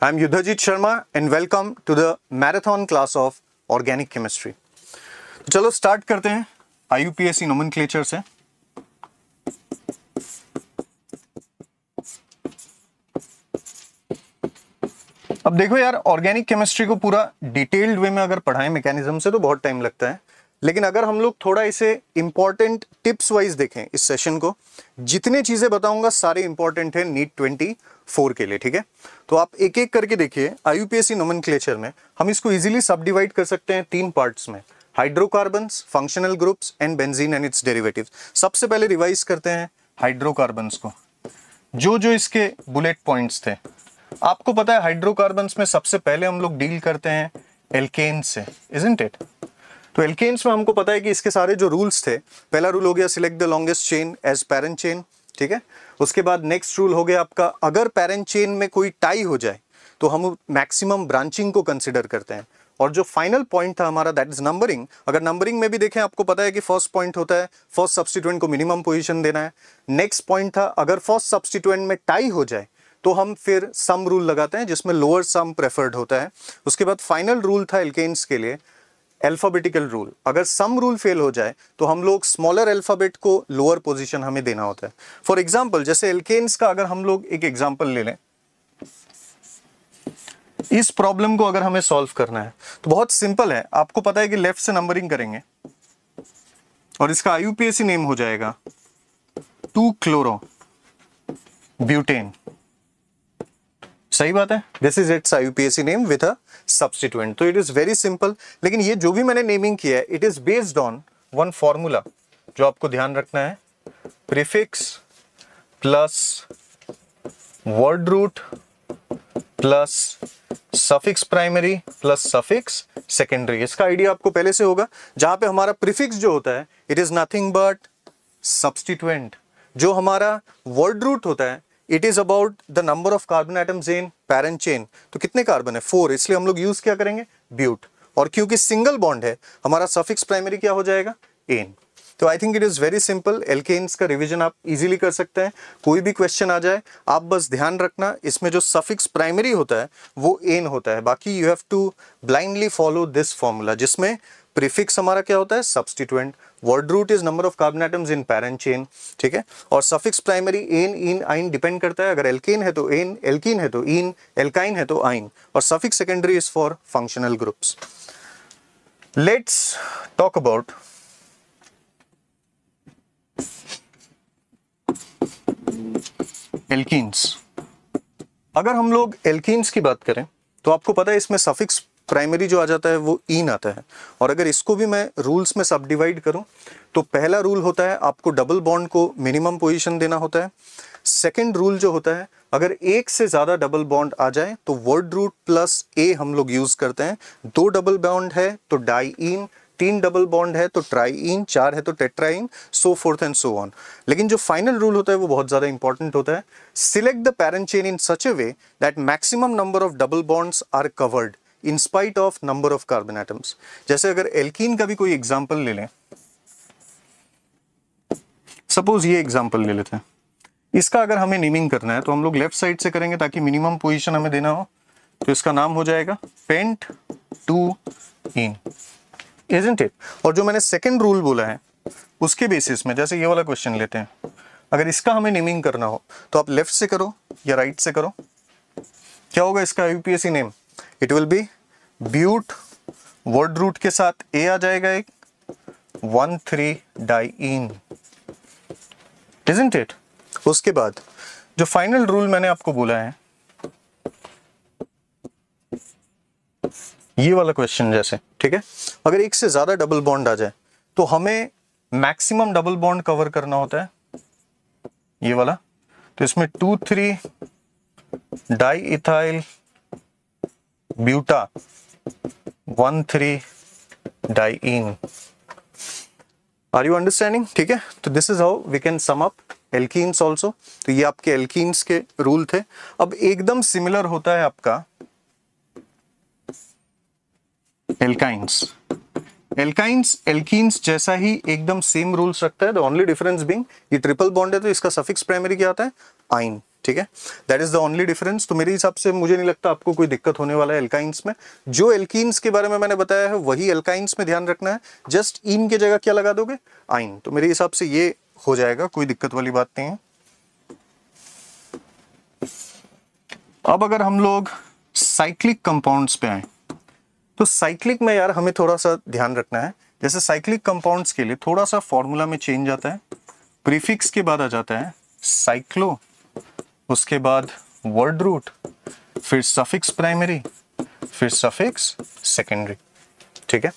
I am Yudhajit Sharma and welcome to the marathon class of organic chemistry. तो चलो start करते हैं आई आईयूपीएससी clutcher से अब देखो यार ऑर्गेनिक केमिस्ट्री को पूरा डिटेल्ड वे में अगर पढ़ाएं मैकेनिज्म से तो बहुत टाइम लगता है लेकिन अगर हम लोग थोड़ा इसे इम्पॉर्टेंट टिप्स वाइज देखें इस सेशन को जितने चीज़ें बताऊंगा सारे इंपॉर्टेंट हैं नीट ट्वेंटी फोर के लिए ठीक है तो आप एक एक करके देखिए आई यू में हम इसको इजीली सब डिवाइड कर सकते हैं तीन पार्ट्स में hydrocarbon functional groups and benzene and its derivative सबसे पहले रिवाइज करते हैं हाइड्रोकार्बन को जो जो इसके बुलेट पॉइंट्स थे आपको पता है हाइड्रोकार्बन में सबसे पहले हम लोग डील करते हैं एल्केन से इजेंट इट तो एल्केन्स में हमको पता है कि इसके सारे जो रूल्स थे पहला रूल हो गया select the longest chain as parent chain ठीक है उसके बाद नेक्स्ट रूल हो गया आपका अगर पेरेंट चेन में कोई टाई हो जाए तो हम मैक्सिमम ब्रांचिंग को कंसिडर करते हैं और जो फाइनल पॉइंट था हमारा दैट इज नंबरिंग अगर नंबरिंग में भी देखें आपको पता है कि फर्स्ट पॉइंट होता है फर्स्ट सब्सिट्यूएंट को मिनिमम पोजीशन देना है नेक्स्ट पॉइंट था अगर फर्स्ट सब्सिट्यूएंट में टाई हो जाए तो हम फिर सम रूल लगाते हैं जिसमें लोअर सम प्रेफर्ड होता है उसके बाद फाइनल रूल था एल्केन्स के लिए अल्फ़ाबेटिकल रूल अगर सम रूल फेल हो जाए तो हम लोग स्मॉलर अल्फ़ाबेट को लोअर पोजीशन हमें देना होता है फॉर एग्जांपल जैसे एल्केन्स का अगर हम लोग एक एग्जांपल ले लें इस प्रॉब्लम को अगर हमें सॉल्व करना है तो बहुत सिंपल है आपको पता है कि लेफ्ट से नंबरिंग करेंगे और इसका आईयूपीएसी नेम हो जाएगा टू क्लोरो ब्यूटेन सही बात है this is its IUPAC name with a substituent तो इट इज़ वेरी सिंपल लेकिन ये जो भी मैंने नेमिंग किया है it is based on one formula जो आपको ध्यान रखना है prefix plus word root plus suffix primary plus suffix secondary इसका आइडिया आपको पहले से होगा जहां पे हमारा प्रिफिक्स जो होता है it is nothing but substituent जो हमारा वर्ड रूट होता है it is about the number of carbon atoms in parent chain तो कितने कार्बन है फोर इसलिए हम लोग यूज़ क्या करेंगे ब्यूट और क्योंकि सिंगल बॉन्ड है हमारा सफिक्स प्राइमरी क्या हो जाएगा एन तो I think it is very simple alkanes का रिविजन आप इजिली कर सकते हैं कोई भी क्वेश्चन आ जाए आप बस ध्यान रखना इसमें जो सफिक्स प्राइमरी होता है वो एन होता है बाकी you have to blindly follow this formula जिसमें प्रीफिक्स हमारा क्या होता है substituent word root is number of carbon atoms in parent chain ठीक है और सफिक्स प्राइमरी एन इन आइन डिपेंड करता है अगर एल्केन है तो एन एल्कीन है तो इन एल्काइन है तो आइन और suffix secondary is for functional groups let's talk about alkenes अगर हम लोग एल्कीन्स की बात करें तो आपको पता है इसमें सफिक्स प्राइमरी जो आ जाता है वो इन आता है और अगर इसको भी मैं रूल्स में सब डिवाइड करूँ तो पहला रूल होता है आपको डबल बॉन्ड को मिनिमम पोजिशन देना होता है सेकेंड रूल जो होता है अगर एक से ज़्यादा डबल बॉन्ड आ जाए तो वर्ड रूट प्लस ए हम लोग यूज़ करते हैं दो डबल बॉन्ड है तो डाई इन तीन डबल बॉन्ड है तो इन चार है तो tetrayne so fourth and so on लेकिन जो फाइनल रूल होता है वो बहुत ज़्यादा इंपॉर्टेंट होता है select the parent chain in such a way that maximum number of double bonds are covered in spite of number of carbon atoms जैसे अगर एल्कीन का भी कोई एग्जाम्पल ले लें सपोज ये एग्जाम्पल ले लेते हैं इसका अगर हमें नेमिंग करना है तो हम लोग लेफ्ट साइड से करेंगे ताकि मिनिमम पोजिशन हमें देना हो तो इसका नाम हो जाएगा पेंट टू इन एजेंट इट और जो मैंने सेकेंड रूल बोला है उसके बेसिस में जैसे ये वाला क्वेश्चन लेते हैं अगर इसका हमें नेमिंग करना हो तो आप लेफ्ट से करो या राइट से करो क्या होगा इसका IUPAC name it will be but word root के साथ ए आ जाएगा एक वन थ्री डाइन इजेंट इट उसके बाद जो फाइनल रूल मैंने आपको बोला है ये वाला क्वेश्चन जैसे ठीक है अगर एक से ज्यादा डबल बॉन्ड आ जाए तो हमें मैक्सिमम डबल बॉन्ड कवर करना होता है ये वाला तो इसमें two three di ethyl buta one three diene are you understanding ठीक है तो this is how we can sum up alkenes also तो ये आपके एल्कीन्स के रूल थे अब एकदम सिमिलर होता है आपका एल्काइंस एल्काइंस एल्कीन्स जैसा ही एकदम सेम रूल्स रखता है द ओनली डिफरेंस बिंग ये ट्रिपल बॉन्ड है तो इसका सफिक्स प्राइमरी क्या होता है आइन ठीक है that is the only difference तो मेरे हिसाब से मुझे नहीं लगता आपको कोई दिक्कत होने वाला है एल्काइंस में जो एल्किन्स के बारे में मैंने बताया है वही एल्काइंस में ध्यान रखना है जस्ट इन के जगह क्या लगा दोगे आइन तो मेरे हिसाब से ये हो जाएगा कोई दिक्कत वाली बात नहीं है अब अगर हम लोग साइक्लिक कंपाउंड्स पे आए तो साइक्लिक में यार हमें थोड़ा सा ध्यान रखना है जैसे साइक्लिक कंपाउंड्स के लिए थोड़ा सा फॉर्मूला में चेंज आता है प्रीफिक्स के बाद आ जाता है साइक्लो उसके बाद वर्ड रूट फिर सफिक्स प्राइमरी फिर सफिक्स सेकेंडरी ठीक है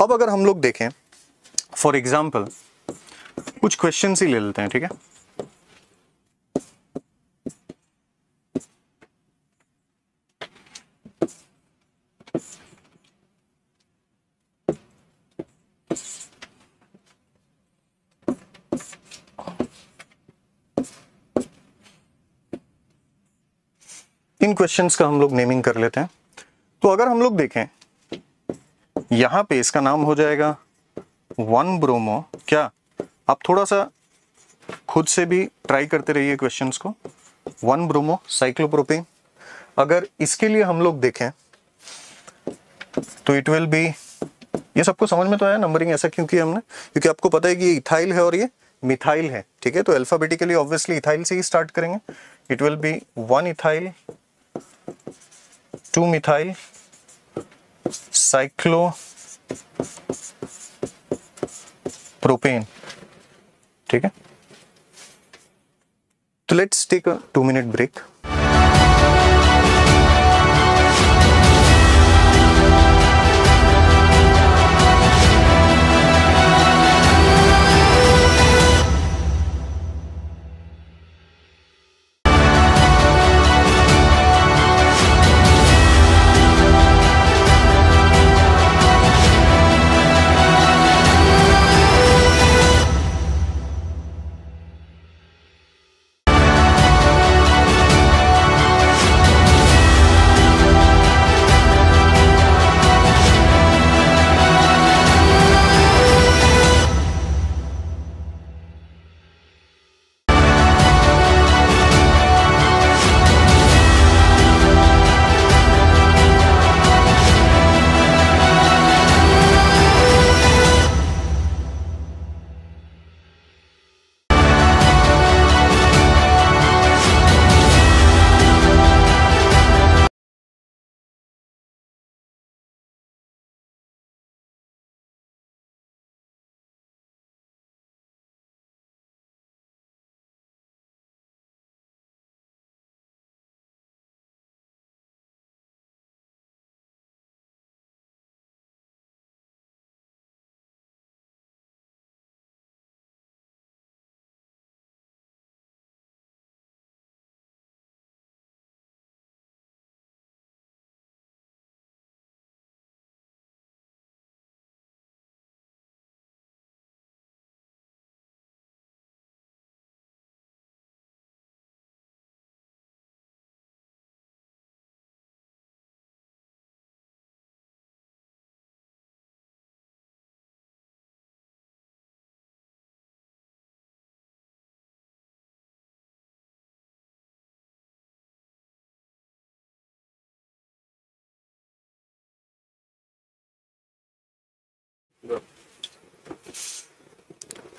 अब अगर हम लोग देखें फॉर एग्जाम्पल कुछ क्वेश्चन ही ले लेते हैं ठीक है इन क्वेश्चंस का हम लोग नेमिंग कर लेते हैं तो अगर हम लोग देखें यहां पे इसका नाम हो जाएगा वन ब्रोमो क्या आप थोड़ा सा खुद से भी ट्राई करते रहिए क्वेश्चंस को वन ब्रोमो साइक्लोप्रोपेन अगर इसके लिए हम लोग देखें तो इट विल बी ये सबको समझ में तो आया नंबरिंग ऐसा क्यों किया हमने क्योंकि आपको पता है कि ये इथाइल है और ये मिथाइल है ठीक है तो अल्फाबेटिकली ऑब्वियसली इथाइल से ही स्टार्ट करेंगे it will be one ethyl two methyl cyclo propane ठीक है तो let's take a two minute break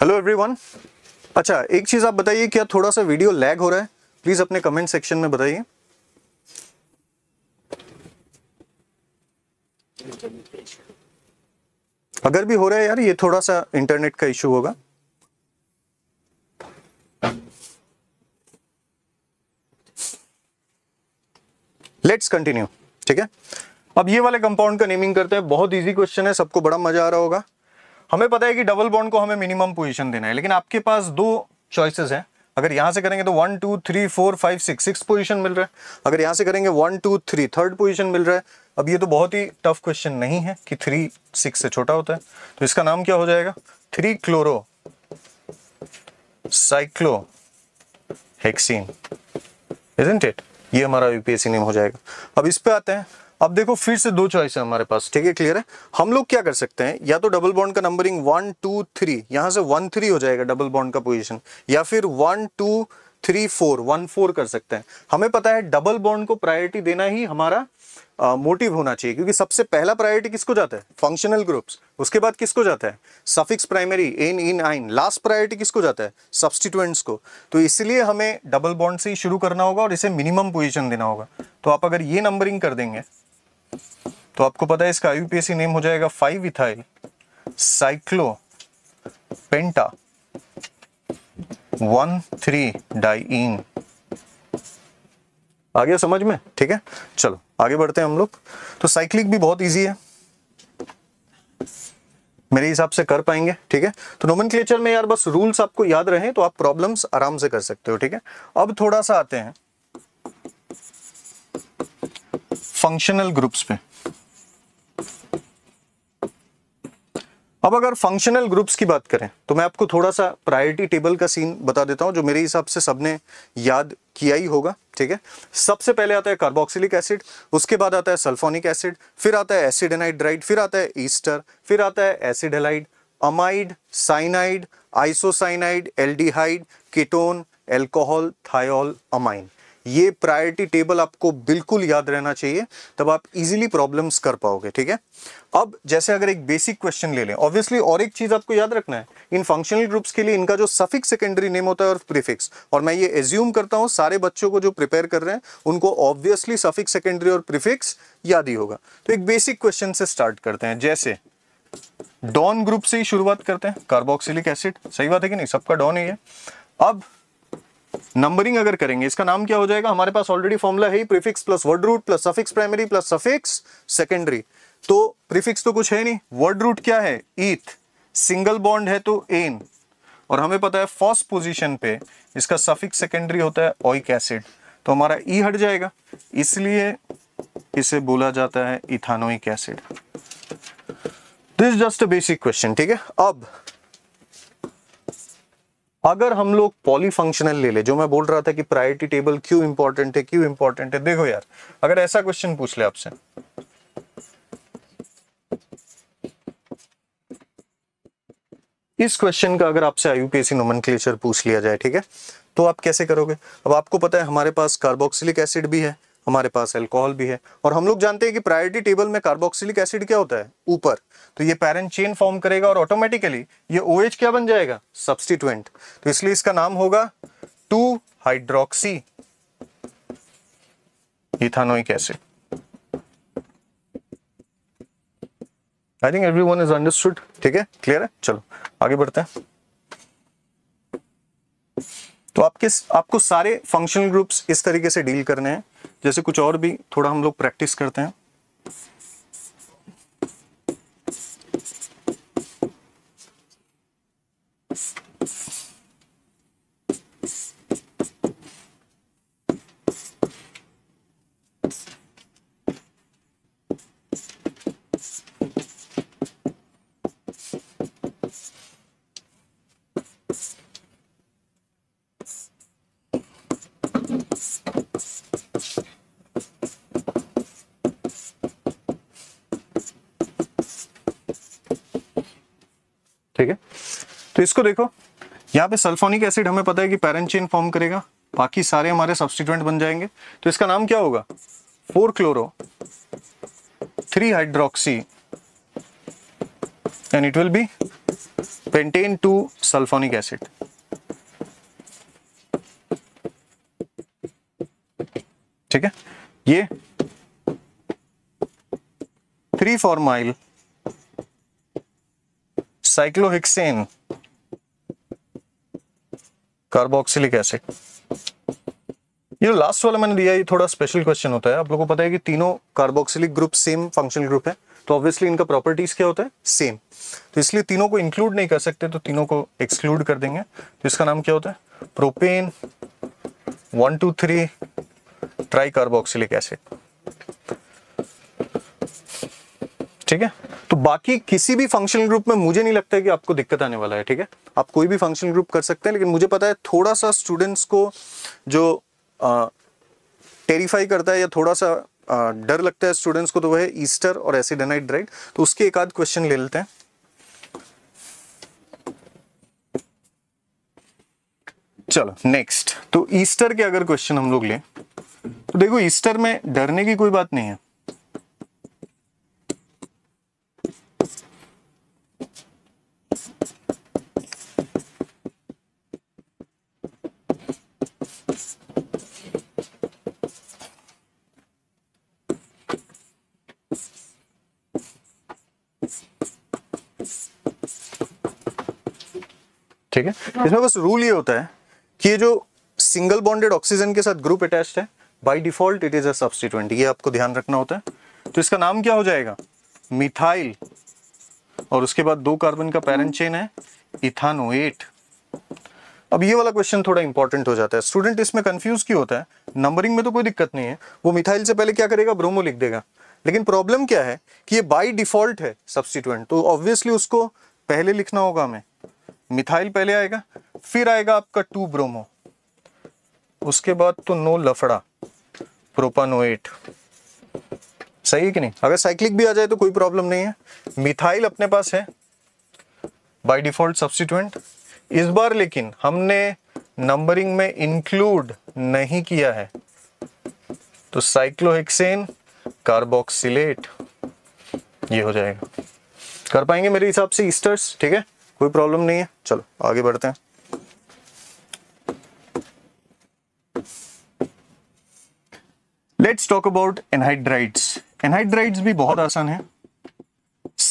hello everyone अच्छा एक चीज़ आप बताइए क्या थोड़ा सा वीडियो लैग हो रहा है प्लीज़ अपने कमेंट सेक्शन में बताइए अगर भी हो रहा है यार ये थोड़ा सा इंटरनेट का इश्यू होगा लेट्स कंटिन्यू ठीक है अब ये वाले कंपाउंड का नेमिंग करते हैं बहुत इजी क्वेश्चन है सबको बड़ा मजा आ रहा होगा हमें पता है कि डबल बॉन्ड को हमें मिनिमम पोजिशन देना है लेकिन आपके पास दो चॉइसेस हैं अगर यहां से करेंगे तो one two three four five six six position मिल रहा है अगर यहां से करेंगे one two three third position मिल रहा है अब ये तो बहुत ही टफ क्वेश्चन नहीं है कि थ्री सिक्स से छोटा होता है तो इसका नाम क्या हो जाएगा three chloro cyclo hexene it ये हमारा यूपीएससी नेम हो जाएगा अब इस पे आते हैं अब देखो फिर से दो चॉइस है हमारे पास ठीक है क्लियर है हम लोग क्या कर सकते हैं या तो डबल बॉन्ड का नंबरिंग वन टू थ्री यहाँ से वन थ्री हो जाएगा डबल बॉन्ड का पोजिशन या फिर one two three four one four कर सकते हैं हमें पता है डबल बॉन्ड को प्रायोरिटी देना ही हमारा मोटिव होना चाहिए क्योंकि सबसे पहला प्रायोरिटी किसको जाता है फंक्शनल ग्रुप्स उसके बाद किसको जाता है सफिक्स प्राइमरी एन इन आइन लास्ट प्रायोरिटी किसको जाता है सब्सटीट्यूएंट्स को तो इसलिए हमें डबल बॉन्ड से ही शुरू करना होगा और इसे मिनिमम पोजिशन देना होगा तो आप अगर ये नंबरिंग कर देंगे तो आपको पता है इसका आईयूपीएसी नेम हो जाएगा five ethyl cyclo penta one three diene आ गया समझ में ठीक है चलो आगे बढ़ते हैं हम लोग तो साइक्लिक भी बहुत इजी है मेरे हिसाब से कर पाएंगे ठीक है तो नोमन में यार बस रूल्स आपको याद रहे तो आप प्रॉब्लम्स आराम से कर सकते हो ठीक है अब थोड़ा सा आते हैं फंक्शनल ग्रुप्स पे अब अगर फंक्शनल ग्रुप्स की बात करें तो मैं आपको थोड़ा सा प्रायोरिटी टेबल का सीन बता देता हूं जो मेरे हिसाब से सबने याद किया ही होगा ठीक है सबसे पहले आता है कार्बोक्सिलिक एसिड उसके बाद आता है सल्फोनिक एसिड फिर आता है एसिड एनाइड्राइड फिर आता है ईस्टर फिर आता है acid halide amide cyanide isocyanide aldehyde ketone alcohol thiol amine ये प्रायोरिटी टेबल आपको बिल्कुल याद रहना चाहिए तब आप इजीली प्रॉब्लम्स कर पाओगे ठीक है अब जैसे अगर एक बेसिक क्वेश्चन ले लें ऑब्वियसली और एक चीज आपको याद रखना है इन फंक्शनल ग्रुप्स के लिए इनका जो सफिक सेकेंडरी नेम होता है और प्रीफिक्स और मैं ये एज्यूम करता हूँ सारे बच्चों को जो प्रिपेयर कर रहे हैं उनको ऑब्वियसली सफिक सेकेंडरी और प्रीफिक्स याद ही होगा तो एक बेसिक क्वेश्चन से स्टार्ट करते हैं जैसे डॉन ग्रुप से ही शुरुआत करते हैं कार्बोक्सिलिक एसिड सही बात है कि नहीं सबका डॉन ही है अब नंबरिंग अगर करेंगे इसका नाम क्या हो जाएगा हमारे पास ऑलरेडी फॉर्मुला है prefix plus word root plus suffix primary plus suffix secondary तो प्रीफिक्स तो कुछ है नहीं वर्ड रूट क्या है ईथ सिंगल बॉन्ड है तो एन और हमें पता है फर्स्ट पोजीशन पे इसका सफिक्स सेकेंडरी होता है ऑइक एसिड तो हमारा ई e हट जाएगा इसलिए इसे बोला जाता है ethanoic acid this just a basic question ठीक है अब अगर हम लोग पॉलीफंक्शनल ले ले जो मैं बोल रहा था कि प्रायोरिटी टेबल क्यों इंपॉर्टेंट है क्यों इंपॉर्टेंट है देखो यार अगर ऐसा क्वेश्चन पूछ ले आपसे इस क्वेश्चन का अगर आपसे आईयूपीएसी नोमनक्लेचर पूछ लिया जाए ठीक है तो आप कैसे करोगे अब आपको पता है हमारे पास कार्बोक्सिलिक एसिड भी है हमारे पास एल्कोहल भी है और हम लोग जानते हैं कि प्रायोरिटी टेबल में कार्बोक्सिलिक एसिड क्या होता है ऊपर तो ये पेरेंट चेन फॉर्म करेगा और ऑटोमेटिकली ये ओ OH क्या बन जाएगा सब्सटीट्यूएंट तो इसलिए इसका नाम होगा two hydroxy ethanoic acid I think every one is understood ठीक है क्लियर है चलो आगे बढ़ते हैं तो आपके आपको सारे फंक्शनल ग्रुप्स इस तरीके से डील करने हैं जैसे कुछ और भी थोड़ा हम लोग प्रैक्टिस करते हैं तो इसको देखो यहाँ पे सल्फोनिक एसिड हमें पता है कि पेरेंट चेन फॉर्म करेगा बाकी सारे हमारे सब्सटीट्यूएंट बन जाएंगे तो इसका नाम क्या होगा four chloro three hydroxy and it will be pentane two sulphonic acid ठीक है ये three formyl cyclohexane carboxylic acid ये लास्ट वाला मैंने दिया ये थोड़ा स्पेशल क्वेश्चन होता है आप लोगों को पता है कि तीनों carboxylic group same functional group है तो ऑब्वियसली इनका प्रॉपर्टीज क्या होता है सेम तो इसलिए तीनों को इंक्लूड नहीं कर सकते तो तीनों को एक्सक्लूड कर देंगे तो इसका नाम क्या होता है propane one two three tri carboxylic acid ठीक है तो बाकी किसी भी फंक्शनल ग्रुप में मुझे नहीं लगता है कि आपको दिक्कत आने वाला है ठीक है आप कोई भी फंक्शनल ग्रुप कर सकते हैं लेकिन मुझे पता है थोड़ा सा स्टूडेंट्स को जो टेरिफाई करता है या थोड़ा सा आ, डर लगता है स्टूडेंट्स को तो वह है ईस्टर और एसिडेनाइट राइट तो उसके एक आध क्वेश्चन ले लेते हैं चलो नेक्स्ट तो ईस्टर के अगर क्वेश्चन हम लोग लें तो देखो ईस्टर में डरने की कोई बात नहीं है ठीक है इसमें बस रूल ये होता है कि ये जो सिंगल बॉन्डेड ऑक्सीजन के साथ ग्रुप अटैच है by default it is a substituent ये आपको ध्यान रखना होता है तो इसका नाम क्या हो जाएगा मिथाइल और उसके बाद दो कार्बन का पेरेंट चेन है इथानोएट अब ये वाला क्वेश्चन थोड़ा इंपॉर्टेंट हो जाता है स्टूडेंट इसमें कंफ्यूज क्यों होता है नंबरिंग में तो कोई दिक्कत नहीं है वो मिथाइल से पहले क्या करेगा ब्रोमो लिख देगा लेकिन प्रॉब्लम क्या है कि ये बाय डिफॉल्ट है सब्सटीट्यूएंट तो ऑब्वियसली उसको पहले लिखना होगा हमें मिथाइल पहले आएगा फिर आएगा आपका टू ब्रोमो उसके बाद तो नो लफड़ा प्रोपानोएट सही है कि नहीं अगर साइक्लिक भी आ जाए तो कोई प्रॉब्लम नहीं है मिथाइल अपने पास है बाय डिफॉल्ट सब्सटीट्यूएंट इस बार लेकिन हमने नंबरिंग में इंक्लूड नहीं किया है तो साइक्लोहेक्सेन कार्बोक्सिलेट ये हो जाएगा कर पाएंगे मेरे हिसाब से ईस्टर्स ठीक है कोई प्रॉब्लम नहीं है चलो आगे बढ़ते हैं let's talk about anhydrides anhydrides भी बहुत आसान है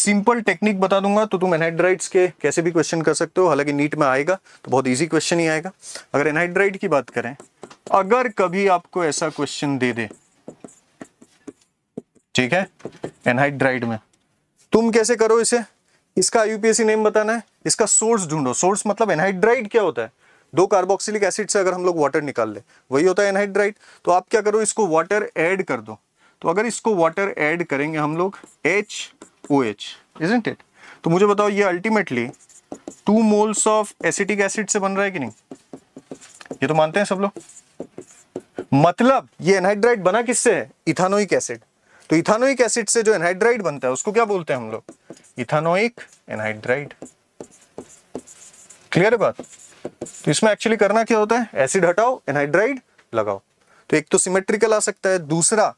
सिंपल टेक्निक बता दूंगा तो तुम एनहाइड्राइड्स के कैसे भी क्वेश्चन कर सकते हो हालांकि नीट में आएगा तो बहुत इजी क्वेश्चन ही आएगा अगर एनहाइड्राइड की बात करें अगर कभी आपको ऐसा क्वेश्चन दे दे ठीक है एनहाइड्राइड में तुम कैसे करो इसे इसका यूपीएससी नेम बताना है इसका सोर्स ढूंढो सोर्स मतलब एनहाइड्राइड क्या होता है दो कार्बोक्सिलिक एसिड से अगर हम लोग वाटर निकाल ले वही होता है एनहाइड्राइड तो आप क्या करो इसको वाटर ऐड कर दो तो अगर इसको वाटर ऐड करेंगे हम लोग H O H is it तो मुझे बताओ ये ultimately two moles of acetic acid से बन रहा है कि नहीं ये तो मानते हैं सब लोग मतलब ये एनहाइड्राइड बना किससे है इथानोइक एसिड तो इथानोइक एसिड से जो एनहाइड्राइड बनता है उसको क्या बोलते हैं हम लोग इथानोइक एनहाइड्राइड क्लियर है बात तो इसमें एक्चुअली करना क्या होता है एसिड हटाओ एनहाइड्राइड लगाओ तो एक तो सिमेट्रिकल आ सकता है दूसरा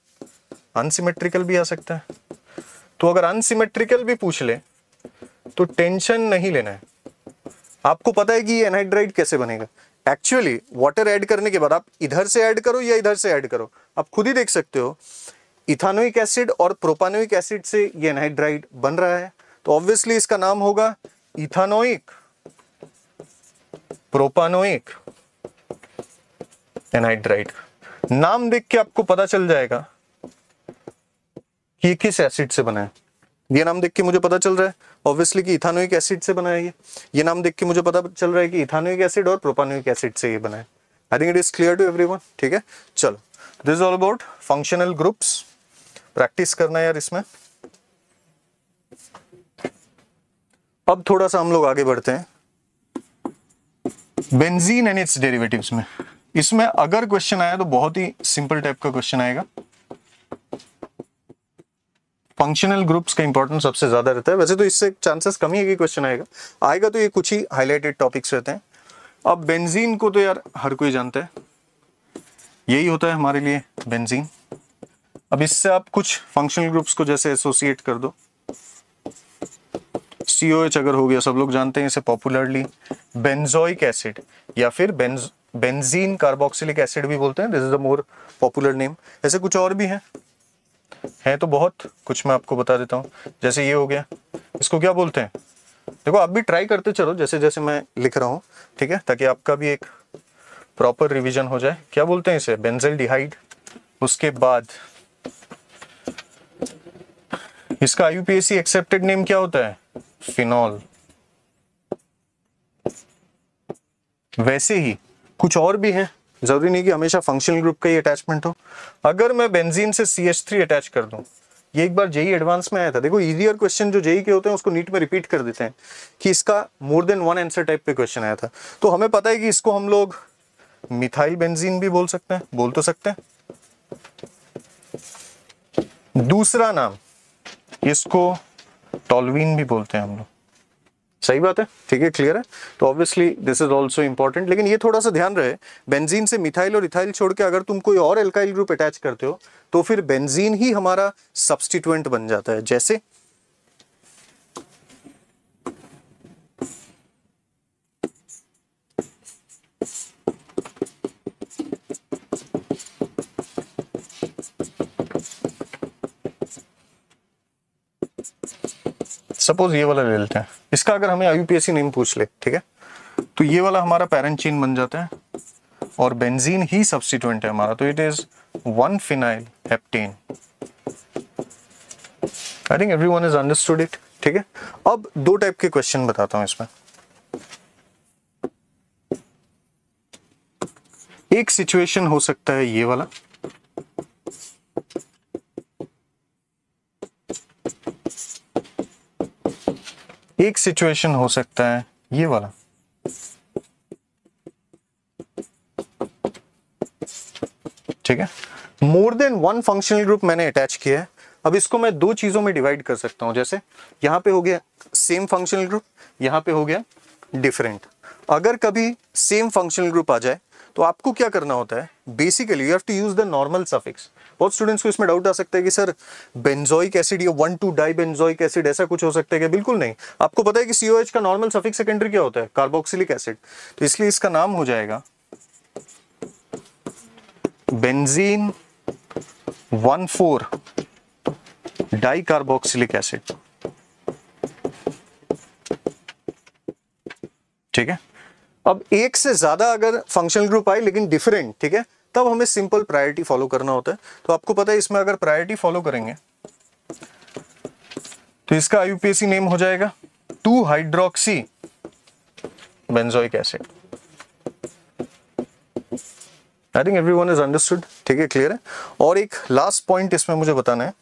अनसिमेट्रिकल भी आ सकता है तो अगर अनसिमेट्रिकल भी पूछ ले तो टेंशन नहीं लेना है आपको पता है कि ये एनहाइड्राइड कैसे बनेगा एक्चुअली वाटर ऐड करने के बाद आप इधर से ऐड करो या इधर से ऐड करो आप खुद ही देख सकते हो इथानोइक एसिड और प्रोपानोइक एसिड से ये एनहाइड्राइड बन रहा है तो ऑब्वियसली इसका नाम होगा इथानोइक प्रोपानोइक एनहाइड्राइड नाम देख के आपको पता चल जाएगा कि ये किस एसिड से बना है ये नाम देख के मुझे पता चल रहा है ऑब्वियसली कि इथानोइक एसिड से बना है ये ये नाम देख के मुझे पता चल रहा है कि इथानोइक एसिड और प्रोपानोइक एसिड से ये बना है I think it is clear to everyone ठीक है चलो this all about functional groups practice करना है यार इसमें अब थोड़ा सा हम लोग आगे बढ़ते हैं बेंजीन एंड इट्स डेरिवेटिव्स में इसमें अगर क्वेश्चन आया तो बहुत ही सिंपल टाइप का क्वेश्चन आएगा फंक्शनल ग्रुप्स का इंपॉर्टेंस सबसे ज्यादा रहता है वैसे तो इससे चांसेस कम ही है कि क्वेश्चन आएगा आएगा तो ये कुछ ही हाईलाइटेड टॉपिक्स रहते हैं अब बेंजीन को तो यार हर कोई जानता है यही होता है हमारे लिए बेंजीन अब इससे आप कुछ फंक्शनल ग्रुप्स को जैसे एसोसिएट कर दो एच अगर हो गया सब लोग जानते हैं इसे पॉपुलरली बेंजोइक एसिड या फिर बेंजीन कार्बोक्सिलिक एसिड भी बोलते हैं this is the more popular name ऐसे कुछ और भी हैं हैं तो बहुत कुछ मैं आपको बता देता हूँ जैसे ये हो गया इसको क्या बोलते हैं देखो आप भी ट्राई करते चलो जैसे जैसे मैं लिख रहा हूँ ठीक है ताकि आपका भी एक प्रॉपर रिविजन हो जाए क्या बोलते हैं इसे बेंजल डिहाइड उसके बाद इसका आईयूपीएसी एक्सेप्टेड नेम क्या होता है फिनॉल वैसे ही कुछ और भी हैं जरूरी नहीं कि हमेशा फंक्शनल ग्रुप का ही अटैचमेंट हो अगर मैं बेंजीन से सी एच थ्री अटैच कर दूं ये एक बार जेई एडवांस e में आया था देखो इजियर क्वेश्चन जो जेई e के होते हैं उसको नीट में रिपीट कर देते हैं कि इसका more than one answer type पे क्वेश्चन आया था तो हमें पता है कि इसको हम लोग मिथाइल बेंजीन भी बोल सकते हैं बोल तो सकते हैं दूसरा नाम इसको टॉलवीन भी बोलते हैं हम लोग सही बात है ठीक है क्लियर है तो obviously this is also important लेकिन ये थोड़ा सा ध्यान रहे बेंजीन से मिथाइल और इथाइल छोड़ के अगर तुम कोई और एल्काइल ग्रुप अटैच करते हो तो फिर बेंजीन ही हमारा सब्सटीटेंट बन जाता है जैसे सपोज ये वाला ले लेते हैं इसका अगर हमें आई नेम पूछ ले ठीक है तो ये वाला हमारा पेरेंट चेन बन जाता है और बेंजीन ही सब्सिट्यूएंट है हमारा तो it is one phenyl heptane I think every one is understood it ठीक है अब दो टाइप के क्वेश्चन बताता हूं इसमें एक सिचुएशन हो सकता है ये वाला एक सिचुएशन हो सकता है ये वाला ठीक है more than one functional group मैंने अटैच किया है अब इसको मैं दो चीजों में डिवाइड कर सकता हूं जैसे यहां पे हो गया सेम फंक्शनल ग्रुप यहां पे हो गया डिफरेंट अगर कभी सेम फंक्शनल ग्रुप आ जाए तो आपको क्या करना होता है basically you have to use the normal suffix बहुत स्टूडेंट्स को इसमें डाउट आ सकता है कि सर बेंजोइक एसिड या one two di benzoic acid ऐसा कुछ हो सकता है कि बिल्कुल नहीं आपको पता है कि सीओएच का नॉर्मल सफिक सेकेंडरी क्या होता है कार्बोक्सिलिक एसिड तो इसलिए इसका नाम हो जाएगा benzene one four di carboxylic acid ठीक है अब एक से ज्यादा अगर फंक्शनल ग्रुप आए लेकिन डिफरेंट ठीक है तब हमें सिंपल प्रायोरिटी फॉलो करना होता है तो आपको पता है इसमें अगर प्रायोरिटी फॉलो करेंगे तो इसका आई नेम हो जाएगा two hydroxy benzoic acid I think every one is understood ठीक है क्लियर है और एक लास्ट पॉइंट इसमें मुझे बताना है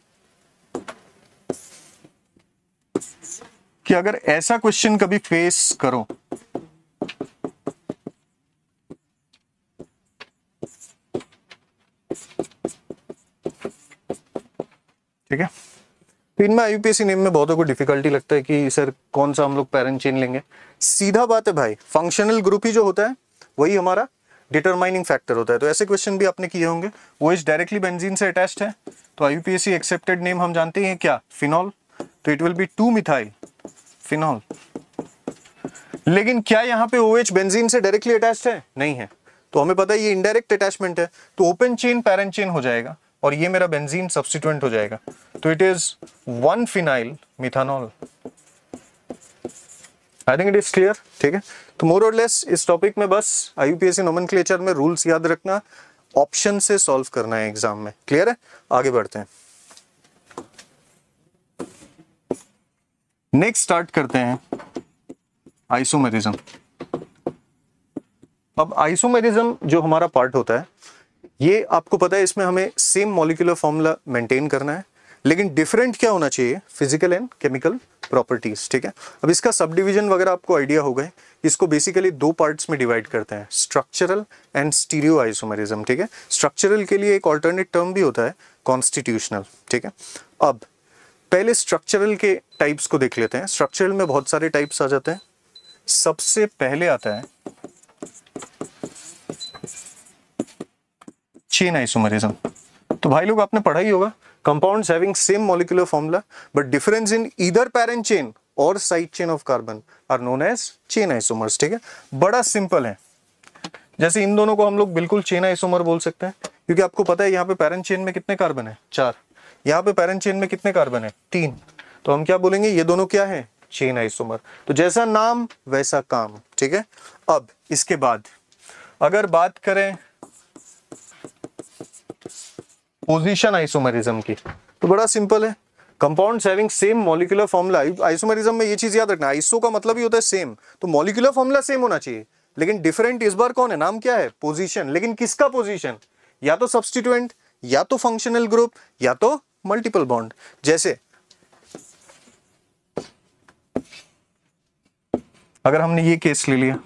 कि अगर ऐसा क्वेश्चन कभी फेस करो ठीक है तो इनमें आईयूपीएसी नेम में बहुत को डिफिकल्टी लगता है कि सर कौन सा हम लोग पेरेंट चेन लेंगे सीधा बात है भाई फंक्शनल ग्रुप ही जो होता है वही हमारा डिटरमाइनिंग फैक्टर होता है तो ऐसे क्वेश्चन भी आपने किए होंगे वो इस डायरेक्टली बेंजीन से अटैच्ड है तो आईयूपीएसी एक्सेप्टेड नेम हम जानते हैं क्या फिनॉल तो it will be two methyl phenol लेकिन क्या यहाँ पे ओ OH बेंजीन से डायरेक्टली अटैच्ड है नहीं है तो हमें पता है ये इनडायरेक्ट अटैचमेंट है तो ओपन चेन पैरेंट चेन हो जाएगा और ये मेरा बेंजीन सब्सिट्यूएंट हो जाएगा तो it is one phenyl methanol I think it is clear ठीक है तो मोर और लेस इस टॉपिक में बस आईयूपीएससी क्लेचर में रूल्स याद रखना ऑप्शन से सॉल्व करना है एग्जाम में क्लियर है आगे बढ़ते हैं नेक्स्ट स्टार्ट करते हैं आइसोमेरिज्म अब आइसोमेरिज्म जो हमारा पार्ट होता है ये आपको पता है इसमें हमें सेम मॉलिकुलर फॉर्मूला मेंटेन करना है लेकिन डिफरेंट क्या होना चाहिए फिजिकल एंड केमिकल प्रॉपर्टीज ठीक है अब इसका सब डिविजन वगैरह आपको आइडिया हो गए इसको बेसिकली दो पार्ट्स में डिवाइड करते हैं स्ट्रक्चरल एंड स्टीरियो आइसोमेरिज्म ठीक है स्ट्रक्चरल के लिए एक ऑल्टरनेट टर्म भी होता है कॉन्स्टिट्यूशनल ठीक है अब पहले स्ट्रक्चरल के टाइप्स को देख लेते हैं स्ट्रक्चरल में बहुत सारे टाइप्स आ जाते हैं सबसे पहले आता है चेन आइसोमरिज्म तो भाई लोग आपने पढ़ा ही होगा compound having same molecular formula but difference in इधर पेरेंट चेन और side chain of carbon are known as chain isomers ठीक है बड़ा सिंपल है जैसे इन दोनों को हम लोग बिल्कुल चेन आइसोमर बोल सकते हैं क्योंकि आपको पता है यहाँ पे पेरेंट चेन में कितने कार्बन है चार यहाँ पे पेरेंट चेन में कितने कार्बन है तीन तो हम क्या बोलेंगे ये दोनों क्या है चेन आइसोमर तो जैसा नाम वैसा काम ठीक है अब इसके बाद अगर बात करें पोजीशन आइसोमेरिज्म की तो बड़ा सिंपल है compound having same molecular formula isomerism में ये चीज याद रखना आइसो का मतलब ही होता है सेम तो मॉलिकुलर फॉर्मुला सेम होना चाहिए लेकिन डिफरेंट इस बार कौन है नाम क्या है पोजीशन लेकिन किसका पोजीशन या तो सब्सटीट्यूएंट या तो फंक्शनल ग्रुप या तो मल्टीपल बॉन्ड जैसे अगर हमने ये केस ले लिया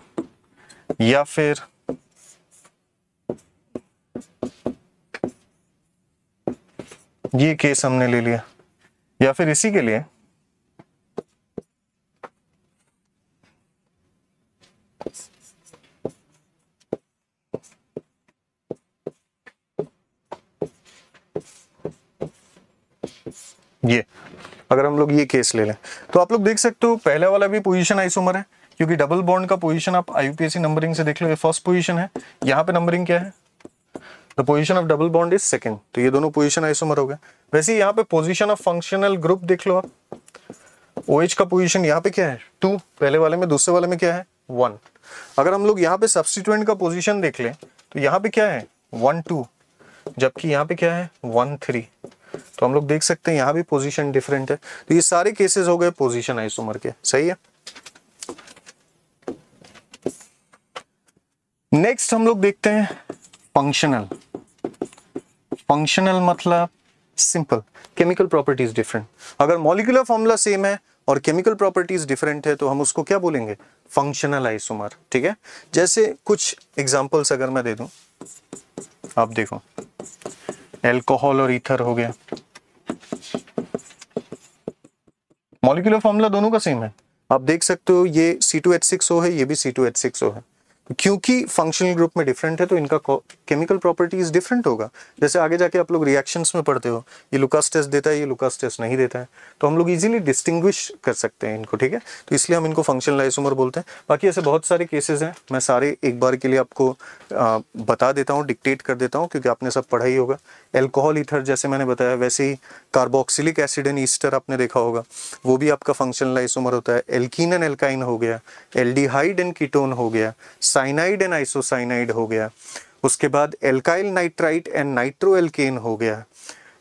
या फिर ये केस हमने ले लिया या फिर इसी के लिए ये अगर हम लोग ये केस ले लें तो आप लोग देख सकते हो पहले वाला भी पोजीशन आइसोमर है क्योंकि डबल बॉन्ड का पोजीशन आप आईयूपीएससी नंबरिंग से देख लो ये फर्स्ट पोजीशन है यहां पे नंबरिंग क्या है the position of double bond is second तो ये दोनों पोजिशन आइसोमर हो गए वैसे ही यहाँ पे पोजिशन ऑफ फंक्शनल ग्रुप देख लो आप ओ OH का पोजिशन यहाँ पे क्या है टू पहले वाले में दूसरे वाले में क्या है वन अगर हम लोग यहाँ पे सब्सिट्यूएंट का पोजिशन देख ले तो यहाँ पे क्या है वन टू जबकि यहाँ पे क्या है वन थ्री तो हम लोग देख सकते हैं यहाँ भी पोजिशन डिफरेंट है तो ये सारे केसेस हो गए पोजिशन आइसोमर के सही है नेक्स्ट हम लोग देखते हैं फंक्शनल फंक्शनल मतलब सिंपल केमिकल प्रॉपर्टीज डिफरेंट अगर मॉलिकुलर फॉर्मूला सेम है और केमिकल प्रॉपर्टीज डिफरेंट है तो हम उसको क्या बोलेंगे फंक्शनल आइसोमर ठीक है जैसे कुछ एग्जांपल्स अगर मैं दे दूं आप देखो एल्कोहल और इथर हो गया मॉलिकुलर फॉर्मूला दोनों का सेम है आप देख सकते हो ये सी C2H6O है ये भी सी C2H6O है क्योंकि फंक्शनल ग्रुप में डिफरेंट है तो इनका केमिकल प्रॉपर्टीज डिफरेंट होगा जैसे आगे जाके आप लोग रिएक्शंस में पढ़ते हो ये लुकास टेस्ट देता है ये लुकास टेस्ट नहीं देता है तो हम लोग इजीली डिस्टिंग्विश कर सकते हैं इनको ठीक है तो इसलिए हम इनको फंक्शनल आइसोमर बोलते हैं बाकी ऐसे बहुत सारे केसेज हैं मैं सारे एक बार के लिए आपको आ, बता देता हूँ डिक्टेट कर देता हूँ क्योंकि आपने सब पढ़ा ही होगा एल्कोहल ईथर जैसे मैंने बताया वैसे ही कार्बोक्सिलिक एसिड एंड ईस्टर आपने देखा होगा वो भी आपका फंक्शनल आइसोमर होता है एल्किन एंड एल्काइन हो गया एल्डिहाइड एंड कीटोन हो गया साइनाइड एंड आइसोसाइनाइड हो गया उसके बाद alkyl nitrite and nitro alkane हो गया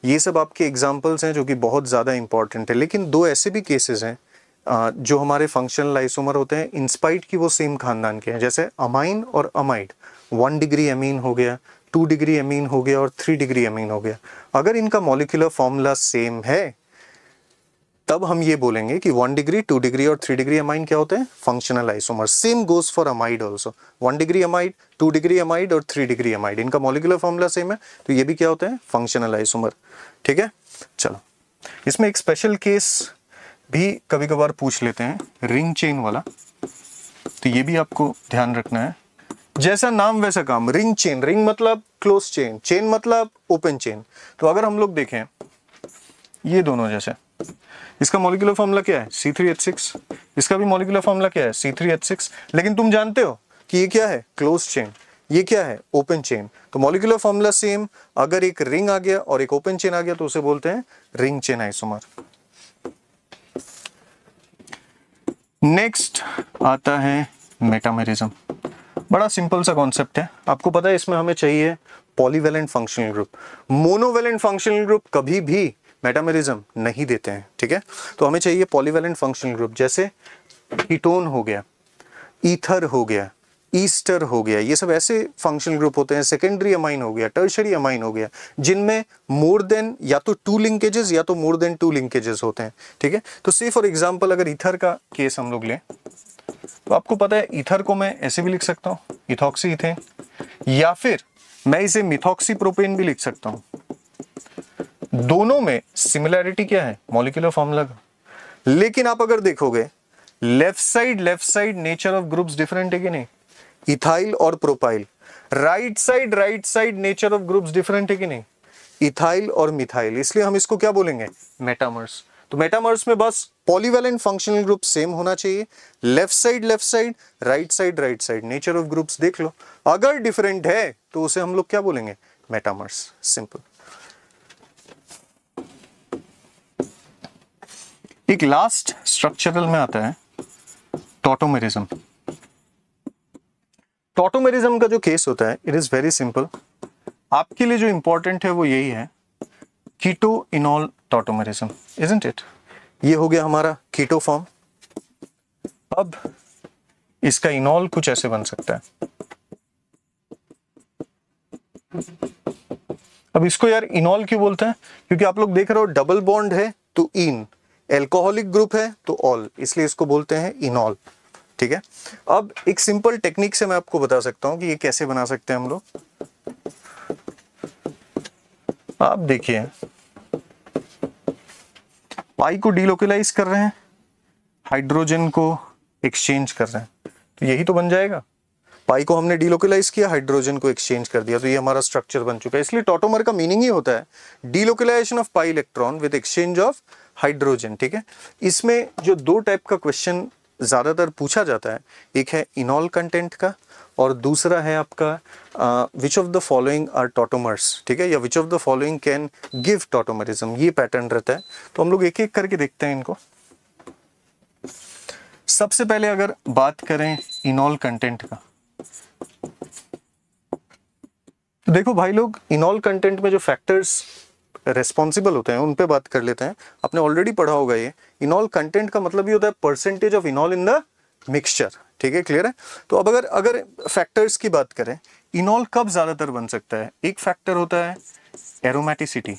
ये सब आपके एग्जाम्पल्स हैं जो कि बहुत ज़्यादा इंपॉर्टेंट है लेकिन दो ऐसे भी केसेज हैं जो हमारे फंक्शनल उमर होते हैं इंस्पाइट की वो सेम खानदान के हैं जैसे अमाइन और अमाइड वन डिग्री अमीन हो गया टू डिग्री एमीन हो गया और थ्री डिग्री एमीन हो गया अगर इनका मॉलिकुलर फॉर्मूला सेम है तब हम ये बोलेंगे कि वन डिग्री टू डिग्री और थ्री डिग्री अमाइन क्या होते हैं functional isomer same goes for amide also one degree amide two degree amide और थ्री डिग्री अमाइड इनका मॉलिकुलर फॉर्मूला सेम है तो ये भी क्या होते हैं फंक्शनल आइसोमर ठीक है चलो इसमें एक स्पेशल केस भी कभी कभार पूछ लेते हैं रिंग चेन वाला तो ये भी आपको ध्यान रखना है जैसा नाम वैसा काम रिंग चेन रिंग मतलब क्लोज चेन चेन मतलब ओपन चेन तो अगर हम लोग देखें ये दोनों जैसे इसका मोलिकुलर फॉर्मूला क्या है सी इसका भी मोलिकुलर फॉर्मूला क्या है सी लेकिन तुम जानते हो कि ये क्या है क्लोज चेन ये क्या है ओपन चेन तो मोलिकुलर फॉर्मूला सेम अगर एक रिंग आ गया और एक ओपन चेन आ गया तो उसे बोलते हैं रिंग चेन आइसोमर नेक्स्ट आता है मेटामेरिज्म बड़ा सिंपल सा कॉन्सेप्ट है आपको पता है इसमें हमें चाहिए polyvalent functional group monovalent functional group कभी भी मेटामेरिज्म नहीं देते हैं ठीक है तो हमें चाहिए पॉलीवेलेंट फंक्शनल ग्रुप जैसे कीटोन हो गया ईथर हो गया ईस्टर हो गया ये सब ऐसे फंक्शनल ग्रुप होते हैं सेकेंडरी अमाइन हो गया टर्शरी अमाइन हो गया जिनमें मोर देन या तो टू लिंकेजेस या तो मोर देन टू लिंकेजेस होते हैं ठीक है तो से फॉर एग्जांपल अगर ईथर का केस हम लोग लें तो आपको पता है इथर को मैं ऐसे भी लिख सकता हूं इथॉक्सी इथेन या फिर मैं इसे मिथॉक्सी प्रोपेन भी लिख सकता हूं दोनों में सिमिलैरिटी क्या है मॉलिकुलर फॉर्मूला का लेकिन आप अगर देखोगे left side left side nature of groups different है कि नहीं इथाइल और propyl right side right side nature of groups different है कि नहीं इथाइल और मिथाइल इसलिए हम इसको क्या बोलेंगे मेटामर्स तो मेटामर्स में बस पॉलीवेलेंट फंक्शनल ग्रुप सेम होना चाहिए left side left side right side right side nature of groups देख लो अगर डिफरेंट है तो उसे हम लोग क्या बोलेंगे मेटामर्स सिंपल एक लास्ट स्ट्रक्चरल में आता है टोटोमेरिज्म टॉटोमेरिज्म का जो केस होता है इट इज वेरी सिंपल आपके लिए जो इंपॉर्टेंट है वो यही है कीटो तो इनॉल टॉटोमरिज्म इजेंट इट ये हो गया हमारा कीटो फॉर्म अब इसका इनॉल कुछ ऐसे बन सकता है अब इसको यार इनॉल क्यों बोलते हैं क्योंकि आप लोग देख रहे हो डबल बॉन्ड है तो इन एल्कोहलिक ग्रुप है तो ऑल इसलिए इसको बोलते हैं इनॉल ठीक है अब एक सिंपल टेक्निक से मैं आपको बता सकता हूं कि ये कैसे बना सकते हैं हम लोग आप देखिए पाई को डीलोकलाइज कर रहे हैं हाइड्रोजन को एक्सचेंज कर रहे हैं तो यही तो बन जाएगा पाई को हमने डीलोकलाइज किया हाइड्रोजन को एक्सचेंज कर दिया तो ये हमारा स्ट्रक्चर बन चुका है इसलिए टोटोमर का मीनिंग ही होता है delocalization of pi electron with exchange of hydrogen ठीक है इसमें जो दो टाइप का क्वेश्चन ज़्यादातर पूछा जाता है एक है इनॉल कंटेंट का और दूसरा है आपका which of the following are tautomers ठीक है या which of the following can give tautomerism ये पैटर्न रहता है तो हम लोग एक एक करके देखते हैं इनको सबसे पहले अगर बात करें इनॉल कंटेंट का तो देखो भाई लोग इनॉल कंटेंट में जो फैक्टर्स रेस्पॉन्सिबल होते हैं उन पे बात कर लेते हैं आपने ऑलरेडी पढ़ा होगा ये इनॉल कंटेंट का मतलब ये होता है percentage of enol in the mixture ठीक है क्लियर है तो अब अगर अगर फैक्टर्स की बात करें इनॉल कब ज़्यादातर बन सकता है एक फैक्टर होता है एरोमेटिसिटी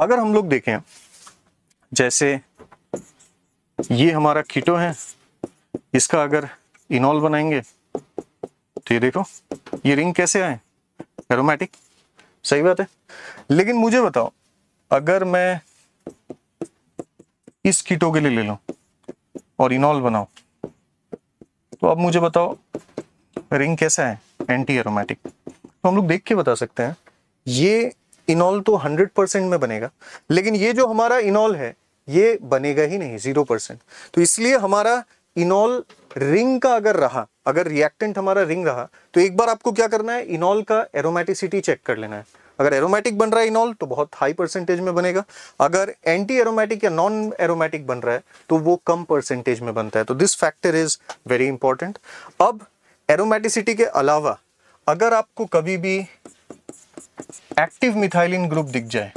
अगर हम लोग देखें जैसे ये हमारा कीटो है इसका अगर इनॉल बनाएंगे तो ये देखो ये रिंग कैसे आए एरोमेटिक सही बात है लेकिन मुझे बताओ अगर मैं इस कीटो के लिए ले लो और इनॉल बनाओ तो अब मुझे बताओ रिंग कैसा है एंटी एरोमेटिक तो हम लोग देख के बता सकते हैं ये इनॉल तो 100 परसेंट में बनेगा लेकिन ये जो हमारा इनॉल है ये बनेगा ही नहीं जीरो परसेंट तो इसलिए हमारा इनॉल रिंग का अगर रहा अगर रिएक्टेंट हमारा रिंग रहा तो एक बार आपको क्या करना है इनॉल का एरोमेटिसिटी चेक कर लेना है अगर एरोमेटिक बन रहा है इनॉल तो बहुत हाई परसेंटेज में बनेगा अगर एंटी एरोमेटिक या नॉन एरोमेटिक बन रहा है तो वो कम परसेंटेज में बनता है तो this factor is very important अब एरोमेटिसिटी के अलावा अगर आपको कभी भी एक्टिव मिथाइलिन ग्रुप दिख जाए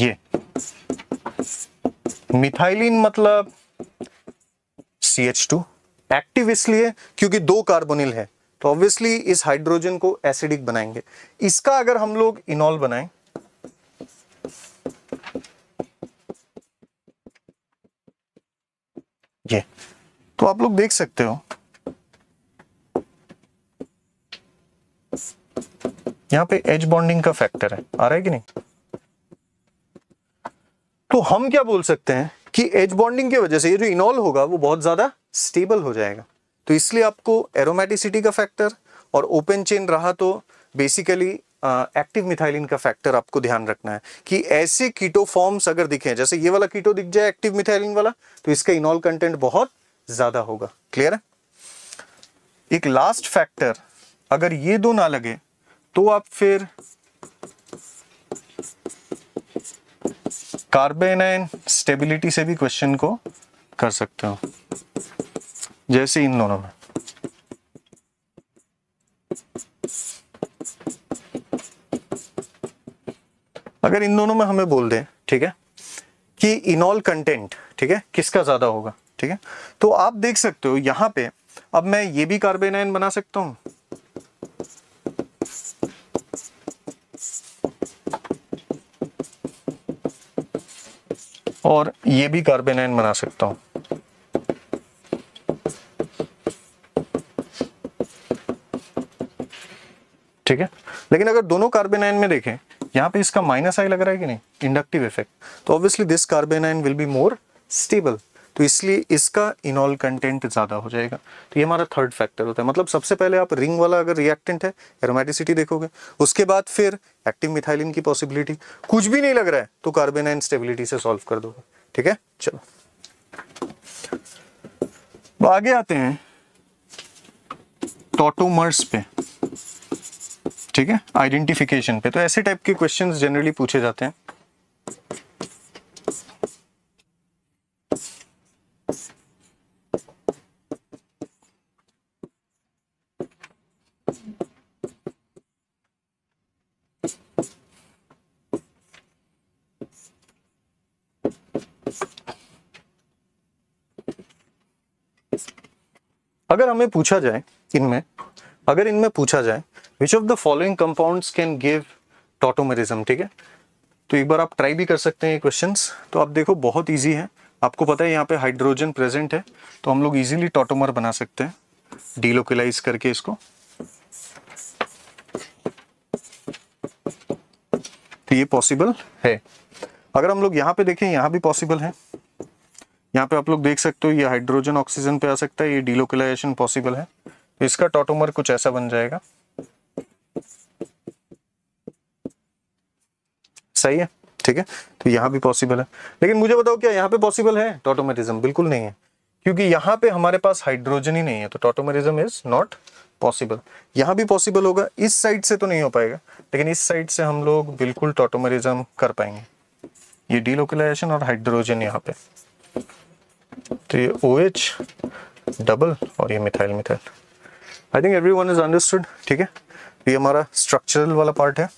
ये मिथाइलिन मतलब सी एच टू एक्टिव इसलिए क्योंकि दो कार्बोनिल है तो ऑब्वियसली इस हाइड्रोजन को एसिडिक बनाएंगे इसका अगर हम लोग इनॉल बनाएं ये तो आप लोग देख सकते हो यहां पे एज बॉन्डिंग का फैक्टर है आ रहा है कि नहीं तो हम क्या बोल सकते हैं कि एज बॉन्डिंग की वजह से ये जो इनॉल होगा वो बहुत ज़्यादा स्टेबल हो जाएगा तो इसलिए आपको एरोमेटिसिटी का फैक्टर और ओपन चेन रहा तो बेसिकली एक्टिव मिथाइलिन का फैक्टर आपको ध्यान रखना है कि ऐसे कीटो फॉर्म्स अगर दिखे जैसे ये वाला कीटो दिख जाए एक्टिव मिथाइलिन वाला तो इसका इनॉल कंटेंट बहुत ज़्यादा होगा क्लियर है एक लास्ट फैक्टर अगर ये दो ना लगे तो आप फिर कार्बेनाइन स्टेबिलिटी से भी क्वेश्चन को कर सकते हो जैसे इन दोनों में अगर इन दोनों में हमें बोल दें ठीक है कि इनॉल कंटेंट ठीक है किसका ज्यादा होगा ठीक है तो आप देख सकते हो यहां पे अब मैं ये भी कार्बेनाइन बना सकता हूं और ये भी कार्बेन आयन बना सकता हूं ठीक है लेकिन अगर दोनों कार्बेन आयन में देखें यहां पे इसका माइनस आई लग रहा है कि नहीं इंडक्टिव इफेक्ट तो obviously this carbanion will be more stable तो इसलिए इसका इनॉल कंटेंट ज़्यादा हो जाएगा तो ये हमारा थर्ड फैक्टर होता है मतलब सबसे पहले आप रिंग वाला अगर रिएक्टेंट है एरोमेटिसिटी देखोगे उसके बाद फिर एक्टिव मिथाइलिन की पॉसिबिलिटी कुछ भी नहीं लग रहा है तो कार्बेनाइन स्टेबिलिटी से सॉल्व कर दोगे ठीक है चलो तो आगे आते हैं टोटोमर्स पे ठीक है आइडेंटिफिकेशन पे तो ऐसे टाइप के क्वेश्चंस जनरली पूछे जाते हैं अगर हमें पूछा जाए इनमें अगर इनमें पूछा जाए which of the following compounds can give tautomerism ठीक है तो एक बार आप ट्राई भी कर सकते हैं ये क्वेश्चन तो आप देखो बहुत ईजी है आपको पता है यहाँ पे हाइड्रोजन प्रेजेंट है तो हम लोग इजीली टोटोमर बना सकते हैं डीलोकलाइज करके इसको तो ये पॉसिबल है अगर हम लोग यहाँ पे देखें यहाँ भी पॉसिबल है यहाँ पे आप लोग देख सकते हो ये हाइड्रोजन ऑक्सीजन पे आ सकता है ये डिलोकलाइजेशन पॉसिबल है तो इसका टोटोमर कुछ ऐसा बन जाएगा सही है ठीक है तो यहाँ भी पॉसिबल है लेकिन मुझे बताओ क्या यहाँ पे पॉसिबल है टोटोमेरिज्म बिल्कुल नहीं है क्योंकि यहाँ पे हमारे पास हाइड्रोजन ही नहीं है तो टोटोमेरिज्म इज नॉट पॉसिबल यहाँ भी पॉसिबल होगा इस साइड से तो नहीं हो पाएगा लेकिन इस साइड से हम लोग बिल्कुल टोटोमेरिज्म कर पाएंगे ये डीलोकलाइजेशन और हाइड्रोजन यहाँ पे तो ये ओ एच डबल और ये methyl methyl I think every one is understood ठीक है तो ये हमारा स्ट्रक्चरल वाला पार्ट है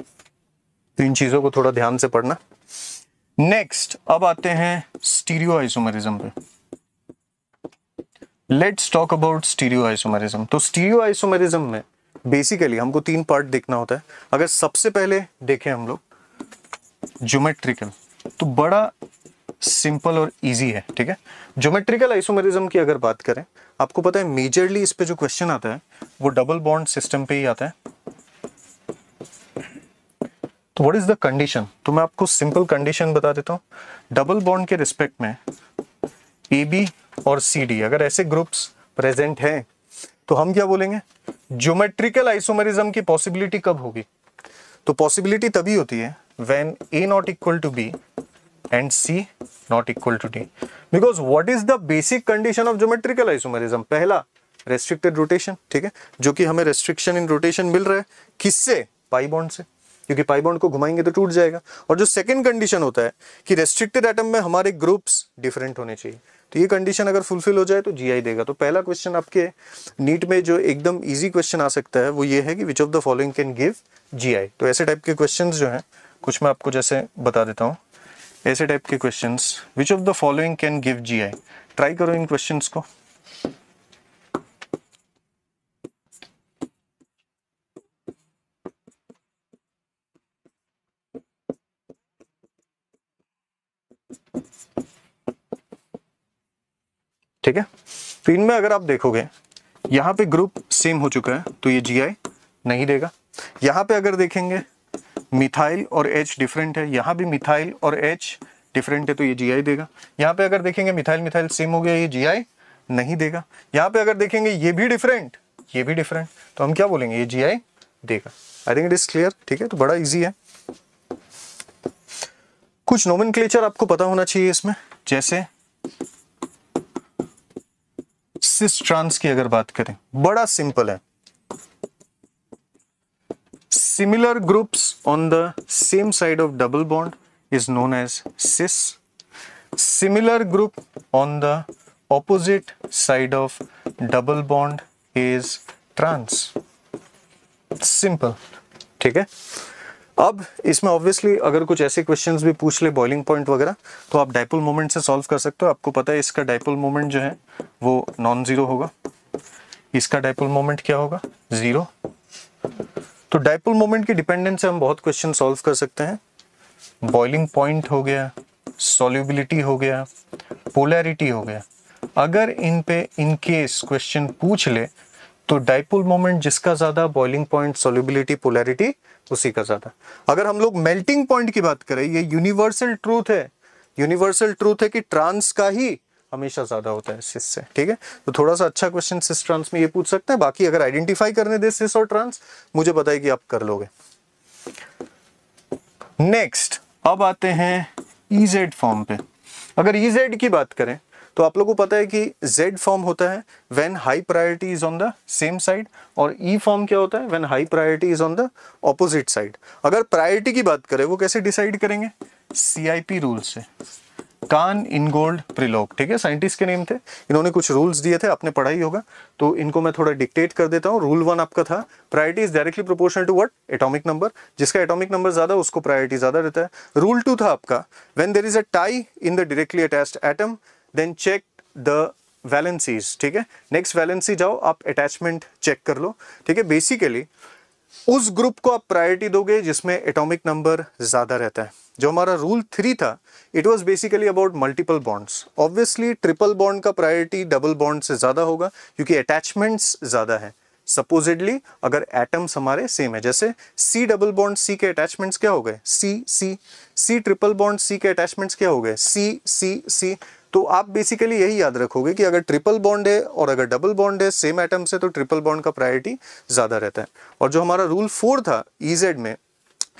तो इन चीजों को थोड़ा ध्यान से पढ़ना नेक्स्ट अब आते हैं स्टीरियो आइसोमरिज्म पे let's talk about stereoisomerism तो स्टीरियो आइसोमरिज्म में बेसिकली हमको तीन पार्ट देखना होता है अगर सबसे पहले देखें हम लोग ज्योमेट्रिकल तो बड़ा सिंपल और इजी है ठीक है ज्योमेट्रिकल आइसोमेरिज्म की अगर बात करें आपको पता है मेजरली इस पे जो क्वेश्चन आता है वो डबल बॉन्ड सिस्टम पे ही आता है तो व्हाट इज द कंडीशन तो मैं आपको सिंपल कंडीशन बता देता हूँ डबल बॉन्ड के रिस्पेक्ट में ए बी और सी डी अगर ऐसे ग्रुप्स प्रेजेंट हैं तो हम क्या बोलेंगे ज्योमेट्रिकल आइसोमेरिज्म की पॉसिबिलिटी कब होगी तो पॉसिबिलिटी तभी होती है when A not equal to B and C not equal to D. Because what is the basic condition of geometrical isomerism? पहला रेस्ट्रिक्टेड रोटेशन ठीक है जो कि हमें रेस्ट्रिक्शन इन रोटेशन मिल रहा है किससे पाई बॉन्ड से क्योंकि पाई बॉन्ड को घुमाएंगे तो टूट जाएगा और जो सेकंड कंडीशन होता है कि रेस्ट्रिक्टेड एटम में हमारे ग्रुप्स डिफरेंट होने चाहिए तो ये कंडीशन अगर फुलफिल हो जाए तो जीआई देगा तो पहला क्वेश्चन आपके नीट में जो एकदम इजी क्वेश्चन आ सकता है वो ये है कि which of the following can give GI तो ऐसे टाइप के क्वेश्चन जो है कुछ मैं आपको जैसे बता देता हूँ ऐसे टाइप के questions which of the following can give GI try करो इन क्वेश्चंस को ठीक है तो इनमें अगर आप देखोगे यहां पे ग्रुप सेम हो चुका है तो ये जीआई नहीं देगा यहां पे अगर देखेंगे मिथाइल और एच डिफरेंट है यहाँ भी मिथाइल और एच डिफरेंट है तो ये जी देगा यहाँ पे अगर देखेंगे मिथाइल मिथाइल सेम हो गया ये जी नहीं देगा यहाँ पे अगर देखेंगे ये भी डिफरेंट ये भी डिफरेंट तो हम क्या बोलेंगे ये जी देगा I think it is clear ठीक है तो बड़ा ईजी है कुछ नोमन आपको पता होना चाहिए इसमें जैसे सिस ट्रांस की अगर बात करें बड़ा सिंपल है Similar groups on the same side of double bond is known as cis. Similar group on the opposite side of double bond is trans simple ठीक है अब इसमें ऑब्वियसली अगर कुछ ऐसे क्वेश्चंस भी पूछ ले बॉइलिंग पॉइंट वगैरह तो आप डायपोल मोमेंट से सॉल्व कर सकते हो आपको पता है इसका डायपोल मोमेंट जो है वो नॉन ज़ीरो होगा इसका डायपोल मोमेंट क्या होगा ज़ीरो तो डायपोल मोमेंट की डिपेंडेंस से हम बहुत क्वेश्चन सॉल्व कर सकते हैं बॉइलिंग पॉइंट हो गया सॉल्युबिलिटी हो गया पोलैरिटी हो गया अगर इन पे इन केस क्वेश्चन पूछ ले तो डायपोल मोमेंट जिसका ज्यादा बॉइलिंग पॉइंट सोल्यूबिलिटी पोलैरिटी उसी का ज्यादा अगर हम लोग मेल्टिंग पॉइंट की बात करें ये यूनिवर्सल ट्रूथ है यूनिवर्सल ट्रूथ है कि ट्रांस का ही हमेशा ज्यादा होता है सिस से ठीक है तो थोड़ा सा अच्छा क्वेश्चन सिस ट्रांस में ये पूछ सकते हैं बाकी अगर आइडेंटिफाई करने दे सिस और ट्रांस मुझे बताए कि आप कर लोगे नेक्स्ट अब आते हैं ईजेड e फॉर्म पे अगर ईजेड e की बात करें तो आप लोगों को पता है कि Z फॉर्म होता है when high priority is on the same side और e फॉर्म क्या होता है when high priority is on the opposite side अगर प्रायोरिटी की बात करें वो कैसे डिसाइड करेंगे सीआईपी रूल से कान इन गोल्ड प्रिलोक ठीक है साइंटिस्ट के नेम थे इन्होंने कुछ रूल्स दिए थे आपने पढ़ा ही होगा तो इनको मैं थोड़ा डिक्टेट कर देता हूँ रूल वन आपका था priority is directly proportional to what atomic number जिसका एटॉमिक नंबर ज्यादा उसको प्रायोरिटी ज्यादा रहता है रूल टू था आपका when there is a tie in the directly attach atom then check the valencies ठीक है नेक्स्ट वैलेंसी जाओ आप अटैचमेंट चेक कर लो ठीक है बेसिकली उस ग्रुप को आप प्रायोरिटी दोगे जिसमें एटॉमिक नंबर ज़्यादा रहता है जो हमारा रूल थ्री था it was basically about multiple bonds obviously triple bond का प्रायोरिटी डबल बॉन्ड से ज़्यादा होगा क्योंकि अटैचमेंट्स ज़्यादा है सपोजिडली अगर एटम्स हमारे सेम है जैसे सी डबल बॉन्ड सी के अटैचमेंट्स क्या हो गए सी सी सी ट्रिपल बॉन्ड सी के अटैचमेंट्स क्या हो गए सी सी सी तो आप बेसिकली यही याद रखोगे कि अगर ट्रिपल बॉन्ड है और अगर डबल बॉन्ड है सेम एटम से तो ट्रिपल बॉन्ड का प्रायोरिटी ज़्यादा रहता है और जो हमारा रूल फोर था ईजेड e में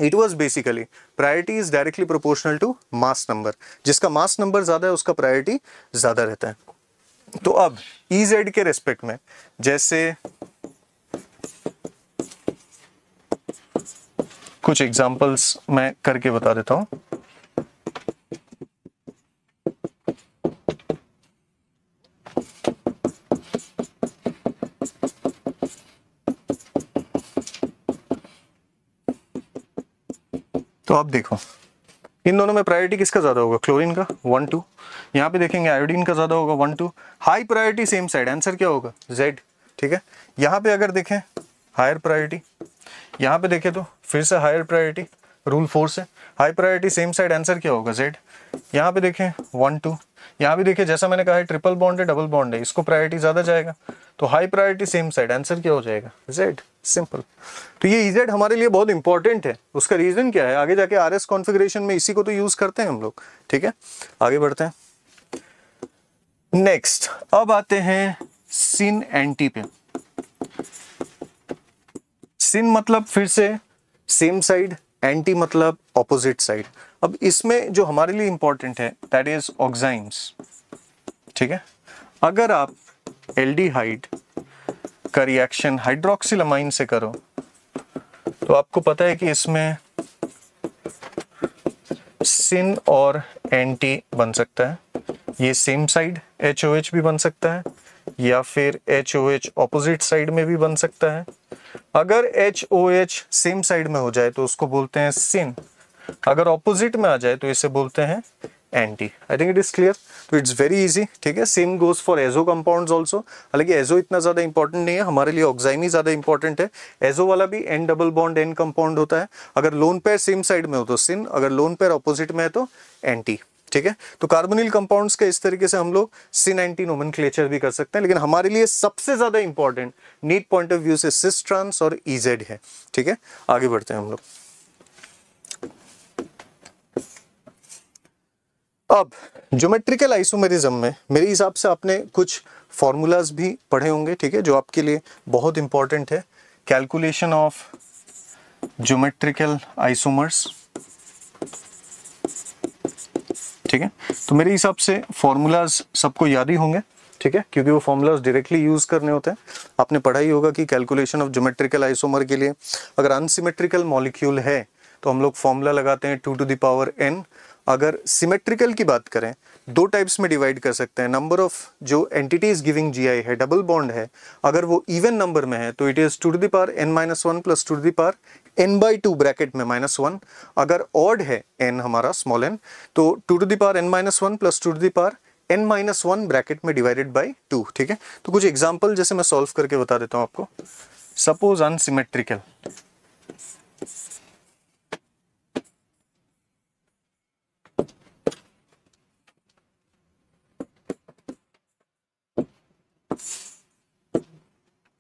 it was basically priority is directly proportional to mass number जिसका मास नंबर ज़्यादा है उसका प्रायोरिटी ज़्यादा रहता है तो अब ई e के रेस्पेक्ट में जैसे कुछ एग्जांपल्स मैं करके बता देता हूं तो आप देखो इन दोनों में प्रायोरिटी किसका ज़्यादा होगा क्लोरीन का वन टू यहाँ पे देखेंगे आयोडीन का ज़्यादा होगा one two high priority same side answer क्या होगा जेड ठीक है यहाँ पे अगर देखें हायर प्रायोरिटी यहाँ पे देखें तो फिर से हायर प्रायोरिटी रूल फोर से high priority same side answer क्या होगा जेड यहाँ पे देखें वन टू यहाँ भी देखिए जैसा मैंने कहा है ट्रिपल बॉन्ड है डबल बॉन्ड है इसको प्रायोरिटी ज़्यादा जाएगा तो high priority same side answer क्या हो जाएगा जेड सिंपल तो ये ईजेड e हमारे लिए बहुत इंपॉर्टेंट है उसका रीजन क्या है आगे जाके आर एस कॉन्फिग्रेशन में इसी को तो यूज करते हैं हम लोग ठीक है आगे बढ़ते हैं नेक्स्ट अब आते हैं सिन एंटी पे सिन मतलब फिर से सेम साइड एंटी मतलब ऑपोजिट साइड अब इसमें जो हमारे लिए इंपॉर्टेंट है दैट इज ऑक्साइम्स ठीक है अगर आप एल्डिहाइड इसका रिएक्शन हाइड्रोक्सिलमाइन से करो तो आपको पता है कि इसमें सिन और एंटी बन सकता है ये same side H O H भी बन सकता है या फिर H O H opposite side में भी बन सकता है अगर H O H same side में हो जाए तो उसको बोलते हैं सिन अगर ऑपोजिट में आ जाए तो इसे बोलते हैं anti I think it is clear तो इट्स वेरी इजी ठीक है same goes for azo compounds also हालांकि एजो इतना ज़्यादा इंपॉर्टेंट नहीं है हमारे लिए ही ज़्यादा इंपॉर्टेंट है एजो वाला भी N double bond N compound होता है अगर लोन पेयर सेम साइड में हो तो सिन अगर लोन पेयर ऑपोजिट में है तो एंटी ठीक है तो कार्बोनिल कंपाउंड्स का इस तरीके से हम लोग सिन एंटी नोमन भी कर सकते हैं लेकिन हमारे लिए सबसे ज़्यादा important NEET point of view से सिस ट्रांस और ईजेड e है ठीक है आगे बढ़ते हैं हम लोग अब ज्योमेट्रिकल आइसोमेरिज्म में मेरे हिसाब से आपने कुछ फॉर्मूलाज भी पढ़े होंगे ठीक है जो आपके लिए बहुत इंपॉर्टेंट है कैलकुलेशन ऑफ ज्योमेट्रिकल आइसोमर्स ठीक है तो मेरे हिसाब से फॉर्मूलाज सबको याद ही होंगे ठीक है क्योंकि वो फॉर्मूलाज डायरेक्टली यूज करने होते हैं आपने पढ़ा ही होगा कि कैलकुलेशन ऑफ ज्योमेट्रिकल आइसोमर के लिए अगर अनसिमेट्रिकल मॉलिक्यूल है तो हम लोग फॉर्मूला लगाते हैं टू टू दावर एन अगर सिमेट्रिकल की बात करें दो टाइप्स में डिवाइड कर सकते हैं नंबर ऑफ जो एंटिटीज गिविंग जीआई है डबल बॉन्ड है अगर वो इवन नंबर में है तो it is two the power n minus one plus two the power n by two bracket में माइनस वन अगर ऑड है एन हमारा स्मॉल एन तो two to the power n minus one plus two to power n minus one bracket में divided by two ठीक है तो कुछ एग्जाम्पल जैसे मैं सॉल्व करके बता देता हूँ आपको सपोज अनसिमेट्रिकल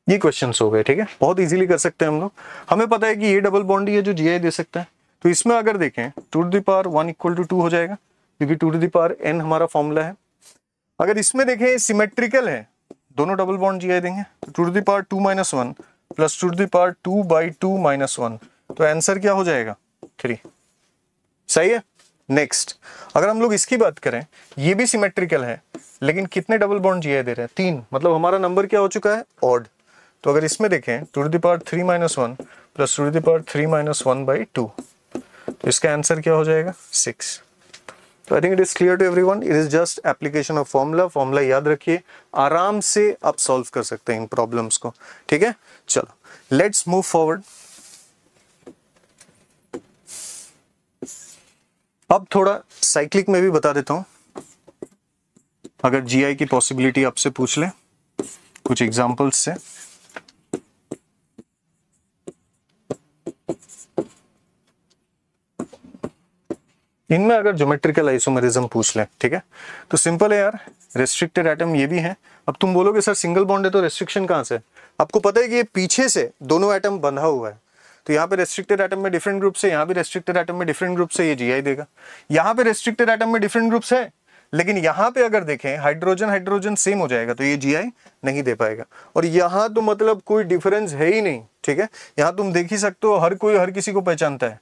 ये क्वेश्चन हो गए ठीक है बहुत इजीली कर सकते हैं हम लोग हमें पता है कि ये डबल बॉन्ड है जो जी आई दे सकता है तो इसमें अगर देखें two to the power one equal to two हो जाएगा क्योंकि टू टू दावर एन हमारा फॉर्मूला है अगर इसमें देखें सिमेट्रिकल है दोनों डबल बॉन्ड जी आई देंगे तो two to the power two minus one plus two to the power two by two minus one तो आंसर क्या हो जाएगा थ्री सही है नेक्स्ट अगर हम लोग इसकी बात करें ये भी सिमेट्रिकल है लेकिन कितने डबल बॉन्ड जी दे रहे हैं तीन मतलब हमारा नंबर क्या हो चुका है ऑड तो अगर इसमें देखें two to the power three minus one plus two to the power three minus one by two तो इसका आंसर क्या हो जाएगा सिक्स तो I think it is clear to every everyone it is just application of formula formula याद रखिए आराम से आप सॉल्व कर सकते हैं इन प्रॉब्लम्स को ठीक है चलो लेट्स मूव फॉरवर्ड अब थोड़ा साइक्लिक में भी बता देता हूं अगर जीआई की पॉसिबिलिटी आपसे पूछ लें कुछ एग्जांपल्स से इनमें अगर ज्योमेट्रिकल आइसोमेरिज्म पूछ लें ठीक है तो सिंपल है यार रेस्ट्रिक्टेड एटम ये भी हैं अब तुम बोलोगे सर सिंगल बॉन्ड है तो रेस्ट्रिक्शन कहां से आपको पता है कि ये पीछे से दोनों एटम बंधा हुआ है तो यहाँ पे रेस्ट्रिक्टेड आइटम में डिफरेंट ग्रुप्स है यहाँ भी रेस्ट्रिक्टेड आइटम में डिफरेंट ग्रुप से ये जी देगा यहाँ पे रेस्ट्रिक्टेड आइटम में डिफरेंट ग्रुप्स है लेकिन यहाँ पे अगर देखें हाइड्रोजन हाइड्रोजन सेम हो जाएगा तो ये जी नहीं दे पाएगा और यहाँ तो मतलब कोई डिफरेंस है ही नहीं ठीक है यहाँ तुम देख ही सकते हो हर कोई हर किसी को पहचानता है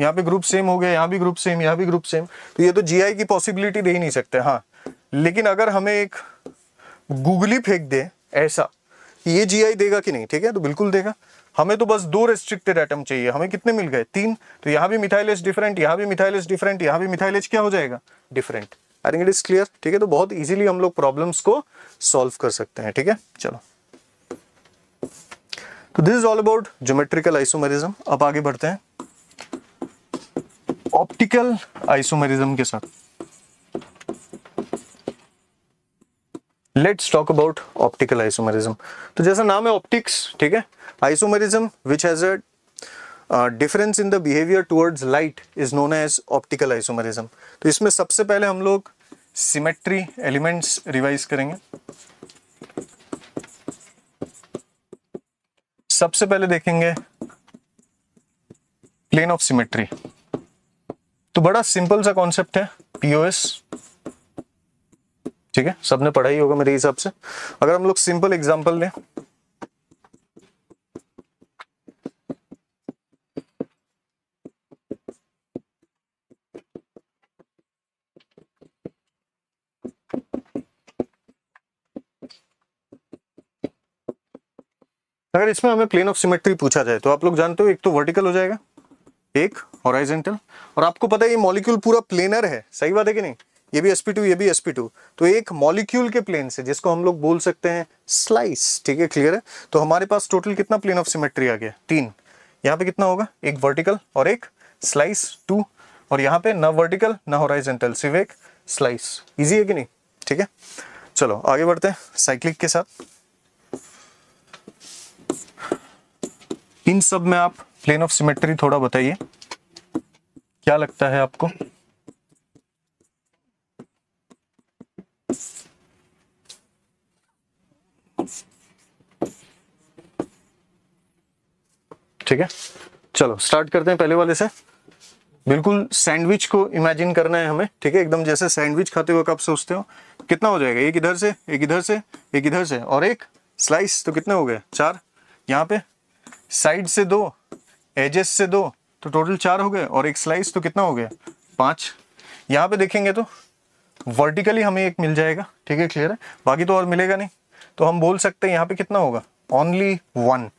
यहाँ पे ग्रुप सेम हो गया यहाँ भी ग्रुप सेम यहाँ भी ग्रुप सेम तो ये तो जी की पॉसिबिलिटी दे ही नहीं सकते हाँ लेकिन अगर हमें एक गूगली फेंक दे ऐसा ये जी देगा कि नहीं ठीक है तो बिल्कुल देगा हमें तो बस दो रेस्ट्रिक्टेड एटम चाहिए हमें कितने मिल गए तीन तो यहाँ भी मिथाइल डिफरेंट यहाँ भी मिथाइल डिफरेंट यहाँ भी मिथाइल क्या हो जाएगा different I think it is clear ठीक है तो बहुत इजीली हम लोग प्रॉब्लम्स को सॉल्व कर सकते हैं ठीक है चलो तो this is all about geometrical isomerism अब आगे बढ़ते हैं ऑप्टिकल आइसोमेरिज्म के साथ let's talk about optical isomerism तो जैसा नाम है ऑप्टिक्स ठीक है isomerism which has a difference in the behaviour towards light is known as optical isomerism तो इसमें सबसे पहले हम लोग सिमेट्री एलिमेंट्स रिवाइज करेंगे सबसे पहले देखेंगे प्लेन ऑफ सिमेट्री तो बड़ा सिंपल सा कॉन्सेप्ट है पीओएस ठीक है सबने पढ़ा ही होगा मेरे हिसाब से अगर हम लोग सिंपल एग्जाम्पल लें अगर इसमें हमें प्लेन ऑफ सिमेट्री पूछा जाए तो आप लोग जानते हो एक तो वर्टिकल हो जाएगा एक हॉराइजेंटल और आपको पता है ये मॉलिक्यूल पूरा प्लेनर है सही बात है कि नहीं ये भी sp2 ये भी sp2 तो एक मॉलिक्यूल के प्लेन से जिसको हम लोग बोल सकते हैं स्लाइस ठीक है क्लियर है तो हमारे पास टोटल कितना प्लेन ऑफ सिमेट्री आ गया तीन यहाँ पे कितना होगा एक वर्टिकल और एक स्लाइस टू और यहाँ पे ना वर्टिकल ना होराइजेंटल सिर्फ एक स्लाइस इजी है कि नहीं ठीक है चलो आगे बढ़ते हैं साइक्लिक के साथ इन सब में आप प्लेन ऑफ सिमेट्री थोड़ा बताइए क्या लगता है आपको ठीक है चलो स्टार्ट करते हैं पहले वाले से बिल्कुल सैंडविच को इमेजिन करना है हमें ठीक है एकदम जैसे सैंडविच खाते वक्त आप सोचते हो कितना हो जाएगा एक इधर से एक इधर से एक इधर से और एक स्लाइस तो कितने हो गए चार यहाँ पे साइड से दो एजेस से दो तो टोटल चार हो गए और एक स्लाइस तो कितना हो गया पांच यहाँ पे देखेंगे तो वर्टिकली हमें एक मिल जाएगा ठीक है क्लियर है बाकी तो और मिलेगा नहीं तो हम बोल सकते हैं यहाँ पे कितना होगा ओनली वन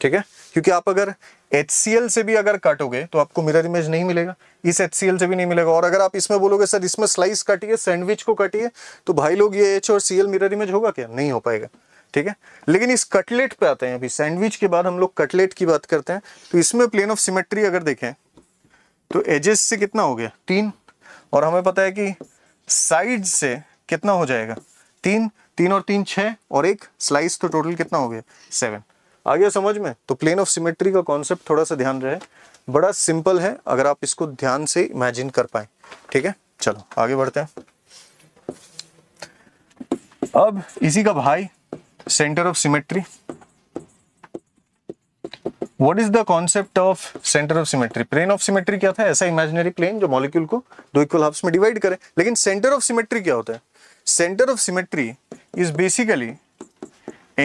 ठीक है क्योंकि आप अगर एच से भी अगर काटोगे तो आपको मिरर इमेज नहीं मिलेगा इस एच से भी नहीं मिलेगा और अगर आप इसमें बोलोगे सर इसमें स्लाइस काटिए सैंडविच को काटिए तो भाई लोग ये एच और सी मिरर इमेज होगा क्या नहीं हो पाएगा ठीक है लेकिन इस कटलेट पे आते हैं अभी सैंडविच के बाद हम लोग कटलेट की बात करते हैं तो इसमें प्लेन ऑफ सिमेट्री अगर देखें तो एजेस से कितना हो गया तीन और हमें पता है कि साइड से कितना हो जाएगा तीन तीन और तीन छ और एक स्लाइस तो टोटल कितना हो गया सेवन आ गया समझ में तो प्लेन ऑफ सिमेट्री का कॉन्सेप्ट थोड़ा सा ध्यान रहे बड़ा सिंपल है अगर आप इसको ध्यान से इमेजिन कर पाए ठीक है चलो आगे बढ़ते हैं अब इसी का भाई centre of symmetry what is the concept of centre of symmetry plane of symmetry क्या था ऐसा इमेजिनरी प्लेन जो मॉलिक्यूल को दो इक्वल हाफ्स में डिवाइड करे लेकिन सेंटर ऑफ सिमेट्री क्या होता है centre of symmetry is basically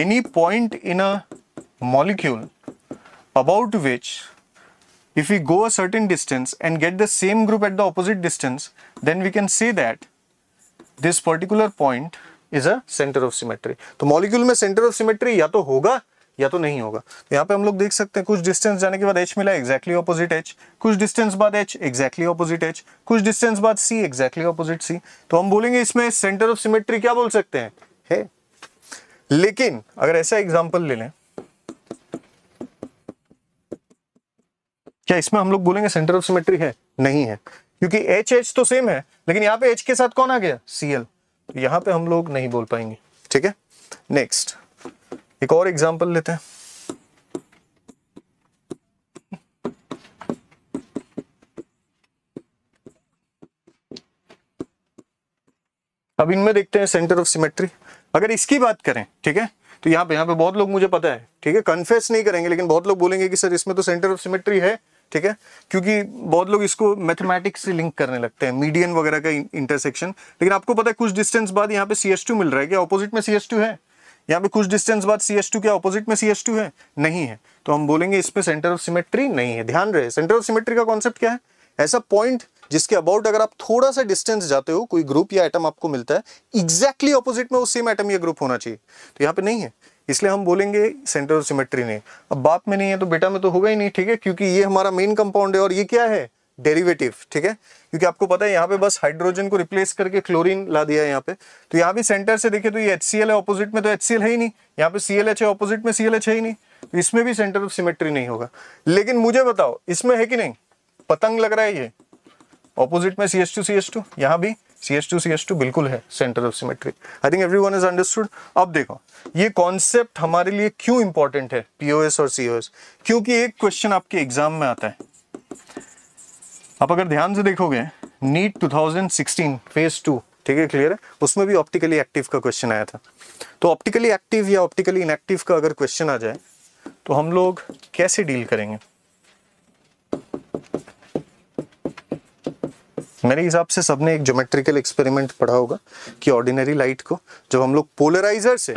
any point in a molecule about which if we go a certain distance and get the same group at the opposite distance, then we can say that this particular point is a center of symmetry. तो molecule mein center of symmetry ya to hoga या तो नहीं होगा तो यहाँ पे हम लोग देख सकते हैं कुछ डिस्टेंस जाने के बाद H मिला एग्जैक्टली ऑपोजिट H कुछ डिस्टेंस बाद H एग्जैक्टली ऑपोजिट H कुछ डिस्टेंस बाद C एग्जैक्टली ऑपोजिट C तो हम बोलेंगे इसमें सेंटर ऑफ सिमेट्री क्या बोल सकते हैं है लेकिन अगर ऐसा एग्जाम्पल ले लें क्या इसमें हम लोग बोलेंगे सेंटर ऑफ सिमेट्री है नहीं है क्योंकि एच एच तो सेम है लेकिन यहाँ पे एच के साथ कौन आ गया सी एल तो यहाँ पे हम लोग नहीं बोल पाएंगे ठीक है नेक्स्ट एक और एग्जाम्पल लेते हैं अब इनमें देखते हैं सेंटर ऑफ सिमेट्री अगर इसकी बात करें ठीक है तो यहाँ पे यहाँ पे बहुत लोग मुझे पता है ठीक है कन्फेस नहीं करेंगे लेकिन बहुत लोग बोलेंगे कि सर इसमें तो सेंटर ऑफ सिमेट्री है ठीक है क्योंकि बहुत लोग इसको मैथमेटिक्स से लिंक करने लगते हैं मीडियन वगैरह का इंटरसेक्शन लेकिन आपको पता है कुछ डिस्टेंस बाद यहाँ पे सी मिल रहा है क्या ऑपोजिट में सी है यहाँ पे कुछ डिस्टेंस बाद सी एस टू क्या ऑपोजिट में सी एस टू है नहीं है तो हम बोलेंगे इसमें सेंटर ऑफ सिमेट्री नहीं है ध्यान रहे सेंटर ऑफ सिमेट्री का कॉन्सेप्ट क्या है ऐसा पॉइंट जिसके अबाउट अगर आप थोड़ा सा डिस्टेंस जाते हो कोई ग्रुप या आइटम आपको मिलता है एग्जैक्टली exactly ऑपोजिट में वो सेम आइटम या ग्रुप होना चाहिए तो यहाँ पे नहीं है इसलिए हम बोलेंगे सेंटर ऑफ सिमेट्री नहीं अब बाप में नहीं है तो बेटा में तो होगा ही नहीं ठीक है क्योंकि ये हमारा मेन कंपाउंड है और ये क्या है डेरिवेटिव ठीक है क्योंकि आपको पता है यहाँ पे बस हाइड्रोजन को रिप्लेस करके क्लोरीन ला दिया है यहाँ पे तो यहाँ भी सेंटर से देखिए तो ये एच है ऑपोजिट में तो एच है ही नहीं यहाँ पे सी है ऑपोजिट में सी है ही नहीं तो इसमें भी सेंटर ऑफ सिमेट्री नहीं होगा लेकिन मुझे बताओ इसमें है कि नहीं पतंग लग रहा है ये ऑपोजिट में C S two C S two यहाँ भी CH2 CH2 बिल्कुल है centre of symmetry I think everyone is understood अब देखो ये कॉन्सेप्ट हमारे लिए क्यों इंपॉर्टेंट है पीओएस और सीओएस क्योंकि एक क्वेश्चन आपके एग्जाम में आता है आप अगर ध्यान से देखोगे नीट 2016 फेज टू ठीक है क्लियर है उसमें भी ऑप्टिकली एक्टिव का क्वेश्चन आया था तो ऑप्टिकली एक्टिव या ऑप्टिकली इनएक्टिव का अगर क्वेश्चन आ जाए तो हम लोग कैसे डील करेंगे मेरे हिसाब से सबने एक ज्योमेट्रिकल एक्सपेरिमेंट पढ़ा होगा कि ऑर्डिनरी लाइट को जब हम लोग पोलराइजर से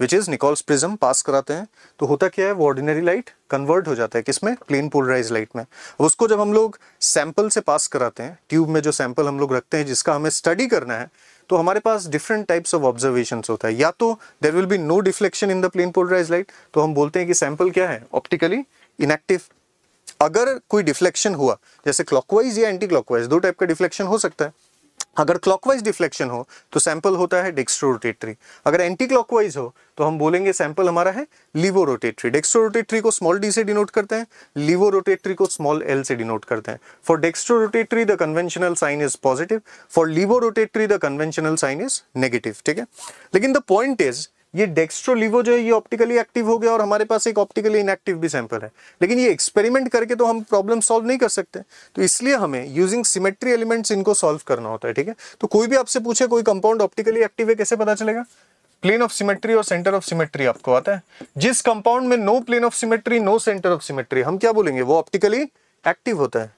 which is Nicol's prism pass कराते हैं तो होता क्या है वो ऑर्डिनरी लाइट कन्वर्ट हो जाता है किसमें प्लेन पोलराइज लाइट में अब उसको जब हम लोग सैंपल से पास कराते हैं ट्यूब में जो सैंपल हम लोग रखते हैं जिसका हमें स्टडी करना है तो हमारे पास डिफरेंट टाइप्स ऑफ ऑब्जर्वेशन होता है या तो there will be no deflection in the plane polarize light तो हम बोलते हैं कि सैंपल क्या है ऑप्टिकली इनएक्टिव अगर कोई डिफ्लेक्शन हुआ जैसे क्लॉकवाइज या एंटी क्लॉकवाइज दो टाइप का डिफ्लेक्शन हो सकता है अगर क्लॉकवाइज डिफ्लेक्शन हो तो सैंपल होता है डेक्स्ट्रो रोटेटरी अगर एंटी क्लॉकवाइज हो तो हम बोलेंगे सैंपल हमारा है लिवो रोटेटरी डेक्स्ट्रो रोटेटरी को स्मॉल डी से डिनोट करते हैं लिवो रोटेटरी को स्मॉल एल से डिनोट करते हैं for dextro rotatory the conventional sign is positive for laevo rotatory the conventional sign is negative ठीक है लेकिन द पॉइंट इज ये डेक्स्ट्रोलिवो जो है ये ऑप्टिकली एक्टिव हो गया और हमारे पास एक ऑप्टिकली इनएक्टिव भी सैंपल है लेकिन ये एक्सपेरिमेंट करके तो हम प्रॉब्लम सॉल्व नहीं कर सकते तो इसलिए हमें यूजिंग सिमेट्री एलिमेंट्स इनको सॉल्व करना होता है ठीक है तो कोई भी आपसे पूछे कोई कंपाउंड ऑप्टिकली एक्टिव है कैसे पता चलेगा प्लेन ऑफ सिमेट्री और सेंटर ऑफ सिमेट्री आपको आता है जिस कंपाउंड में no plane of symmetry no centre of symmetry हम क्या बोलेंगे वो ऑप्टिकली एक्टिव होता है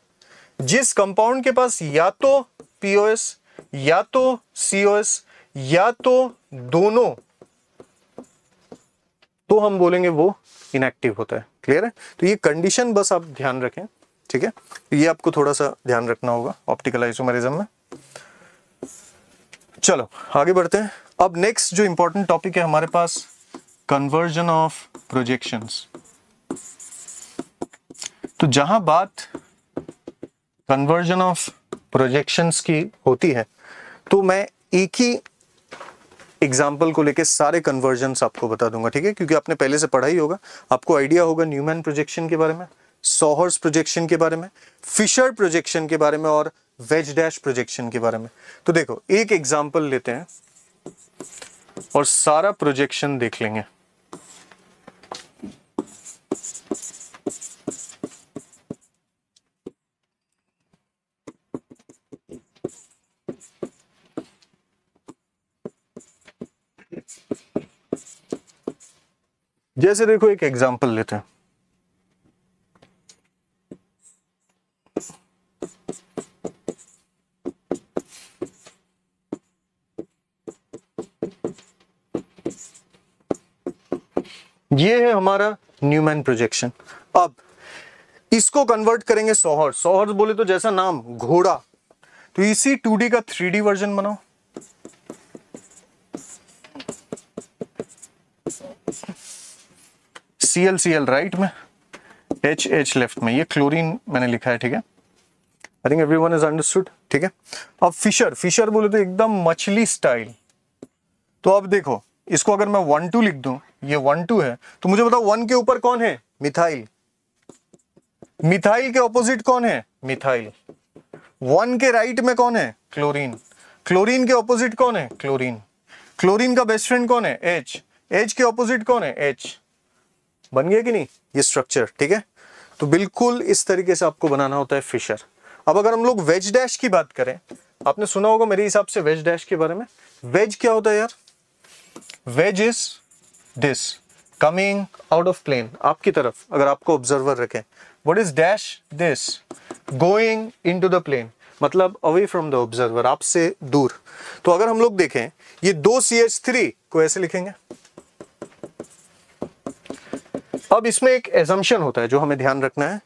जिस कंपाउंड के पास या तो पीओएस या तो सीओएस या तो दोनों तो हम बोलेंगे वो इनएक्टिव होता है क्लियर है तो ये कंडीशन बस आप ध्यान रखें ठीक है ये आपको थोड़ा सा ध्यान रखना होगा ऑप्टिकल आइसोमेरिज्म में चलो आगे बढ़ते हैं अब नेक्स्ट जो इंपॉर्टेंट टॉपिक है हमारे पास कन्वर्जन ऑफ प्रोजेक्शन तो जहां बात कन्वर्जन ऑफ प्रोजेक्शन की होती है तो मैं एक ही एग्जाम्पल को लेके सारे कन्वर्जन आपको बता दूंगा ठीक है क्योंकि आपने पहले से पढ़ा ही होगा आपको आइडिया होगा न्यूमैन प्रोजेक्शन के बारे में सोहर्स प्रोजेक्शन के बारे में फिशर प्रोजेक्शन के बारे में और वेज डैश प्रोजेक्शन के बारे में तो देखो एक एग्जाम्पल लेते हैं और सारा प्रोजेक्शन देख लेंगे जैसे देखो एक एग्जाम्पल लेते हैं ये है हमारा न्यूमैन प्रोजेक्शन अब इसको कन्वर्ट करेंगे सोहर्स सोहर्स बोले तो जैसा नाम घोड़ा तो इसी 2D का 3D वर्जन बनाओ C L C L right में एच एच लेफ्ट में ये क्लोरीन मैंने लिखा है ठीक है I think every one is understood ठीक है अब फिशर फिशर बोले तो एकदम मछली स्टाइल तो अब देखो इसको अगर मैं वन टू लिख दू ये वन टू है तो मुझे बताओ वन के ऊपर कौन है मिथाइल मिथाइल के ऑपोजिट कौन है मिथाइल वन के राइट में कौन है क्लोरीन क्लोरीन के ऑपोजिट कौन है क्लोरीन क्लोरीन का बेस्ट फ्रेंड कौन है एच एच के ऑपोजिट कौन है एच बन गया कि नहीं ये स्ट्रक्चर ठीक है तो बिल्कुल इस तरीके से आपको बनाना होता है फिशर अब अगर हम लोग वेज डैश की बात करें आपने सुना होगा मेरे हिसाब से वेज डैश के बारे में वेज क्या होता है यार wedge is this coming out of plane आपकी तरफ अगर आपको ऑब्जर्वर रखें what is dash this going into the plane मतलब अवे फ्रॉम द ऑब्जर्वर आपसे दूर तो अगर हम लोग देखें ये दो सी एच थ्री को ऐसे लिखेंगे अब इसमें एक एजम्पन होता है जो हमें ध्यान रखना है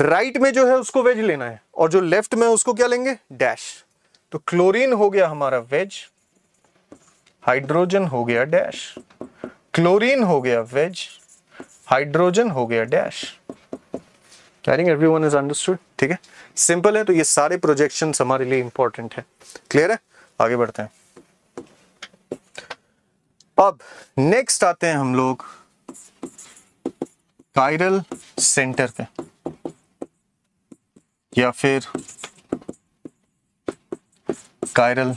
राइट right में जो है उसको वेज लेना है और जो लेफ्ट में उसको क्या लेंगे डैश तो क्लोरीन हो गया हमारा वेज हाइड्रोजन हो गया डैश क्लोरीन हो गया वेज हाइड्रोजन हो गया dash carrying every one is understood ठीक है सिंपल है तो ये सारे प्रोजेक्शन हमारे लिए इंपॉर्टेंट है क्लियर है आगे बढ़ते हैं अब नेक्स्ट आते हैं हम लोग काइरल सेंटर पे या फिर कायरल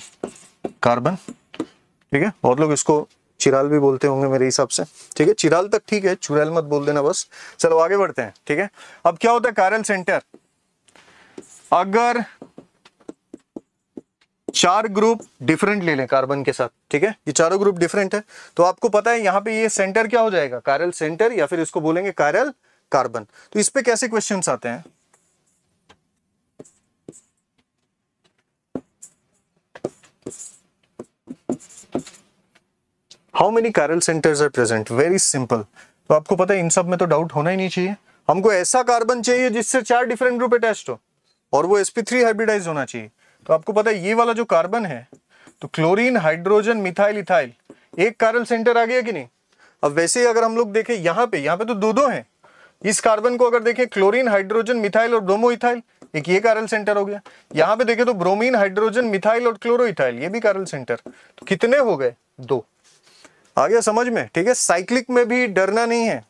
कार्बन ठीक है बहुत लोग इसको चिराल भी बोलते होंगे मेरे हिसाब से ठीक है चिराल तक ठीक है चुराल मत बोल देना बस चलो आगे बढ़ते हैं ठीक है अब क्या होता है कायरल सेंटर अगर चार ग्रुप डिफरेंट ले लें कार्बन के साथ ठीक है ये चारों ग्रुप डिफरेंट है तो आपको पता है यहाँ पे ये सेंटर क्या हो जाएगा कारल सेंटर या फिर इसको बोलेंगे कारल कार्बन तो इस पे कैसे क्वेश्चन आते हैं how many chiral centres are present very simple तो आपको पता है इन सब में तो डाउट होना ही नहीं चाहिए हमको ऐसा कार्बन चाहिए जिससे चार डिफरेंट ग्रुप अटैच हो और वो sp3 हाइब्रिडाइज होना चाहिए तो आपको पता है ये वाला जो कार्बन है तो क्लोरीन हाइड्रोजन मिथाइल इथाइल एक कार्बन सेंटर आ गया कि नहीं अब वैसे ही अगर हम लोग देखें यहाँ पे यहाँ पे तो दो दो हैं इस कार्बन को अगर देखें क्लोरीन हाइड्रोजन मिथाइल और ब्रोमो इथाइल एक ये कार्बन सेंटर हो गया यहाँ पे देखे तो ब्रोमीन हाइड्रोजन मिथाइल और क्लोरो इथाइल ये भी कारल सेंटर तो कितने हो गए दो आ गया समझ में ठीक है साइक्लिक में भी डरना नहीं है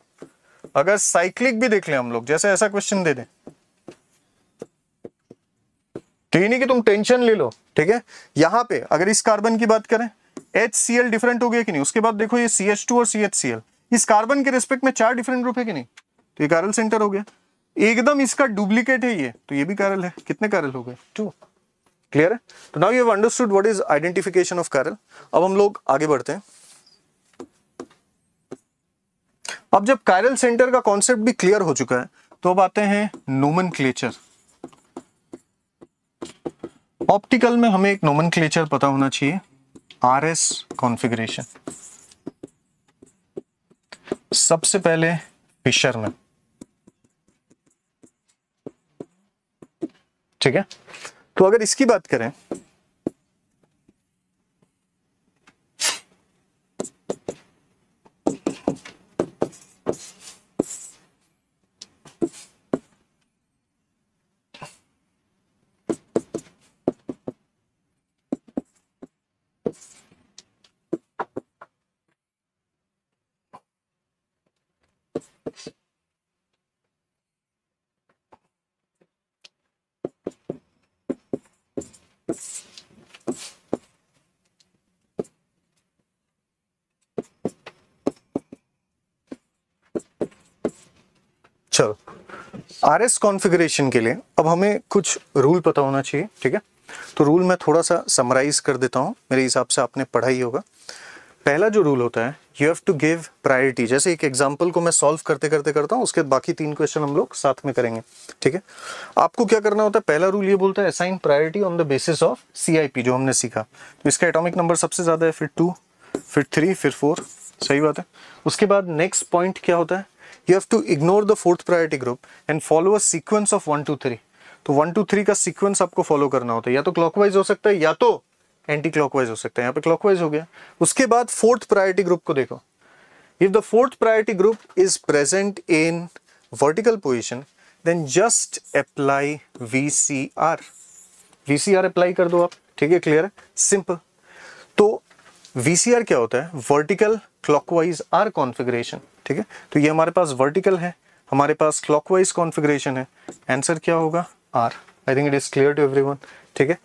अगर साइक्लिक भी देख ले हम लोग जैसे ऐसा क्वेश्चन दे दें तो ये नहीं कि तुम टेंशन ले लो ठीक है यहां पे अगर इस कार्बन की बात करें एच सी एल डिफरेंट हो गया कि नहीं उसके बाद देखो ये सी एच टू और सी एच सी एल इस कार्बन के रिस्पेक्ट में चार डिफरेंट ग्रुप है कि नहीं तो ये कारल सेंटर हो गया एकदम इसका डुप्लीकेट है ये तो ये भी कारल है कितने कारल हो गए टू क्लियर है तो now you understood what is identification of chiral अब हम लोग आगे बढ़ते हैं अब जब कायरल सेंटर का कॉन्सेप्ट भी क्लियर हो चुका है तो अब आते हैं नोमन क्लेचर ऑप्टिकल में हमें एक नोमन पता होना चाहिए आर एस कॉन्फिग्रेशन सबसे पहले में ठीक है तो अगर इसकी बात करें आर एस कॉन्फिग्रेशन के लिए अब हमें कुछ रूल पता होना चाहिए ठीक है तो रूल मैं थोड़ा सा समराइज कर देता हूँ मेरे हिसाब से आपने पढ़ा ही होगा पहला जो रूल होता है you have to give priority जैसे एक एग्जाम्पल को मैं सॉल्व करते करते करता हूँ उसके बाकी तीन क्वेश्चन हम लोग साथ में करेंगे ठीक है आपको क्या करना होता है पहला रूल ये बोलता है assign priority on the basis of C जो हमने सीखा तो इसका एटोमिक नंबर सबसे ज़्यादा है फिर टू फिर थ्री फिर फोर सही बात है उसके बाद नेक्स्ट पॉइंट क्या होता है you have to ignore the fourth priority group and follow a sequence of one two three तो वन टू थ्री का सीक्वेंस आपको फॉलो करना होता है या तो क्लॉकवाइज हो सकता है या तो एंटी क्लॉकवाइज हो सकता है यहाँ पे क्लॉकवाइज हो गया उसके बाद फोर्थ प्रायोरिटी ग्रुप को देखो if the fourth priority group is present in vertical position then just apply V C R V C R apply कर दो आप ठीक है क्लियर है सिंपल तो वी सी आर क्या होता है वर्टिकल क्लॉकवाइज आर कॉन्फिग्रेशन ठीक है तो ये हमारे पास वर्टिकल है हमारे पास क्लॉकवाइज कॉन्फ़िगरेशन है आंसर क्या होगा R I think it is clear to everyone ठीक है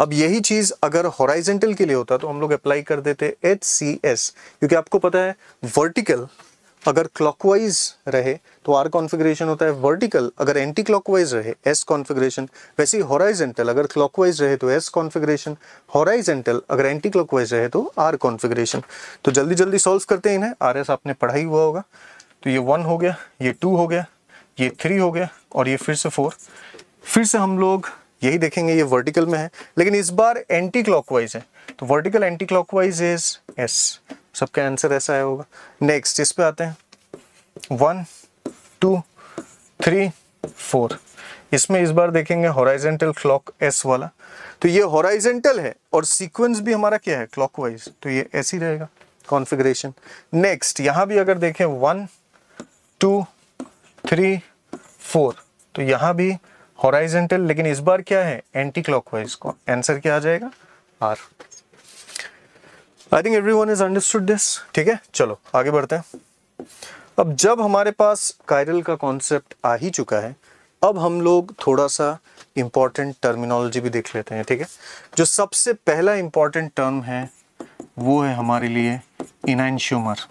अब यही चीज़ अगर हॉराइजेंटल के लिए होता तो हम लोग अप्लाई कर देते एच क्योंकि आपको पता है वर्टिकल अगर क्लॉकवाइज रहे तो आर कॉन्फिग्रेशन होता है वर्टिकल अगर एंटी क्लॉकवाइज रहे एस कॉन्फिग्रेशन वैसे ही हॉराइजेंटल अगर क्लॉकवाइज रहे तो एस कॉन्फिग्रेशन हॉराइजेंटल अगर एंटी क्लॉकवाइज रहे तो आर कॉन्फिग्रेशन तो जल्दी जल्दी सॉल्व करते हैं इन्हें आर एस आपने पढ़ा ही हुआ होगा तो ये वन हो गया ये टू हो गया ये थ्री हो गया और ये फिर से फोर फिर से हम लोग यही देखेंगे ये वर्टिकल में है लेकिन इस बार एंटी क्लॉकवाइज है तो vertical anticlockwise is S सबका आंसर ऐसा आया होगा नेक्स्ट इस पे आते हैं वन टू थ्री फोर इसमें इस बार देखेंगे हॉराइजेंटल क्लॉक एस वाला तो ये हॉराइजेंटल है और सीक्वेंस भी हमारा क्या है क्लॉकवाइज तो ये ऐसे ही रहेगा कॉन्फ़िगरेशन नेक्स्ट यहाँ भी अगर देखें वन टू थ्री फोर तो यहाँ भी हॉराइजेंटल लेकिन इस बार क्या है एंटी क्लॉकवाइज को आंसर क्या आ जाएगा R I think every one is understood this ठीक है चलो आगे बढ़ते हैं अब जब हमारे पास कायरल का कॉन्सेप्ट आ ही चुका है अब हम लोग थोड़ा सा इम्पॉर्टेंट टर्मिनोलॉजी भी देख लेते हैं ठीक है जो सबसे पहला इम्पॉर्टेंट टर्म है वो है हमारे लिए इनैंश्यूमर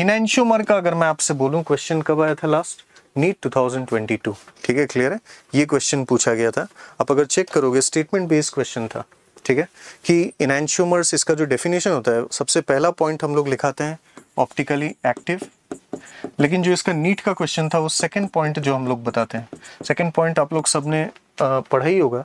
इनैंश्यूमर का अगर मैं आपसे बोलूं क्वेश्चन कब आया था लास्ट नीट 2022 ठीक है क्लियर है ये क्वेश्चन पूछा गया था आप अगर चेक करोगे स्टेटमेंट बेस्ड क्वेश्चन था ठीक है कि इनैंशियोमर्स इसका जो डेफिनेशन होता है सबसे पहला पॉइंट हम लोग लिखाते हैं ऑप्टिकली एक्टिव लेकिन जो इसका नीट का क्वेश्चन था वो सेकेंड पॉइंट जो हम लोग बताते हैं सेकेंड पॉइंट आप लोग सबने पढ़ा ही होगा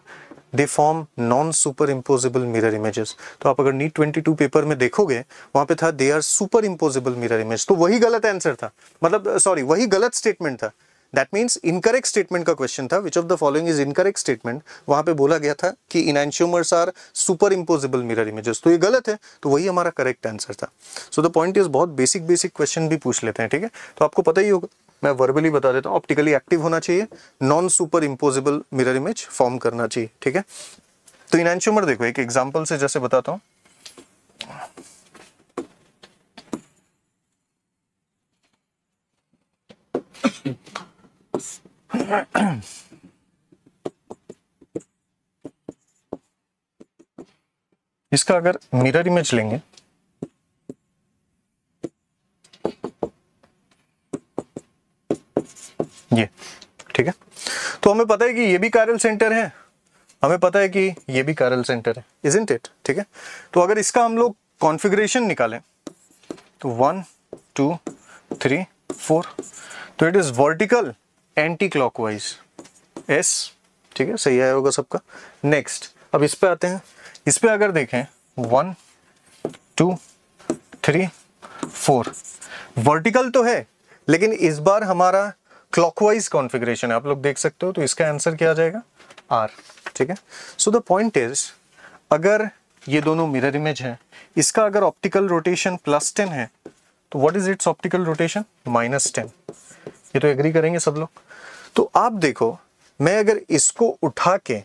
they form non superimposable mirror images तो आप अगर नीट ट्वेंटी टू पेपर में देखोगे वहां पे था they are superimposable mirror image तो वही गलत आंसर था मतलब सॉरी वही गलत स्टेटमेंट था दैट मीन्स इनकरेक्ट स्टेटमेंट का क्वेश्चन था which of the following is incorrect statement वहां पे बोला गया था कि enantiomers are superimposable mirror images तो ये गलत है तो वही हमारा करेक्ट आंसर था सो द पॉइंट इज बहुत बेसिक बेसिक क्वेश्चन भी पूछ लेते हैं ठीक है तो आपको पता ही होगा मैं वर्बली बता देता हूँ ऑप्टिकली एक्टिव होना चाहिए non superimposable mirror image form करना चाहिए ठीक है तो इनशियोमर देखो एक एग्जाम्पल से जैसे बताता हूँ Thank you. इसका अगर मिरर इमेज लेंगे ये ठीक है तो हमें पता है कि ये भी कारल सेंटर है हमें पता है कि ये भी कारल सेंटर है इज इंट इट ठीक है तो अगर इसका हम लोग कॉन्फ़िगरेशन निकालें तो वन टू थ्री फोर तो it is vertical anticlockwise S ठीक है सही आया होगा सबका नेक्स्ट अब इस पे आते हैं इस पे अगर देखें one two three four vertical तो है लेकिन इस बार हमारा क्लॉकवाइज कॉन्फ़िगरेशन है आप लोग देख सकते हो तो इसका आंसर क्या आ जाएगा आर ठीक है सो द पॉइंट इज अगर ये दोनों मिरर इमेज हैं इसका अगर ऑप्टिकल रोटेशन प्लस टेन है तो what is its optical rotation minus ten ये तो एग्री करेंगे सब लोग तो आप देखो मैं अगर इसको उठा के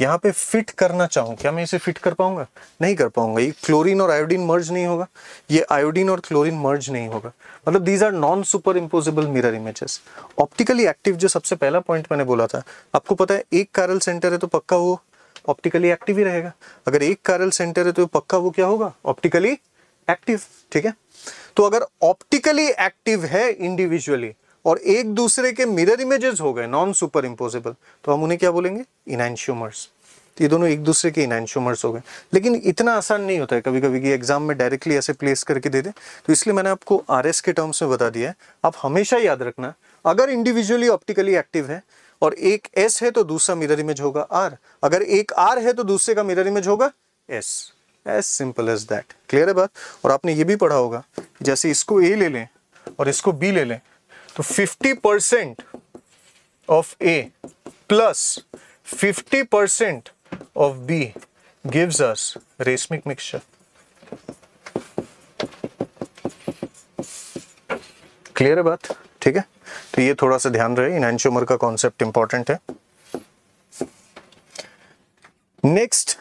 यहाँ पे फिट करना चाहूँ क्या मैं इसे फिट कर पाऊंगा नहीं कर पाऊंगा ये क्लोरीन और आयोडीन मर्ज नहीं होगा ये आयोडीन और क्लोरीन मर्ज नहीं होगा मतलब these are non superimposable mirror images optically active जो सबसे पहला पॉइंट मैंने बोला था आपको पता है एक कारल सेंटर है तो पक्का वो ऑप्टिकली एक्टिव ही रहेगा अगर एक कारल सेंटर है तो पक्का वो क्या होगा ऑप्टिकली एक्टिव ठीक है तो अगर ऑप्टिकली एक्टिव है इंडिविजुअली और एक दूसरे के मिरर इमेजेस हो गए नॉन सुपर इम्पोजिबल तो हम उन्हें क्या बोलेंगे इनैंशियोमर्स तो ये दोनों एक दूसरे के इनैंशियोमर्स हो गए लेकिन इतना आसान नहीं होता है कभी कभी कि एग्जाम में डायरेक्टली ऐसे प्लेस करके दे दे तो इसलिए मैंने आपको आर के टर्म्स में बता दिया है आप हमेशा याद रखना अगर इंडिविजुअली ऑप्टिकली एक्टिव है और एक एस है तो दूसरा मिरर इमेज होगा आर अगर एक आर है तो दूसरे का मिरर इमेज होगा as as simple as that clear है बात और आपने ये भी पढ़ा होगा जैसे इसको ए ले लें और इसको बी ले लें तो 50 percent of A plus 50% of B gives us racemic mixture clear है बात ठीक है तो ये थोड़ा सा ध्यान रहे इनहेंशोमर का कॉन्सेप्ट इंपॉर्टेंट है नेक्स्ट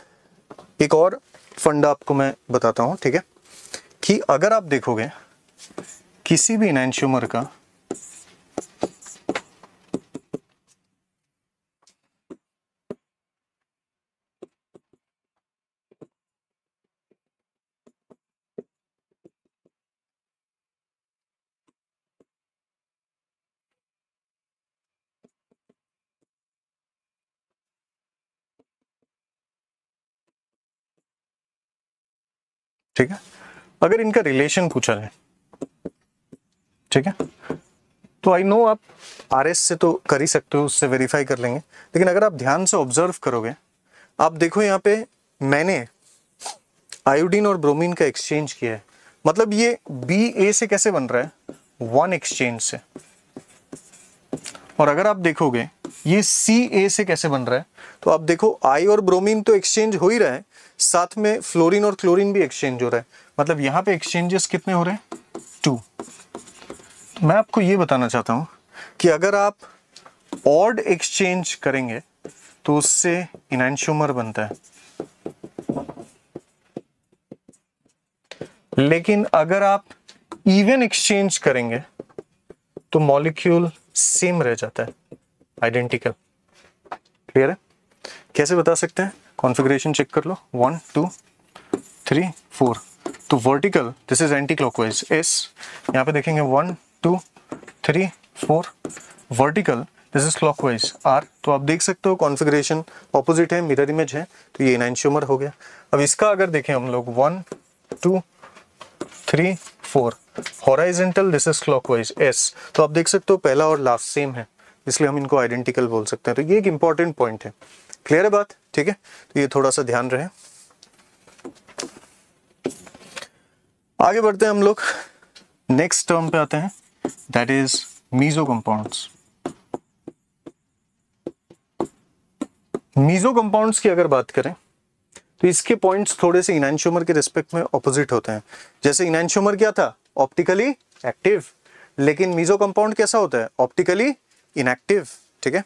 एक और फंड आपको मैं बताता हूं ठीक है कि अगर आप देखोगे किसी भी इनहेंशोमर का ठीक है अगर इनका रिलेशन पूछा जाए ठीक है तो आई नो आप आर एस से तो कर ही सकते हो उससे वेरीफाई कर लेंगे लेकिन अगर आप ध्यान से ऑब्जर्व करोगे आप देखो यहाँ पे मैंने आयोडीन और ब्रोमीन का एक्सचेंज किया है मतलब ये बी ए से कैसे बन रहा है वन एक्सचेंज से और अगर आप देखोगे ये सी ए से कैसे बन रहा है तो आप देखो आई और ब्रोमीन तो एक्सचेंज हो ही रहा है साथ में फ्लोरीन और क्लोरीन भी एक्सचेंज हो रहा है मतलब यहाँ पे एक्सचेंजेस कितने हो रहे हैं टू तो मैं आपको ये बताना चाहता हूँ कि अगर आप ऑर्ड एक्सचेंज करेंगे तो उससे इनशोमर बनता है लेकिन अगर आप इवन एक्सचेंज करेंगे तो मॉलिक्यूल सेम रह जाता है आइडेंटिकल क्लियर है कैसे बता सकते हैं कॉन्फ़िगरेशन चेक कर लो वन टू थ्री फोर तो vertical this is anticlockwise S यहाँ पे देखेंगे one two three four vertical this is clockwise R तो आप देख सकते हो कॉन्फ़िगरेशन ऑपोजिट है मिरर इमेज है तो ये नाइन श्यूमर हो गया अब इसका अगर देखें हम लोग one two three four horizontal this is clockwise S तो आप देख सकते हो पहला और लास्ट सेम है इसलिए हम इनको आइडेंटिकल बोल सकते हैं तो ये एक इंपॉर्टेंट पॉइंट है क्लियर है बात ठीक है तो ये थोड़ा सा ध्यान रहे आगे बढ़ते हैं हम लोग नेक्स्ट टर्म पे आते हैं that is meso compounds meso compounds की अगर बात करें तो इसके पॉइंट्स थोड़े से इनैंशोमर के रिस्पेक्ट में ऑपोजिट होते हैं जैसे इनैंशोमर क्या था ऑप्टिकली एक्टिव लेकिन मीजो कंपाउंड कैसा होता है ऑप्टिकली इनएक्टिव ठीक है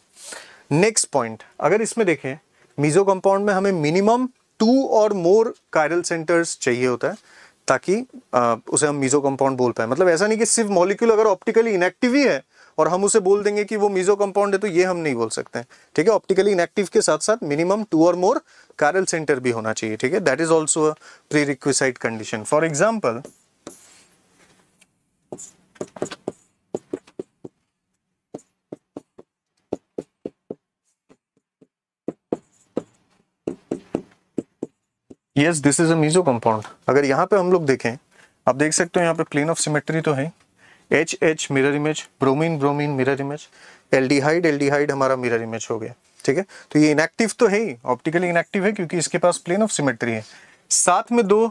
नेक्स्ट पॉइंट अगर इसमें देखें मीजो कंपाउंड में हमें मिनिमम टू और मोर कायरल सेंटर्स चाहिए होता है ताकि आ, उसे हम मीजो कंपाउंड बोल पाए मतलब ऐसा नहीं कि सिर्फ मॉलिक्यूल अगर ऑप्टिकली इनएक्टिव ही है और हम उसे बोल देंगे कि वो मीजो कंपाउंड है तो ये हम नहीं बोल सकते ठीक है ऑप्टिकली इनएक्टिव के साथ साथ मिनिमम टू और मोर कायरल सेंटर भी होना चाहिए ठीक है that is also prerequisite condition for example yes this is a meso compound अगर यहाँ पे हम लोग देखें आप देख सकते हो यहाँ पे प्लेन ऑफ सिमेट्री तो है H H mirror image bromine bromine mirror image aldehyde aldehyde हमारा मिरर इमेज हो गया ठीक है तो ये इनएक्टिव तो है ही ऑप्टिकली इनएक्टिव है क्योंकि इसके पास प्लेन ऑफ सिमेट्री है साथ में दो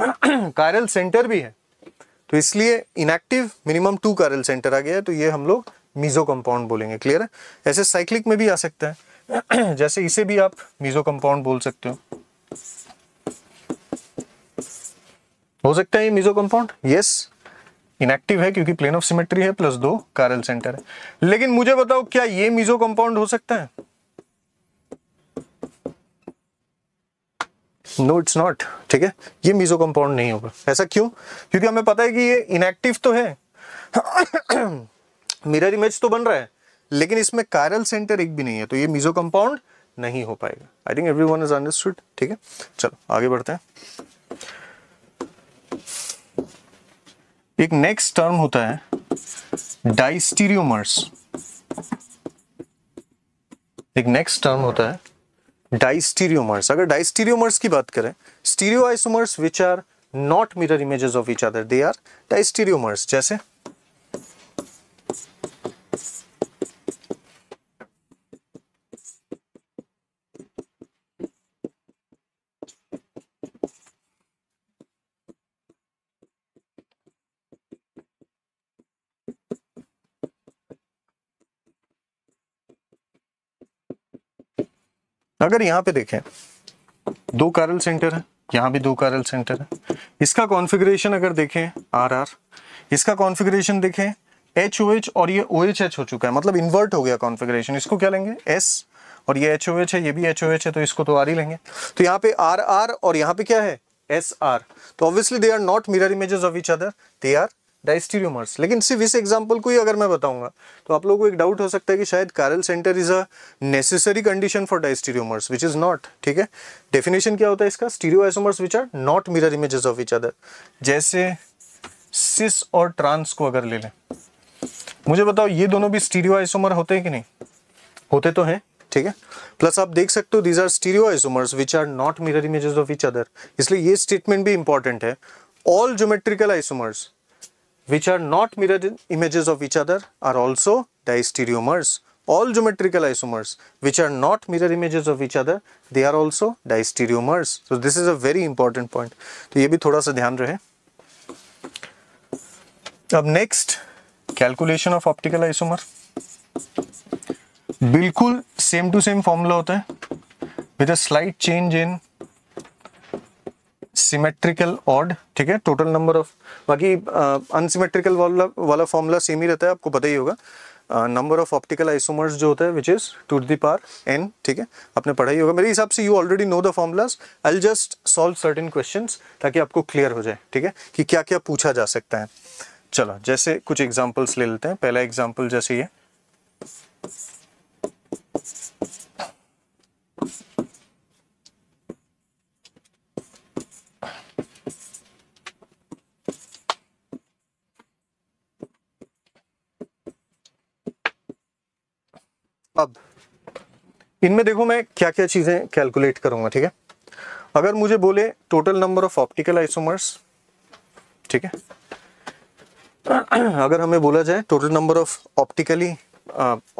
कारल सेंटर भी है तो इसलिए inactive minimum two chiral centre आ गया है तो ये हम लोग मीजो कंपाउंड बोलेंगे क्लियर है ऐसे साइक्लिक में भी आ सकता है जैसे इसे भी आप मीजो कंपाउंड बोल सकते हो हो सकता है ये मिजो कंपाउंड यस इनएक्टिव है क्योंकि प्लेन ऑफ सिमेट्री है प्लस दो कारल सेंटर है लेकिन मुझे बताओ क्या ये मिजो कंपाउंड हो सकता है नो इट्स नॉट ठीक है ये मिजो कंपाउंड नहीं होगा ऐसा क्यों क्योंकि हमें पता है कि ये इनएक्टिव तो है मिरर इमेज तो बन रहा है लेकिन इसमें कारल सेंटर एक भी नहीं है तो ये मिजो कंपाउंड नहीं हो पाएगा I think every one is understood ठीक है चलो आगे बढ़ते हैं एक नेक्स्ट टर्म होता है डाइस्टीरियोमर्स एक नेक्स्ट टर्म होता है डाइस्टीरियोमर्स अगर डाइस्टीरियोमर्स की बात करें stereoisomers which are not mirror images of each other they are diastereomers जैसे अगर यहाँ पे देखें दो कारल सेंटर है यहाँ भी दो कारल सेंटर है इसका कॉन्फ़िगरेशन अगर देखें आर आर इसका कॉन्फ़िगरेशन देखें एच ओ एच और ये ओ एच एच हो चुका है मतलब इन्वर्ट हो गया कॉन्फ़िगरेशन इसको क्या लेंगे एस और ये एच ओ एच है ये भी एच ओ एच है तो इसको तो आर ही लेंगे तो यहाँ पे आर आर और यहाँ पे क्या है एस आर तो obviously they are not mirror images of each other they are diastereomers लेकिन सिर्फ इस एग्जाम्पल को ही अगर मैं बताऊंगा तो आप लोगों को एक डाउट हो सकता है कि शायद chiral centre is a necessary condition for diastereomers which is not ठीक है डेफिनेशन क्या होता है इसका stereo stereoisomers which are not mirror images of each other जैसे सिस और ट्रांस को अगर ले लें मुझे बताओ ये दोनों भी स्टीरियो आइसोमर होते हैं कि नहीं होते तो हैं ठीक है प्लस आप देख सकते हो these are stereoisomers which are not mirror images of each other इसलिए ये स्टेटमेंट भी इंपॉर्टेंट है all geometrical isomers which are not mirrored images of each other are also diastereomers. All geometrical isomers which are not mirror images of each other they are also diastereomers. So this is a very important point. So ye bhi thoda sa dhyan रहे अब next, calculation of optical isomer. Bilkul same to same formula hota hai with a slight change in. Symmetrical odd ठीक है total number of बाकी unsymmetrical uh, वाला वाला formula same ही रहता है आपको पता ही होगा नंबर ऑफ ऑप्टिकल आइसोमर्स जो होता है which is two the power n ठीक है आपने पढ़ा ही होगा मेरे हिसाब से you already know the formulas I just solve certain question ताकि आपको क्लियर हो जाए ठीक है कि क्या क्या पूछा जा सकता है चलो जैसे कुछ एग्जाम्पल्स ले लेते हैं पहला एग्जाम्पल जैसे ये अब इनमें देखो मैं क्या क्या चीज़ें कैलकुलेट करूंगा ठीक है अगर मुझे बोले total number of optical isomers ठीक है अगर हमें बोला जाए total number of optically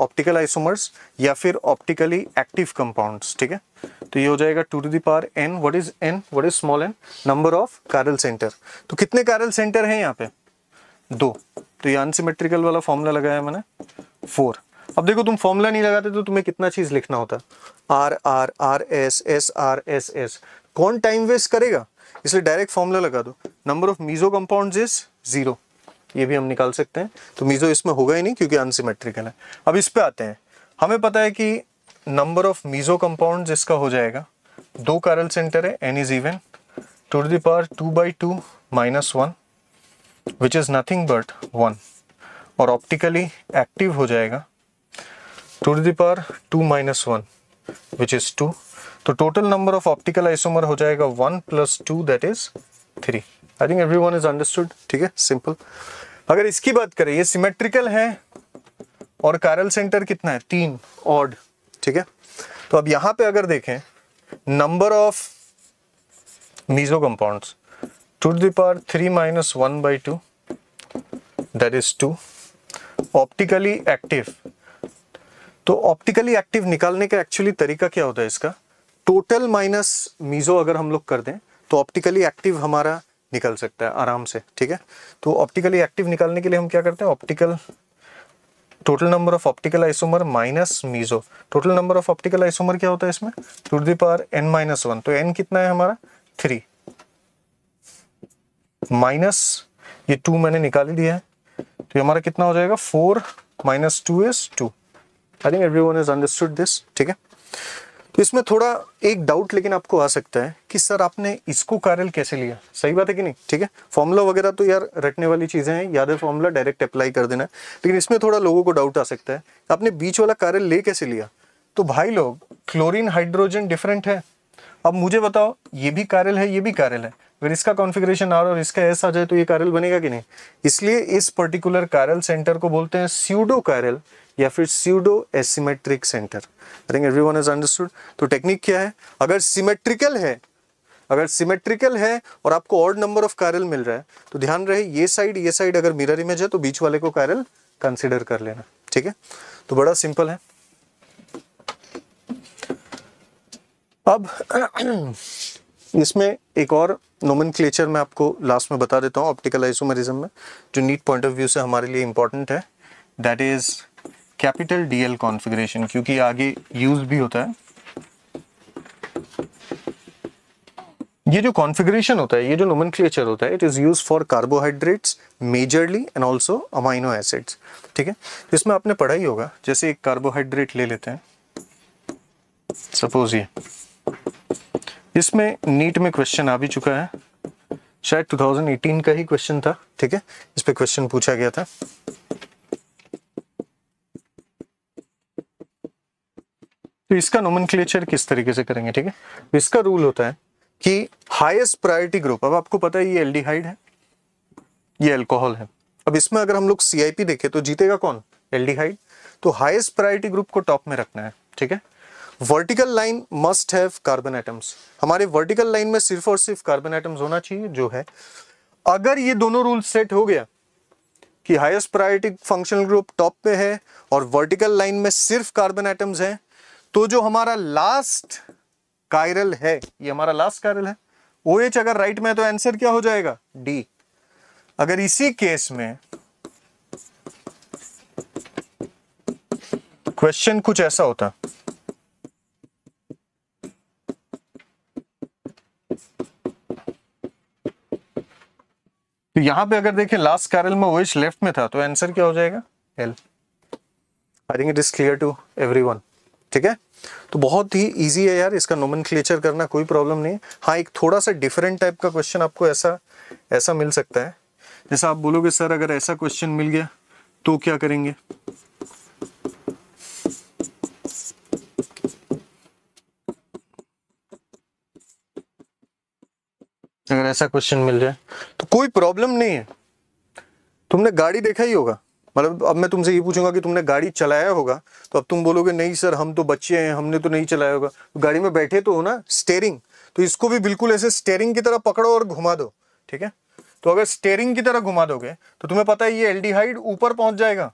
optical isomers या फिर ऑप्टिकली एक्टिव कंपाउंड्स ठीक है तो ये हो जाएगा two to the n what is n what is small n number of chiral centre तो कितने कारल सेंटर हैं यहाँ पे दो तो ये अनसिमेट्रिकल वाला फॉर्मूला लगाया मैंने फोर अब देखो तुम फॉर्मूला नहीं लगाते तो तुम्हें कितना चीज लिखना होता R R R S S R S S कौन टाइम वेस्ट करेगा इसलिए डायरेक्ट फॉर्मूला लगा दो number of meso compound is zero ये भी हम निकाल सकते हैं तो मीजो इसमें होगा ही नहीं क्योंकि अनसिमेट्रिकल है अब इस पे आते हैं हमें पता है कि नंबर ऑफ मीजो कंपाउंड इसका हो जाएगा दो कारल सेंटर है n is even two the two by two minus one which is nothing but one और ऑप्टिकली एक्टिव हो जाएगा two to the power two minus one which is two तो total number of optical isomer हो जाएगा one plus two that is three I think every one is understood ठीक है simple अगर इसकी बात करें ये सिमेट्रिकल है और कारल सेंटर कितना है तीन ऑड ठीक है तो अब यहां पे अगर देखें number of meso compound two the power three minus one by two that is two optically active तो ऑप्टिकली एक्टिव निकालने का एक्चुअली तरीका क्या होता है इसका टोटल माइनस मीज़ो अगर हम लोग कर दें तो ऑप्टिकली एक्टिव हमारा निकल सकता है आराम से ठीक है तो ऑप्टिकली एक्टिव निकालने के लिए हम क्या करते हैं optical total number of optical isomer minus meso total number of optical isomer क्या होता है इसमें two the power n minus one तो एन कितना है हमारा थ्री माइनस ये टू मैंने निकाल ही दिया है तो ये हमारा कितना हो जाएगा four minus two is two I think every one is understood this ठीक है तो इसमें थोड़ा एक डाउट लेकिन आपको आ सकता है कि सर आपने इसको कारल कैसे लिया सही बात है कि नहीं ठीक है फॉर्मूला वगैरह तो यार रटने वाली चीज़ें हैं याद है फॉर्मूला डायरेक्ट अप्लाई कर देना लेकिन इसमें थोड़ा लोगों को डाउट आ सकता है आपने बीच वाला कारल ले कैसे लिया तो भाई लोग क्लोरीन हाइड्रोजन डिफरेंट है अब मुझे बताओ ये भी कारल है ये भी कारल है अगर इसका कॉन्फ़िगरेशन आर और इसका एस आ जाए तो ये कारल बनेगा कि नहीं इसलिए इस पर्टिकुलर कारल सेंटर को बोलते हैं स्यूडो कारल या फिर pseudo asymmetric centre I think every one is understood तो टेक्निक क्या है अगर सिमेट्रिकल है अगर सिमेट्रिकल है और आपको ऑर्ड नंबर ऑफ कायरल मिल रहा है तो ध्यान रहे ये साइड ये साइड अगर मिरर इमेज है तो बीच वाले को कायरल कंसिडर कर लेना ठीक है तो बड़ा सिंपल है अब इसमें एक और नोमन क्लेचर मैं आपको लास्ट में बता देता हूँ ऑप्टिकल आइसोमेरिज्म में जो नीट पॉइंट ऑफ व्यू से हमारे लिए इंपॉर्टेंट है that is capital DL configuration क्योंकि आगे यूज भी होता है ये जो कॉन्फ़िगरेशन होता है ये जो नोमन होता है it is use for carbohydrates majorly and also amino acids ठीक है इसमें आपने पढ़ा ही होगा जैसे एक कार्बोहाइड्रेट ले लेते हैं सपोज ये इसमें नीट में क्वेश्चन आ भी चुका है शायद 2018 का ही क्वेश्चन था ठीक है इस पर क्वेश्चन पूछा गया था तो इसका नोमन किस तरीके से करेंगे ठीक है तो इसका रूल होता है कि हाईएस्ट प्रायोरिटी ग्रुप अब आपको पता है ये एल्डिहाइड है ये अल्कोहल है अब इसमें अगर हम लोग सीआईपी देखें तो जीतेगा कौन एल्डिहाइड तो हाईएस्ट प्रायोरिटी ग्रुप को टॉप में रखना है ठीक है vertical line must have carbon atoms हमारे वर्टिकल लाइन में सिर्फ और सिर्फ कार्बन एटम्स होना चाहिए जो है अगर ये दोनों रूल सेट हो गया कि highest priority functional group top में है और वर्टिकल लाइन में सिर्फ कार्बन एटम्स हैं तो जो हमारा लास्ट कायरल है ये हमारा लास्ट कायरल है ओ OH अगर राइट में है तो आंसर क्या हो जाएगा डी अगर इसी केस में क्वेश्चन कुछ ऐसा होता तो यहां पे अगर देखें लास्ट कारल में ओएच लेफ्ट में था तो आंसर क्या हो जाएगा L I think it is clear to everyone ठीक है तो बहुत ही ईजी है यार इसका नोमन करना कोई प्रॉब्लम नहीं है हाँ एक थोड़ा सा डिफरेंट टाइप का क्वेश्चन आपको ऐसा ऐसा मिल सकता है जैसा आप बोलोगे सर अगर ऐसा क्वेश्चन मिल गया तो क्या करेंगे अगर ऐसा क्वेश्चन मिल जाए तो कोई प्रॉब्लम नहीं है तुमने गाड़ी देखा ही होगा मतलब अब मैं तुमसे ये पूछूंगा कि तुमने गाड़ी चलाया होगा तो अब तुम बोलोगे नहीं सर हम तो बच्चे हैं हमने तो नहीं चलाया होगा तो गाड़ी में बैठे तो हो ना स्टेयरिंग तो इसको भी बिल्कुल ऐसे स्टेयरिंग की तरह पकड़ो और घुमा दो ठीक है तो अगर स्टेयरिंग की तरह घुमा दोगे तो तुम्हें पता है ये एल्डिहाइड ऊपर पहुंच जाएगा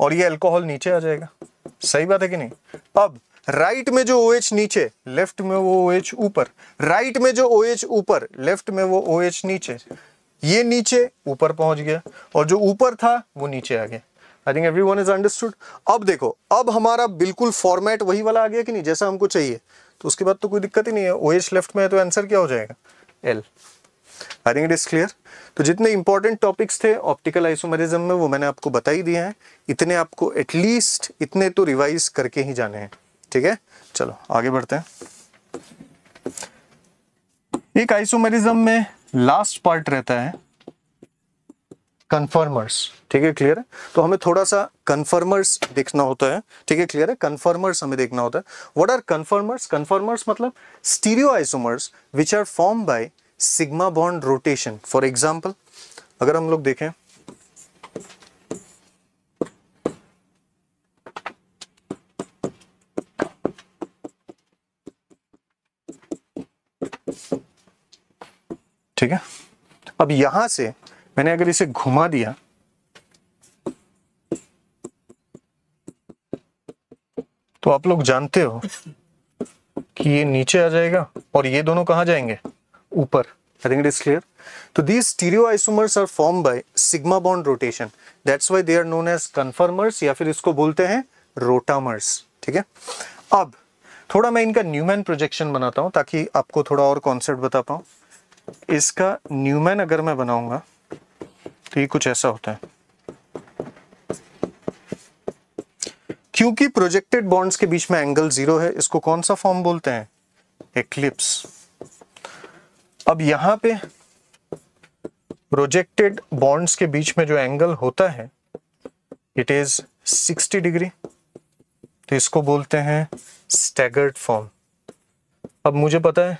और ये अल्कोहल नीचे आ जाएगा सही बात है कि नहीं अब राइट में जो ओ OH नीचे लेफ्ट में वो ओ OH ऊपर राइट में जो ओ OH ऊपर लेफ्ट में वो ओ OH नीचे ये नीचे ऊपर पहुंच गया और जो ऊपर था वो नीचे आ गया I think every one is understood अब देखो अब हमारा बिल्कुल फॉर्मेट वही वाला आ गया कि नहीं जैसा हमको चाहिए तो उसके बाद तो कोई दिक्कत ही नहीं है ओ एच लेफ्ट में है तो आंसर क्या हो जाएगा L I think it is clear तो जितने इंपॉर्टेंट टॉपिक्स थे ऑप्टिकल आइसोमेरिज्म में वो मैंने आपको बता ही दिए हैं इतने आपको एटलीस्ट इतने तो रिवाइज करके ही जाने हैं ठीक है चलो आगे बढ़ते हैं एक आइसोमेरिज्म में लास्ट पार्ट रहता है कन्फर्मर्स ठीक है क्लियर है तो हमें थोड़ा सा कन्फर्मर्स देखना होता है ठीक है क्लियर है कन्फर्मर्स हमें देखना होता है व्हाट आर कन्फर्मर्स कन्फर्मर्स मतलब stereoisomers which are form by sigma bond rotation for example अगर हम लोग देखें ठीक है अब यहां से मैंने अगर इसे घुमा दिया तो आप लोग जानते हो कि ये नीचे आ जाएगा और ये दोनों कहां जाएंगे ऊपर I think it is clear तो these stereoisomers are form by sigma bond rotation that's why they are known as conformers या फिर इसको बोलते हैं रोटामर्स ठीक है अब थोड़ा मैं इनका न्यूमैन प्रोजेक्शन बनाता हूं ताकि आपको थोड़ा और कॉन्सेप्ट बता पाऊं इसका न्यूमैन अगर मैं बनाऊंगा तो ये कुछ ऐसा होता है क्योंकि प्रोजेक्टेड बॉन्ड्स के बीच में एंगल जीरो है इसको कौन सा फॉर्म बोलते हैं एक्लिप्स अब यहां पे प्रोजेक्टेड बॉन्ड्स के बीच में जो एंगल होता है इट इज 60 डिग्री तो इसको बोलते हैं स्टैगर्ड फॉर्म अब मुझे पता है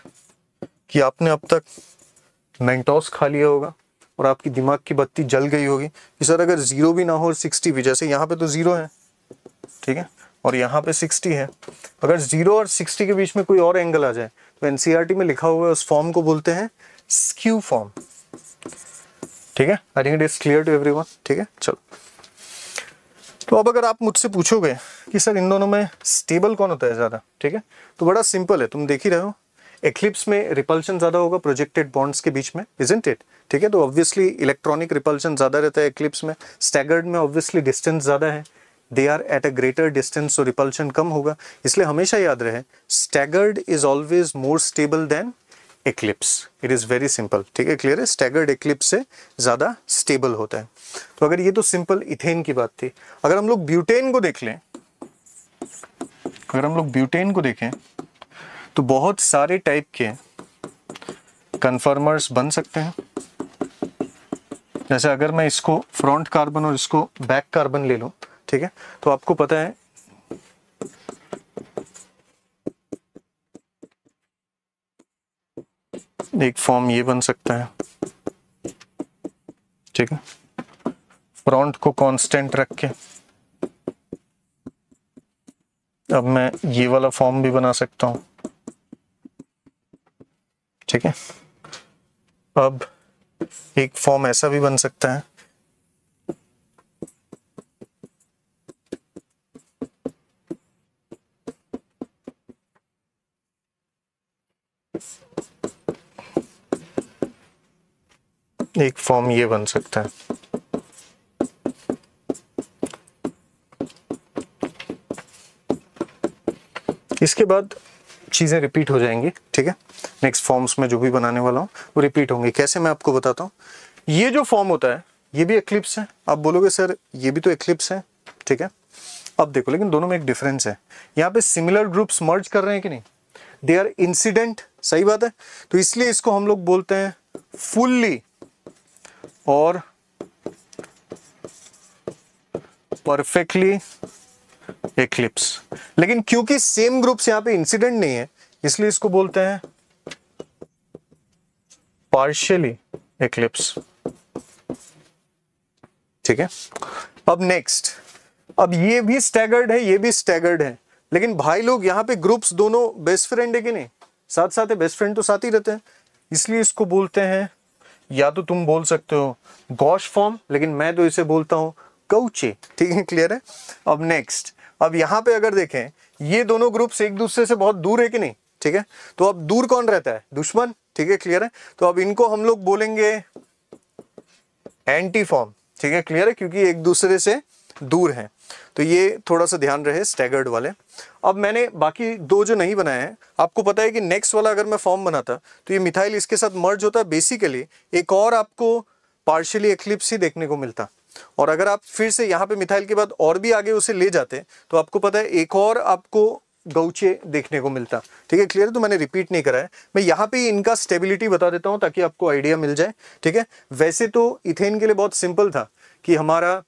कि आपने अब तक मेंटोस खा लिया होगा और आपकी दिमाग की बत्ती जल गई होगी कि सर अगर ज़ीरो भी ना हो और सिक्सटी भी जैसे यहाँ पे तो ज़ीरो है ठीक है और यहाँ पे सिक्सटी है अगर ज़ीरो और सिक्सटी के बीच में कोई और एंगल आ जाए तो एन e में लिखा हुआ है उस फॉर्म को बोलते हैं स्क्यू फॉर्म ठीक है I think it is clear to every ठीक है चलो तो अब अगर आप मुझसे पूछोगे कि सर इन दोनों में स्टेबल कौन होता है ज़्यादा ठीक है तो बड़ा सिंपल है तुम देख ही रहे हो एक्लिप्स में रिपल्शन ज़्यादा होगा प्रोजेक्टेड बॉन्ड्स के बीच में इजेंट इट ठीक है तो ऑब्वियसली इलेक्ट्रॉनिक रिपल्शन ज़्यादा रहता है एक्लिप्स में स्टैगर्ड में ऑब्वियसली डिस्टेंस ज़्यादा है they are at a greater distance so repulsion कम होगा इसलिए हमेशा याद रहे staggered is always more stable than eclipse it is very simple ठीक है क्लियर है स्टैगर्ड एक्लिप्स से ज़्यादा स्टेबल होता है तो अगर ये तो सिंपल इथेन की बात थी अगर हम लोग ब्यूटेन को देख लें अगर हम लोग ब्यूटेन को देखें तो बहुत सारे टाइप के कन्फर्मर्स बन सकते हैं जैसे अगर मैं इसको फ्रंट कार्बन और इसको बैक कार्बन ले लू ठीक है तो आपको पता है एक फॉर्म ये बन सकता है ठीक है फ्रंट को कांस्टेंट रख के अब मैं ये वाला फॉर्म भी बना सकता हूं ठीक है अब एक फॉर्म ऐसा भी बन सकता है एक फॉर्म ये बन सकता है इसके बाद चीज़ें रिपीट हो जाएंगी ठीक है नेक्स्ट फॉर्म्स में जो भी बनाने वाला हूँ वो रिपीट होंगे कैसे मैं आपको बताता हूँ ये जो फॉर्म होता है ये भी एक्लिप्स है आप बोलोगे सर ये भी तो एक्लिप्स है ठीक है अब देखो लेकिन दोनों में एक डिफरेंस है यहाँ पे सिमिलर ग्रुप्स मर्ज कर रहे हैं कि नहीं दे आर इंसिडेंट सही बात है तो इसलिए इसको हम लोग बोलते हैं फुल्ली और परफेक्टली एक्लिप्स लेकिन क्योंकि सेम ग्रुप्स यहाँ पे इंसिडेंट नहीं है इसलिए इसको बोलते हैं पार्शियली eclipse ठीक है अब नेक्स्ट अब ये भी स्टैगर्ड है ये भी स्टैगर्ड है लेकिन भाई लोग यहां पे ग्रुप्स दोनों बेस्ट फ्रेंड है कि नहीं साथ साथ है बेस्ट फ्रेंड तो साथ ही रहते हैं इसलिए इसको बोलते हैं या तो तुम बोल सकते हो गॉश फॉर्म लेकिन मैं तो इसे बोलता हूं कौचे ठीक है क्लियर है अब नेक्स्ट अब यहां पे अगर देखें ये दोनों ग्रुप्स एक दूसरे से बहुत दूर है कि नहीं ठीक है तो अब दूर कौन रहता है दुश्मन ठीक है क्लियर है तो अब इनको हम लोग बोलेंगे एंटी फॉर्म ठीक है क्लियर है क्योंकि एक दूसरे से दूर हैं तो ये थोड़ा सा ध्यान रहे स्टैगर्ड वाले अब मैंने बाकी दो जो नहीं बनाए हैं आपको पता है कि नेक्स्ट वाला अगर मैं फॉर्म बनाता तो ये मिथाइल इसके साथ मर्ज होता बेसिकली एक और आपको पार्शियली एक्लिप्स ही देखने को मिलता और अगर आप फिर से यहाँ पे मिथाइल के बाद और भी आगे उसे ले जाते तो आपको पता है एक और आपको गौचे देखने को मिलता ठीक है क्लियर है तो मैंने रिपीट नहीं करा है मैं यहाँ पे इनका स्टेबिलिटी बता देता हूँ ताकि आपको आइडिया मिल जाए ठीक है वैसे तो इथेन के लिए बहुत सिंपल था कि हमारा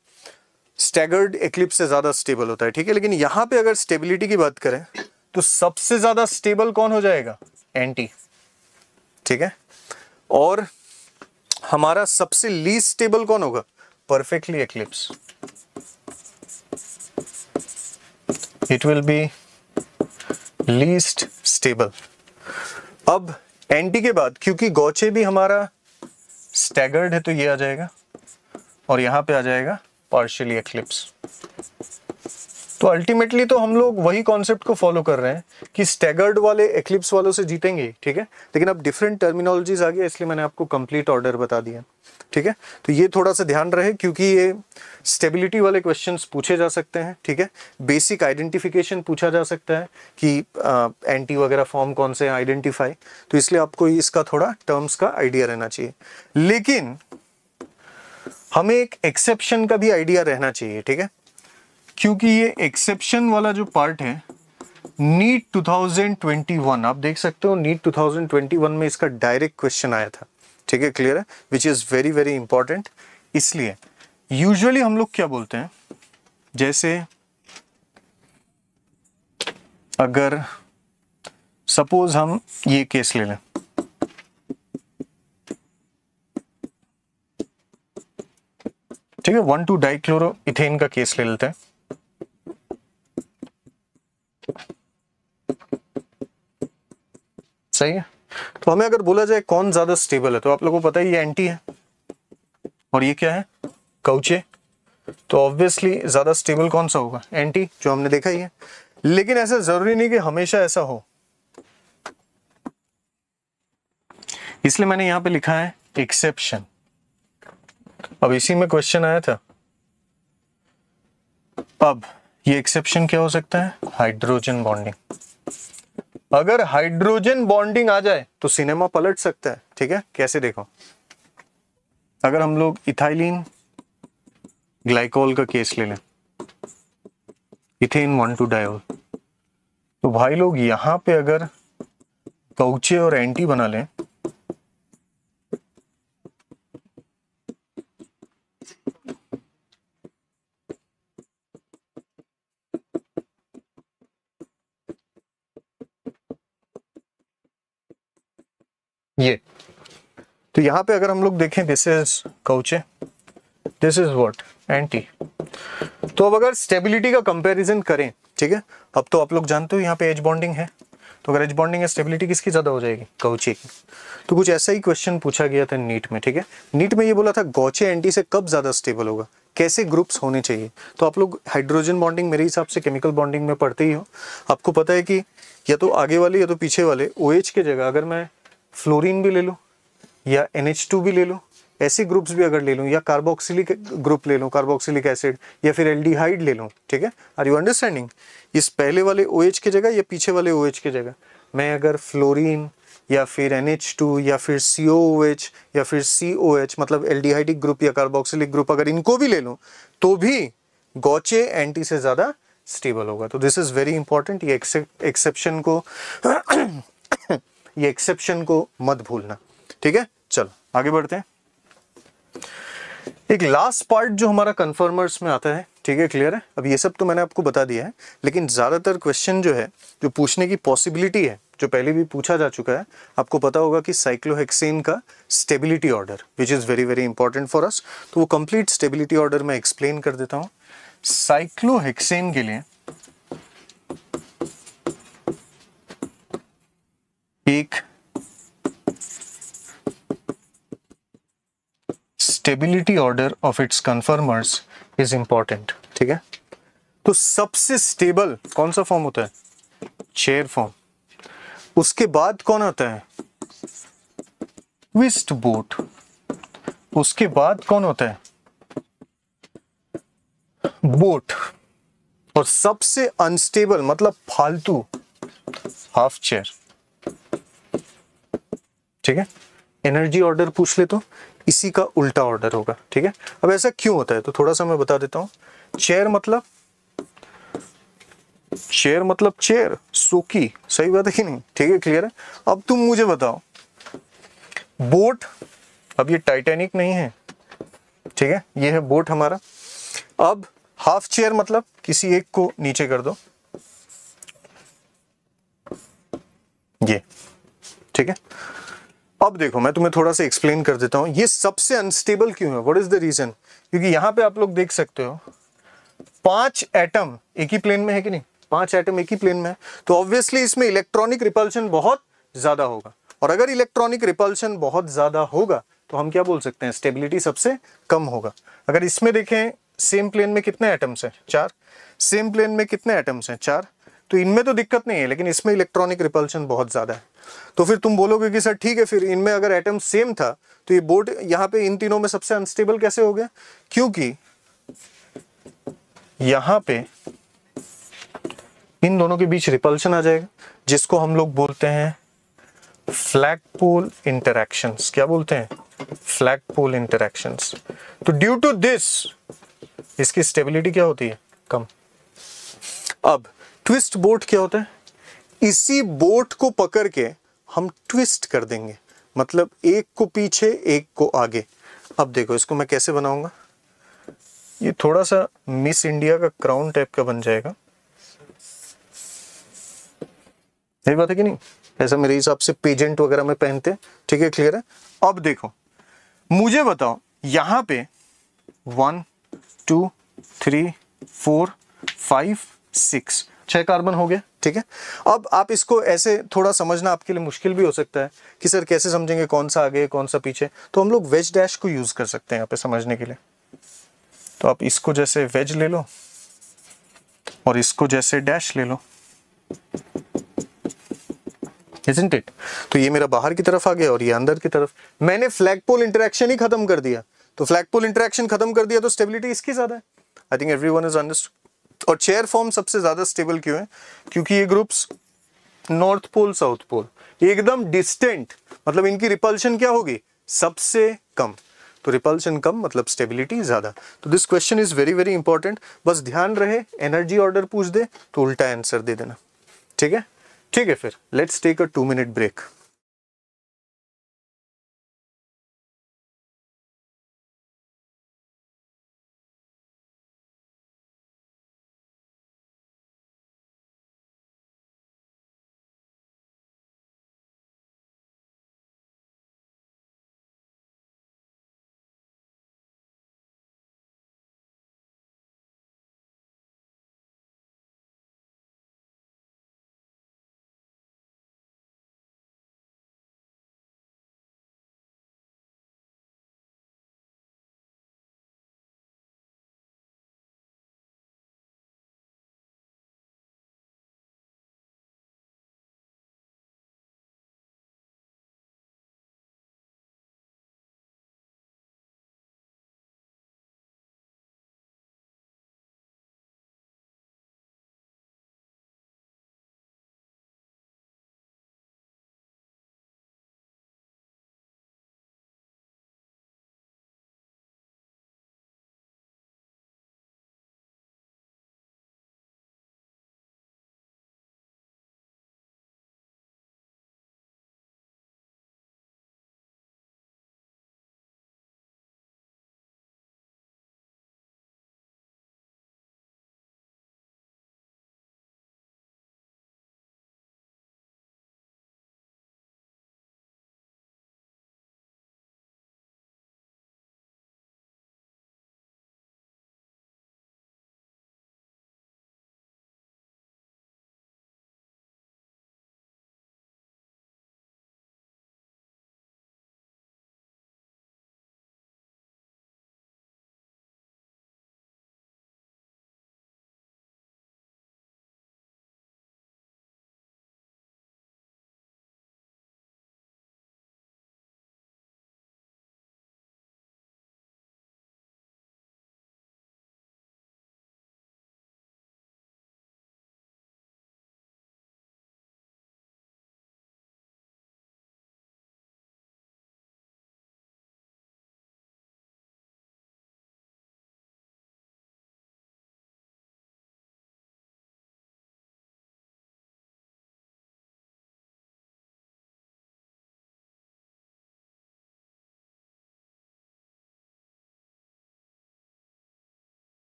स्टैगर्ड एक्लिप्स से ज़्यादा स्टेबल होता है ठीक है लेकिन यहाँ पे अगर स्टेबिलिटी की बात करें तो सबसे ज़्यादा स्टेबल कौन हो जाएगा एंटी ठीक है और हमारा सबसे लीस्ट स्टेबल कौन होगा perfectly eclipse it will be least stable अब एंटी के बाद क्योंकि गौचे भी हमारा स्टैगर्ड है तो ये आ जाएगा और यहां पे आ जाएगा पार्शियली एक्लिप्स तो अल्टीमेटली तो हम लोग वही कॉन्सेप्ट को फॉलो कर रहे हैं कि स्टैगर्ड वाले एक्लिप्स वालों से जीतेंगे ठीक है लेकिन अब डिफरेंट टर्मिनोलॉजीज आ गया इसलिए मैंने आपको कंप्लीट ऑर्डर बता दिया ठीक है तो ये थोड़ा सा ध्यान रहे क्योंकि ये स्टेबिलिटी वाले क्वेश्चन पूछे जा सकते हैं ठीक है बेसिक आइडेंटिफिकेशन पूछा जा सकता है कि एंटी वगैरह फॉर्म कौन से हैं आइडेंटिफाई तो इसलिए आपको इसका थोड़ा टर्म्स का आइडिया रहना चाहिए लेकिन हमें एक एक्सेप्शन का भी आइडिया रहना चाहिए ठीक है क्योंकि ये एक्सेप्शन वाला जो पार्ट है नीट 2021 आप देख सकते हो नीट 2021 में इसका डायरेक्ट क्वेश्चन आया था ठीक है क्लियर है which is very very important इसलिए यूजुअली हम लोग क्या बोलते हैं जैसे अगर सपोज हम ये केस ले लें ठीक है वन टू डाइक्लोरो इथेन का केस ले लेते हैं सही है तो हमें अगर बोला जाए कौन ज्यादा स्टेबल है तो आप लोगों को पता है ये एंटी है और ये क्या है कौचे तो ऑब्वियसली ज्यादा स्टेबल कौन सा होगा एंटी जो हमने देखा ही है लेकिन ऐसा जरूरी नहीं कि हमेशा ऐसा हो इसलिए मैंने यहां पे लिखा है एक्सेप्शन अब इसी में क्वेश्चन आया था अब ये एक्सेप्शन क्या हो सकता है हाइड्रोजन बॉन्डिंग अगर हाइड्रोजन बॉन्डिंग आ जाए तो सिनेमा पलट सकता है ठीक है कैसे देखो अगर हम लोग इथाइलिन ग्लाइकोल का केस ले लें इथेन वन टू डायोल तो भाई लोग यहां पे अगर कौचे और एंटी बना लें ये तो यहाँ पे अगर हम लोग देखें this is gauche this is what anti तो अब अगर स्टेबिलिटी का कंपैरिजन करें ठीक है अब तो आप लोग जानते हो यहाँ पे एज बॉन्डिंग है तो अगर एज बॉन्डिंग है स्टेबिलिटी किसकी ज़्यादा हो जाएगी कौचे की तो कुछ ऐसा ही क्वेश्चन पूछा गया था नीट में ठीक है नीट में ये बोला था गौचे एंटी से कब ज़्यादा स्टेबल होगा कैसे ग्रुप्स होने चाहिए तो आप लोग हाइड्रोजन बॉन्डिंग मेरे हिसाब से केमिकल बॉन्डिंग में पढ़ते ही हो आपको पता है कि या तो आगे वाले या तो पीछे वाले ओ OH के जगह अगर मैं फ्लोरीन भी ले लो या एन भी ले लो ऐसे ग्रुप्स भी अगर ले लूँ या कार्बोक्सिलिक ग्रुप ले लूँ कार्बोक्सिलिक एसिड या फिर एल्डिहाइड ले लूँ ठीक है आर यू अंडरस्टैंडिंग इस पहले वाले ओ OH के जगह या पीछे वाले ओ OH के जगह मैं अगर फ्लोरीन या फिर एन या फिर सी या फिर सी मतलब एल्डिहाइडिक ग्रुप या कार्बोक्सिलिक ग्रुप अगर इनको भी ले लूँ तो भी गौचे एंटी से ज़्यादा स्टेबल होगा तो दिस इज़ वेरी इंपॉर्टेंट ये एक्सेप्शन को ये एक्सेप्शन को मत भूलना ठीक है चलो आगे बढ़ते हैं एक लास्ट पार्ट जो हमारा कन्फर्मर्स में आता है ठीक है क्लियर है अब ये सब तो मैंने आपको बता दिया है लेकिन ज़्यादातर क्वेश्चन जो है जो पूछने की पॉसिबिलिटी है जो पहले भी पूछा जा चुका है आपको पता होगा कि साइक्लोहेक्सेन का stability order which is very very important for us तो वो कंप्लीट स्टेबिलिटी ऑर्डर मैं एक्सप्लेन कर देता हूँ साइक्लोहेक्सेन के लिए एक stability order of its conformers is important ठीक है तो सबसे स्टेबल कौन सा फॉर्म होता है चेयर फॉर्म उसके बाद कौन आता है ट्विस्ट बोट उसके बाद कौन होता है बोट और सबसे अनस्टेबल मतलब फालतू हाफ चेयर ठीक है एनर्जी ऑर्डर पूछ ले तो इसी का उल्टा ऑर्डर होगा ठीक है अब ऐसा क्यों होता है तो थोड़ा सा मैं बता देता हूं चेयर मतलब चेयर मतलब चेयर सोकी सही बात है कि नहीं ठीक है क्लियर है अब तुम मुझे बताओ बोट अब ये टाइटैनिक नहीं है ठीक है ये है बोट हमारा अब हाफ चेयर मतलब किसी एक को नीचे कर दो ये ठीक है अब देखो मैं तुम्हें थोड़ा सा एक्सप्लेन कर देता हूँ ये सबसे अनस्टेबल क्यों है व्हाट इज द रीजन क्योंकि यहाँ पे आप लोग देख सकते हो पांच एटम एक ही प्लेन में है कि नहीं पांच एटम एक ही प्लेन में है तो ऑब्वियसली इसमें इलेक्ट्रॉनिक रिपल्शन बहुत ज्यादा होगा और अगर इलेक्ट्रॉनिक रिपल्शन बहुत ज्यादा होगा तो हम क्या बोल सकते हैं स्टेबिलिटी सबसे कम होगा अगर इसमें देखें सेम प्लेन में कितने एटम्स हैं चार सेम प्लेन में कितने एटम्स हैं चार तो इनमें तो दिक्कत नहीं है लेकिन इसमें इलेक्ट्रॉनिक रिपल्शन बहुत ज़्यादा है तो फिर तुम बोलोगे कि सर ठीक है फिर इनमें अगर एटम सेम था तो ये बोर्ड यहां पे इन तीनों में सबसे अनस्टेबल कैसे हो गया क्योंकि यहां पे इन दोनों के बीच रिपल्शन आ जाएगा जिसको हम लोग बोलते हैं फ्लैग पोल क्या बोलते हैं फ्लैग पोल तो ड्यू टू दिस इसकी स्टेबिलिटी क्या होती है कम अब ट्विस्ट बोट क्या होता है इसी बोट को पकड़ के हम ट्विस्ट कर देंगे मतलब एक को पीछे एक को आगे अब देखो इसको मैं कैसे बनाऊंगा ये थोड़ा सा मिस इंडिया का क्राउन टाइप का बन जाएगा यही बात है कि नहीं ऐसा मेरे हिसाब से पेजेंट वगैरह में पहनते हैं ठीक है क्लियर है अब देखो मुझे बताओ यहां पे one two three four five six छह कार्बन हो गया ठीक है अब आप इसको ऐसे थोड़ा समझना आपके लिए मुश्किल भी हो सकता है कि सर कैसे समझेंगे कौन सा आगे कौन सा पीछे तो हम लोग वेज डैश को यूज़ कर सकते हैं यहाँ पे समझने के लिए तो आप इसको जैसे वेज ले लो और इसको जैसे डैश ले लो Isn't it? तो ये मेरा बाहर की तरफ आ गया और ये अंदर की तरफ मैंने फ्लैग पोल इंटरेक्शन ही खत्म कर दिया तो फ्लैग पोल इंटरेक्शन खत्म कर दिया तो स्टेबिलिटी इसकी ज्यादा है I think every one is understood और चेयर फॉर्म सबसे ज़्यादा स्टेबल क्यों है क्योंकि ये groups north pole south pole एकदम डिस्टेंट मतलब इनकी रिपल्शन क्या होगी सबसे कम तो रिपल्शन कम मतलब स्टेबिलिटी ज़्यादा तो this question is very very important बस ध्यान रहे एनर्जी ऑर्डर पूछ दे तो उल्टा आंसर दे देना ठीक है ठीक है फिर let's take a two minute break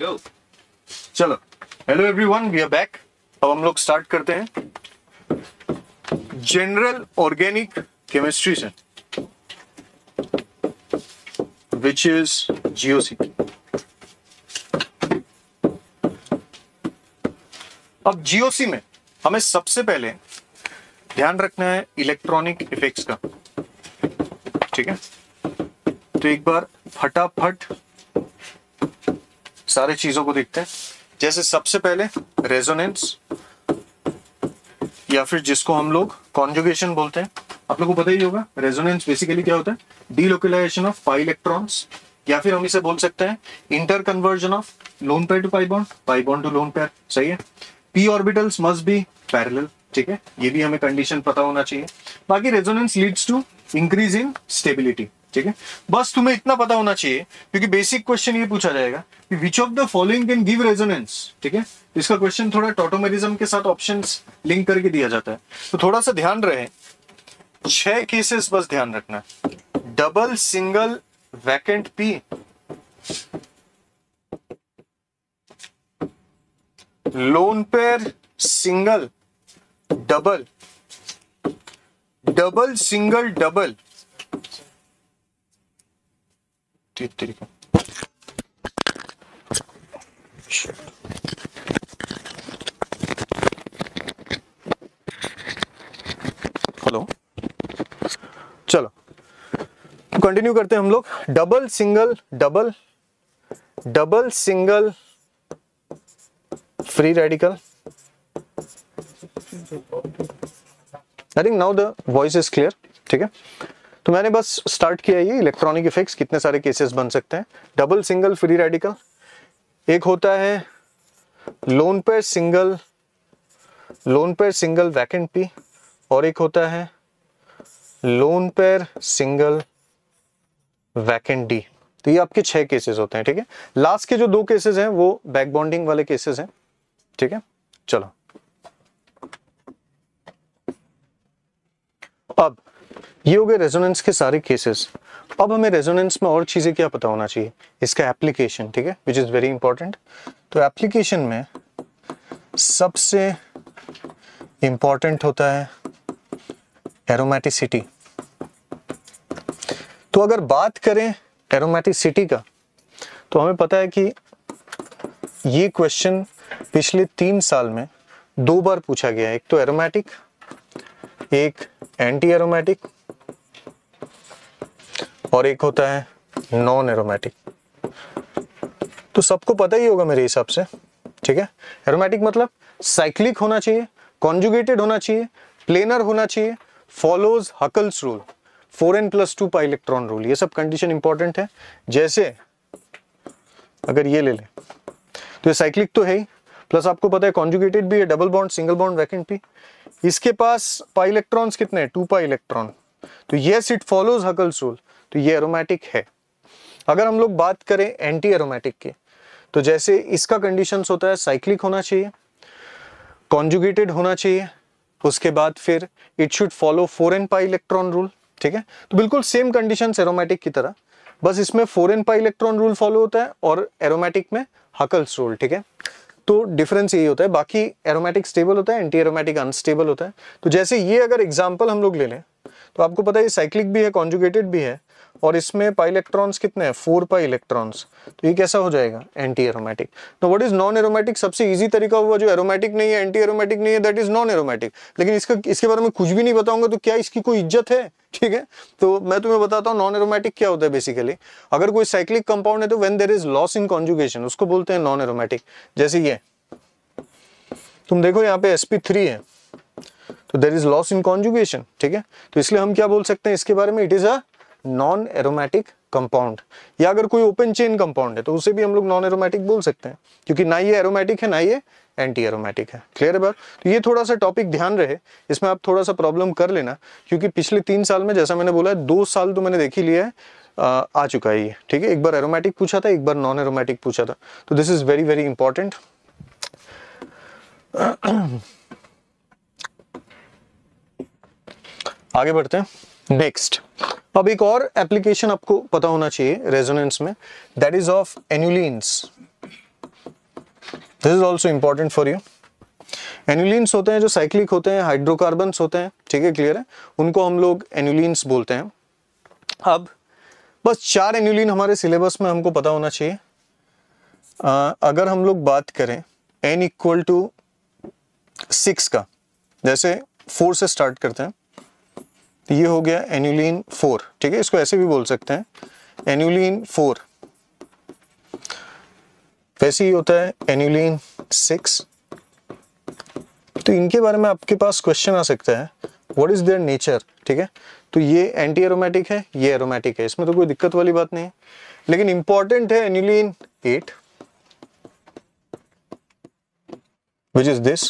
go चलो hello everyone we are back अब हम लोग स्टार्ट करते हैं जनरल ऑर्गेनिक केमिस्ट्री से विच इज जीओसी अब जीओसी में हमें सबसे पहले ध्यान रखना है इलेक्ट्रॉनिक इफेक्ट्स का ठीक है तो एक बार फटाफट सारे चीजों को देखते हैं जैसे सबसे पहले रेजोनेंस या फिर जिसको हम लोग कॉन्जुगेशन बोलते हैं आप लोगों को पता ही होगा रेजोनेंस बेसिकली क्या होता है डीलोकलाइजेशन ऑफ पाई इलेक्ट्रॉन्स या फिर हम इसे बोल सकते हैं interconversion of lone pair to pi bond pi bond to lone pair सही है P orbitals must be parallel ठीक है ये भी हमें कंडीशन पता होना चाहिए बाकी resonance leads to increase in stability ठीक है बस तुम्हें इतना पता होना चाहिए क्योंकि बेसिक क्वेश्चन ये पूछा जाएगा कि which of the following can give resonance ठीक है इसका क्वेश्चन थोड़ा टोटोमेरिज्म के साथ ऑप्शन लिंक करके दिया जाता है तो थोड़ा सा ध्यान रहे छह केसेस बस ध्यान रखना double single vacant P lone pair single double double single double तीन हेलो चलो कंटिन्यू करते हैं हम लोग double single double double single free radical I think now the voice is clear ठीक है तो मैंने बस स्टार्ट किया ये इलेक्ट्रॉनिक इफेक्ट्स कितने सारे केसेस बन सकते हैं डबल सिंगल फ्री रेडिकल एक होता है lone pair single lone pair single vacant P और एक होता है lone pair single vacant D तो ये आपके छह केसेस होते हैं ठीक है लास्ट के जो दो केसेस हैं वो बैक बॉन्डिंग वाले केसेस हैं ठीक है चलो अब ये हो गए रेजोनेंस के सारे केसेस अब हमें रेजोनेंस में और चीज़ें क्या पता होना चाहिए इसका एप्लीकेशन ठीक है विच इज़ वेरी इंपॉर्टेंट तो एप्लीकेशन में सबसे इंपॉर्टेंट होता है एरोमेटिसिटी तो अगर बात करें एरोमेटिसिटी का तो हमें पता है कि ये क्वेश्चन पिछले तीन साल में दो बार पूछा गया एक तो एरोमेटिक एक एंटी एरोमेटिक और एक होता है नॉन एरोमेटिक तो सबको पता ही होगा मेरे हिसाब से ठीक है एरोमेटिक मतलब साइक्लिक होना चाहिए कॉन्जुगेटेड होना चाहिए प्लेनर होना चाहिए follows Huckel's rule four N plus two pi electron rule ये सब कंडीशन इंपॉर्टेंट है जैसे अगर ये ले लें तो ये साइक्लिक तो है ही प्लस आपको पता है कॉन्जुगेटेड भी है double bond single bond vacant भी इसके पास पा इलेक्ट्रॉन्स कितने टू पा इलेक्ट्रॉन तो yes it follows Huckel's rule तो ये एरोमेटिक है अगर हम लोग बात करें एंटी एरोमेटिक की तो जैसे इसका कंडीशन होता है साइक्लिक होना चाहिए कॉन्जुगेटेड होना चाहिए उसके बाद फिर it should follow four N pi electron rule ठीक है तो बिल्कुल सेम कंडीशन एरोमेटिक की तरह बस इसमें four N pi electron rule follow होता है और एरोमेटिक में हकल्स रूल ठीक है तो डिफरेंस यही होता है बाकी एरोमेटिक स्टेबल होता है एंटी एरोमेटिक अनस्टेबल होता है तो जैसे ये अगर एग्जाम्पल हम लोग ले लें तो आपको पता है साइक्लिक भी है कॉन्जुगेटेड भी है और इसमें पाई इलेक्ट्रॉन्स कितने हैं फोर पाई इलेक्ट्रॉन्स तो ये कैसा हो जाएगा एंटी एरोमेटिक तो व्हाट इज नॉन एरोमेटिक सबसे इजी तरीका हुआ जो एरोमेटिक नहीं है एंटी एरोमेटिक नहीं है दैट इज नॉन एरोमेटिक लेकिन इसका इसके बारे में कुछ भी नहीं बताऊंगा तो क्या इसकी कोई इज्जत है ठीक है तो मैं तुम्हें बताता हूँ नॉन एरोमेटिक क्या होता है बेसिकली अगर कोई साइक्लिक कंपाउंड है तो when there is loss in conjugation उसको बोलते हैं नॉन एरोमेटिक जैसे ये तुम देखो यहाँ पे sp3 है तो there is loss in conjugation ठीक है तो इसलिए हम क्या बोल सकते हैं इसके बारे में it is a non aromatic compound या अगर कोई ओपन चेन कंपाउंड है तो उसे भी हम लोग नॉन एरोमेटिक बोल सकते हैं क्योंकि ना ये एरोमेटिक है ना ये एंटी एरोमेटिक है क्लियर है बात तो ये थोड़ा सा टॉपिक ध्यान रहे इसमें आप थोड़ा सा प्रॉब्लम कर लेना क्योंकि पिछले तीन साल में जैसा मैंने बोला है दो साल तो मैंने देख ही लिया है आ चुका है ये ठीक है एक बार एरोमेटिक पूछा था एक बार नॉन एरोमेटिक पूछा था तो this is very very important आगे बढ़ते हैं नेक्स्ट अब एक और एप्लीकेशन आपको पता होना चाहिए रेजोनेंस में that is of annulenes this is also important for you annulenes होते हैं जो साइक्लिक होते हैं हाइड्रोकार्बन होते हैं ठीक है क्लियर है उनको हम लोग एन्यूलिन्स बोलते हैं अब बस चार एन्यूलिन हमारे सिलेबस में हमको पता होना चाहिए आ, अगर हम लोग बात करें एन इक्वल टू सिक्स का जैसे फोर से स्टार्ट करते हैं तो ये हो गया एन्यूलिन फोर ठीक है इसको ऐसे भी बोल सकते हैं एन्यूलिन फोर वैसे ही होता है एन्यूलिन सिक्स तो इनके बारे में आपके पास क्वेश्चन आ सकता है व्हाट इज देयर नेचर ठीक है तो ये एंटी एरोमेटिक है ये एरोमेटिक है इसमें तो कोई दिक्कत वाली बात नहीं है लेकिन इंपॉर्टेंट है annulene eight which is this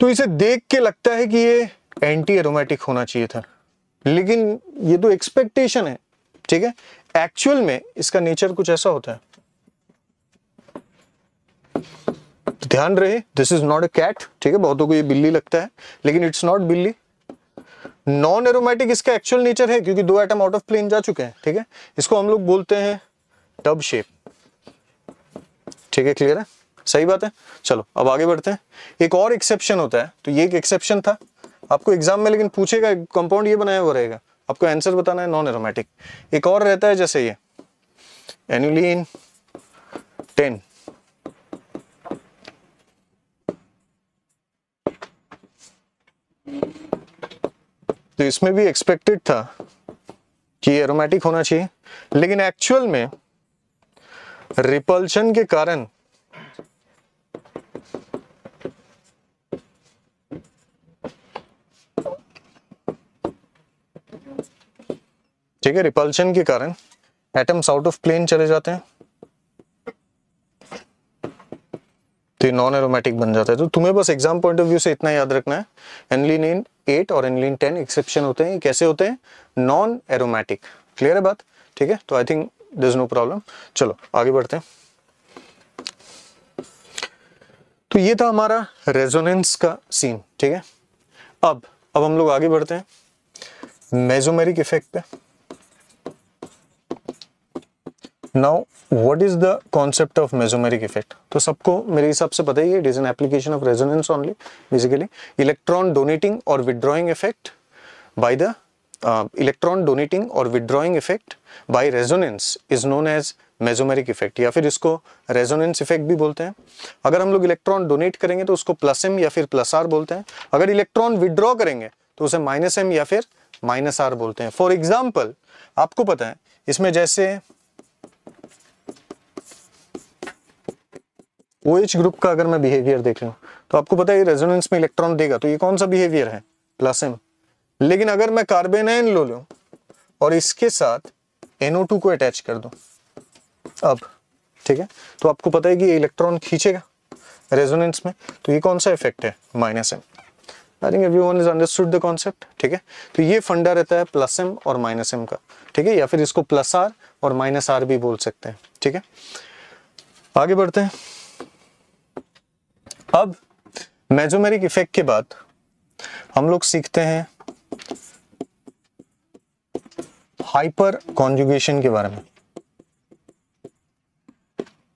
तो इसे देख के लगता है कि ये एंटी एरोमेटिक होना चाहिए था लेकिन ये तो एक्सपेक्टेशन है ठीक है एक्चुअल में इसका नेचर कुछ ऐसा होता है तो ध्यान रहे this is not a cat ठीक है बहुतों को ये बिल्ली लगता है लेकिन इट्स नॉट बिल्ली नॉन एरोमेटिक इसका एक्चुअल नेचर है क्योंकि दो एटम आउट ऑफ प्लेन जा चुके हैं ठीक है इसको हम लोग बोलते हैं टब शेप ठीक है क्लियर है सही बात है चलो अब आगे बढ़ते हैं एक और एक्सेप्शन होता है तो ये एक एक्सेप्शन था आपको एग्जाम में लेकिन पूछेगा कंपाउंड ये बनाया हुआ रहेगा आपको आंसर बताना है नॉन एरोमेटिक एक और रहता है जैसे ये एनुलिन टेन तो इसमें भी एक्सपेक्टेड था कि एरोमेटिक होना चाहिए लेकिन एक्चुअल में रिपल्शन के कारण ठीक है रिपल्शन के कारण एटम्स आउट ऑफ प्लेन चले जाते हैं तो नॉन एरोमेटिक बन जाता है तो तुम्हें बस एग्जाम पॉइंट ऑफ व्यू से इतना याद रखना है एनलिन इन एट और एनलिन टेन एक्सेप्शन होते हैं कैसे होते हैं नॉन एरोमेटिक क्लियर है बात ठीक है तो I think there is no problem चलो आगे बढ़ते हैं तो ये था हमारा रेजोनेंस का सीन ठीक है अब अब हम लोग आगे बढ़ते हैं मेजोमेरिक इफेक्ट पे now what is the concept of mesomeric effect तो सबको मेरे हिसाब से पता ही है it is an application of resonance only basically electron donating और withdrawing effect by the electron donating और withdrawing effect by resonance is known as mesomeric effect या फिर इसको रेजोनेंस इफेक्ट भी बोलते हैं अगर हम लोग इलेक्ट्रॉन डोनेट करेंगे तो उसको प्लस एम या फिर प्लस आर बोलते हैं अगर इलेक्ट्रॉन विदड्रॉ करेंगे तो उसे माइनस एम या फिर माइनस आर बोलते हैं फॉर एग्जाम्पल आपको पता है इसमें जैसे ओ एच ग्रुप का अगर मैं बिहेवियर देख रहा तो आपको पता है रेजोनेंस में इलेक्ट्रॉन देगा तो ये कौन सा बिहेवियर है प्लस एम लेकिन अगर मैं कार्बेन एन लो लूँ और इसके साथ NO2 को अटैच कर दूँ अब ठीक है तो आपको पता है कि इलेक्ट्रॉन खींचेगा रेजोनेंस में तो ये कौन सा इफेक्ट है minus M I think every one is understood the concept ठीक है तो ये फंडा रहता है प्लस एम और माइनस एम का ठीक है या फिर इसको प्लस आर और माइनस आर भी बोल सकते हैं ठीक है आगे बढ़ते हैं अब मेजोमेरिक इफेक्ट के बाद हम लोग सीखते हैं हाइपर कॉन्जुगेशन के बारे में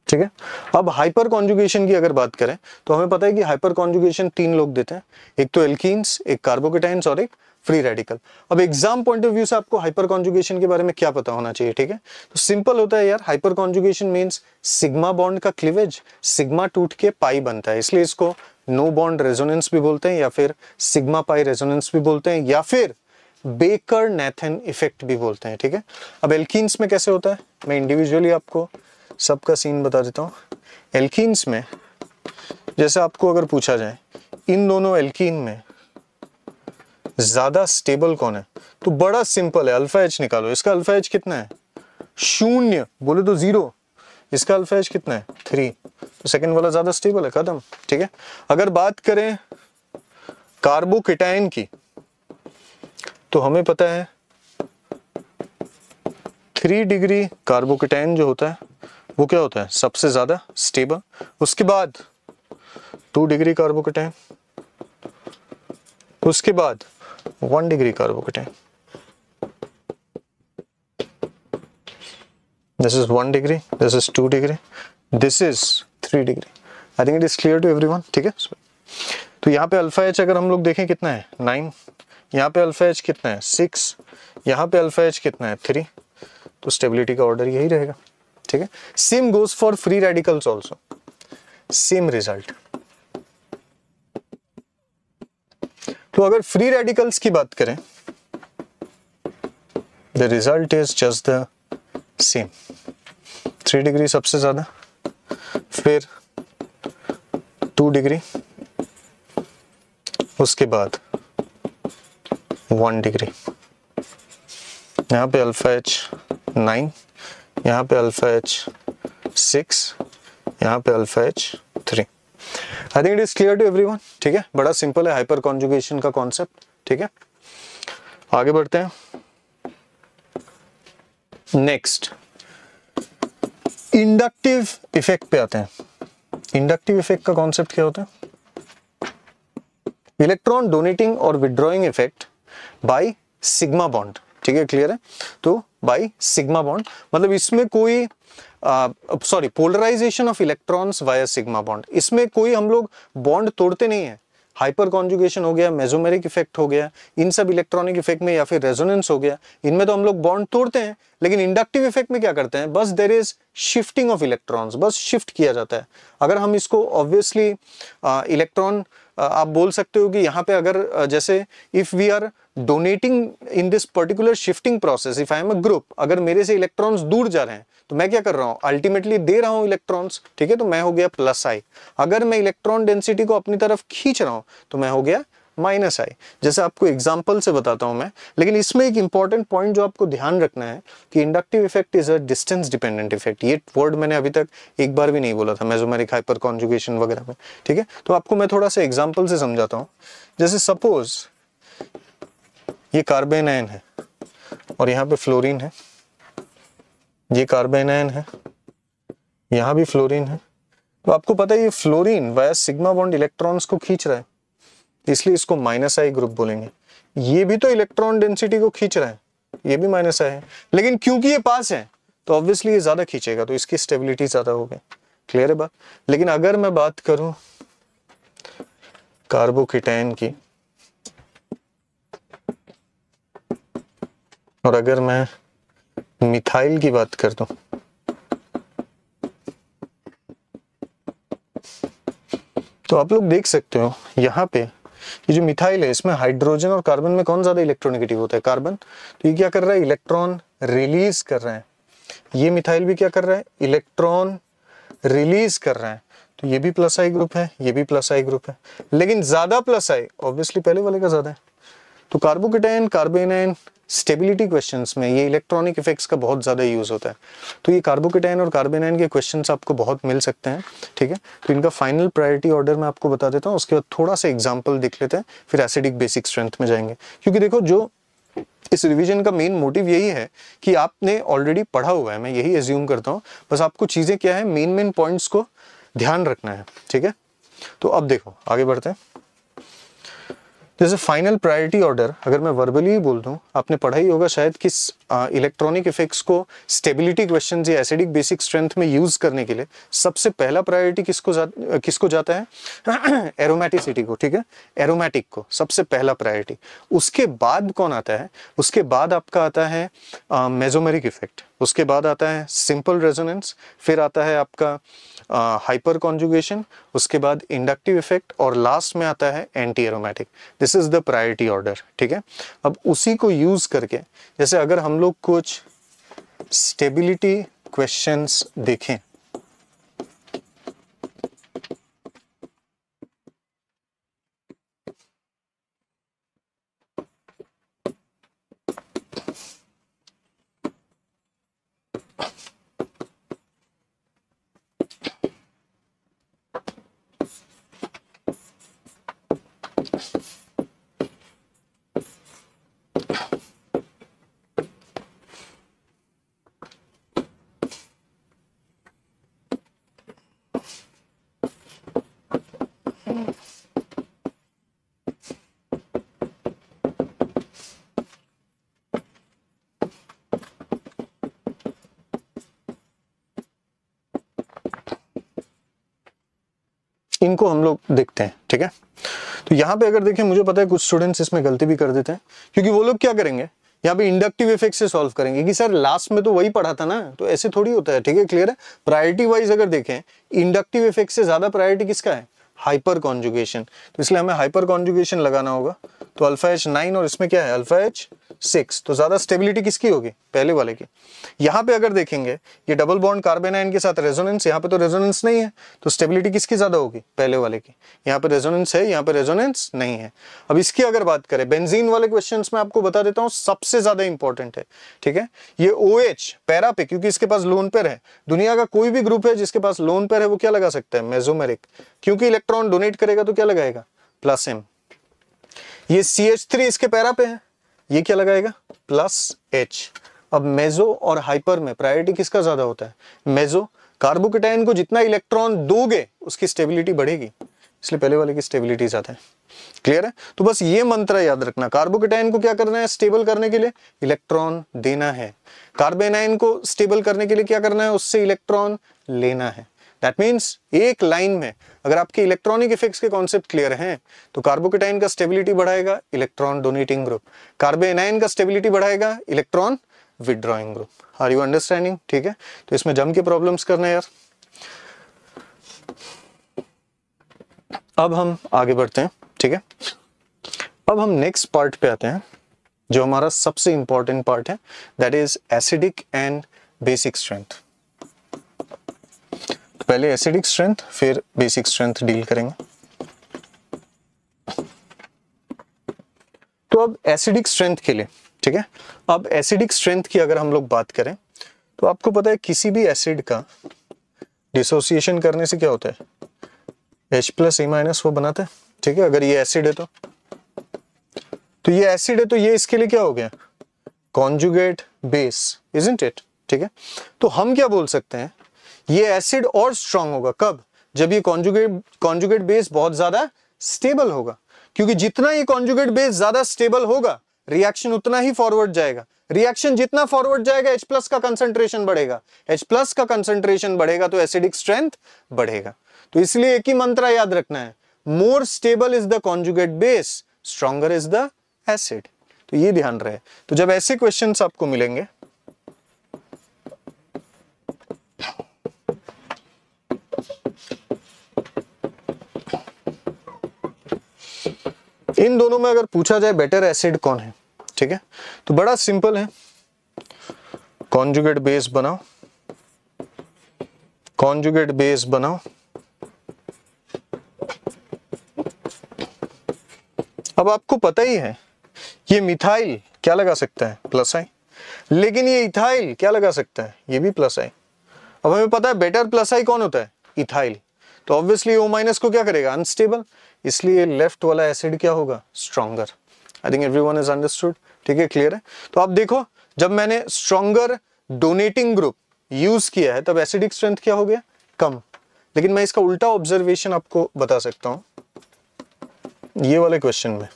ठीक है अब हाइपर कॉन्जुगेशन की अगर बात करें तो हमें पता है कि हाइपर कॉन्जुगेशन तीन लोग देते हैं एक तो एल्कीन्स एक कार्बोकेटाइंस और एक फ्री रेडिकल अब एग्जाम पॉइंट ऑफ व्यू से आपको हाइपर कॉन्जुगेशन के बारे में क्या पता होना चाहिए ठीक है तो सिंपल होता है यार hyperconjugation means sigma bond का क्लिवेज सिग्मा टूट के पाई बनता है इसलिए इसको नो बॉन्ड रेजोनेंस भी बोलते हैं या फिर सिग्मा पाई रेजोनेंस भी बोलते हैं या फिर बेकर नेथन इफेक्ट भी बोलते हैं ठीक है अब एल्किन्स में कैसे होता है मैं इंडिविजुअली आपको सबका सीन बता देता हूँ एल्किन्स में जैसे आपको अगर पूछा जाए इन दोनों एल्किन में ज्यादा स्टेबल कौन है तो बड़ा सिंपल है अल्फा एच निकालो इसका अल्फा एच कितना है शून्य बोले तो जीरो इसका अल्फा एच कितना है थ्री तो सेकंड वाला ज्यादा स्टेबल है खत्म ठीक है अगर बात करें कार्बोकिटाइन की तो हमें पता है थ्री डिग्री कार्बोकिटाइन जो होता है वो क्या होता है सबसे ज्यादा स्टेबल उसके बाद टू डिग्री कार्बोकिटाइन उसके बाद वन डिग्री कर्व carbocation. This is 1 degree, this is 2 degree, this is 3 degree. I think it is clear to everyone, ठीक है so, तो यहाँ पे अल्फा एच अगर हम लोग देखें कितना है नाइन यहाँ पे अल्फा एच कितना है सिक्स यहाँ पे अल्फा एच कितना है थ्री तो स्टेबिलिटी का ऑर्डर यही रहेगा ठीक है same goes for free radicals also same result तो अगर फ्री रेडिकल्स की बात करें the result is just the same three degree सबसे ज़्यादा फिर टू डिग्री उसके बाद वन डिग्री यहाँ पे अल्फा एच नाइन यहाँ पे अल्फा एच सिक्स यहाँ पे alpha H three I think it is clear to every ठीक है बड़ा सिंपल है हाइपर कॉन्जुगेशन का कॉन्सेप्ट ठीक है आगे बढ़ते हैं नेक्स्ट इंडक्टिव इफेक्ट पे आते हैं इंडक्टिव इफेक्ट का कॉन्सेप्ट क्या होता है इलेक्ट्रॉन डोनेटिंग और withdrawing effect by sigma bond ठीक है क्लियर है तो बाय सिग्मा बॉन्ड मतलब इसमें कोई sorry polarization of electrons via sigma bond इसमें कोई हम लोग बॉन्ड तोड़ते नहीं है हाइपर कॉन्जुगेशन हो गया मेजोमेरिक इफेक्ट हो गया इन सब इलेक्ट्रॉनिक इफेक्ट में या फिर रेजोनेंस हो गया इनमें तो हम लोग बॉन्ड तोड़ते हैं लेकिन इंडक्टिव इफेक्ट में क्या करते हैं बस there is shifting of electrons बस शिफ्ट किया जाता है अगर हम इसको ऑब्वियसली इलेक्ट्रॉन uh, आप बोल सकते हो कि यहाँ पे अगर जैसे if we are donating in this particular shifting process if I am a group अगर मेरे से इलेक्ट्रॉन्स दूर जा रहे हैं तो मैं क्या कर रहा हूँ अल्टीमेटली दे रहा हूँ इलेक्ट्रॉन्स ठीक है तो मैं हो गया प्लस आई अगर मैं इलेक्ट्रॉन डेंसिटी को अपनी तरफ खींच रहा हूँ तो मैं हो गया माइनस आई जैसे आपको एग्जाम्पल से बताता हूं मैं लेकिन इसमें एक इंपॉर्टेंट पॉइंट जो आपको ध्यान रखना है कि inductive effect is a distance dependent effect ये वर्ड मैंने अभी तक एक बार भी नहीं बोला था मेजोमेरिक हाइपर कॉन्जुगेशन वगैरह में ठीक है तो आपको मैं थोड़ा सा एग्जाम्पल से समझाता हूँ जैसे सपोज ये कार्बेन आयन है और यहाँ पे फ्लोरिन है ये कार्बेन आयन है यहाँ भी फ्लोरिन है तो आपको पता है ये fluorine via sigma bond electrons को खींच रहा है इसलिए इसको माइनस आई ग्रुप बोलेंगे ये भी तो इलेक्ट्रॉन डेंसिटी को खींच रहा है ये भी माइनस आई है लेकिन क्योंकि ये पास है तो ऑब्वियसली ये ज्यादा खींचेगा तो इसकी स्टेबिलिटी ज्यादा हो गई क्लियर है बात लेकिन अगर मैं बात करूं कार्बोकिटैन की और अगर मैं मिथाइल की बात कर दूं तो आप लोग देख सकते हो यहां पे ये जो मिथाइल है इसमें हाइड्रोजन और कार्बन में कौन ज्यादा इलेक्ट्रोनिगेटिव होता है कार्बन तो ये क्या कर रहा है इलेक्ट्रॉन रिलीज कर रहे हैं ये मिथाइल भी क्या कर रहा है इलेक्ट्रॉन रिलीज कर रहे हैं तो ये भी प्लस आई ग्रुप है ये भी प्लस आई ग्रुप है लेकिन ज्यादा प्लस आई ऑब्वियसली पहले वाले का ज्यादा है तो कार्बोकेटाइन कार्बेनाइन स्टेबिलिटी क्वेश्चन में ये इलेक्ट्रॉनिक इफेक्ट्स का बहुत ज़्यादा यूज़ होता है तो ये कार्बोकेटाइन और कार्बेनाइन के क्वेश्चन आपको बहुत मिल सकते हैं ठीक है तो इनका फाइनल प्रायोरिटी ऑर्डर मैं आपको बता देता हूँ उसके बाद थोड़ा सा एग्जाम्पल देख लेते हैं फिर एसिडिक बेसिक स्ट्रेंथ में जाएंगे क्योंकि देखो जो इस रिवीजन का मेन मोटिव यही है कि आपने ऑलरेडी पढ़ा हुआ है मैं यही एज्यूम करता हूँ बस आपको चीज़ें क्या है मेन मेन पॉइंट्स को ध्यान रखना है ठीक है तो अब देखो आगे बढ़ते हैं जैसे फाइनल प्रायोरिटी ऑर्डर अगर मैं वर्बली बोल दूँ आपने पढ़ा ही होगा शायद किस इलेक्ट्रॉनिक इफेक्ट्स को स्टेबिलिटी क्वेश्चन या एसिडिक बेसिक स्ट्रेंथ में यूज करने के लिए सबसे पहला प्रायोरिटी किसको जा, किसको जाता है एरोमैटिसिटी को ठीक है एरोमैटिक को सबसे पहला प्रायोरिटी उसके बाद कौन आता है उसके बाद आपका आता है मेजोमेरिक इफेक्ट उसके बाद आता है सिंपल रेजोनेंस फिर आता है आपका हाइपर कॉन्जुगेशन उसके बाद इंडक्टिव इफेक्ट और लास्ट में आता है anti aromatic this is the priority order ठीक है अब उसी को यूज करके जैसे अगर हम लोग कुछ स्टेबिलिटी क्वेश्चंस देखें इनको हम लोग देखते हैं ठीक है तो यहाँ पे अगर देखें मुझे पता है कुछ स्टूडेंट्स इसमें गलती भी कर देते हैं क्योंकि वो लोग क्या करेंगे यहाँ पे इंडक्टिव इफेक्ट से सॉल्व करेंगे कि सर लास्ट में तो वही पढ़ा था ना तो ऐसे थोड़ी होता है ठीक है क्लियर है प्रायोरिटी वाइज अगर देखें इंडक्टिव इफेक्ट से ज्यादा प्रायोरिटी किसका है हाइपर कॉन्जुगेशन तो इसलिए हमें हाइपर कॉन्जुगेशन लगाना होगा तो अल्फा एच नाइन और इसमें क्या है अल्फा एच सिक्स तो ज़्यादा स्टेबिलिटी किसकी होगी पहले वाले की यहाँ पे अगर देखेंगे ये डबल बॉन्ड कार्बेनाइन के साथ रेजोनेंस यहाँ पे तो रेजोनेंस नहीं है तो स्टेबिलिटी किसकी ज़्यादा होगी पहले वाले की यहाँ पे रेजोनेंस है यहाँ पे रेजोनेंस नहीं है अब इसकी अगर बात करें बेंजीन वाले क्वेश्चन में आपको बता देता हूँ सबसे ज़्यादा इंपॉर्टेंट है ठीक है ये ओ एच पैरा पे क्योंकि इसके पास लोन पेर है दुनिया का कोई भी ग्रुप है जिसके पास लोन पेर है वो क्या लगा सकता है मेजोमेरिक क्योंकि इलेक्ट्रॉन इलेक्ट्रॉन डोनेट करेगा तो क्या लगाएगा प्लस एम ये सी एच थ्री इसके पैरा पे है ये क्या लगाएगा प्लस एच अब मेजो और हाइपर में प्रायोरिटी किसका ज्यादा होता है मेजो कार्बोकेटाइन को जितना इलेक्ट्रॉन दोगे उसकी स्टेबिलिटी बढ़ेगी इसलिए पहले वाले की स्टेबिलिटी ज्यादा है क्लियर है तो बस ये मंत्र याद रखना कार्बोकेटाइन को क्या करना है स्टेबल करने के लिए इलेक्ट्रॉन देना है कार्बेनाइन को स्टेबल करने के लिए क्या करना है उससे इलेक्ट्रॉन लेना है दैट मीन्स एक लाइन में अगर आपके इलेक्ट्रॉनिक इफेक्ट्स के कॉन्सेप्ट क्लियर हैं तो कार्बोकेटाइन का स्टेबिलिटी बढ़ाएगा इलेक्ट्रॉन डोनेटिंग ग्रुप कार्बेनाइन का स्टेबिलिटी बढ़ाएगा electron withdrawing group are you understanding ठीक है तो इसमें जम के प्रॉब्लम्स करना है यार अब हम आगे बढ़ते हैं ठीक है अब हम नेक्स्ट पार्ट पे आते हैं जो हमारा सबसे इंपॉर्टेंट पार्ट है that is acidic and basic strength पहले एसिडिक स्ट्रेंथ फिर बेसिक स्ट्रेंथ डील करेंगे तो अब एसिडिक स्ट्रेंथ के लिए ठीक है अब एसिडिक स्ट्रेंथ की अगर हम लोग बात करें तो आपको पता है किसी भी एसिड का डिसोसिएशन करने से क्या होता है एच प्लस ए माइनस वो बनाता है ठीक है अगर ये एसिड है तो तो ये एसिड है तो ये इसके लिए क्या हो गया कॉन्जुगेट बेस इज इट ठीक है तो हम क्या बोल सकते हैं ये एसिड और स्ट्रांग होगा कब जब ये कॉन्जुगेट कॉन्जुगेट बेस बहुत ज्यादा स्टेबल होगा क्योंकि जितना ये कॉन्जुगेट बेस ज्यादा स्टेबल होगा रिएक्शन उतना ही फॉरवर्ड जाएगा रिएक्शन जितना फॉरवर्ड जाएगा H प्लस का कंसेंट्रेशन बढ़ेगा H प्लस का कंसेंट्रेशन बढ़ेगा तो एसिडिक स्ट्रेंथ बढ़ेगा तो इसलिए एक ही मंत्र याद रखना है more stable is the conjugate base stronger is the acid तो ये ध्यान रहे तो जब ऐसे क्वेश्चन आपको मिलेंगे इन दोनों में अगर पूछा जाए बेटर एसिड कौन है ठीक है तो बड़ा सिंपल है कॉन्जुगेट बेस बनाओ कॉन्जुगेट बेस बनाओ अब आपको पता ही है ये मिथाइल क्या लगा सकता है प्लस आई लेकिन ये इथाइल क्या लगा सकता है ये भी प्लस आई अब हमें पता है बेटर प्लस आई कौन होता है इथाइल तो ऑब्वियसली ओ माइनस को क्या करेगा अनस्टेबल इसलिए लेफ्ट वाला एसिड क्या होगा stronger I think every one is understood ठीक है क्लियर है तो आप देखो जब मैंने स्ट्रॉन्गर डोनेटिंग ग्रुप यूज किया है तब एसिडिक स्ट्रेंथ क्या हो गया कम लेकिन मैं इसका उल्टा ऑब्जर्वेशन आपको बता सकता हूं ये वाले क्वेश्चन में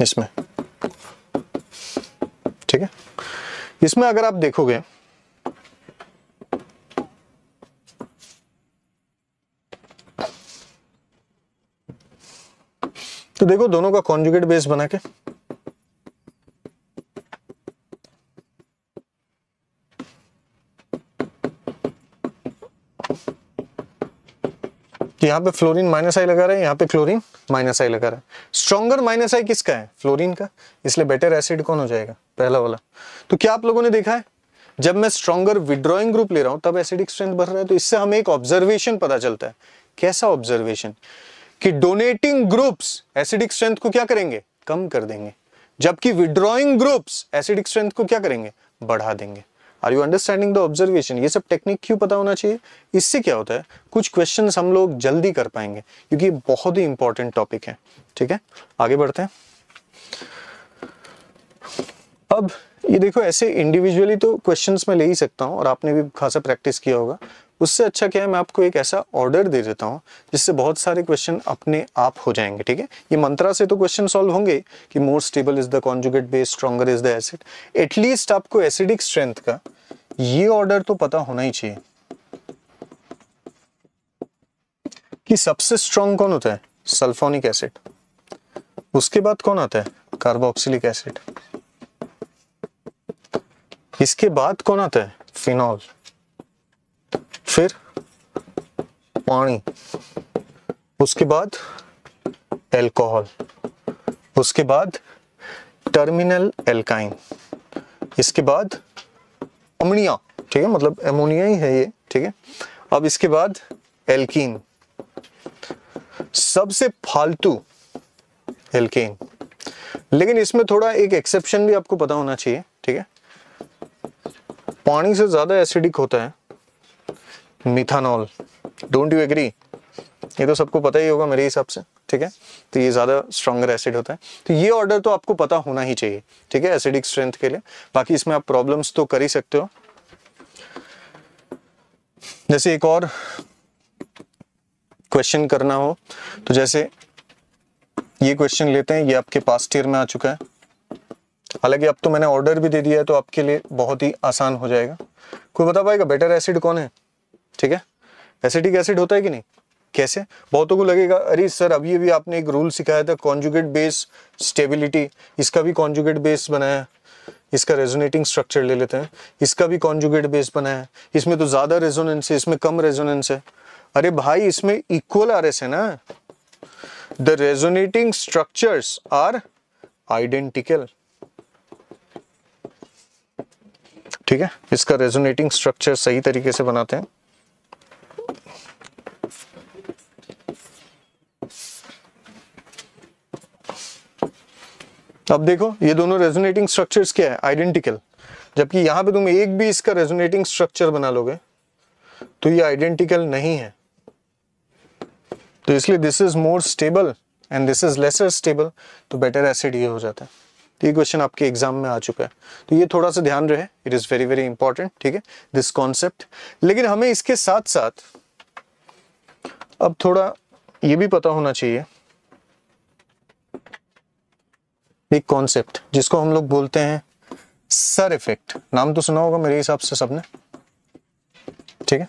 इसमें ठीक है इसमें अगर आप देखोगे तो देखो दोनों का कॉन्जुगेट बेस बना के तो यहां पे फ्लोरीन माइनस आई लगा रहा है यहां पे क्लोरीन माइनस आई लगा रहा है स्ट्रॉगर माइनस आई किसका है फ्लोरीन का इसलिए बेटर एसिड कौन हो जाएगा पहला वाला तो क्या आप लोगों ने देखा है जब मैं स्ट्रॉगर विड्रॉइंग ग्रुप ले रहा हूं तब एसिडिक स्ट्रेंथ बढ़ रहा है तो इससे हमें एक ऑब्जर्वेशन पता चलता है कैसा ऑब्जर्वेशन कि डोनेटिंग ग्रुप्स एसिडिक स्ट्रेंथ को क्या करेंगे कम कर देंगे जबकि विड्रॉइंग ग्रुप्स एसिडिक स्ट्रेंथ को क्या करेंगे बढ़ा देंगे are you understanding the observation ये सब टेक्निक क्यों पता होना चाहिए इससे क्या होता है कुछ क्वेश्चन हम लोग जल्दी कर पाएंगे क्योंकि बहुत ही इंपॉर्टेंट टॉपिक है ठीक है आगे बढ़ते हैं अब ये देखो ऐसे इंडिविजुअली तो क्वेश्चंस मैं ले ही सकता हूँ और आपने भी खासा प्रैक्टिस किया होगा उससे अच्छा क्या है मैं आपको एक ऐसा ऑर्डर दे देता हूँ जिससे बहुत सारे क्वेश्चन अपने आप हो जाएंगे ठीक है ये मंत्रा से तो क्वेश्चन सॉल्व होंगे कि more stable is the conjugate base stronger is the acid at least आपको एसिडिक स्ट्रेंथ का ये ऑर्डर तो पता होना ही चाहिए कि सबसे स्ट्रॉन्ग कौन होता है सल्फोनिक एसिड उसके बाद कौन आता है कार्बोक्सिलिक एसिड इसके बाद कौन आता है फिनॉल फिर पानी उसके बाद एल्कोहल उसके बाद टर्मिनल एल्काइन इसके बाद अमोनिया ठीक है मतलब एमोनिया ही है ये ठीक है अब इसके बाद एल्कीन सबसे फालतू एल्केन लेकिन इसमें थोड़ा एक एक्सेप्शन भी आपको पता होना चाहिए ठीक है पानी से ज़्यादा एसिडिक होता है मिथानॉल डोंट यू एग्री ये तो सबको पता ही होगा मेरे हिसाब से ठीक है तो ये ज़्यादा स्ट्रॉगर एसिड होता है तो ये ऑर्डर तो आपको पता होना ही चाहिए ठीक है एसिडिक स्ट्रेंथ के लिए बाकी इसमें आप प्रॉब्लम्स तो कर ही सकते हो जैसे एक और क्वेश्चन करना हो तो जैसे ये क्वेश्चन लेते हैं ये आपके पास्ट ईयर में आ चुका है हालांकि अब तो मैंने ऑर्डर भी दे दिया है तो आपके लिए बहुत ही आसान हो जाएगा कोई बता पाएगा बेटर एसिड कौन है ठीक है एसिटिक एसिड होता है कि नहीं कैसे बहुतों को लगेगा अरे सर अभी अभी आपने एक रूल सिखाया था कॉन्जुगेट बेस स्टेबिलिटी इसका भी कॉन्जुगेट बेस बनाया इसका रेजोनेटिंग स्ट्रक्चर ले लेते हैं इसका भी कॉन्जुगेट बेस बनाया इसमें तो ज़्यादा रेजोनेंस है इसमें कम रेजोनेंस है अरे भाई इसमें इक्वल आर है ना the resonating structure are identical ठीक है इसका रेजोनेटिंग स्ट्रक्चर सही तरीके से बनाते हैं अब देखो ये दोनों रेजोनेटिंग स्ट्रक्चर्स क्या है आइडेंटिकल जबकि यहां पे तुम एक भी इसका रेजोनेटिंग स्ट्रक्चर बना लोगे तो ये आइडेंटिकल नहीं है तो इसलिए this is more stable and this is lesser stable तो बेटर एसिड ये हो जाता है तो ये क्वेश्चन आपके एग्जाम में आ चुका है तो ये थोड़ा सा ध्यान रहे it is very very important ठीक है दिस कॉन्सेप्ट लेकिन हमें इसके साथ साथ अब थोड़ा ये भी पता होना चाहिए एक कॉन्सेप्ट जिसको हम लोग बोलते हैं सर इफेक्ट नाम तो सुना होगा मेरे हिसाब से सबने ठीक है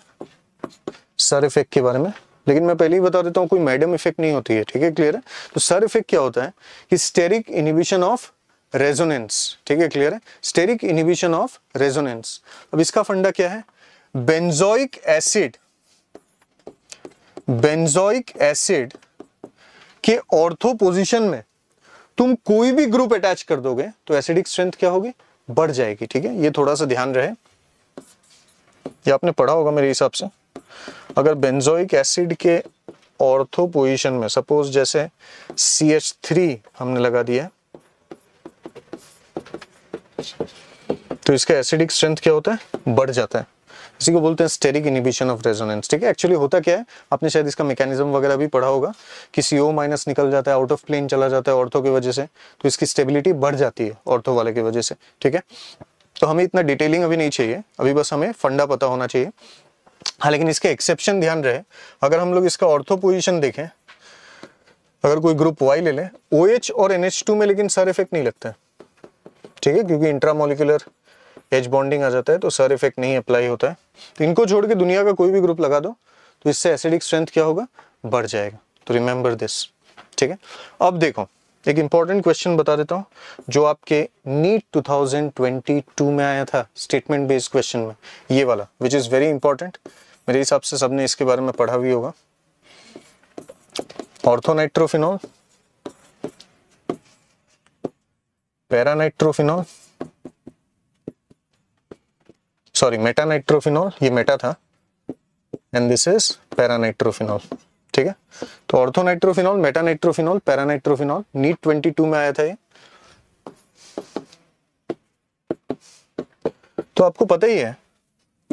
सर इफेक्ट के बारे में लेकिन मैं पहले ही बता देता हूँ कोई मैडम इफेक्ट नहीं होती है ठीक है क्लियर है तो सर इफेक्ट क्या होता है कि स्टेरिक इनिबिशन ऑफ रेजोनेंस ठीक है क्लियर है स्टेरिक इनिबिशन ऑफ रेजोनेंस अब इसका फंडा क्या है बेंजोइक एसिड बेंजोइक एसिड के ऑर्थो पोजिशन में तुम कोई भी ग्रुप अटैच कर दोगे तो एसिडिक स्ट्रेंथ क्या होगी बढ़ जाएगी ठीक है ये थोड़ा सा ध्यान रहे ये आपने पढ़ा होगा मेरे हिसाब से अगर बेंजोइक एसिड के ऑर्थो पोजीशन में सपोज जैसे सी एच थ्री हमने लगा दिया तो इसका एसिडिक स्ट्रेंथ क्या होता है बढ़ जाता है इसी को बोलते हैं स्टेरिक इनिबिशन ऑफ रेजोनेंस ठीक है एक्चुअली होता क्या है आपने शायद इसका मैकेनिज्म वगैरह भी पढ़ा होगा कि सीओ माइनस निकल जाता है आउट ऑफ प्लेन चला जाता है ऑर्थो की वजह से तो इसकी स्टेबिलिटी बढ़ जाती है ऑर्थो वाले की वजह से ठीक है तो हमें इतना डिटेलिंग अभी नहीं चाहिए अभी बस हमें फंडा पता होना चाहिए हाँ लेकिन इसके एक्सेप्शन ध्यान रहे अगर हम लोग इसका ऑर्थो पोजिशन देखें अगर कोई ग्रुप वाई ले लें ओ OH और एन में लेकिन सर इफेक्ट नहीं लगता ठीक है क्योंकि इंट्रामोलिकुलर एज बॉन्डिंग आ जाता है तो सर इफेक्ट नहीं अप्लाई होता है तो इनको छोड़ के दुनिया का कोई भी ग्रुप लगा दो तो इससे एसिडिक स्ट्रेंथ क्या होगा बढ़ जाएगा तो रिमेंबर दिस ठीक है अब देखो एक इंपॉर्टेंट क्वेश्चन बता देता हूँ जो आपके नीट 2022 में आया था स्टेटमेंट बेस्ड क्वेश्चन में ये वाला विच इज़ वेरी इंपॉर्टेंट मेरे हिसाब से सबने इसके बारे में पढ़ा भी होगा ortho nitrophenol para nitrophenol sorry meta nitrophenol ये मेटा था एंड दिस इज पैरानाइट्रोफिनॉल ठीक है तो ऑर्थोनाइट्रोफिनॉल मेटानाइट्रोफिनॉल पैरानाइट्रोफिनॉल नीट 22 में आया था ये तो आपको पता ही है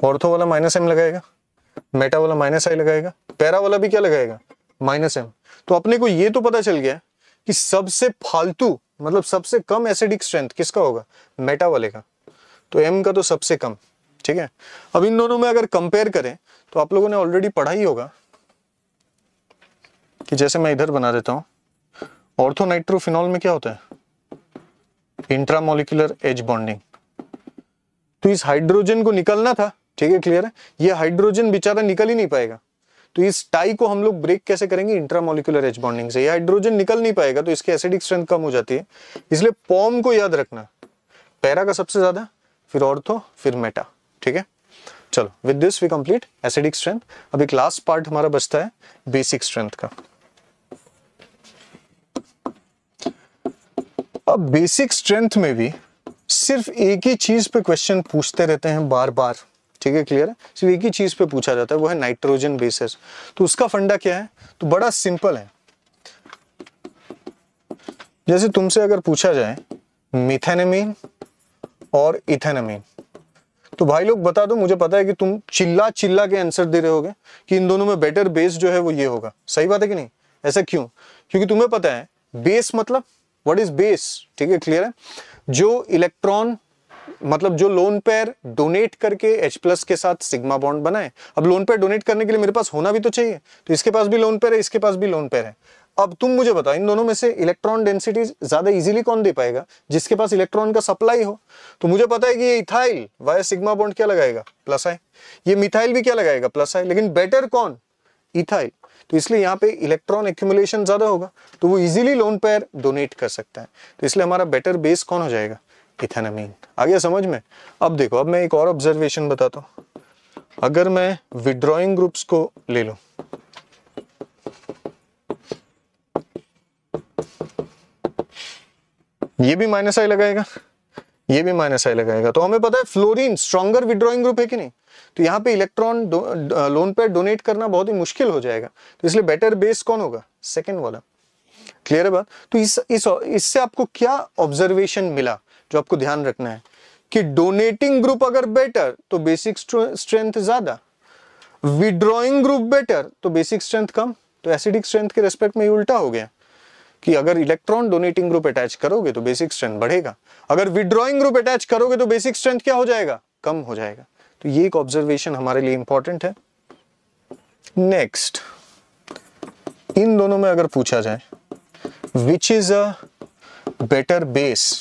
ऑर्थो वाला माइनस एम लगाएगा मेटा वाला माइनस आई लगाएगा पैरा वाला भी क्या लगाएगा माइनस एम तो अपने को ये तो पता चल गया कि सबसे फालतू मतलब सबसे कम एसिडिक स्ट्रेंथ किसका होगा मेटा वाले का तो एम का तो सबसे कम ठीक है अब इन दोनों में अगर कंपेयर करें तो आप लोगों ने ऑलरेडी पढ़ा ही होगा कि जैसे मैं इधर बना देता हूं ऑर्थोनाइट्रोफिनॉल में क्या होता है इंट्रामोलिकुलर एज बॉन्डिंग तो इस हाइड्रोजन को निकलना था ठीक है क्लियर है ये हाइड्रोजन बेचारा निकल ही नहीं पाएगा तो इस टाई को हम लोग ब्रेक कैसे करेंगे इंट्रामोलिकुलर एज बॉन्डिंग से ये हाइड्रोजन निकल नहीं पाएगा तो इसकी एसिडिक स्ट्रेंथ कम हो जाती है इसलिए पॉम को याद रखना पैरा का सबसे ज्यादा फिर ऑर्थो फिर मेटा ठीक है चलो with this we complete acidic strength अभी लास्ट पार्ट हमारा बचता है बेसिक स्ट्रेंथ का अब बेसिक स्ट्रेंथ में भी सिर्फ एक ही चीज पे क्वेश्चन पूछते रहते हैं बार बार ठीक है क्लियर है सिर्फ एक ही चीज पे पूछा जाता है वो है नाइट्रोजन बेसिस तो उसका फंडा क्या है तो बड़ा सिंपल है जैसे तुमसे अगर पूछा जाए मिथेनमीन और इथेनामीन तो भाई लोग बता दो मुझे पता है कि तुम चिल्ला चिल्ला के आंसर दे रहे होगे कि इन दोनों में बेटर बेस जो है वो ये होगा सही बात है कि नहीं ऐसा क्यों क्योंकि तुम्हें पता है बेस मतलब व्हाट इज बेस ठीक है क्लियर है जो इलेक्ट्रॉन मतलब जो लोन पेयर डोनेट करके एच प्लस के साथ सिग्मा बॉन्ड बनाए अब लोन पेयर डोनेट करने के लिए मेरे पास होना भी तो चाहिए तो इसके पास भी लोन पेयर है इसके पास भी लोन पेयर है अब तुम मुझे बताओ इन दोनों में से इलेक्ट्रॉन डेंसिटी ज़्यादा इजीली कौन दे पाएगा जिसके पास इलेक्ट्रॉन का सप्लाई हो तो मुझे पता है कि ये इथाइल वाया सिग्मा बॉन्ड क्या लगाएगा प्लस आई ये मिथाइल भी क्या लगाएगा प्लस आई लेकिन बेटर कौन इथाइल तो इसलिए यहाँ पे इलेक्ट्रॉन एक्यूमुलेशन ज़्यादा होगा तो वो इजिली लोन पेयर डोनेट कर सकता है तो इसलिए हमारा बेटर बेस कौन हो जाएगा इथेनामीन आ गया समझ में अब देखो अब मैं एक और ऑब्जर्वेशन बताता हूँ अगर मैं विड्रॉइंग ग्रुप्स को ले लूँ ये भी माइनस आई लगाएगा ये भी माइनस आई लगाएगा तो हमें पता है फ्लोरीन स्ट्रॉगर विड्रॉइंग ग्रुप है कि नहीं तो यहाँ पे इलेक्ट्रॉन लोन पे डोनेट करना बहुत ही मुश्किल हो जाएगा तो इसलिए बेटर बेस कौन होगा सेकेंड वाला क्लियर है बात तो इस इस आपको क्या ऑब्जर्वेशन मिला जो आपको ध्यान रखना है कि डोनेटिंग ग्रुप अगर बेटर तो बेसिक स्ट्रेंथ ज्यादा विड्रॉइंग ग्रुप बेटर तो बेसिक स्ट्रेंथ कम तो एसिडिक स्ट्रेंथ के रेस्पेक्ट में ये उल्टा हो गया कि अगर इलेक्ट्रॉन डोनेटिंग ग्रुप अटैच करोगे तो बेसिक स्ट्रेंथ बढ़ेगा अगर विड्रॉइंग ग्रुप अटैच करोगे तो बेसिक स्ट्रेंथ क्या हो जाएगा कम हो जाएगा तो ये एक ऑब्जर्वेशन हमारे लिए इंपॉर्टेंट है नेक्स्ट इन दोनों में अगर पूछा जाए which is a better base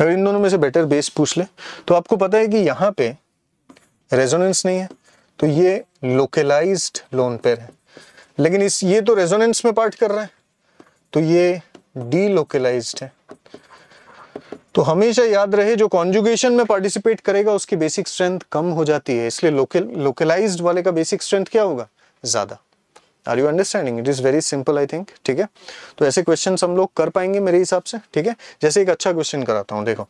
अगर इन दोनों में से बेटर बेस पूछ ले तो आपको पता है कि यहां पे रेजोनेंस नहीं है तो ये लोकलाइज्ड लोन पेयर है लेकिन इस ये तो रेजोनेंस में पार्ट कर रहा है तो ये डीलोकलाइज्ड है तो हमेशा याद रहे जो कॉन्जुगेशन में पार्टिसिपेट करेगा उसकी बेसिक स्ट्रेंथ कम हो जाती है इसलिए लोकलाइज्ड वाले का बेसिक स्ट्रेंथ क्या होगा ज़्यादा are you understanding it is very simple I think ठीक है तो ऐसे क्वेश्चन हम लोग कर पाएंगे मेरे हिसाब से ठीक है जैसे एक अच्छा क्वेश्चन कराता हूँ देखो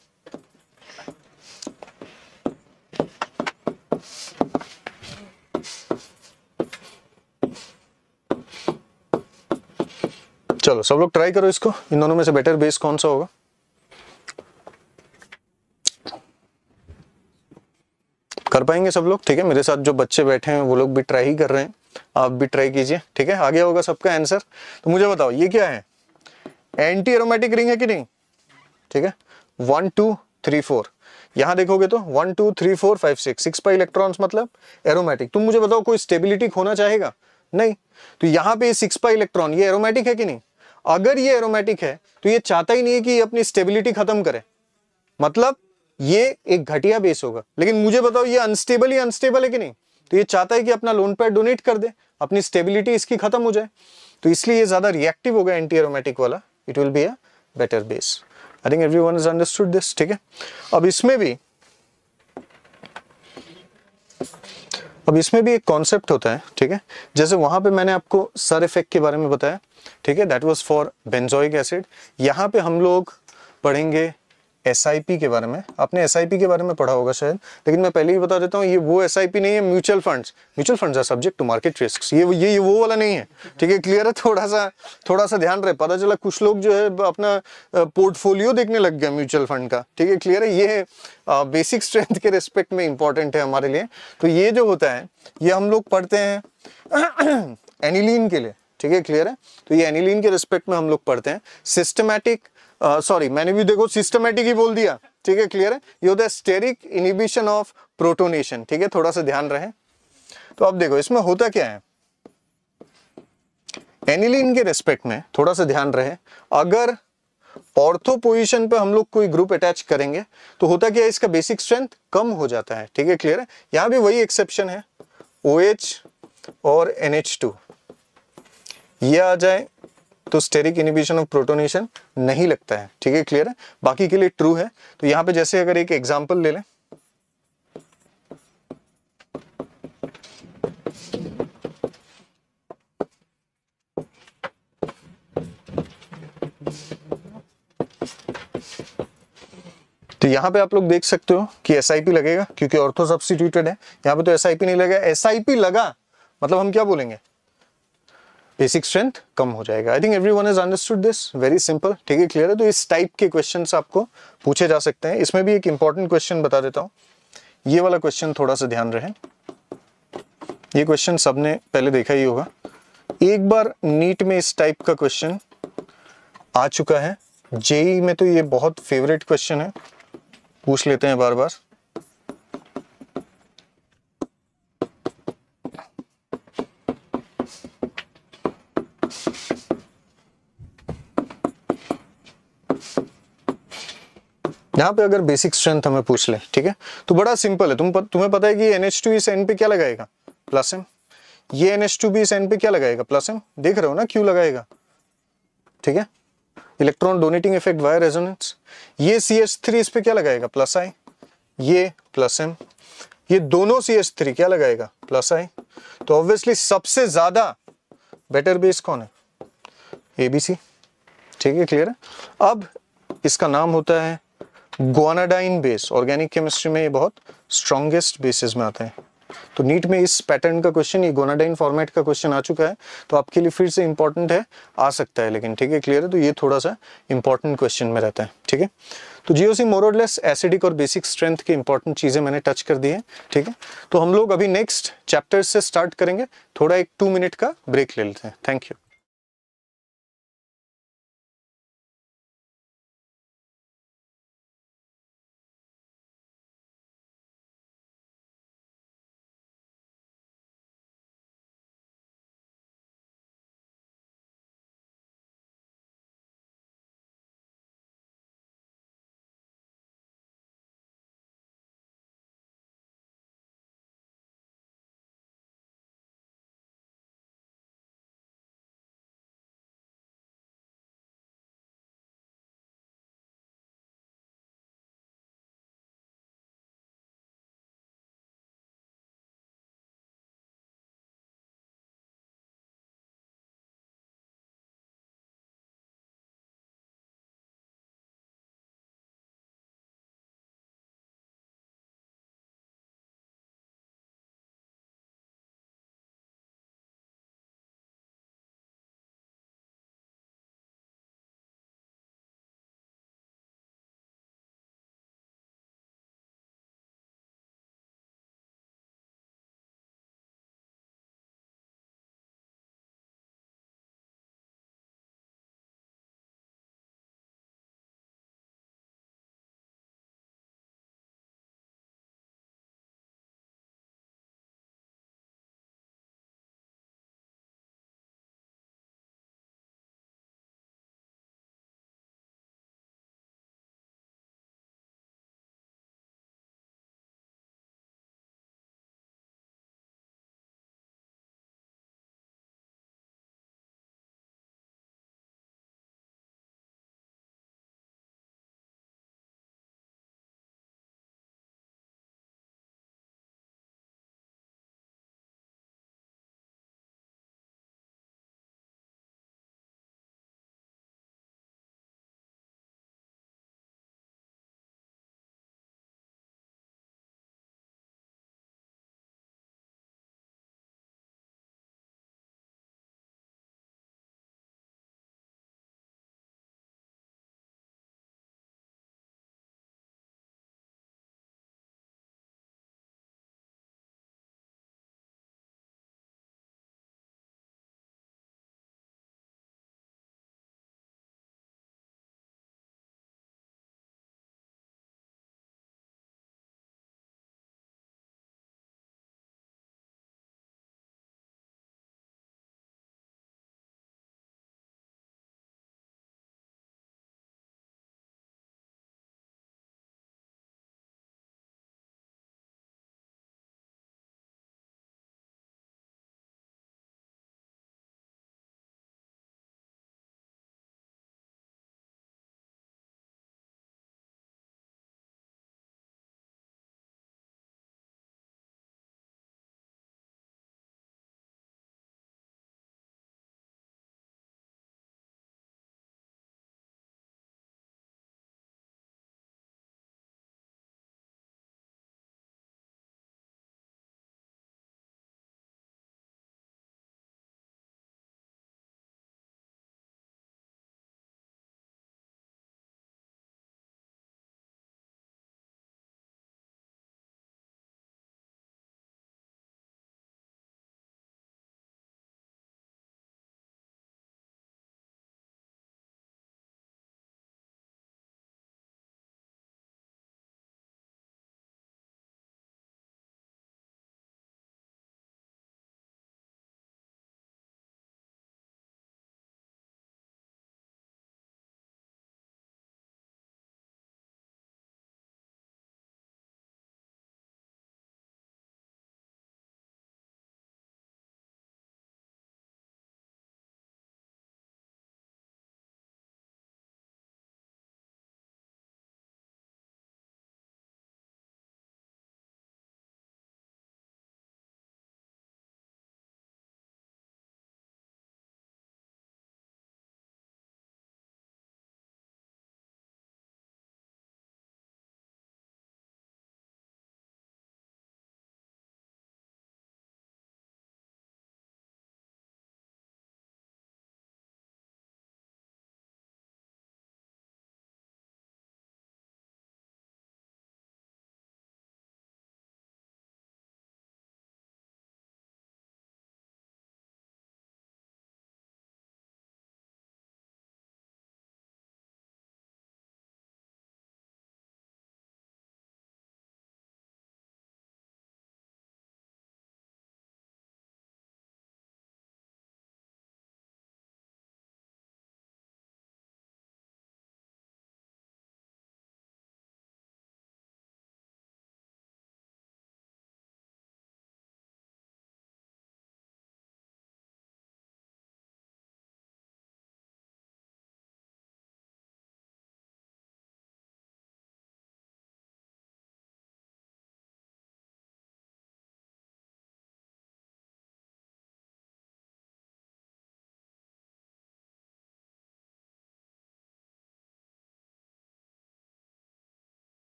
चलो सब लोग ट्राई करो इसको इन दोनों में से बेटर बेस कौन सा होगा कर पाएंगे सब लोग ठीक है मेरे साथ जो बच्चे बैठे हैं वो लोग भी ट्राई ही कर रहे हैं आप भी ट्राई कीजिए ठीक है आ गया होगा सबका आंसर तो मुझे बताओ ये क्या है एंटी एरोमेटिक रिंग है कि नहीं ठीक है वन टू थ्री फोर यहां देखोगे तो one two three four five six six pi electrons मतलब एरोमेटिक तुम मुझे बताओ कोई स्टेबिलिटी खोना चाहेगा नहीं तो यहां पे सिक्स पाई इलेक्ट्रॉन ये एरोमेटिक है कि नहीं अगर ये एरोमेटिक है तो ये चाहता ही नहीं है कि ये अपनी स्टेबिलिटी खत्म करे मतलब ये एक घटिया बेस होगा लेकिन मुझे बताओ ये अनस्टेबल ही अनस्टेबल है कि नहीं तो ये चाहता है कि अपना लोन पैड डोनेट कर दे अपनी स्टेबिलिटी इसकी खत्म हो जाए तो इसलिए ये ज़्यादा रिएक्टिव होगा एंटी एरोमेटिक वाला it will be a better base I think every one is understood this ठीक है अब इसमें भी अब इसमें भी एक कॉन्सेप्ट होता है ठीक है जैसे वहाँ पे मैंने आपको सर इफेक्ट के बारे में बताया ठीक है that was for benzoic acid यहाँ पे हम लोग पढ़ेंगे एस के बारे में आपने एस के बारे में पढ़ा होगा शायद लेकिन मैं पहले ही बता देता हूँ ये वो एस नहीं है mutual funds mutual funds are subject to market risk ये ये ये वो वाला नहीं है ठीक है क्लियर है थोड़ा सा थोड़ा सा ध्यान रहे पता चला कुछ लोग जो है अपना पोर्टफोलियो देखने लग गया म्यूचुअल फंड का ठीक है क्लियर है ये बेसिक स्ट्रेंथ के रिस्पेक्ट में इंपॉर्टेंट है हमारे लिए तो ये जो होता है ये हम लोग पढ़ते हैं एनिलीन के लिए ठीक है क्लियर है तो ये एनिलीन के रिस्पेक्ट में हम लोग पढ़ते हैं सिस्टमैटिक सॉरी uh, मैंने भी देखो सिस्टमेटिक ही बोल दिया ठीक है क्लियर है ये होता है स्टेरिक इनिबिशन ऑफ प्रोटोनेशन ठीक है थोड़ा सा ध्यान रहे तो अब देखो इसमें होता क्या है एनिलिन के रेस्पेक्ट में थोड़ा सा ध्यान रहे अगर ऑर्थो पोजिशन पे हम लोग कोई ग्रुप अटैच करेंगे तो होता क्या है इसका बेसिक स्ट्रेंथ कम हो जाता है ठीक है क्लियर है यहां भी वही एक्सेप्शन है ओ OH और एनएच ये आ जाए तो स्टेरिक इनिबिशन ऑफ प्रोटोनेशन नहीं लगता है ठीक है क्लियर है बाकी के लिए ट्रू है तो यहां पे जैसे अगर एक एग्जाम्पल ले लें तो यहां पे आप लोग देख सकते हो कि एस लगेगा क्योंकि ऑर्थो सब्सिट्यूटेड है यहां पे तो एस नहीं लगा एस लगा मतलब हम क्या बोलेंगे बेसिक स्ट्रेंथ कम हो जाएगा I think every one is understood this very simple ठीक है क्लियर है तो इस टाइप के क्वेश्चन आपको पूछे जा सकते हैं इसमें भी एक इंपॉर्टेंट क्वेश्चन बता देता हूँ ये वाला क्वेश्चन थोड़ा सा ध्यान रहे ये क्वेश्चन सबने पहले देखा ही होगा एक बार नीट में इस टाइप का क्वेश्चन आ चुका है जेई e में तो ये बहुत फेवरेट क्वेश्चन है पूछ लेते हैं बार बार यहाँ पे अगर बेसिक स्ट्रेंथ हमें पूछ ले ठीक है तो बड़ा सिंपल है तुम प, तुम्हें पता है कि एन एच टू इस एन पे क्या लगाएगा प्लस एम ये एन एच टू भी इस एन पे क्या लगाएगा प्लस एम देख रहे हो ना क्यू लगाएगा ठीक है electron donating effect via resonance ये सी एच थ्री इस पे क्या लगाएगा प्लस आई ये प्लस एम ये दोनों सी एच थ्री क्या लगाएगा प्लस आई तो ऑब्वियसली सबसे ज्यादा बेटर बेस कौन है एबीसी ठीक है क्लियर है अब इसका नाम होता है गोनाडाइन बेस ऑर्गेनिक केमिस्ट्री में ये बहुत स्ट्रॉन्गेस्ट बेसिस में आते हैं तो नीट में इस पैटर्न का क्वेश्चन ये गोनाडाइन फॉर्मेट का क्वेश्चन आ चुका है तो आपके लिए फिर से इंपॉर्टेंट है आ सकता है लेकिन ठीक है क्लियर है तो ये थोड़ा सा इंपॉर्टेंट क्वेश्चन में रहता है ठीक है तो जियोसी मोरोडलेस एसिडिक और बेसिक स्ट्रेंथ की इंपॉर्टेंट चीज़ें मैंने टच कर दी है ठीक है तो हम लोग अभी नेक्स्ट चैप्टर से स्टार्ट करेंगे थोड़ा एक टू मिनट का ब्रेक ले लेते हैं thank you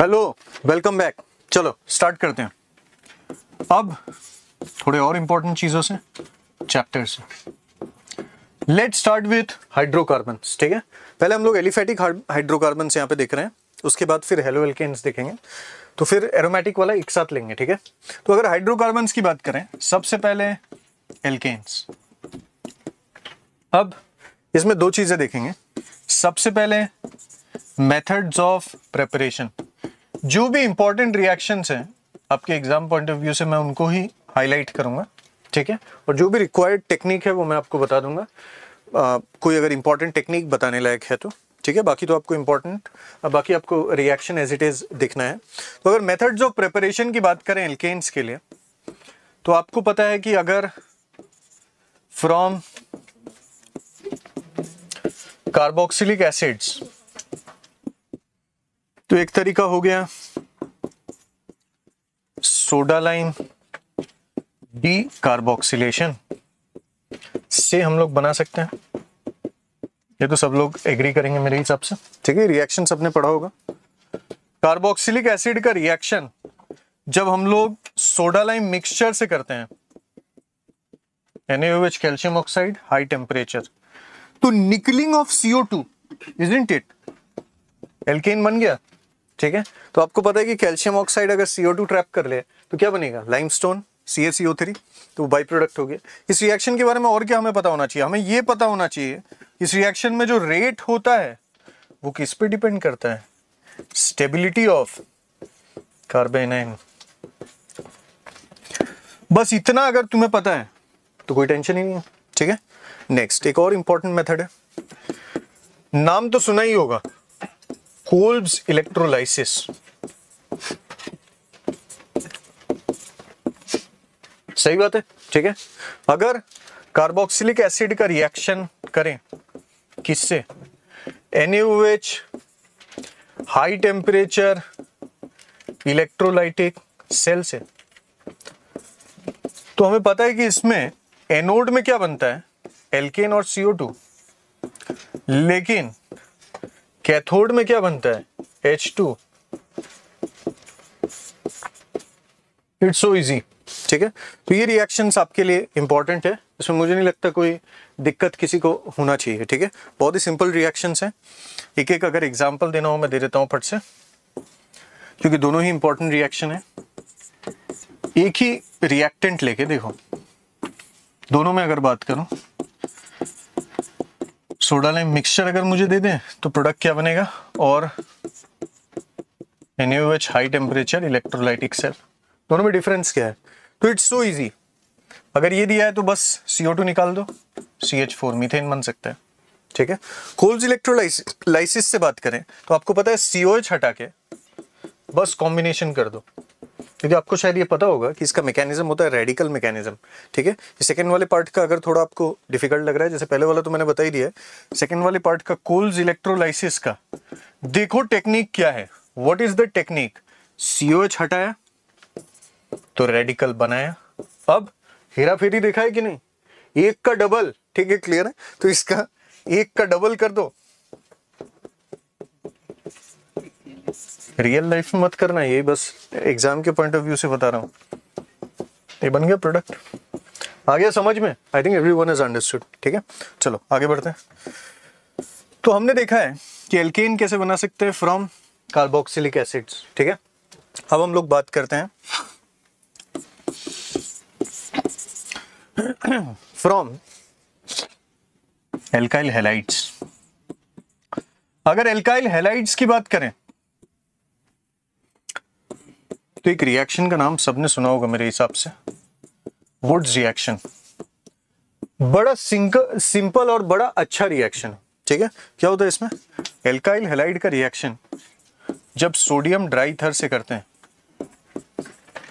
hello welcome back चलो स्टार्ट करते हैं अब थोड़े और इंपॉर्टेंट चीजों से चैप्टर से लेट स्टार्ट विथ हाइड्रोकार्बन ठीक है पहले हम लोग एलिफेटिक हाइड्रोकार्बन यहाँ पे देख रहे हैं उसके बाद फिर हेलो एल्केन्स देखेंगे तो फिर एरोमेटिक वाला एक साथ लेंगे ठीक है तो अगर हाइड्रोकार्बन की बात करें सबसे पहले एल्केन्स अब इसमें दो चीजें देखेंगे सबसे पहले मेथड्स ऑफ प्रेपरेशन जो भी इंपॉर्टेंट रिएक्शन हैं आपके एग्जाम पॉइंट ऑफ व्यू से मैं उनको ही हाईलाइट करूंगा ठीक है और जो भी रिक्वायर्ड टेक्निक है वो मैं आपको बता दूंगा आ, कोई अगर इंपॉर्टेंट टेक्निक बताने लायक है तो ठीक है बाकी तो आपको इंपॉर्टेंट बाकी आपको रिएक्शन एज इट इज़ दिखना है तो अगर मेथड्स ऑफ प्रिपरेशन की बात करें एल्केन्स के लिए तो आपको पता है कि अगर फ्रॉम कार्बोक्सिलिक एसिड्स तो एक तरीका हो गया सोडा लाइम डी कार्बोक्सिलेशन से हम लोग बना सकते हैं ये तो सब लोग एग्री करेंगे मेरे हिसाब से ठीक है रिएक्शन सबने पढ़ा होगा कार्बोक्सिलिक एसिड का रिएक्शन जब हम लोग सोडा लाइम मिक्सचर से करते हैं NH calcium oxide high temperature तो निकलिंग off CO two is it alkane बन गया ठीक है तो आपको पता है कि कैल्शियम ऑक्साइड अगर सीओ टू ट्रैप कर ले तो क्या बनेगा limestone C S CO three तो बाई प्रोडक्ट हो गया इस रिएक्शन के बारे में और क्या हमें पता होना चाहिए हमें ये पता होना चाहिए इस रिएक्शन में जो रेट होता है वो किस पे डिपेंड करता है स्टेबिलिटी ऑफ कार्बेनाइन बस इतना अगर तुम्हें पता है तो कोई टेंशन ही नहीं है ठीक है नेक्स्ट एक और इंपॉर्टेंट मेथड है नाम तो सुना ही होगा Kolb's electrolysis. सही बात है ठीक है अगर कार्बोक्सिलिक एसिड का रिएक्शन करें किससे एनयूएच हाई टेम्परेचर इलेक्ट्रोलाइटिक सेल से तो हमें पता है कि इसमें एनोड में क्या बनता है एल्केन और सीओ टू लेकिन कैथोड में क्या बनता है H two it's so easy ठीक है तो ये रिएक्शंस आपके लिए इंपॉर्टेंट है इसमें मुझे नहीं लगता कोई दिक्कत किसी को होना चाहिए ठीक है बहुत ही सिंपल रिएक्शंस हैं एक एक अगर एग्जांपल देना हो मैं दे देता हूं फट से क्योंकि दोनों ही इंपॉर्टेंट रिएक्शन है एक ही रिएक्टेंट लेके देखो दोनों में अगर बात करूं सोडा लाइम मिक्सचर अगर मुझे दे दें तो प्रोडक्ट क्या बनेगा और N high temperature electrolytic cell दोनों में डिफरेंस क्या है तो इट्स सो इजी अगर ये दिया है तो बस सीओ टू निकाल दो सी एच फोर मीथेन बन सकता है ठीक है कोल्स इलेक्ट्रोलाइसिस से बात करें तो आपको पता है सीओ एच हटा के बस कॉम्बिनेशन कर दो क्योंकि आपको शायद ये पता होगा कि इसका मैकेनिज्म होता है रेडिकल मैकेनिज्म ठीक है सेकेंड वाले पार्ट का अगर थोड़ा आपको डिफिकल्ट लग रहा है जैसे पहले वाला तो मैंने बता ही दिया है सेकेंड वाले पार्ट का कोल्स इलेक्ट्रोलाइसिस का देखो टेक्निक क्या है what is the technique CO हटाया तो रेडिकल बनाया अब हेरा फेरी देखा है कि नहीं एक का डबल ठीक है क्लियर है तो इसका एक का डबल कर दो रियल लाइफ में मत करना ये बस एग्जाम के पॉइंट ऑफ व्यू से बता रहा हूँ ये बन गया प्रोडक्ट आ गया समझ में I think every one is understood ठीक है चलो आगे बढ़ते हैं तो हमने देखा है कि एल्केन कैसे बना सकते हैं फ्रॉम कार्बोक्सिलिक एसिड्स ठीक है अब हम लोग बात करते हैं फ्रॉम एल्काइल हेलाइट्स अगर एल्काइल हेलाइट्स की बात करें तो एक रिएक्शन का नाम सबने सुना होगा मेरे हिसाब से वुड्स रिएक्शन बड़ा सिंपल और बड़ा अच्छा रिएक्शन ठीक है क्या होता है इसमें एल्काइल हेलाइड का रिएक्शन जब सोडियम ड्राई थर से करते हैं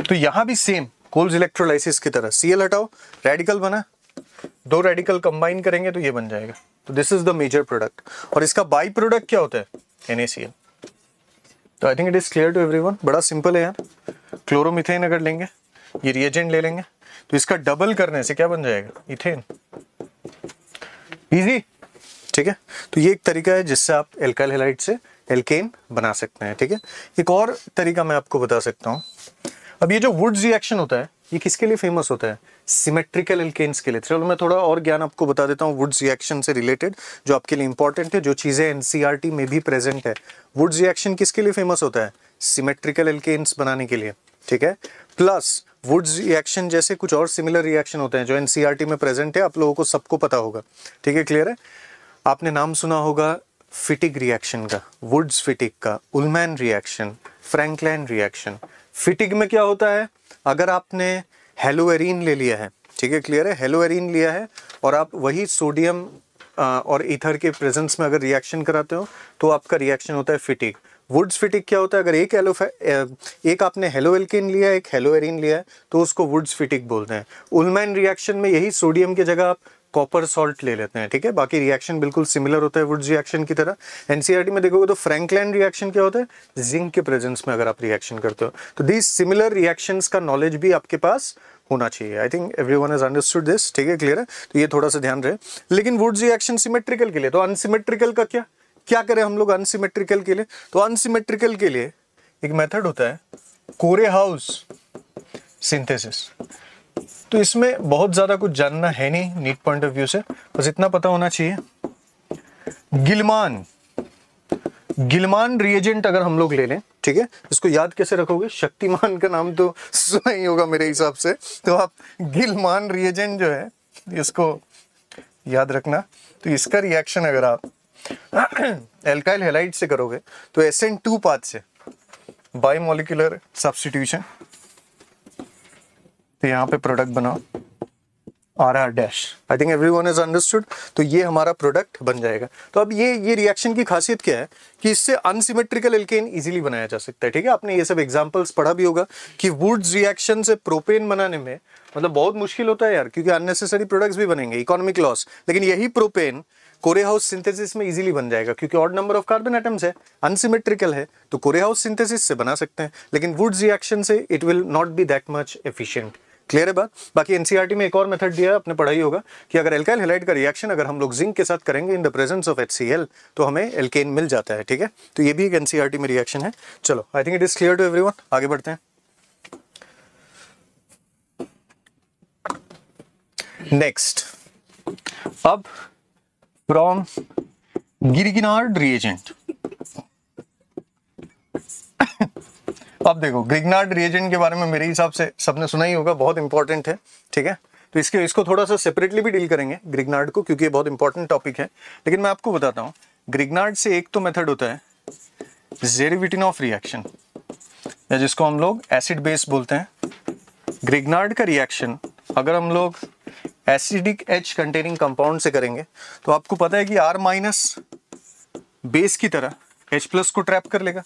तो यहां भी सेम कोल्स इलेक्ट्रोलाइसिस की तरह सीएल हटाओ रेडिकल बना दो रेडिकल कंबाइन करेंगे तो ये बन जाएगा तो this is the major product और इसका बाई प्रोडक्ट क्या होता है एनएसीएल तो I think it is clear to every बड़ा सिंपल है यार क्लोरोमिथेन अगर लेंगे ये रिएजेंट ले लेंगे तो इसका डबल करने से क्या बन जाएगा इथेन इजी ठीक है तो ये एक तरीका है जिससे आप एल्काइल हेलाइट से एल्केन बना सकते हैं ठीक है थेके? एक और तरीका मैं आपको बता सकता हूँ अब ये जो वुड्स रिएक्शन होता है ये किसके लिए फेमस होता है सिमेट्रिकल एल्केन्स के लिए चलो मैं थोड़ा और ज्ञान आपको बता देता हूँ वुड्स रिएक्शन से रिलेटेड जो आपके लिए इंपॉर्टेंट है जो चीज़ें एन e में भी प्रेजेंट है वुड्स रिएक्शन किसके लिए फेमस होता है सिमेट्रिकल एल्केन्स बनाने के लिए ठीक है प्लस वुड्स रिएक्शन जैसे कुछ और सिमिलर रिएक्शन होते हैं जो एनसीईआरटी e में प्रेजेंट है आप लोगों को सबको पता होगा ठीक है क्लियर है आपने नाम सुना होगा फिटिक रिएक्शन का वुड्स फिटिक का Ullmann reaction Frankland reaction Fittig में क्या होता है अगर आपने हेलोएरिन ले लिया है ठीक है क्लियर है हेलोएरिन लिया है और आप वही सोडियम और इथर के प्रेजेंस में अगर रिएक्शन कराते हो तो आपका रिएक्शन होता है फिटिक वुड्स फिटिक क्या होता है अगर एक एलोफे एक आपने हेलो एल्किन लिया एक हेलो एरिन लिया है तो उसको वुड्स फिटिक बोलते हैं उलमैन रिएक्शन में यही सोडियम की जगह आप कॉपर सॉल्ट ले लेते हैं ठीक है बाकी रिएक्शन बिल्कुल सिमिलर होता है वुड्स रिएक्शन की तरह एनसीआरटी e में देखोगे तो फ्रैंकलैंड रिएक्शन क्या होता है जिंक के प्रेजेंस में अगर आप रिएक्शन करते हो तो दीज सिमिलर रिएक्शंस का नॉलेज भी आपके पास होना चाहिए I think every one is understood this ठीक है क्लियर है तो ये थोड़ा सा ध्यान रहे लेकिन वुड्स रिएक्शन सिमेट्रिकल के लिए तो अनसिमेट्रिकल का क्या क्या करें हम लोग अनसिमेट्रिकल के लिए तो अनसिमेट्रिकल के लिए एक मेथड होता है कोरे हाउस सिंथेसिस तो इसमें बहुत ज़्यादा कुछ जानना है नहीं नीट पॉइंट ऑफ व्यू से बस इतना पता होना चाहिए गिलमान गिलमान रिएजेंट अगर हम लोग ले लें ठीक है इसको याद कैसे रखोगे शक्तिमान का नाम तो सुना ही होगा मेरे हिसाब से तो आप गिलमान रिएजेंट जो है इसको याद रखना तो इसका रिएक्शन अगर आप एल्काइल हेलाइट से करोगे तो एस एन टू पाथ से बायोमोलिकुलर मॉलिकुलर सब्सटीट्यूशन तो यहाँ पे प्रोडक्ट बना R R dash I think every one is understood तो ये हमारा प्रोडक्ट बन जाएगा तो अब ये ये रिएक्शन की खासियत क्या है कि इससे अनसिमेट्रिकल एल्केन इजीली बनाया जा सकता है ठीक है आपने ये सब एग्जाम्पल्स पढ़ा भी होगा कि वुड्स रिएक्शन से प्रोपेन बनाने में मतलब बहुत मुश्किल होता है यार क्योंकि अननेसेसरी प्रोडक्ट्स भी बनेंगे इकोनॉमिक लॉस लेकिन यही प्रोपेन कोरे हाउस सिंथेसिस में इजीली बन जाएगा क्योंकि odd number of carbon atoms है अनसिमेट्रिकल है तो कोरे हाउस सिंथेसिस से बना सकते हैं लेकिन वुड्स रिएक्शन से it will not be that much efficient clear है बात बाकी एनसीईआरटी e में एक और मेथड दिया है अपने पढ़ाई होगा कि अगर एल्काइल हेलाइड का रिएक्शन अगर हम लोग जिंक के साथ करेंगे in the presence of H तो हमें एल्केन मिल जाता है ठीक है तो ये भी एक एनसीईआरटी e में रिएक्शन है चलो I think it is clear to every आगे बढ़ते हैं नेक्स्ट अब फ्रॉम गिरगिनार्ड रिएजेंट अब देखो ग्रिगनार्ड रिएजेंट के बारे में मेरे हिसाब से सबने सुना ही होगा बहुत इंपॉर्टेंट है ठीक है तो इसके इसको थोड़ा सा सेपरेटली भी डील करेंगे ग्रिगनार्ड को क्योंकि ये बहुत इंपॉर्टेंट टॉपिक है लेकिन मैं आपको बताता हूँ ग्रिगनार्ड से एक तो मेथड होता है जेरिविटिन ऑफ रिएक्शन या जिसको हम लोग एसिड बेस बोलते हैं ग्रिगनार्ड का रिएक्शन अगर हम लोग एसिडिक एच कंटेनिंग कंपाउंड से करेंगे तो आपको पता है कि आर माइनस बेस की तरह एच प्लस को ट्रैप कर लेगा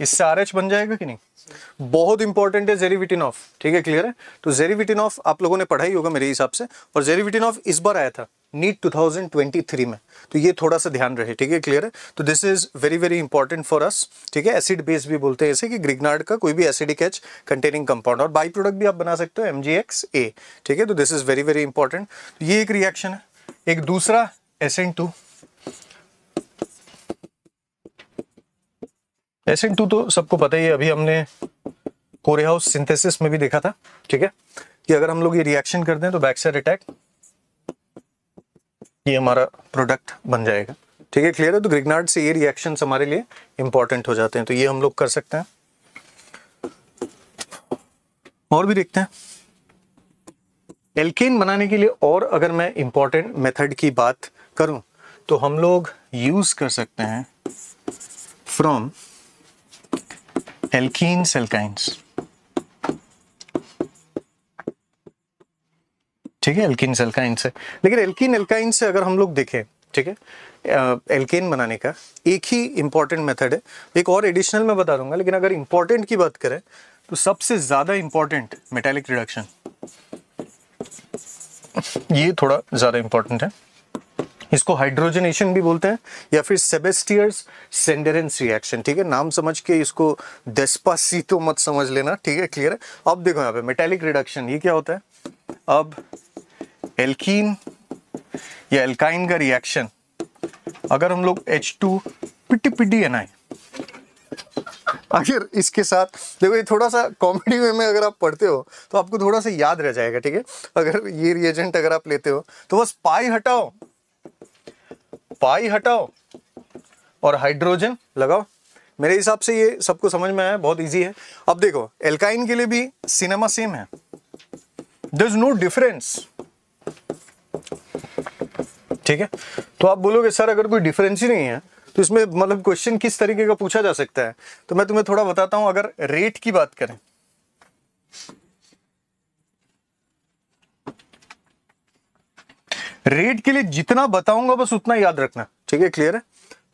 इससे आर एच बन जाएगा कि नहीं बहुत इंपॉर्टेंट है जेरीविटिन ऑफ ठीक है क्लियर है तो जेरीविटिन ऑफ आप लोगों ने पढ़ा ही होगा मेरे हिसाब से और जेरीविटिन ऑफ इस बार आया था नीट 2023 में तो ये थोड़ा सा ध्यान रहे ठीक है क्लियर है तो this is very very important for us ठीक है एसिड बेस भी बोलते हैं ऐसे कि ग्रिगनार्ड का कोई भी एसिडिक एच कंटेनिंग कंपाउंड और बाई प्रोडक्ट भी आप बना सकते हो एम ए ठीक है तो this is very very important ये एक रिएक्शन है एक दूसरा एस टू एसएन टू तो सबको पता ही है अभी हमने कोरे हाउस सिंथेसिस में भी देखा था ठीक है कि अगर हम लोग ये रिएक्शन कर दें तो बैक्साइड अटैक ये हमारा प्रोडक्ट बन जाएगा ठीक है क्लियर है तो ग्रिगनार्ड से ये रिएक्शन हमारे लिए इंपॉर्टेंट हो जाते हैं तो ये हम लोग कर सकते हैं और भी देखते हैं एल्केन बनाने के लिए और अगर मैं इंपॉर्टेंट मेथड की बात करूं तो हम लोग यूज कर सकते हैं फ्रॉम alkenes, alkynes ठीक है एल्किन एल्काइन से लेकिन एल्किन एल्काइन से अगर हम लोग देखें ठीक है एल्केन बनाने का एक ही इंपॉर्टेंट मेथड है एक और एडिशनल मैं बता दूंगा लेकिन अगर इंपॉर्टेंट की बात करें तो सबसे ज़्यादा इंपॉर्टेंट मेटेलिक रिडक्शन ये थोड़ा ज़्यादा इंपॉर्टेंट है इसको हाइड्रोजनेशन भी बोलते हैं या फिर सेबेस्टियर्स सेंडरेंस रिएक्शन ठीक है नाम समझ के इसको देसपा तो मत समझ लेना ठीक है क्लियर है अब देखो यहाँ पे मेटेलिक रिडक्शन ये क्या होता है अब एल्कीन या एल्काइन का रिएक्शन अगर हम लोग H two P T P T N I आखिर इसके साथ देखो ये थोड़ा सा कॉमेडी वे में अगर आप पढ़ते हो तो आपको थोड़ा सा याद रह जाएगा ठीक है अगर ये रिएजेंट अगर आप लेते हो तो बस पाई हटाओ पाई हटाओ और हाइड्रोजन लगाओ मेरे हिसाब से ये सबको समझ में आया बहुत इजी है अब देखो एल्काइन के लिए भी सिनेमा सेम है दर इज नो डिफरेंस ठीक है तो आप बोलोगे सर अगर कोई डिफरेंस ही नहीं है तो इसमें मतलब क्वेश्चन किस तरीके का पूछा जा सकता है तो मैं तुम्हें थोड़ा बताता हूं अगर रेट की बात करें रेट के लिए जितना बताऊंगा बस उतना याद रखना ठीक है क्लियर है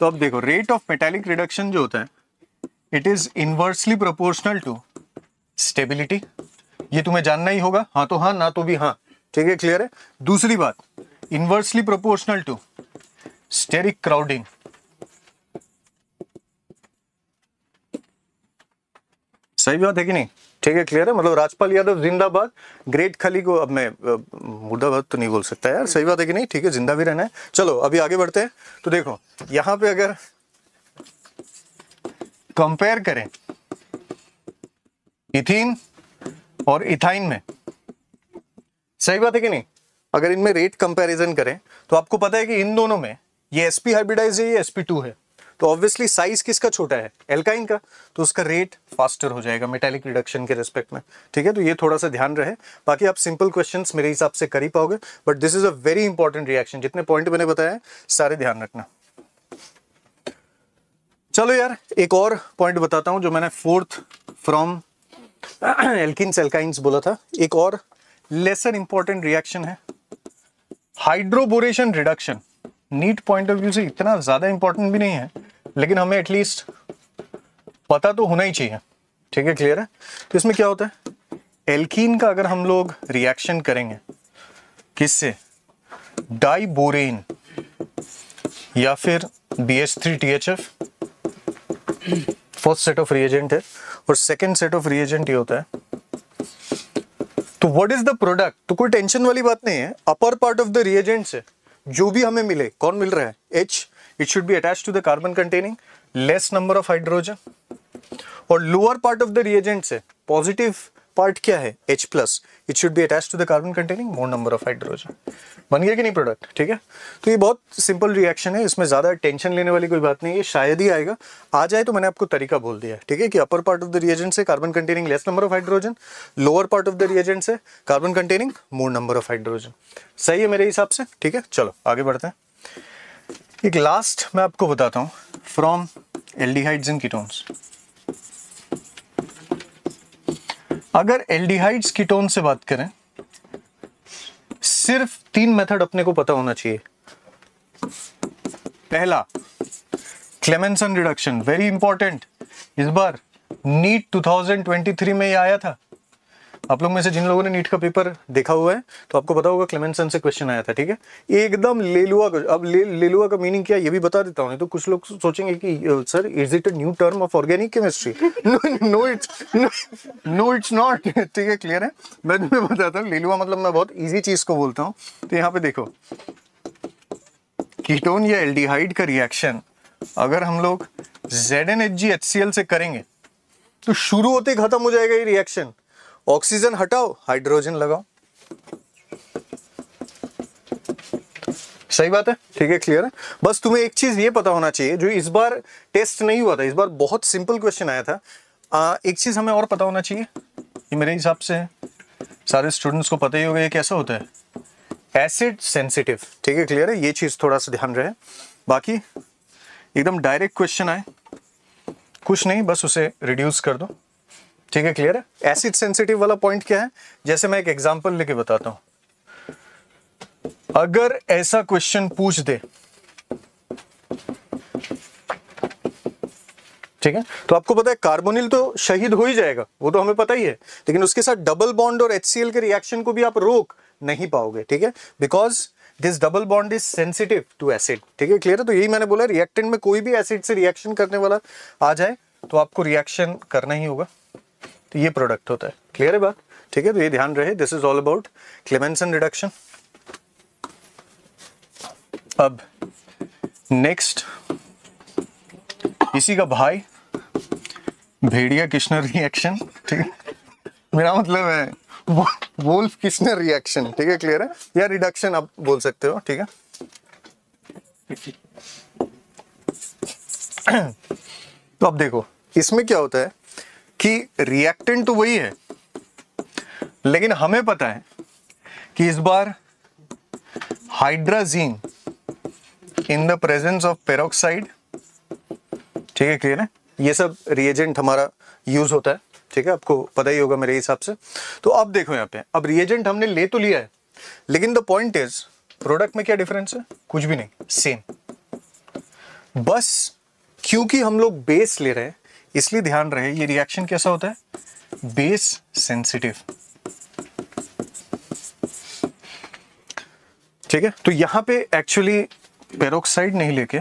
तो अब देखो रेट ऑफ मेटेलिक रिडक्शन जो होता है it is inversely proportional to stability ये तुम्हें जानना ही होगा हाँ तो हाँ ना तो भी हाँ ठीक है क्लियर है दूसरी बात inversely proportional to steric crowding सही बात है कि नहीं ठीक है क्लियर है मतलब राजपाल यादव जिंदाबाद ग्रेट खली को अब मैं मुर्दाबाद तो नहीं बोल सकता यार सही बात है कि नहीं ठीक है जिंदा भी रहना है चलो अभी आगे बढ़ते हैं तो देखो यहाँ पे अगर कंपेयर करें इथिन और इथाइन में सही बात है कि नहीं अगर इनमें रेट कंपेरिजन करें तो आपको पता है कि इन दोनों में ये एसपी हाइब्रिडाइज है ये एसपी टू है तो ऑब्वियसली साइज किसका छोटा है एल्काइन का तो उसका रेट फास्टर हो जाएगा मेटेलिक रिडक्शन के रिस्पेक्ट में ठीक है तो ये थोड़ा सा ध्यान रहे बाकी आप सिंपल क्वेश्चन मेरे हिसाब से कर ही पाओगे but this is a very important reaction जितने पॉइंट मैंने बताया सारे ध्यान रखना चलो यार एक और पॉइंट बताता हूं जो मैंने फोर्थ फ्रॉम एल्किन एल्काइंस बोला था एक और लेसर इंपॉर्टेंट रिएक्शन है hydroboration reduction NEET point of view से इतना ज़्यादा इंपॉर्टेंट भी नहीं है लेकिन हमें एटलीस्ट पता तो होना ही चाहिए ठीक है क्लियर है तो इसमें क्या होता है एल्कीन का अगर हम लोग रिएक्शन करेंगे किससे डाइबोरेन या फिर B H three T H F first set of reagent है और सेकेंड सेट ऑफ रिएजेंट ये होता है तो व्हाट इज द प्रोडक्ट तो कोई टेंशन वाली बात नहीं है upper part of the reagent से जो भी हमें मिले कौन मिल रहा है H it should be attach to the carbon containing less number of hydrogen और lower part of the reagent से पॉजिटिव पार्ट क्या है H plus it should be attach to the carbon containing more number of hydrogen बन गया कि नहीं product ठीक है तो ये बहुत सिंपल रिएक्शन है इसमें ज़्यादा टेंशन लेने वाली कोई बात नहीं है शायद ही आएगा आ जाए तो मैंने आपको तरीका बोल दिया ठीक है कि upper part of the reagent से carbon containing less number of hydrogen lower part of the reagent से carbon containing more number of hydrogen सही है मेरे हिसाब से ठीक है चलो आगे बढ़ते हैं एक लास्ट मैं आपको बताता हूँ फ्रॉम एल्डिहाइड्स एंड कीटोन्स अगर एल्डिहाइड्स कीटोन से बात करें सिर्फ तीन मेथड अपने को पता होना चाहिए पहला क्लेमेंसन रिडक्शन वेरी इंपॉर्टेंट इस बार नीट 2023 में ये आया था आप लोग में से जिन लोगों ने नीट का पेपर देखा हुआ है तो आपको पता होगा क्लेमेंसन से क्वेश्चन आया था ठीक है एकदम लेलुआ का अब ले लेलुआ का मीनिंग क्या ये भी बता देता हूँ तो कुछ लोग सोचेंगे कि sir is it a new term of organic chemistry no it's no it's not ठीक है क्लियर है मैं तुम्हें बताता हूँ लेलुआ मतलब मैं बहुत ईजी चीज को बोलता हूँ तो यहाँ पे देखो कीटोन या एल्डिहाइड का रिएक्शन अगर हम लोग जेड से करेंगे तो शुरू होते खत्म हो जाएगा ये रिएक्शन ऑक्सीजन हटाओ हाइड्रोजन लगाओ सही बात है ठीक है क्लियर है बस तुम्हें एक चीज ये पता होना चाहिए जो इस बार टेस्ट नहीं हुआ था इस बार बहुत सिंपल क्वेश्चन आया था आ, एक चीज हमें और पता होना चाहिए ये मेरे हिसाब से सारे स्टूडेंट्स को पता ही होगा ये कैसा होता है एसिड सेंसिटिव ठीक है क्लियर है ये चीज थोड़ा सा ध्यान रहे बाकी एकदम डायरेक्ट क्वेश्चन आए कुछ नहीं बस उसे रिड्यूस कर दो ठीक है क्लियर है एसिड सेंसिटिव वाला पॉइंट क्या है जैसे मैं एक एग्जाम्पल लेके बताता हूं अगर ऐसा क्वेश्चन पूछ दे ठीक है तो आपको पता है कार्बोनिल तो शहीद हो ही जाएगा वो तो हमें पता ही है लेकिन उसके साथ डबल बॉन्ड और एचसीएल के रिएक्शन को भी आप रोक नहीं पाओगे ठीक है because this double bond is sensitive to acid ठीक है क्लियर है तो यही मैंने बोला रिएक्टेंट में कोई भी एसिड से रिएक्शन करने वाला आ जाए तो आपको रिएक्शन करना ही होगा तो ये प्रोडक्ट होता है क्लियर है बात ठीक है तो ये ध्यान रहे this is all about Clemmensen reduction अब नेक्स्ट इसी का भाई भेड़िया किश्नर रिएक्शन ठीक है मेरा मतलब है वोल्फ किश्नर रिएक्शन ठीक है क्लियर है या रिडक्शन आप बोल सकते हो ठीक है तो अब देखो इसमें क्या होता है कि रिएक्टेंट तो वही है लेकिन हमें पता है कि इस बार hydrazine in the presence of peroxide ठीक है क्लियर है ये सब रिएजेंट हमारा यूज होता है ठीक है आपको पता ही होगा मेरे हिसाब से तो अब देखो यहाँ पे अब रिएजेंट हमने ले तो लिया है लेकिन द पॉइंट इज प्रोडक्ट में क्या डिफरेंस है कुछ भी नहीं सेम बस क्योंकि हम लोग बेस ले रहे हैं इसलिए ध्यान रहे ये रिएक्शन कैसा होता है बेस सेंसिटिव ठीक है तो यहां पे एक्चुअली पेरोक्साइड नहीं लेके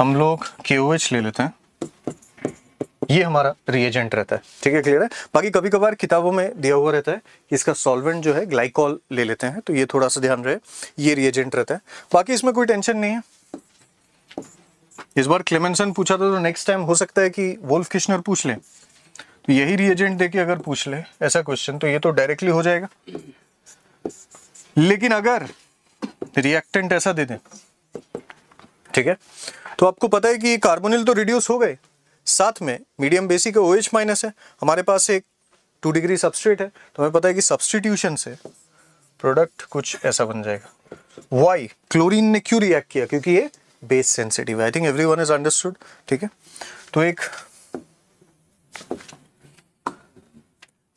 हम लोग के ले लेते हैं ये हमारा रिएजेंट रहता है ठीक है क्लियर है बाकी कभी कभार किताबों में दिया हुआ रहता है कि इसका सॉल्वेंट जो है ग्लाइकॉल ले लेते हैं तो ये थोड़ा सा ध्यान रहे ये रिएजेंट रहता है बाकी इसमें कोई टेंशन नहीं है इस बार क्लेमेंसन पूछा था तो नेक्स्ट टाइम हो सकता है कि वोल्फ किशनर पूछ लें तो यही रिएजेंट देके अगर पूछ ले ऐसा क्वेश्चन तो ये तो डायरेक्टली हो जाएगा लेकिन अगर रिएक्टेंट ऐसा दे दें ठीक है तो आपको पता है कि कार्बोनिल तो रिड्यूस हो गए साथ में medium basic O H minus है हमारे पास एक टू डिग्री सब्सट्रेट है तो हमें पता है कि सब्सटीट्यूशन से प्रोडक्ट कुछ ऐसा बन जाएगा वाई क्लोरीन ने क्यों रिएक्ट किया क्योंकि ये base sensitive I think every one is understood ठीक है तो एक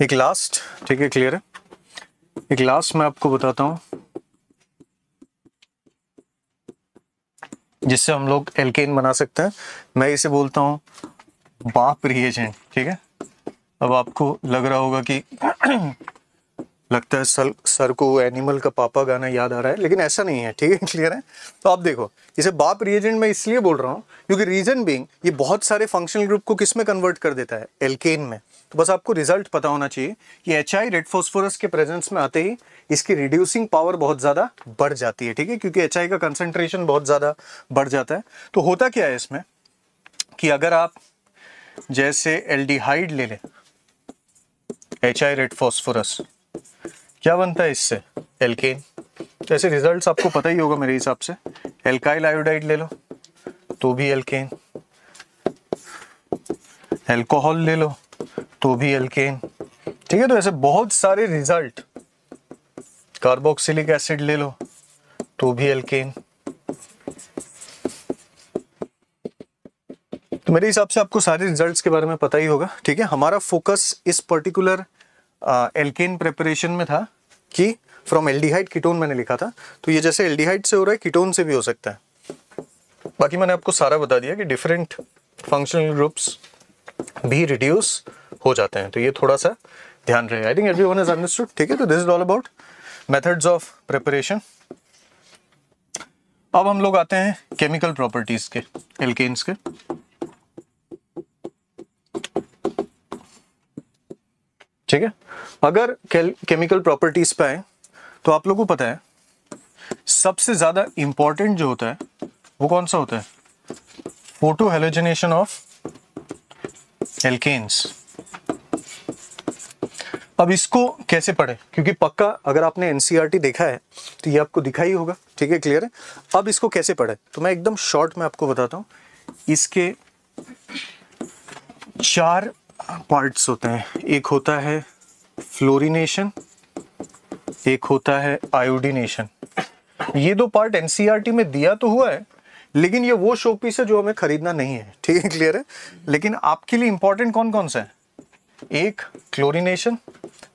एक लास्ट ठीक है क्लियर है एक लास्ट मैं आपको बताता हूं जिससे हम लोग एल्केन बना सकते हैं मैं इसे बोलता हूं बाप रिएजेंट ठीक है अब आपको लग रहा होगा कि लगता है सर सर को एनिमल का पापा गाना याद आ रहा है लेकिन ऐसा नहीं है ठीक है क्लियर है तो आप देखो इसे बाप रिएजेंट मैं इसलिए बोल रहा हूँ क्योंकि रीजन बींग ये बहुत सारे फंक्शनल ग्रुप को किस में कन्वर्ट कर देता है एल्केन में तो बस आपको रिजल्ट पता होना चाहिए कि एच आई रेड फोस्फोरस के प्रेजेंस में आते ही इसकी रिड्यूसिंग पावर बहुत ज़्यादा बढ़ जाती है ठीक है क्योंकि एच का कंसनट्रेशन बहुत ज़्यादा बढ़ जाता है तो होता क्या है इसमें कि अगर आप जैसे हाइड ले लें एच आई रेड फॉस्फोरस क्या बनता है इससे एल्केन तो ऐसे रिजल्ट्स आपको पता ही होगा मेरे हिसाब से एल्काइल आयोडाइड ले लो तो भी एल्केन एल्कोहल ले लो तो भी एल्केन ठीक है तो ऐसे बहुत सारे रिजल्ट कार्बोक्सिलिक एसिड ले लो तो भी एल्केन तो मेरे हिसाब से आपको सारे रिजल्ट्स के बारे में पता ही होगा ठीक है हमारा फोकस इस पर्टिकुलर एल्केन प्रिपरेशन में था कि फ्रॉम एल्डिहाइड कीटोन मैंने लिखा था तो ये जैसे एल्डिहाइड से हो रहा है कीटोन से भी हो सकता है बाकी मैंने आपको सारा बता दिया कि डिफरेंट फंक्शनल ग्रुप्स भी रिड्यूस हो जाते हैं तो ये थोड़ा सा ध्यान रहे I think every one is understood ठीक है तो this is all about methods of preparation अब हम लोग आते हैं केमिकल प्रॉपर्टीज के एल्केन्स के ठीक है अगर केमिकल प्रॉपर्टीज पे आए तो आप लोगों को पता है सबसे ज़्यादा इंपॉर्टेंट जो होता है वो कौन सा होता है फोटो हेलोजनेशन ऑफ एल्केन्स अब इसको कैसे पढ़े क्योंकि पक्का अगर आपने एनसीईआरटी e देखा है तो ये आपको दिखा ही होगा ठीक है क्लियर है अब इसको कैसे पढ़े तो मैं एकदम शॉर्ट में आपको बताता हूं इसके चार पार्ट्स होते हैं एक होता है फ्लोरिनेशन एक होता है आयोडिनेशन ये दो पार्ट एनसीईआरटी e में दिया तो हुआ है लेकिन ये वो शो पीस है जो हमें खरीदना नहीं है ठीक है क्लियर है लेकिन आपके लिए इंपॉर्टेंट कौन कौन सा है एक क्लोरिनेशन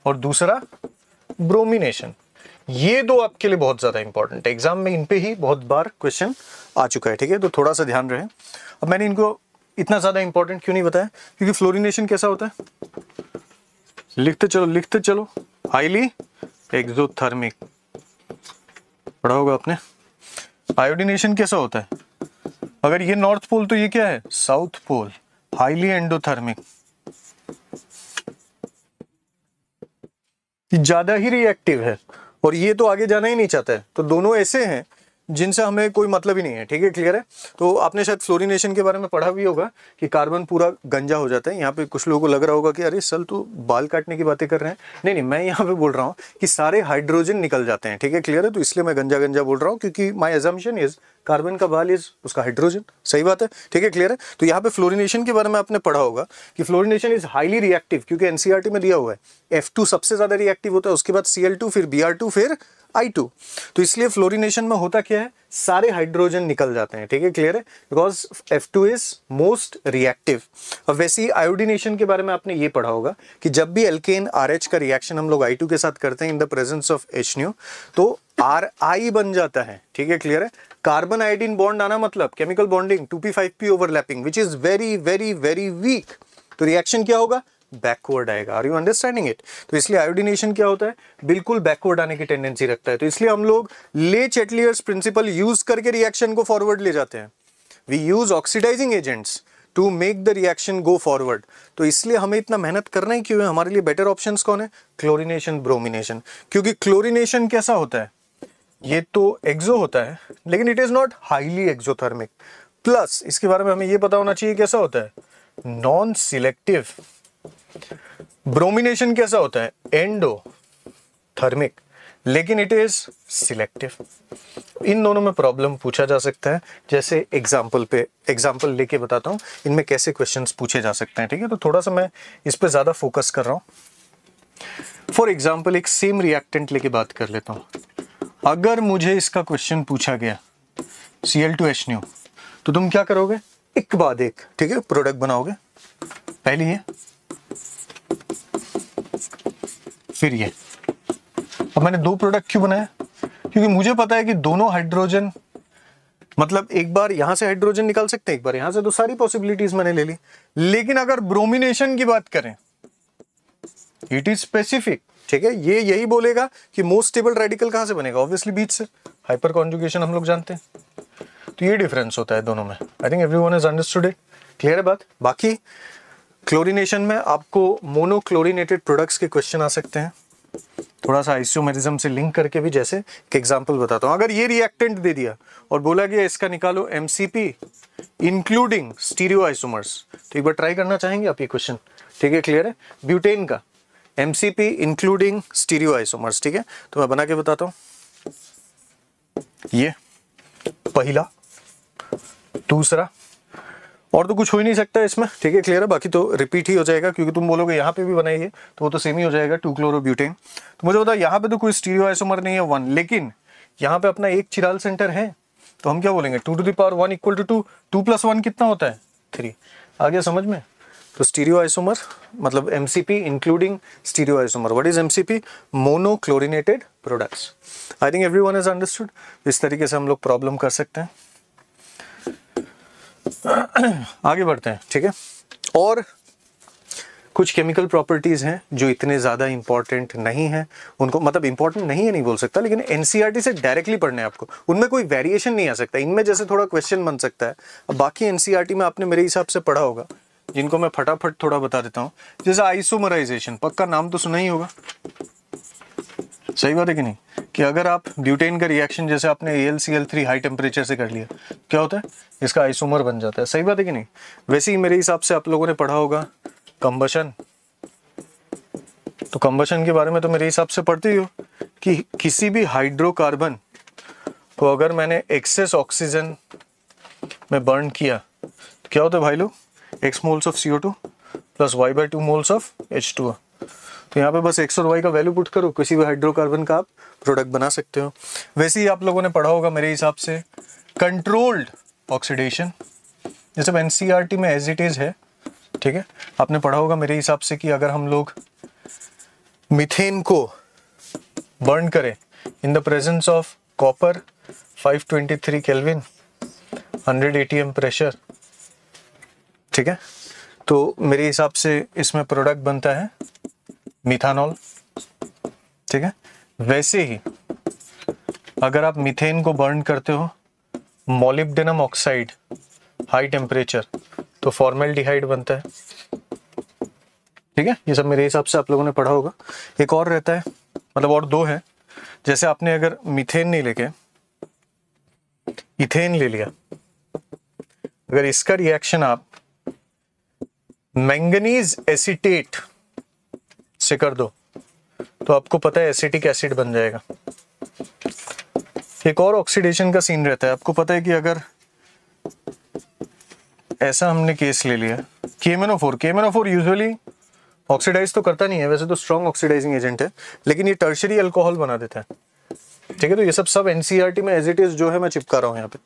और दूसरा ब्रोमिनेशन ये दो आपके लिए बहुत ज़्यादा इंपॉर्टेंट है एग्जाम में इनपे ही बहुत बार क्वेश्चन आ चुका है ठीक है तो थोड़ा सा ध्यान रहे अब मैंने इनको इतना ज़्यादा इंपॉर्टेंट क्यों नहीं बताया क्योंकि फ्लोरिनेशन कैसा होता है लिखते चलो लिखते चलो हाईली एक्सोथर्मिक पढ़ा होगा आपने आयोडिनेशन कैसा होता है अगर ये नॉर्थ पोल तो ये क्या है साउथ पोल हाईली एंडोथर्मिक ज्यादा ही रिएक्टिव है और ये तो आगे जाना ही नहीं चाहता है तो दोनों ऐसे हैं जिनसे हमें कोई मतलब ही नहीं है ठीक है क्लियर है तो आपने शायद फ्लोरिनेशन के बारे में पढ़ा भी होगा कि कार्बन पूरा गंजा हो जाता है यहाँ पे कुछ लोगों को लग रहा होगा कि अरे सल तो बाल काटने की बातें कर रहे हैं नहीं नहीं मैं यहाँ पे बोल रहा हूँ कि सारे हाइड्रोजन निकल जाते हैं ठीक है क्लियर है तो इसलिए मैं गंजा गंजा बोल रहा हूँ क्योंकि माई एजम्पन इज कार्बन का बाल इज उसका हाइड्रोजन सही बात है ठीक है क्लियर है तो यहाँ पे फ्लोरिनेशन के बारे में आपने पढ़ा होगा कि फ्लोरिनेशन इज हाईली रिएक्टिव क्योंकि एनसीआरटी e में दिया हुआ है एफ सबसे ज्यादा रिएक्टिव होता है उसके बाद सी फिर बी फिर आई टू तो इसलिए फ्लोरिनेशन में होता क्या है सारे हाइड्रोजन निकल जाते हैं ठीक है क्लियर है because F two is most reactive और वैसे ही आयोडिनेशन के बारे में आपने ये पढ़ा होगा कि जब भी एल्केन आर एच का रिएक्शन हम लोग आई टू के साथ करते हैं in the presence of H nu तो आर आई बन जाता है ठीक है क्लियर है कार्बन आयोडीन बॉन्ड आना मतलब chemical bonding two P five P overlapping which is very very very weak तो रिएक्शन क्या होगा बैकवर्ड आएगा आर यू अंडरस्टैंडिंग इट तो इसलिए आयोडिनेशन क्या होता है बिल्कुल बैकवर्ड आने की टेंडेंसी रखता है तो इसलिए हम लोग ले चेटलियर्स प्रिंसिपल यूज करके रिएक्शन को फॉरवर्ड ले जाते हैं we use oxidising agents to make the reaction go forward तो इसलिए हमें इतना मेहनत करना ही क्यों है हमारे लिए बेटर ऑप्शन कौन है क्लोरिनेशन ब्रोमिनेशन क्योंकि क्लोरिनेशन कैसा होता है ये तो एक्जो होता है लेकिन it is not highly exothermic plus इसके बारे में हमें ये पता होना चाहिए कैसा होता है नॉन सिलेक्टिव ब्रोमिनेशन कैसा होता है एंडो थर्मिक लेकिन इट इज सिलेक्टिव इन दोनों में प्रॉब्लम पूछा जा सकता है जैसे एग्जाम्पल पे एग्जाम्पल लेके बताता हूँ इनमें कैसे क्वेश्चन पूछे जा सकते हैं ठीक है तो थोड़ा सा मैं इस पर ज़्यादा फोकस कर रहा हूँ फॉर एग्जाम्पल एक सेम रिएक्टेंट लेके बात कर लेता हूँ अगर मुझे इसका क्वेश्चन पूछा गया C L two H nu तो तुम क्या करोगे एक बाद एक ठीक है प्रोडक्ट बनाओगे पहली है फिर ये अब मैंने दो प्रोडक्ट क्यों बनाया क्योंकि मुझे पता है कि दोनों हाइड्रोजन मतलब एक बार यहां से हाइड्रोजन निकाल सकते हैं एक बार यहां से तो सारी पॉसिबिलिटीज मैंने ले ली लेकिन अगर ब्रोमिनेशन की बात करें इट इज स्पेसिफिक ठीक है ये यही बोलेगा कि मोस्ट स्टेबल रेडिकल कहां से बनेगा ऑब्वियसली बीच से हाइपर कॉन्जुगेशन हम लोग जानते हैं तो ये डिफरेंस होता है दोनों में I think every one is understood clear है बात बाकी क्लोरीनेशन में आपको मोनोक्लोरीनेटेड प्रोडक्ट्स के क्वेश्चन आ सकते हैं थोड़ा सा आइसोमेरिज्म से लिंक करके भी जैसे एक एग्जांपल बताता हूँ अगर ये रिएक्टेंट दे दिया और बोला गया इसका निकालो एम इंक्लूडिंग स्टीरियो आइसोमर्स तो एक बार ट्राई करना चाहेंगे आप ये क्वेश्चन ठीक है क्लियर है ब्यूटेन का एम इंक्लूडिंग स्टीरियो आइसोमर्स ठीक है तो मैं बना के बताता हूँ ये पहला दूसरा और तो कुछ हो ही नहीं सकता इसमें ठीक है क्लियर है बाकी तो रिपीट ही हो जाएगा क्योंकि तुम बोलोगे यहाँ पे भी बनाइए तो वो तो सेम ही हो जाएगा टू ब्यूटेन तो मुझे बताओ यहाँ पे तो कोई स्टीरियो आइसोमर नहीं है वन लेकिन यहाँ पे अपना एक चिराल सेंटर है तो हम क्या बोलेंगे two to power one equal to two two plus one कितना होता है थ्री आ गया समझ में तो स्टीरियो आइसोमर मतलब M C P including stereoisomer what is M C P products I think every one is understood इस तरीके से हम लोग प्रॉब्लम कर सकते हैं आगे बढ़ते हैं ठीक है और कुछ केमिकल प्रॉपर्टीज़ हैं जो इतने ज़्यादा इंपॉर्टेंट नहीं हैं उनको मतलब इंपॉर्टेंट नहीं है नहीं बोल सकता लेकिन एन e से डायरेक्टली पढ़ने आपको उनमें कोई वेरिएशन नहीं आ सकता इनमें जैसे थोड़ा क्वेश्चन बन सकता है अब बाकी एन e में आपने मेरे हिसाब से पढ़ा होगा जिनको मैं फटाफट थोड़ा बता देता हूँ जैसे आइसोमराइजेशन पक्का नाम तो सुना ही होगा सही बात है कि नहीं कि अगर आप ब्यूटेन का रिएक्शन जैसे आपने A L C L three high temperature से कर लिया क्या होता है इसका आइसोमर बन जाता है सही बात है कि नहीं वैसे ही मेरे हिसाब से आप लोगों ने पढ़ा होगा कम्बशन तो कम्बशन के बारे में तो मेरे हिसाब से पढ़ती हो कि किसी भी हाइड्रोकार्बन को अगर मैंने एक्सेस ऑक्सीजन में बर्न किया तो क्या होता है भाई लोग X moles of C O two plus Y by two moles of H two तो यहाँ पे बस एक्स और वाई का वैल्यू पुट करो किसी भी हाइड्रोकार्बन का आप प्रोडक्ट बना सकते हो वैसे ही आप लोगों ने पढ़ा होगा मेरे हिसाब से कंट्रोल्ड ऑक्सीडेशन जैसे एन e में एज इट इज़ है ठीक है आपने पढ़ा होगा मेरे हिसाब से कि अगर हम लोग मिथेन को बर्न करें in the presence of copper 523 kelvin 100 atm pressure ठीक है तो मेरे हिसाब से इसमें प्रोडक्ट बनता है मिथानॉल ठीक है वैसे ही अगर आप मिथेन को बर्न करते हो मोलिब्डेनम ऑक्साइड हाई टेम्परेचर तो डिहाइड बनता है ठीक है ये सब मेरे हिसाब से आप लोगों ने पढ़ा होगा एक और रहता है मतलब और दो है जैसे आपने अगर मिथेन नहीं लेके इथेन ले लिया अगर इसका रिएक्शन आप मैंगनीज एसिटेट से कर दो तो आपको पता है एसिटिक एसिड बन जाएगा एक और ऑक्सीडेशन का सीन रहता है आपको पता है कि अगर ऐसा हमने केस ले लिया केमेनो फोर केमेनो फोर यूजली ऑक्सीडाइज तो करता नहीं है वैसे तो स्ट्रॉन्ग ऑक्सीडाइजिंग एजेंट है लेकिन ये टर्शरी अल्कोहल बना देता है ठीक है तो ये सब सब एनसीईआरटी e में एज इट इज जो है मैं चिपका रहा हूँ यहाँ पे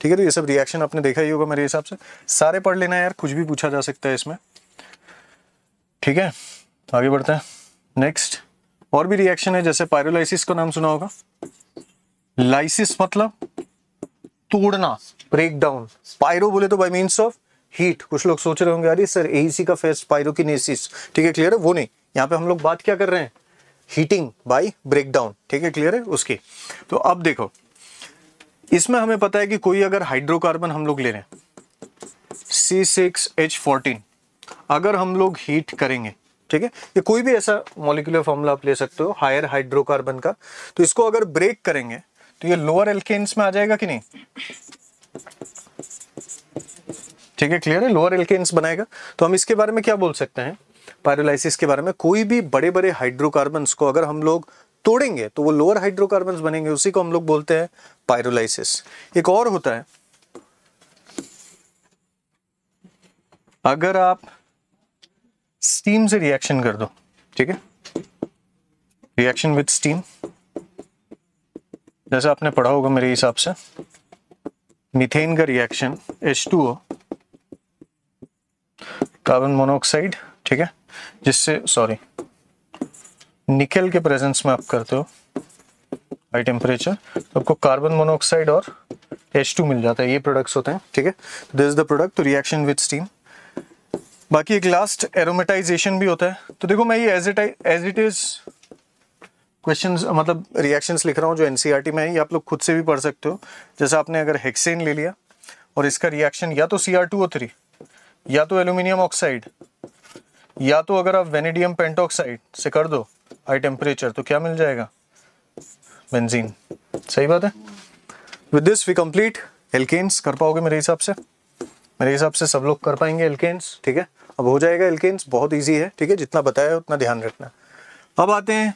ठीक है तो ये सब रिएक्शन आपने देखा ही होगा मेरे हिसाब से सारे पढ़ लेना यार कुछ भी पूछा जा सकता है इसमें ठीक है आगे बढ़ते हैं नेक्स्ट और भी रिएक्शन है जैसे पायरोलाइसिस का नाम सुना होगा लाइसिस मतलब तोड़ना ब्रेक डाउन पायरो बोले तो बाई मीन्स ऑफ हीट कुछ लोग सोच रहे होंगे अरे सर एसी e का फेस्ट पायरोकिनेसिस ठीक है क्लियर है वो नहीं यहाँ पे हम लोग बात क्या कर रहे हैं हीटिंग बाय ब्रेकडाउन ठीक है क्लियर है उसकी तो अब देखो इसमें हमें पता है कि कोई अगर हाइड्रोकार्बन हम लोग ले रहे हैं सी अगर हम लोग हीट करेंगे ठीक है ये कोई भी ऐसा मोलिकुलर फॉर्मूला आप ले सकते हो हायर हाइड्रोकार्बन का तो इसको अगर ब्रेक करेंगे तो ये लोअर एल्केन्स में आ जाएगा कि नहीं ठीक है क्लियर है लोअर एल्केन्स बनाएगा तो हम इसके बारे में क्या बोल सकते हैं पायरोलाइसिस के बारे में कोई भी बड़े बड़े हाइड्रोकार्बन को अगर हम लोग तोड़ेंगे तो वो लोअर हाइड्रोकार्बन बनेंगे उसी को हम लोग बोलते हैं पायरोलाइसिस एक और होता है अगर आप स्टीम से रिएक्शन कर दो ठीक है रिएक्शन विद स्टीम जैसे आपने पढ़ा होगा मेरे हिसाब से मीथेन का रिएक्शन H2O कार्बन मोनोऑक्साइड ठीक है जिससे सॉरी निकल के प्रेजेंस में आप करते हो हाई टेम्परेचर तो आपको कार्बन मोनोऑक्साइड और H2 मिल जाता है ये प्रोडक्ट्स होते हैं ठीक है this is the product reaction with steam बाकी एक लास्ट एरोमेटाइजेशन भी होता है तो देखो मैं ये as it as it is question मतलब रिएक्शंस लिख रहा हूँ जो एनसीईआरटी e में है ये आप लोग खुद से भी पढ़ सकते हो जैसे आपने अगर हेक्सेन ले लिया और इसका रिएक्शन या तो सी आर या तो एल्यूमिनियम ऑक्साइड या तो अगर आप वेनेडियम पेंटोक्साइड से कर दो हाई टेम्परेचर तो क्या मिल जाएगा बेंजीन सही बात है with this we complete alkanes कर पाओगे मेरे हिसाब से मेरे हिसाब से सब लोग कर पाएंगे एल्केन्स ठीक है अब हो जाएगा एल्किन्स बहुत इजी है ठीक है जितना बताया उतना ध्यान रखना अब आते हैं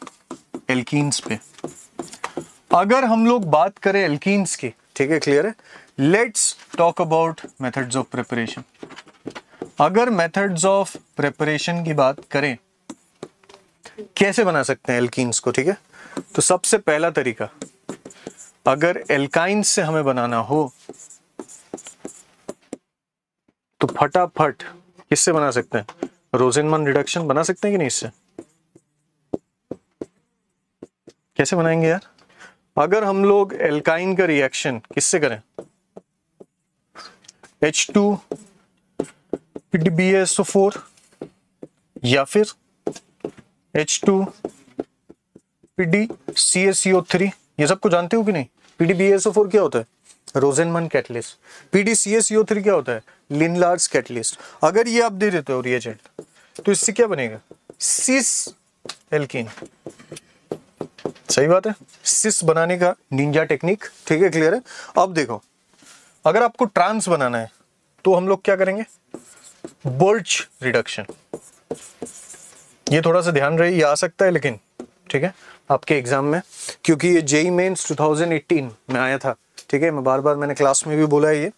एल्किन्स पे अगर हम लोग बात करें एल्किन्स की ठीक है क्लियर है let's talk about methods of preparation अगर मेथड्स ऑफ प्रिपरेशन की बात करें कैसे बना सकते हैं एल्किन्स को ठीक है तो सबसे पहला तरीका अगर एल्काइंस से हमें बनाना हो तो फटाफट किससे बना सकते हैं रोजेनमन रिडक्शन बना सकते हैं कि नहीं इससे कैसे बनाएंगे यार अगर हम लोग एल्काइन का रिएक्शन किससे करें एच टू बी फोर या फिर H two P D C S C O three ये सबको जानते हो कि नहीं पीडीबीएसओ बी फोर क्या होता है रोजेनमन कैटलिस्ट पीडीसीएसईओ थ्री क्या होता है लिनलार्स कैटलिस्ट अगर ये आप दे देते हो रिएजेंट तो इससे क्या बनेगा सिस एल्किन सही बात है सिस बनाने का निंजा टेक्निक ठीक है क्लियर है अब देखो अगर आपको ट्रांस बनाना है तो हम लोग क्या करेंगे बर्च रिडक्शन ये थोड़ा सा ध्यान रहे ये आ सकता है लेकिन ठीक है आपके एग्जाम में क्योंकि ये जेई मेन्स 2018 में आया था ठीक है मैं बार बार मैंने क्लास में भी बोला है ये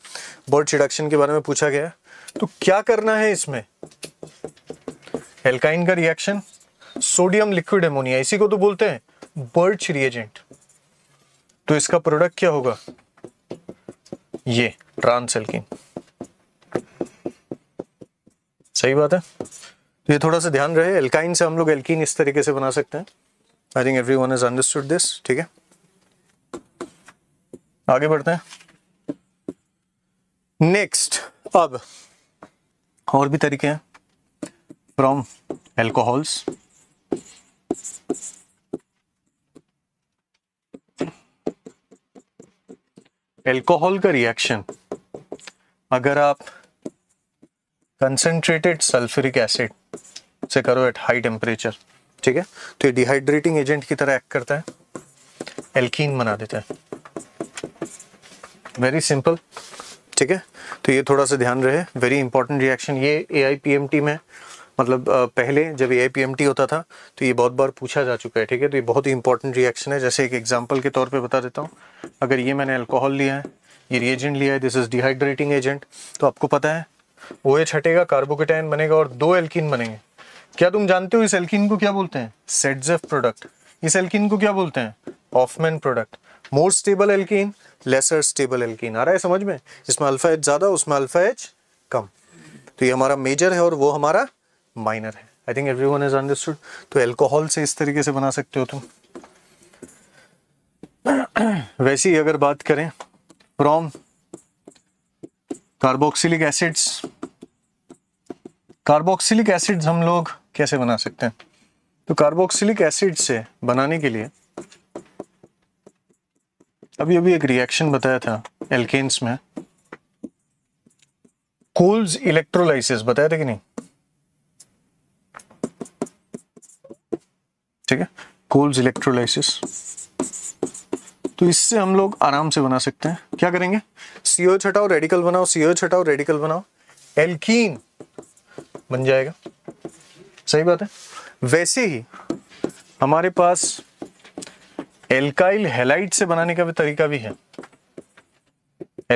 बर्ड रिडक्शन के बारे में पूछा गया तो क्या करना है इसमें एल्काइन का रिएक्शन सोडियम लिक्विड एमोनिया इसी को तो बोलते हैं बर्च रिएजेंट तो इसका प्रोडक्ट क्या होगा ये ट्रांसल्किन सही बात है तो ये थोड़ा सा ध्यान रहे एल्काइन से हम लोग एल्किन इस तरीके से बना सकते हैं I think every one is understood this ठीक है आगे बढ़ते हैं नेक्स्ट अब और भी तरीके हैं फ्रॉम एल्कोहल्स एल्कोहल का रिएक्शन अगर आप कंसेंट्रेटेड सल्फ्यूरिक एसिड से करो एट हाई टेम्परेचर ठीक है तो ये डिहाइड्रेटिंग एजेंट की तरह एक्ट करता है एल्कीन बना देता है वेरी सिंपल ठीक है तो ये थोड़ा सा ध्यान रहे वेरी इंपॉर्टेंट रिएक्शन ये ए आई में मतलब पहले जब ए आई होता था तो ये बहुत बार पूछा जा चुका है ठीक है तो ये बहुत ही इंपॉर्टेंट रिएक्शन है जैसे एक एग्जाम्पल के तौर पर बता देता हूँ अगर ये मैंने अल्कोहल लिया है ये रिएजेंट लिया है दिस इज डिहाइड्रेटिंग एजेंट तो आपको पता है वो एच हटेगा कार्बोकेटाइन बनेगा और दो एल्किन बनेंगे क्या तुम जानते हो इस एल्किन को क्या बोलते हैं सेट्जेफ प्रोडक्ट इस एल्किन को क्या बोलते हैं Hofmann product more stable alkene lesser stable alkene आ रहा है समझ में इसमें अल्फा एच ज़्यादा उसमें अल्फा एच कम तो ये हमारा मेजर है और वो हमारा माइनर है I think every one is understood तो एल्कोहल से इस तरीके से बना सकते हो तुम वैसे ही अगर बात करें from carboxylic acids carboxylic acids हम लोग कैसे बना सकते हैं तो कार्बोक्सिलिक एसिड से बनाने के लिए अभी अभी एक रिएक्शन बताया था एल्केन्स में कोल्स इलेक्ट्रोलाइसिस बताया था कि नहीं ठीक है कोल्स इलेक्ट्रोलाइसिस तो इससे हम लोग आराम से बना सकते हैं क्या करेंगे सीओ छटाओ रेडिकल बनाओ सीओ छटाओ रेडिकल बनाओ एल्कीन बन जाएगा सही बात है वैसे ही हमारे पास एल्काइल हेलाइट से बनाने का भी तरीका भी है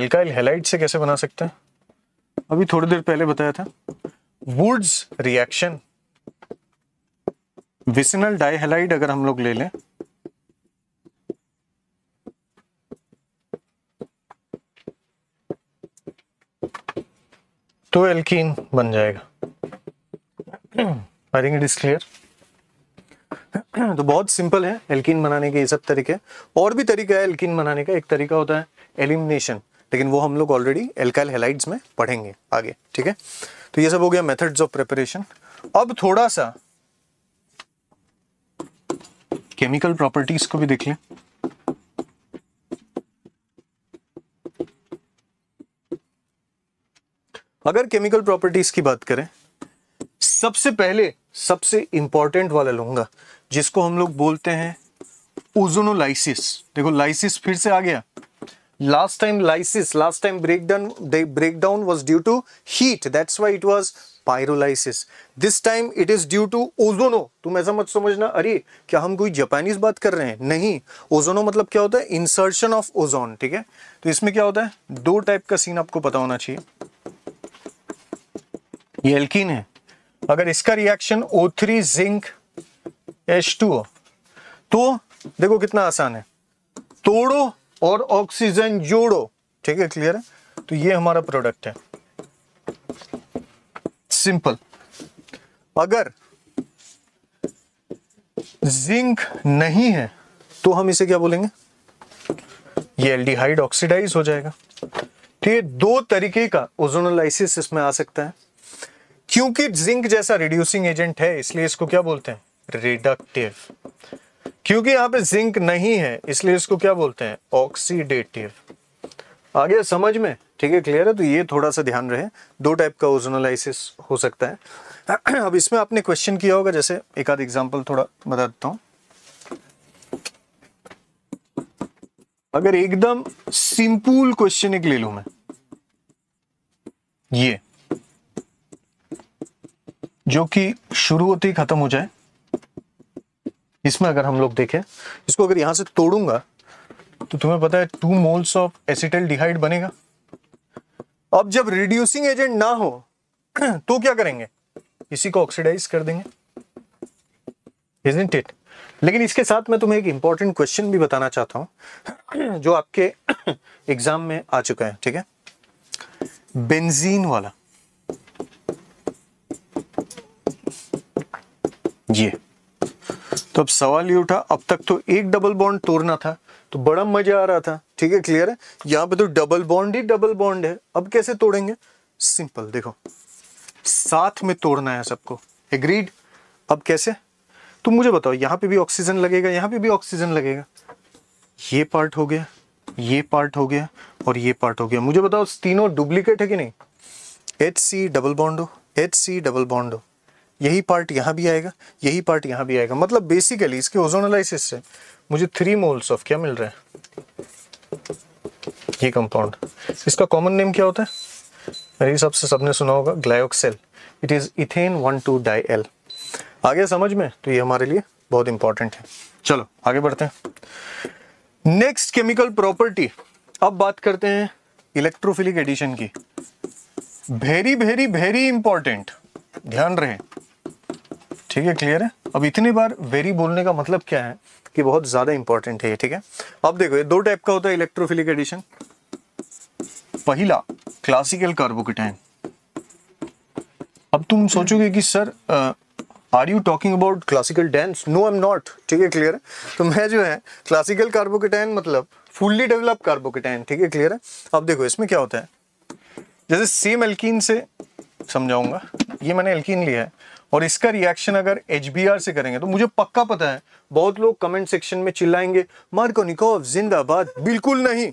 एल्काइल हेलाइट से कैसे बना सकते हैं अभी थोड़ी देर पहले बताया था वुड्स रिएक्शन विसिनल डाइहेलाइड अगर हम लोग ले लें तो एल्कीन बन जाएगा I think it is clear तो बहुत सिंपल है एल्किन बनाने के ये सब तरीके और भी तरीका है एल्किन बनाने का एक तरीका होता है एलिमिनेशन लेकिन वो हम लोग ऑलरेडी एल्काइल हेलाइड्स में पढ़ेंगे आगे ठीक है तो ये सब हो गया मेथड्स ऑफ प्रिपरेशन अब थोड़ा सा केमिकल प्रॉपर्टीज को भी देख लें अगर केमिकल प्रॉपर्टीज की बात करें सबसे पहले सबसे इंपॉर्टेंट वाला लूंगा जिसको हम लोग बोलते हैं ओजोनोलाइसिस देखो लाइसिस फिर से आ गया last time lysis last time breakdown the breakdown was due to heat that's why it was pyrolysis this time it is due to ozono तुम ऐसा मत समझना अरे क्या हम कोई जापानीज बात कर रहे हैं नहीं ओजोनो मतलब क्या होता है इंसर्शन ऑफ ओजोन ठीक है तो इसमें क्या होता है दो टाइप का सीन आपको पता होना चाहिए ये एल्किन है अगर इसका reaction O3 three zinc H तो देखो कितना आसान है तोड़ो और ऑक्सीजन जोड़ो ठीक है क्लियर है तो ये हमारा प्रोडक्ट है सिंपल अगर जिंक नहीं है तो हम इसे क्या बोलेंगे ये एल्डिहाइड ऑक्सीडाइज हो जाएगा ठीक तो है दो तरीके का ओजोनोलाइसिस इसमें आ सकता है क्योंकि जिंक जैसा रिड्यूसिंग एजेंट है इसलिए इसको क्या बोलते हैं रिडक्टिव क्योंकि यहां पे जिंक नहीं है इसलिए इसको क्या बोलते हैं ऑक्सीडेटिव आ गया समझ में ठीक है क्लियर है तो ये थोड़ा सा ध्यान रहे दो टाइप का ओजोनोलाइसिस हो सकता है अब इसमें आपने क्वेश्चन किया होगा जैसे एक आध एग्जाम्पल थोड़ा बता देता हूं अगर एकदम सिंपल क्वेश्चन एक ले लू मैं ये जो कि शुरू होते ही खत्म हो जाए इसमें अगर हम लोग देखें इसको अगर यहां से तोड़ूंगा तो तुम्हें पता है two moles of acetaldehyde बनेगा अब जब रिड्यूसिंग एजेंट ना हो तो क्या करेंगे इसी को ऑक्सीडाइज कर देंगे Isn't it? लेकिन इसके साथ मैं तुम्हें एक इंपॉर्टेंट क्वेश्चन भी बताना चाहता हूं जो आपके एग्जाम में आ चुका है ठीक है बेंजीन वाला ये तो अब सवाल ये उठा अब तक तो एक डबल बॉन्ड तोड़ना था तो बड़ा मजा आ रहा था ठीक है क्लियर है यहाँ पे तो डबल बॉन्ड ही डबल बॉन्ड है अब कैसे तोड़ेंगे सिंपल देखो साथ में तोड़ना है सबको एग्रीड अब कैसे तुम तो मुझे बताओ यहाँ पे भी ऑक्सीजन लगेगा यहाँ पे भी ऑक्सीजन लगेगा ये पार्ट हो गया ये पार्ट हो गया और ये पार्ट हो गया मुझे बताओ तीनों डुप्लीकेट है कि नहीं एच सी डबल बॉन्ड हो एच सी डबल बॉन्ड हो यही पार्ट यहाँ भी आएगा यही पार्ट यहाँ भी आएगा मतलब बेसिकली इसके ओजोनलाइसिस से मुझे थ्री मोल्स ऑफ क्या मिल रहा है ये कंपाउंड इसका कॉमन नेम क्या होता है मेरे हिसाब से सबने सुना होगा glyoxal it is ethane one two dial आगे समझ में तो ये हमारे लिए बहुत इंपॉर्टेंट है चलो आगे बढ़ते हैं नेक्स्ट केमिकल प्रॉपर्टी अब बात करते हैं इलेक्ट्रोफिलिक एडिशन की वेरी वेरी वेरी इंपॉर्टेंट ध्यान रहे ठीक है क्लियर है अब इतनी बार वेरी बोलने का मतलब क्या है कि बहुत ज़्यादा इंपॉर्टेंट है ये ठीक है अब देखो ये दो टाइप का होता है इलेक्ट्रोफिलिक एडिशन पहला क्लासिकल कार्बोकेटाइन अब तुम सोचोगे कि sir are you talking about classical dance no I am not ठीक है क्लियर है तो मैं जो है क्लासिकल कार्बोकेटाइन मतलब फुल्ली डेवलप कार्बोकेटाइन ठीक है क्लियर है अब देखो इसमें क्या होता है जैसे सेम एल्कीन से समझाऊंगा ये मैंने एल्कीन लिया है और इसका रिएक्शन अगर एच से करेंगे तो मुझे पक्का पता है बहुत लोग कमेंट सेक्शन में चिल्लाएंगे निकोव जिंदाबाद बिल्कुल नहीं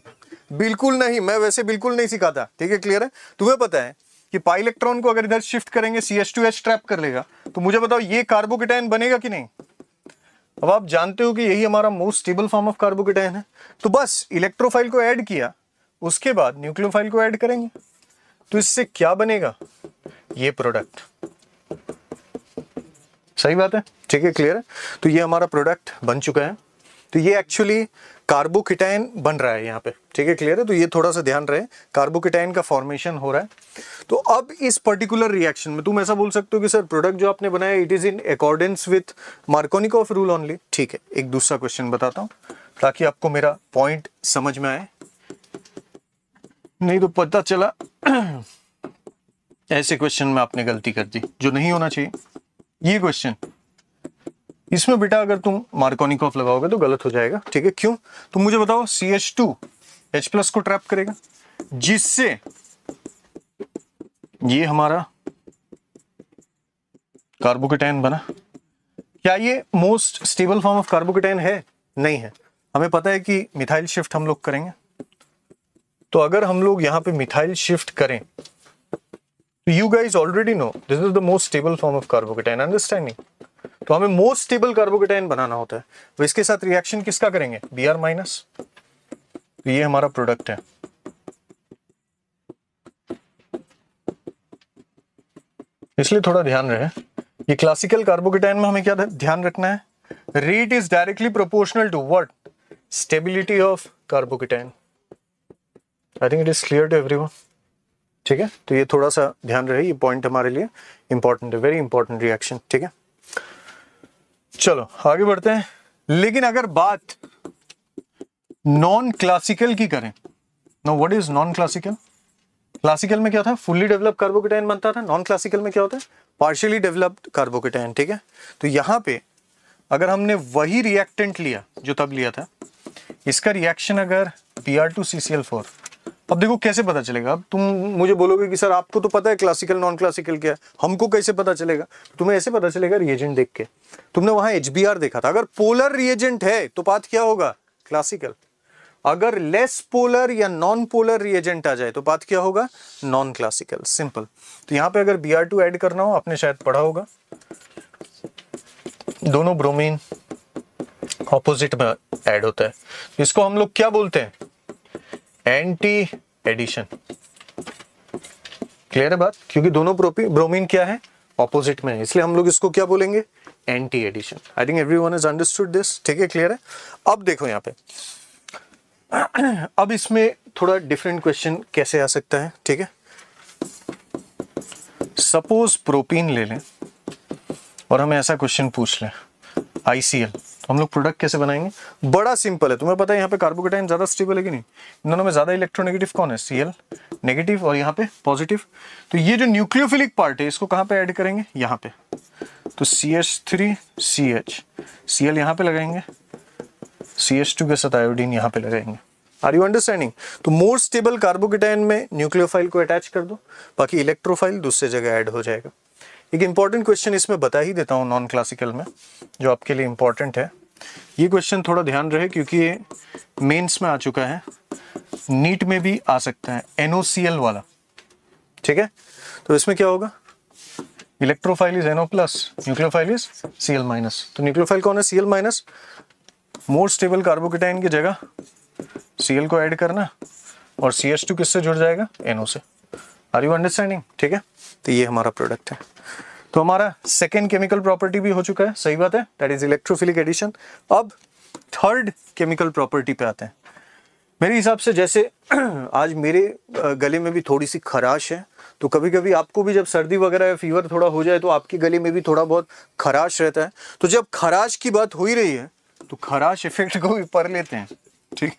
बिल्कुल नहीं मैं वैसे बिल्कुल नहीं सिखाता ठीक है क्लियर है तुम्हें पता है कि पाई इलेक्ट्रॉन को अगर इधर शिफ्ट करेंगे C S two S trap कर लेगा तो मुझे बताओ ये कार्बोकेटाइन बनेगा कि नहीं अब आप जानते हो कि यही हमारा most stable form of carbocation है तो बस इलेक्ट्रोफाइल को ऐड किया उसके बाद न्यूक्लियोफाइल को ऐड करेंगे तो इससे क्या बनेगा ये प्रोडक्ट सही बात है ठीक है क्लियर है तो ये हमारा प्रोडक्ट बन चुका है तो ये एक्चुअली कार्बोकिटाइन बन रहा है यहाँ पे ठीक है क्लियर है तो ये थोड़ा सा ध्यान रहे कार्बोकिटाइन का फॉर्मेशन हो रहा है तो अब इस पर्टिकुलर रिएक्शन में तुम ऐसा बोल सकते हो कि सर प्रोडक्ट जो आपने बनाया it is in accordance with Markovnikov rule only ठीक है एक दूसरा क्वेश्चन बताता हूँ ताकि आपको मेरा पॉइंट समझ में आए नहीं तो पता चला ऐसे क्वेश्चन में आपने गलती कर दी जो नहीं होना चाहिए ये क्वेश्चन इसमें बेटा अगर तुम मार्कोनिकॉफ लगाओगे तो गलत हो जाएगा ठीक है क्यों तुम तो मुझे बताओ C H two H plus को ट्रैप करेगा जिससे ये हमारा कार्बोकेटाइन बना क्या ये most stable form of carbocation है नहीं है हमें पता है कि मिथाइल शिफ्ट हम लोग करेंगे तो अगर हम लोग यहां पे मिथाइल शिफ्ट करें तो you guys already know this is the most stable form of carbocation understanding तो हमें मोस्ट स्टेबल कार्बोकेटाइन बनाना होता है तो इसके साथ रिएक्शन किसका करेंगे बी आर माइनस तो ये हमारा प्रोडक्ट है इसलिए थोड़ा ध्यान रहे ये क्लासिकल कार्बोकेटाइन में हमें क्या ध्यान रखना है rate is directly proportional to what stability of carbocation I think it is clear to every one ठीक है तो ये थोड़ा सा ध्यान रहे ये पॉइंट हमारे लिए इंपॉर्टेंट है वेरी इंपॉर्टेंट रिएक्शन ठीक है चलो आगे बढ़ते हैं लेकिन अगर बात नॉन क्लासिकल की करें no what is non classical classical में क्या था फुल्ली डेवलप कार्बोकेटाइन बनता था नॉन क्लासिकल में क्या होता है पार्शियली डेवलप्ड कार्बोकेटाइन ठीक है तो यहां पे अगर हमने वही रिएक्टेंट लिया जो तब लिया था इसका रिएक्शन अगर B R two C C L four अब देखो कैसे पता चलेगा तुम मुझे बोलोगे कि सर आपको तो पता है क्लासिकल नॉन क्लासिकल क्या है हमको कैसे पता चलेगा तुम्हें ऐसे पता चलेगा रिएजेंट देख के तुमने वहां एच देखा था अगर पोलर रिएजेंट है तो पाथ क्या होगा क्लासिकल अगर लेस पोलर या नॉन पोलर रिएजेंट आ जाए तो बात क्या होगा नॉन क्लासिकल सिंपल तो यहां पे अगर बी आर टू एड करना हो आपने शायद पढ़ा होगा दोनों ब्रोमीन ऑपोजिट में ऐड होता है इसको हम लोग क्या बोलते हैं एंटी एडिशन क्लियर है बात क्योंकि दोनों ब्रोमीन क्या है ऑपोजिट में है इसलिए हम लोग इसको क्या बोलेंगे anti addition I think every one is understood this ठीक है क्लियर है अब देखो यहाँ पे अब इसमें थोड़ा डिफरेंट क्वेश्चन कैसे आ सकता है ठीक है सपोज प्रोपीन ले लें और हमें ऐसा क्वेश्चन पूछ लें आईसीएल हम लोग प्रोडक्ट कैसे बनाएंगे बड़ा सिंपल है तुम्हें पता है यहाँ पे कार्बोकेटाइन ज़्यादा स्टेबल है कि नहीं इन दोनों में ज़्यादा इलेक्ट्रोनेगेटिव कौन है सी नेगेटिव और यहाँ पे पॉजिटिव तो ये जो न्यूक्लियोफिलिक पार्ट है इसको कहाँ पे ऐड करेंगे यहाँ पे तो C H three C H C L यहाँ पे लगाएंगे सी एच टू के साथ आयोडीन यहाँ पे लगाएंगे आर यू अंडरस्टैंडिंग तो मोर स्टेबल कार्बोकेटाइन में न्यूक्लियोफाइल को अटैच कर दो बाकी इलेक्ट्रोफाइल दूसरे जगह ऐड हो जाएगा एक इंपॉर्टेंट क्वेश्चन इसमें बता ही देता हूँ नॉन क्लासिकल में जो आपके लिए इंपॉर्टेंट है ये क्वेश्चन थोड़ा ध्यान रहे क्योंकि ये मेंस में आ चुका है नीट में भी आ सकता है एनओसीएल वाला ठीक है तो इसमें क्या होगा electrophile is NO plus nucleophile is CL minus तो न्यूक्लियोफाइल कौन है CL minus more stable carbocation की जगह सीएल को ऐड करना और सी एच टू किससे जुड़ जाएगा एनओ से आर यू अंडरस्टैंडिंग ठीक है तो ये हमारा प्रोडक्ट है तो हमारा सेकेंड केमिकल प्रॉपर्टी भी हो चुका है सही बात है दैट इज इलेक्ट्रोफिलिक एडिशन अब थर्ड केमिकल प्रॉपर्टी पे आते हैं मेरे हिसाब से जैसे आज मेरे गले में भी थोड़ी सी खराश है तो कभी कभी आपको भी जब सर्दी वगैरह या फीवर थोड़ा हो जाए तो आपकी गले में भी थोड़ा बहुत खराश रहता है तो जब खराश की बात हो ही रही है तो खराश इफेक्ट को भी पढ़ लेते हैं ठीक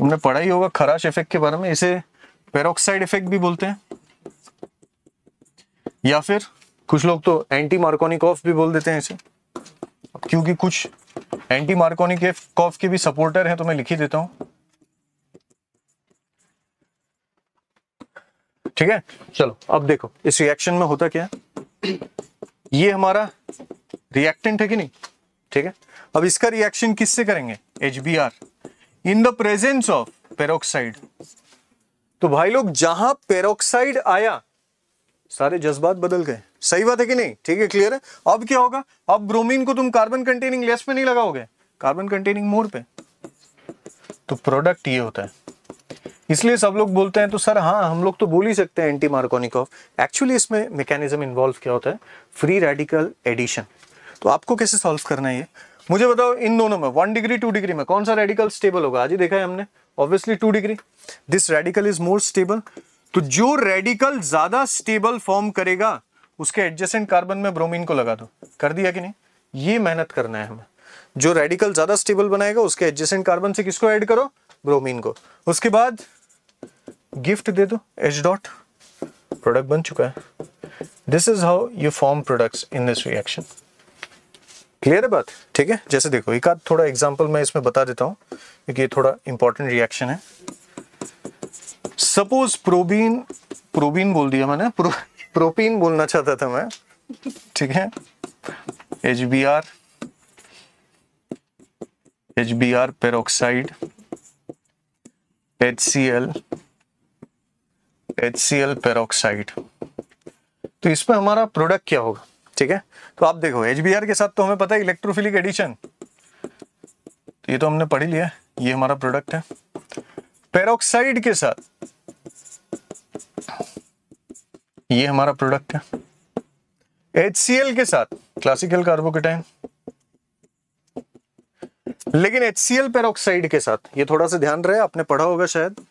हमने पढ़ा ही होगा खराश इफेक्ट के बारे में इसे पेरोक्साइड इफेक्ट भी बोलते हैं या फिर कुछ लोग तो एंटी मार्कोनिक ऑफ भी बोल देते हैं इसे क्योंकि कुछ एंटी मार्कोनिक कॉफ के भी सपोर्टर हैं तो मैं लिख ही देता हूं ठीक है चलो अब देखो इस रिएक्शन में होता क्या है ये हमारा रिएक्टेंट है कि नहीं ठीक है अब इसका रिएक्शन किससे करेंगे H B R in the presence of peroxide तो भाई लोग जहां पेरोक्साइड आया सारे जज्बात बदल गए सही बात है कि नहीं ठीक है क्लियर है अब क्या होगा अब ब्रोमीन को तुम कार्बन कंटेनिंग लेस पे नहीं लगाओगे कार्बन कंटेनिंग मोर पे तो प्रोडक्ट ये होता है इसलिए सब लोग बोलते हैं तो सर हाँ हम लोग तो बोल ही सकते हैं एंटी मार्कोनिकॉफ एक्चुअली इसमें मैकेनिज्म इन्वॉल्व क्या होता है फ्री रेडिकल एडिशन तो आपको कैसे सॉल्व करना है ये मुझे बताओ इन दोनों में वन डिग्री टू डिग्री में कौन सा रेडिकल स्टेबल होगा आज ही देखा है हमने obviously two degree this radical is more stable तो जो रेडिकल ज्यादा स्टेबल फॉर्म करेगा उसके एडजेसेंट कार्बन में ब्रोमीन को लगा दो कर दिया कि नहीं ये मेहनत करना है हमें जो रेडिकल ज्यादा स्टेबल बनाएगा उसके एडजेसेंट कार्बन से किसको ऐड करो ब्रोमीन को उसके बाद गिफ्ट दे दो एच डॉट प्रोडक्ट बन चुका है this is how you form product in this reaction clear है बात ठीक है जैसे देखो एक आध थोड़ा एग्जाम्पल मैं इसमें बता देता हूँ क्योंकि ये थोड़ा इंपॉर्टेंट रिएक्शन है सपोज प्रोबीन प्रोबीन बोल दिया मैंने प्रो, प्रोपीन बोलना चाहता था मैं ठीक है H B R H B R peroxide H C L H C L peroxide तो इस पर हमारा प्रोडक्ट क्या होगा ठीक है तो आप देखो एच बी आर के साथ तो हमें पता है इलेक्ट्रोफिलिक एडिशन ये तो हमने पढ़ी लिया ये हमारा प्रोडक्ट है पेरोक्साइड के साथ ये हमारा प्रोडक्ट है एच के साथ क्लासिकल कार्बोकेटाइन लेकिन एच सी एल पेरोक्साइड के साथ ये थोड़ा सा ध्यान रहे आपने पढ़ा होगा शायद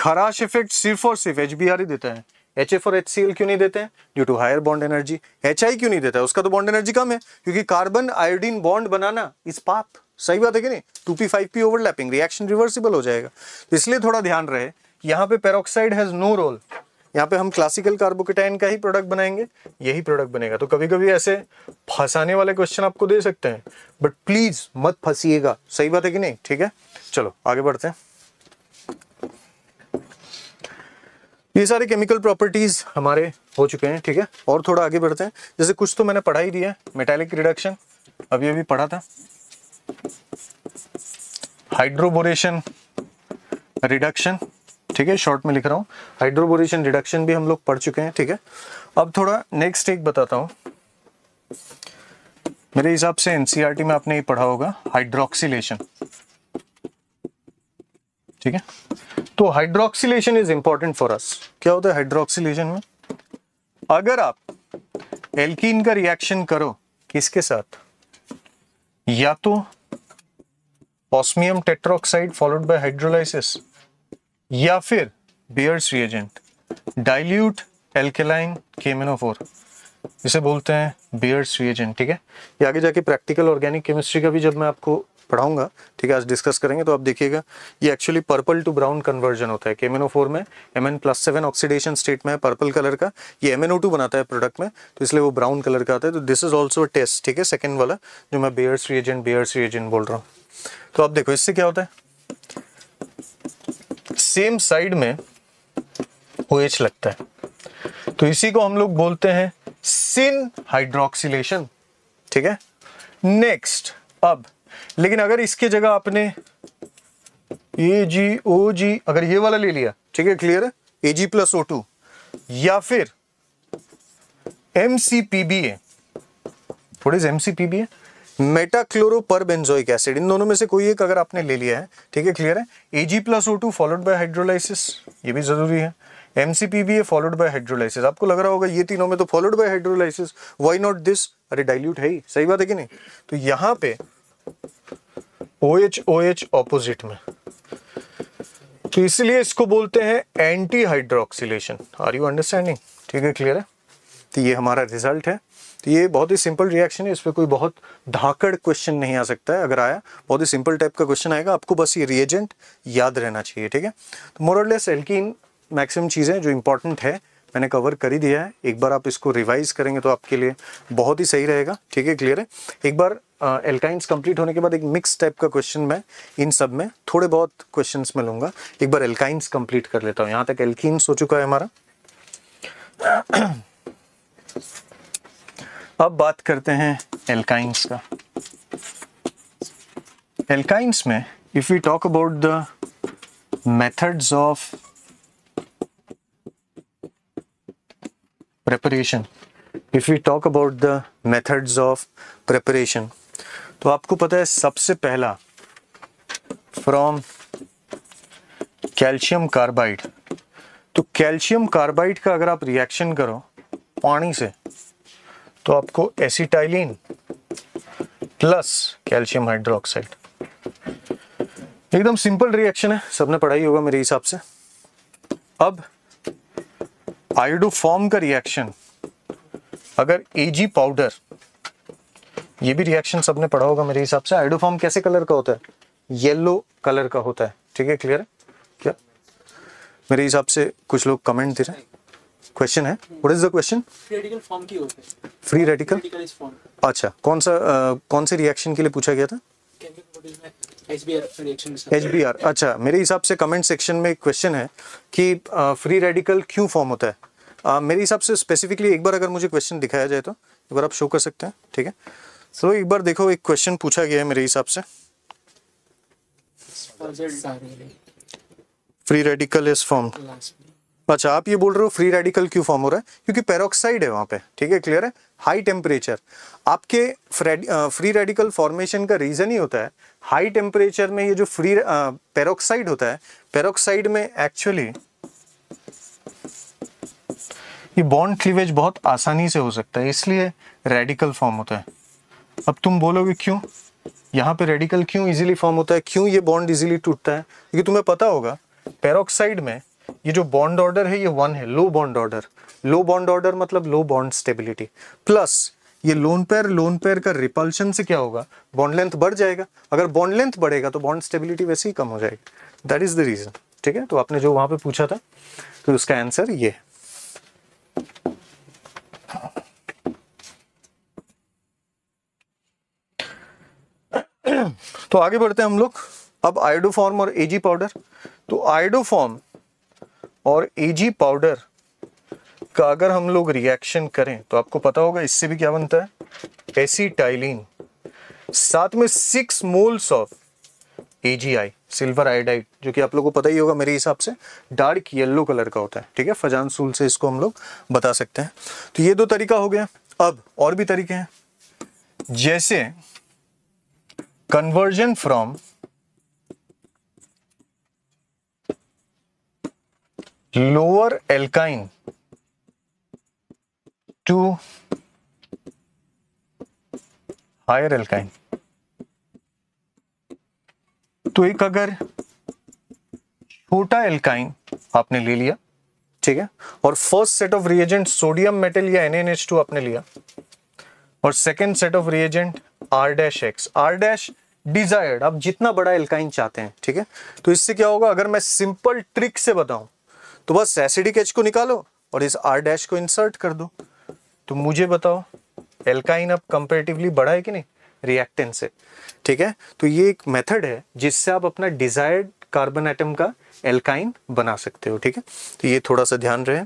खराश इफेक्ट सिर्फ और सिर्फ एच बी आर ही देता है एच एफ और एच सी एल क्यों नहीं देते हैं due to higher bond energy H I क्यों नहीं देता है उसका तो बॉन्ड एनर्जी कम है क्योंकि कार्बन आयोडीन बॉन्ड बनाना इस पाप सही बात है कि नहीं two P five P overlapping reaction reversible हो जाएगा तो इसलिए थोड़ा ध्यान रहे यहाँ पे पेरोक्साइड हैज़ नो रोल यहाँ पे हम क्लासिकल कार्बोकेटाइन का ही प्रोडक्ट बनाएंगे यही प्रोडक्ट बनेगा तो कभी कभी ऐसे फंसाने वाले क्वेश्चन आपको दे सकते हैं बट प्लीज मत फंसीएगा सही बात है कि नहीं ठीक है चलो आगे बढ़ते हैं ये सारे केमिकल प्रॉपर्टीज हमारे हो चुके हैं ठीक है और थोड़ा आगे बढ़ते हैं जैसे कुछ तो मैंने पढ़ा ही दिया है मेटेलिक रिडक्शन अभी अभी पढ़ा था हाइड्रोबोरेशन रिडक्शन ठीक है शॉर्ट में लिख रहा हूँ हाइड्रोबोरेशन रिडक्शन भी हम लोग पढ़ चुके हैं ठीक है अब थोड़ा नेक्स्ट एक बताता हूँ मेरे हिसाब से एनसीईआरटी e में आपने ये पढ़ा होगा हाइड्रोक्सीलेशन ठीक है तो hydroxylation is important for us क्या होता है हाइड्रोक्सीलेशन में अगर आप एल्कीन का रिएक्शन करो किसके साथ या तो osmium tetroxide followed by hydrolysis या फिर बियर्स रिएजेंट डाइल्यूट एल्केलाइन केमिनोफोर इसे बोलते हैं बियर्स रिएजेंट ठीक है ये आगे जाके प्रैक्टिकल ऑर्गेनिक केमिस्ट्री का भी जब मैं आपको पढ़ाऊंगा ठीक है आज डिस्कस करेंगे तो आप देखिएगा ये actually purple to brown conversion होता है के एमएनओ फोर में M N plus seven oxidation state में है पर्पल कलर का ये एम एन ओ टू बनाता है प्रोडक्ट में तो इसलिए वो ब्राउन कलर का आता है तो दिस इज ऑल्सो टेस्ट ठीक है सेकेंड वाला जो मैं बेयर्स रिएजेंट बेयर्स रिएजेंट बोल रहा हूँ तो आप देखो इससे क्या होता है सेम साइड में ओ OH एच लगता है तो इसी को हम लोग बोलते हैं सिन हाइड्रोक्सीलेशन ठीक है नेक्स्ट अब लेकिन अगर इसके जगह आपने ए जी ओ जी अगर ये वाला ले लिया ठीक है क्लियर है A G plus O two या फिर M C P B A is M C P B A metachloroperbenzoic acid इन दोनों में से कोई एक अगर आपने ले लिया है ठीक है क्लियर है A G plus O two followed by hydrolysis ये भी जरूरी है M C P B A followed by hydrolysis आपको लग रहा होगा ये तीनों में तो followed by hydrolysis why not this अरे डाइल्यूट है ही सही बात है कि नहीं तो यहाँ पे O H O H opposite में तो इसलिए इसको बोलते हैं anti hydroxylation are you understanding ठीक है क्लियर है तो ये हमारा रिजल्ट है तो ये बहुत ही सिंपल रिएक्शन है इस पर कोई बहुत धाकड़ क्वेश्चन नहीं आ सकता है अगर आया बहुत ही सिंपल टाइप का क्वेश्चन आएगा आपको बस ये रिएजेंट याद रहना चाहिए ठीक है तो मोरलेस एल्किन मैक्सिमम चीज़ें जो इंपॉर्टेंट है मैंने कवर कर ही दिया है एक बार आप इसको रिवाइज करेंगे तो आपके लिए बहुत ही सही रहेगा ठीक है क्लियर है एक बार एल्काइंस uh, कंप्लीट होने के बाद एक मिक्स टाइप का क्वेश्चन मैं इन सब में थोड़े बहुत क्वेश्चन में लूंगा एक बार एल्काइंस कंप्लीट कर लेता हूँ यहाँ तक एल्किन्स हो चुका है हमारा अब बात करते हैं एल्काइंस का एल्काइंस में if you talk about the methods of preparation if you talk about the methods of preparation तो आपको पता है सबसे पहला फ्रॉम कैल्शियम कार्बाइड तो कैल्शियम कार्बाइड का अगर आप रिएक्शन करो पानी से तो आपको एसिटाइलिन प्लस कैल्शियम हाइड्रोक्साइड एकदम सिंपल रिएक्शन है सबने पढ़ाई होगा मेरे हिसाब से अब आयोडोफॉर्म का रिएक्शन अगर एजी पाउडर ये भी रिएक्शन सबने पढ़ा होगा मेरे हिसाब से आइडोफॉर्म कैसे कलर का होता है येलो कलर का होता है ठीक है क्लियर है क्या मेरे हिसाब से कुछ लोग कमेंट दे रहे हैं क्वेश्चन है what is the question free radical अच्छा कौन सा आ, कौन से रिएक्शन के लिए पूछा गया था एच बी आर अच्छा मेरे हिसाब से कमेंट सेक्शन में क्वेश्चन है कि फ्री रेडिकल क्यों फॉर्म होता है आ, मेरे हिसाब से स्पेसिफिकली एक बार अगर मुझे क्वेश्चन दिखाया जाए तो एक बार आप शो कर सकते हैं ठीक है सो so, एक बार देखो एक क्वेश्चन पूछा गया है मेरे हिसाब से फ्री रेडिकल इज फॉर्म अच्छा आप ये बोल रहे हो फ्री रेडिकल क्यों फॉर्म हो रहा है क्योंकि पेरोक्साइड है वहां पे ठीक है क्लियर है हाई टेम्परेचर आपके फ्री रेडिकल फॉर्मेशन का रीज़न ही होता है हाई टेम्परेचर में ये जो फ्री पेरोक्साइड होता है पेरोक्साइड में एक्चुअली ये बॉन्ड क्लीवेज बहुत आसानी से हो सकता है इसलिए रेडिकल फॉर्म होता है अब तुम बोलोगे क्यों यहाँ पे रेडिकल क्यों इजीली फॉर्म होता है क्यों ये बॉन्ड इजीली टूटता है क्योंकि तुम्हें पता होगा पेरोक्साइड में ये जो बॉन्ड ऑर्डर है ये वन है low bond order low bond order मतलब लो बॉन्ड स्टेबिलिटी प्लस ये लोन पेयर लोन पेयर का रिपल्शन से क्या होगा बॉन्ड लेंथ बढ़ जाएगा अगर बॉन्ड लेंथ बढ़ेगा तो बॉन्ड स्टेबिलिटी वैसे ही कम हो जाएगी दैट इज द रीजन ठीक है तो आपने जो वहां पे पूछा था तो उसका आंसर ये है तो आगे बढ़ते हैं हम लोग अब आयोडोफॉर्म और एजी पाउडर तो आइडोफॉर्म और एजी पाउडर का अगर हम लोग रिएक्शन करें तो आपको पता होगा इससे भी क्या बनता है एसीटाइलिन साथ में six moles of AgI silver iodide जो कि आप लोगों को पता ही होगा मेरे हिसाब से डार्क येलो कलर का होता है ठीक है फजान सूल से इसको हम लोग बता सकते हैं तो ये दो तरीका हो गया अब और भी तरीके हैं जैसे conversion from lower alkyne to higher alkyne तो एक अगर छोटा एल्काइन आपने ले लिया ठीक है और first set of reagent sodium metal या टू आपने लिया और second set of reagent R dash X R dash desired आप जितना बड़ा एल्काइन चाहते हैं ठीक है तो इससे क्या होगा अगर मैं सिंपल ट्रिक से बताऊं तो बस एसिडिक एच को निकालो और इस आर डैश को इंसर्ट कर दो तो मुझे बताओ एल्काइन अब कंपेरेटिवली बड़ा है कि नहीं रिएक्टेंट से ठीक है तो ये एक मेथड है जिससे आप अपना डिजायर्ड कार्बन आइटम का एल्काइन बना सकते हो ठीक है तो ये थोड़ा सा ध्यान रहे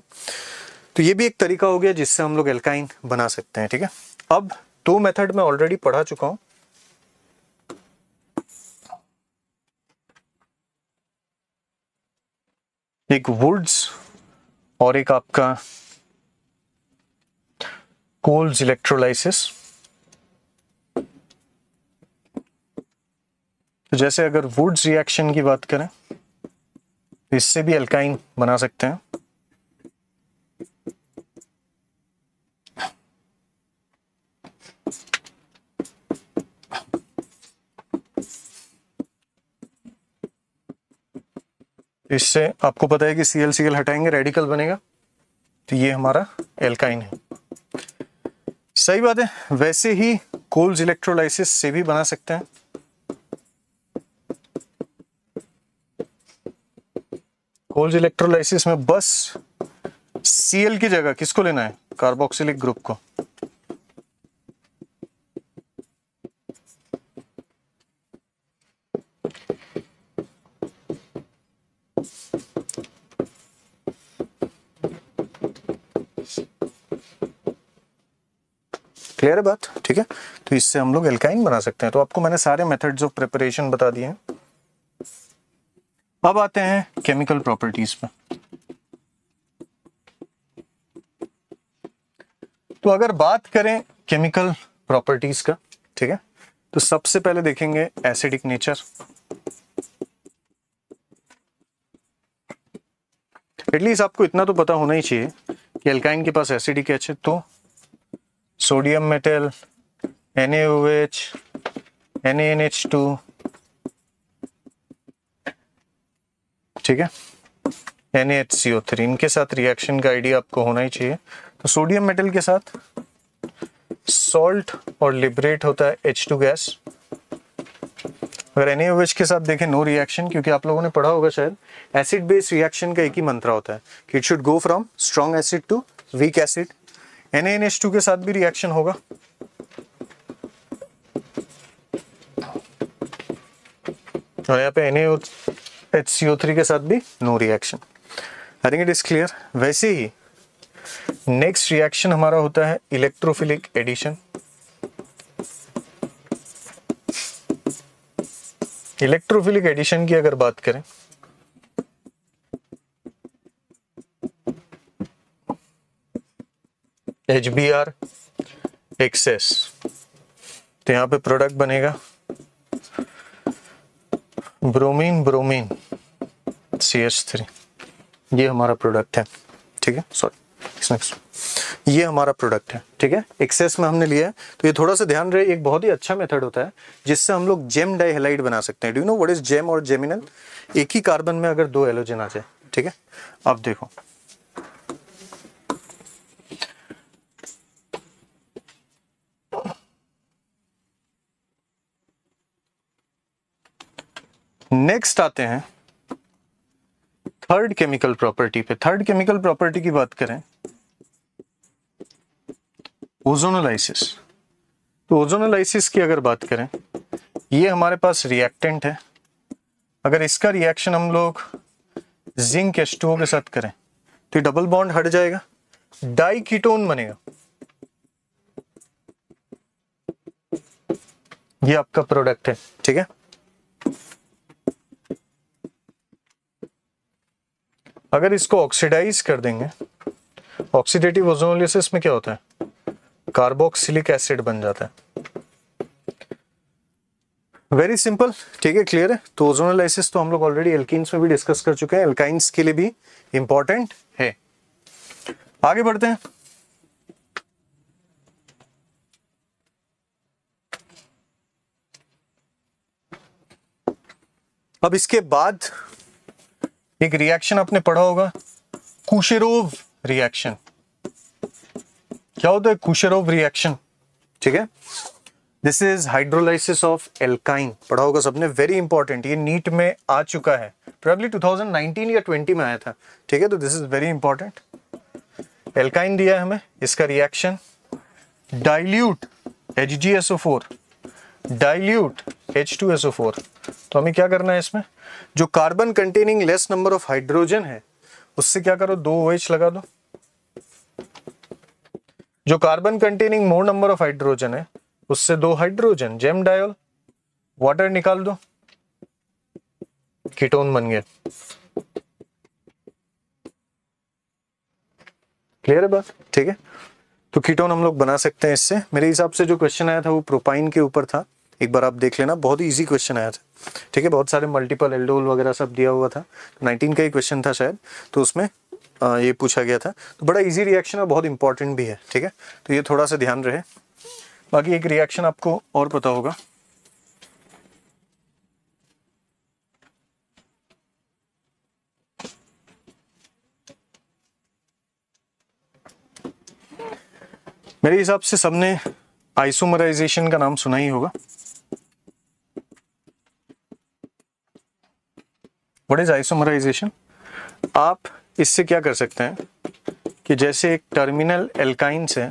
तो ये भी एक तरीका हो गया जिससे हम लोग एल्काइन बना सकते हैं ठीक है अब दो मेथड मैं ऑलरेडी पढ़ा चुका हूँ एक वुड्स और एक आपका कोल्स इलेक्ट्रोलाइसिस तो जैसे अगर वुड्स रिएक्शन की बात करें तो इससे भी अल्काइन बना सकते हैं इससे आपको पता है कि सी एल सी एल हटाएंगे रेडिकल बनेगा तो ये हमारा एल्काइन है सही बात है वैसे ही कोल्स इलेक्ट्रोलाइसिस से भी बना सकते हैं कोल्स इलेक्ट्रोलाइसिस में बस सीएल की जगह किसको लेना है कार्बोक्सिलिक ग्रुप को क्लियर है बात ठीक है तो इससे हम लोग एल्काइन बना सकते हैं तो आपको मैंने सारे मेथड्स ऑफ प्रिपरेशन बता दिए हैं अब आते हैं केमिकल प्रॉपर्टीज पे तो अगर बात करें केमिकल प्रॉपर्टीज का ठीक है तो सबसे पहले देखेंगे एसिडिक नेचर एटलीस्ट आपको इतना तो पता होना ही चाहिए कि एल्काइन के पास एसिडिक एच है तो sodium metal, NaOH, NaNH2, ठीक है NaHCO3 इनके साथ रिएक्शन का आइडिया आपको होना ही चाहिए तो सोडियम मेटल के साथ सॉल्ट और लिबरेट होता है H2 गैस अगर एन के साथ देखें नो रिएक्शन क्योंकि आप लोगों ने पढ़ा होगा शायद एसिड बेस रिएक्शन का एक ही मंत्रा होता है कि it should go from strong acid to weak acid टू के साथ भी रिएक्शन होगा और यहाँ पे एन एच के साथ भी no reaction I think it is clear वैसे ही नेक्स्ट रिएक्शन हमारा होता है इलेक्ट्रोफिलिक एडिशन इलेक्ट्रोफिलिक एडिशन की अगर बात करें एच बी आर एक्सेस तो यहाँ पे प्रोडक्ट बनेगा bromine bromine C H three ये हमारा प्रोडक्ट है ठीक है सॉरी ये हमारा प्रोडक्ट है ठीक है एक्सेस में हमने लिया है तो ये थोड़ा सा ध्यान रहे एक बहुत ही अच्छा मेथड होता है जिससे हम लोग जेम डाइहेलाइड बना सकते हैं do you know what is gem और जेमिनल एक ही कार्बन में अगर दो एलोजन आ जाए ठीक है अब देखो नेक्स्ट आते हैं थर्ड केमिकल प्रॉपर्टी पे थर्ड केमिकल प्रॉपर्टी की बात करें ओजोनोलाइसिस तो ओजोनोलाइसिस की अगर बात करें ये हमारे पास रिएक्टेंट है अगर इसका रिएक्शन हम लोग जिंक एच के साथ करें तो डबल बॉन्ड हट जाएगा डाइकीटोन बनेगा ये आपका प्रोडक्ट है ठीक है अगर इसको ऑक्सीडाइज कर देंगे ऑक्सीडेटिव ओजोनोलिसिस में क्या होता है कार्बोक्सिलिक एसिड बन जाता है वेरी सिंपल ठीक है क्लियर है तो ओजोनोलाइसिस तो हम लोग ऑलरेडी एल्किन्स में भी डिस्कस कर चुके हैं एल्काइंस के लिए भी इंपॉर्टेंट है आगे बढ़ते हैं अब इसके बाद एक रिएक्शन आपने पढ़ा होगा कुशेरोव रिएक्शन क्या होता है कुशेरोव रिएक्शन ठीक है this is hydrolysis of alkyne पढ़ा होगा सबने वेरी इंपॉर्टेंट ये नीट में आ चुका है प्रॉब्ली 2019 या 20 में आया था ठीक है तो this is very important alkyne दिया है हमें इसका reaction dilute H D S O four dilute H two S O four तो हमें क्या करना है इसमें जो carbon containing less number of hydrogen है उससे क्या करो दो ओ OH लगा दो जो carbon containing more number of hydrogen है उससे दो हाइड्रोजन जेम डायोल वाटर निकाल दो कीटोन बन गया क्लियर है बात ठीक है तो कीटोन हम लोग बना सकते हैं इससे मेरे हिसाब से जो क्वेश्चन आया था वो प्रोपाइन के ऊपर था एक बार आप देख लेना बहुत ही ईजी क्वेश्चन आया था ठीक है बहुत सारे मल्टीपल एल्डोल वगैरह सब दिया हुआ था नाइनटीन तो का ही क्वेश्चन था शायद तो उसमें आ, ये पूछा गया था तो बड़ा इजी रिएक्शन और बहुत इंपॉर्टेंट भी है ठीक है तो ये थोड़ा सा ध्यान रहे बाकी एक रिएक्शन आपको और पता होगा मेरे हिसाब से सबने आइसोमराइजेशन का नाम सुना ही होगा व्हाट इज आइसोमराइजेशन आप इससे क्या कर सकते हैं कि जैसे एक टर्मिनल एल्काइन से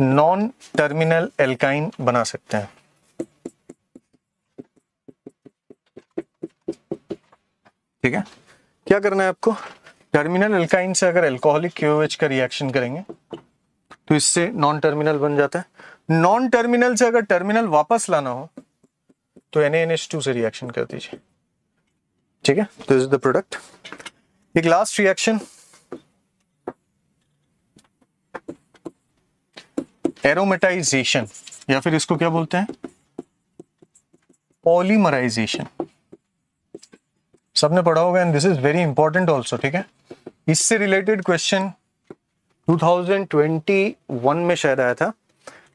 नॉन टर्मिनल एल्काइन बना सकते हैं ठीक है क्या करना है आपको टर्मिनल एल्काइन से अगर एल्कोहलिक क्यूएच का रिएक्शन करेंगे तो इससे नॉन टर्मिनल बन जाता है नॉन टर्मिनल से अगर टर्मिनल वापस लाना हो तो एन से रिएक्शन कर दीजिए ठीक है तो इज द प्रोडक्ट एक लास्ट रिएक्शन एरोमेटाइजेशन या फिर इसको क्या बोलते हैं पॉलीमराइजेशन सबने पढ़ा होगा and this is very important also ठीक है इससे रिलेटेड क्वेश्चन 2021 में शायद आया था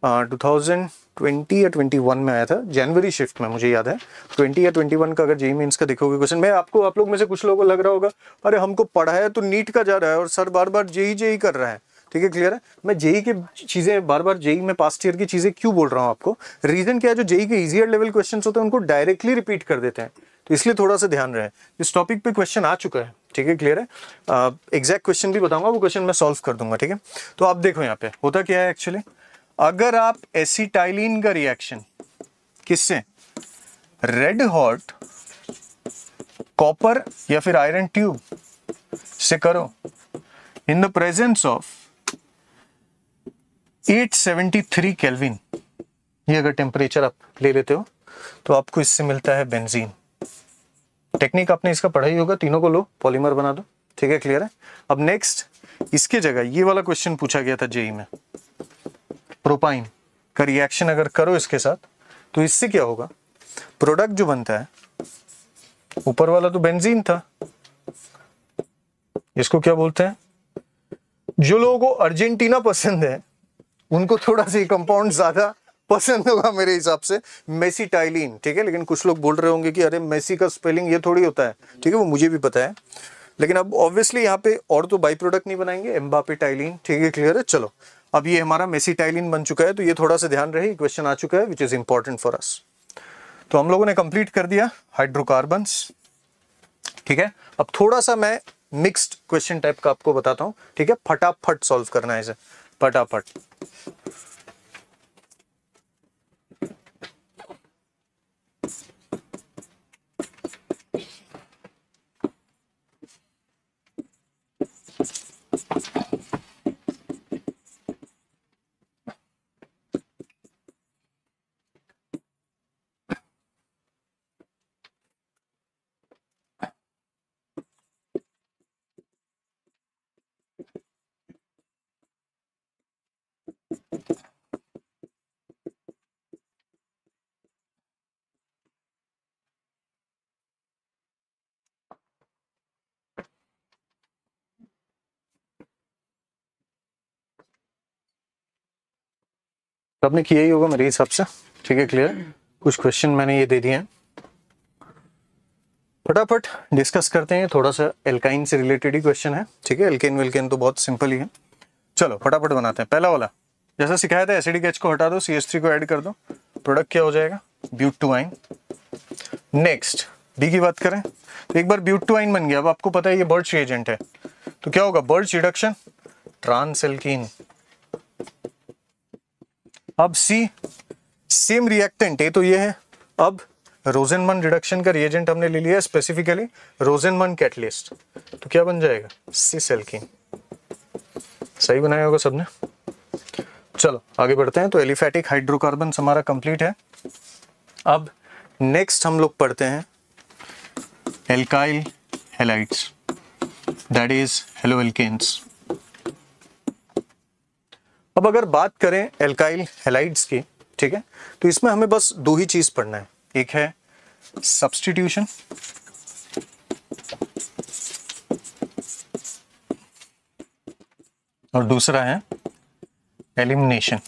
uh, थाउजेंड ट्वेंटी या ट्वेंटी वन में आया था जनवरी शिफ्ट में मुझे याद है ट्वेंटी या ट्वेंटी वन का अगर जेई मीन्स का देखोगे क्वेश्चन मैं आपको आप लोग में से कुछ लोगों को लग रहा होगा अरे हमको पढ़ा है तो नीट का जा रहा है और सर बार बार जेई जेई कर रहा है ठीक है क्लियर है मैं जेई की चीज़ें बार बार जेई में पास्ट ईयर की चीज़ें क्यों बोल रहा हूँ आपको रीज़न क्या है जो जेई के इजियर लेवल क्वेश्चन होते हैं उनको डायरेक्टली रिपीट कर देते हैं तो इसलिए थोड़ा सा ध्यान रहे इस टॉपिक पे क्वेश्चन आ चुका है ठीक है क्लियर है एग्जैक्ट क्वेश्चन भी बताऊंगा वो क्वेश्चन मैं सॉल्व कर दूंगा ठीक है तो आप देखो यहाँ पे होता क्या है एक्चुअली अगर आप एसीटाइलिन का रिएक्शन किससे रेड हॉट कॉपर या फिर आयरन ट्यूब से करो in the presence of 873 kelvin ये अगर टेम्परेचर आप ले लेते हो तो आपको इससे मिलता है बेंजीन टेक्निक आपने इसका पढ़ा ही होगा तीनों को लो पॉलीमर बना दो ठीक है क्लियर है अब नेक्स्ट इसके जगह ये वाला क्वेश्चन पूछा गया था जेई में प्रोपाइन का रिएक्शन अगर करो इसके साथ तो इससे क्या होगा प्रोडक्ट जो बनता है ऊपर वाला तो बेंजीन था इसको क्या बोलते हैं जो लोगों को अर्जेंटीना पसंद है उनको थोड़ा सा कंपाउंड ज्यादा पसंद होगा मेरे हिसाब से मेसीटाइलिन ठीक है लेकिन कुछ लोग बोल रहे होंगे कि अरे मेसी का स्पेलिंग ये थोड़ी होता है ठीक है वो मुझे भी पता है लेकिन अब ऑब्वियसली यहाँ पे और तो बाई प्रोडक्ट नहीं बनाएंगे एम्बापे टाइलिन ठीक है क्लियर है चलो अब ये हमारा मेसीटाइलिन बन चुका है तो ये थोड़ा सा ध्यान रहे क्वेश्चन आ चुका है which is important for us तो हम लोगों ने कंप्लीट कर दिया हाइड्रोकार्बन ठीक है अब थोड़ा सा मैं मिक्स्ड क्वेश्चन टाइप का आपको बताता हूं ठीक है फटाफट सॉल्व करना है इसे फटाफट तो आपने किया ही होगा मेरे हिसाब से ठीक है क्लियर कुछ क्वेश्चन मैंने ये दे दिए फटाफट डिस्कस करते हैं थोड़ा सा एल्काइन से रिलेटेड ही क्वेश्चन है ठीक है एल्केन विल्केन तो बहुत सिंपल ही है चलो फटाफट बनाते हैं पहला वाला जैसा सिखाया था एसिडिक एच को हटा दो सी को ऐड कर दो प्रोडक्ट क्या हो जाएगा but two yne next B की बात करें तो एक बार ब्यूट टू आइन बन गया अब आपको पता है ये बर्च एजेंट है तो क्या होगा बर्च रिडक्शन ट्रांस एल्किन अब सी सेम रिएक्टेंट ए तो ये है अब रोजेनमन रिडक्शन का रिएजेंट हमने ले लिया स्पेसिफिकली रोजेनमन कैटलिस्ट तो क्या बन जाएगा सी सेल्किन सही बनाया होगा सबने चलो आगे बढ़ते हैं तो एलिफेटिक हाइड्रोकार्बन हमारा कंप्लीट है अब नेक्स्ट हम लोग पढ़ते हैं alkyl halides that is halo alkanes अब अगर बात करें एल्काइल हेलाइड्स की ठीक है तो इसमें हमें बस दो ही चीज पढ़ना है एक है सब्सटीट्यूशन और दूसरा है एलिमिनेशन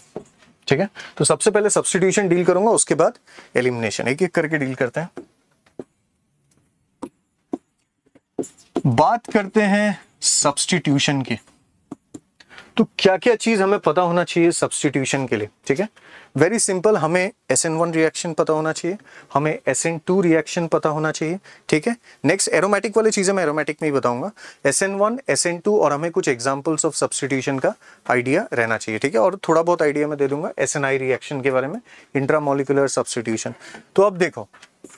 ठीक है तो सबसे पहले सब्सटीट्यूशन डील करूंगा उसके बाद एलिमिनेशन एक एक करके डील करते हैं बात करते हैं सब्सटीट्यूशन की तो क्या क्या चीज़ हमें पता होना चाहिए सब्सटीट्यूशन के लिए ठीक है वेरी सिंपल हमें एस एन वन रिएक्शन पता होना चाहिए हमें एस एन टू रिएक्शन पता होना चाहिए ठीक है नेक्स्ट एरोमेटिक वाली चीज़ें मैं एरोमेटिक में ही बताऊंगा S N one S N two और हमें कुछ एग्जाम्पल्स ऑफ सब्सटीट्यूशन का आइडिया रहना चाहिए ठीक है और थोड़ा बहुत आइडिया मैं दे दूंगा एस एन आई रिएक्शन के बारे में इंट्रामोलिकुलर सब्सटीट्यूशन तो अब देखो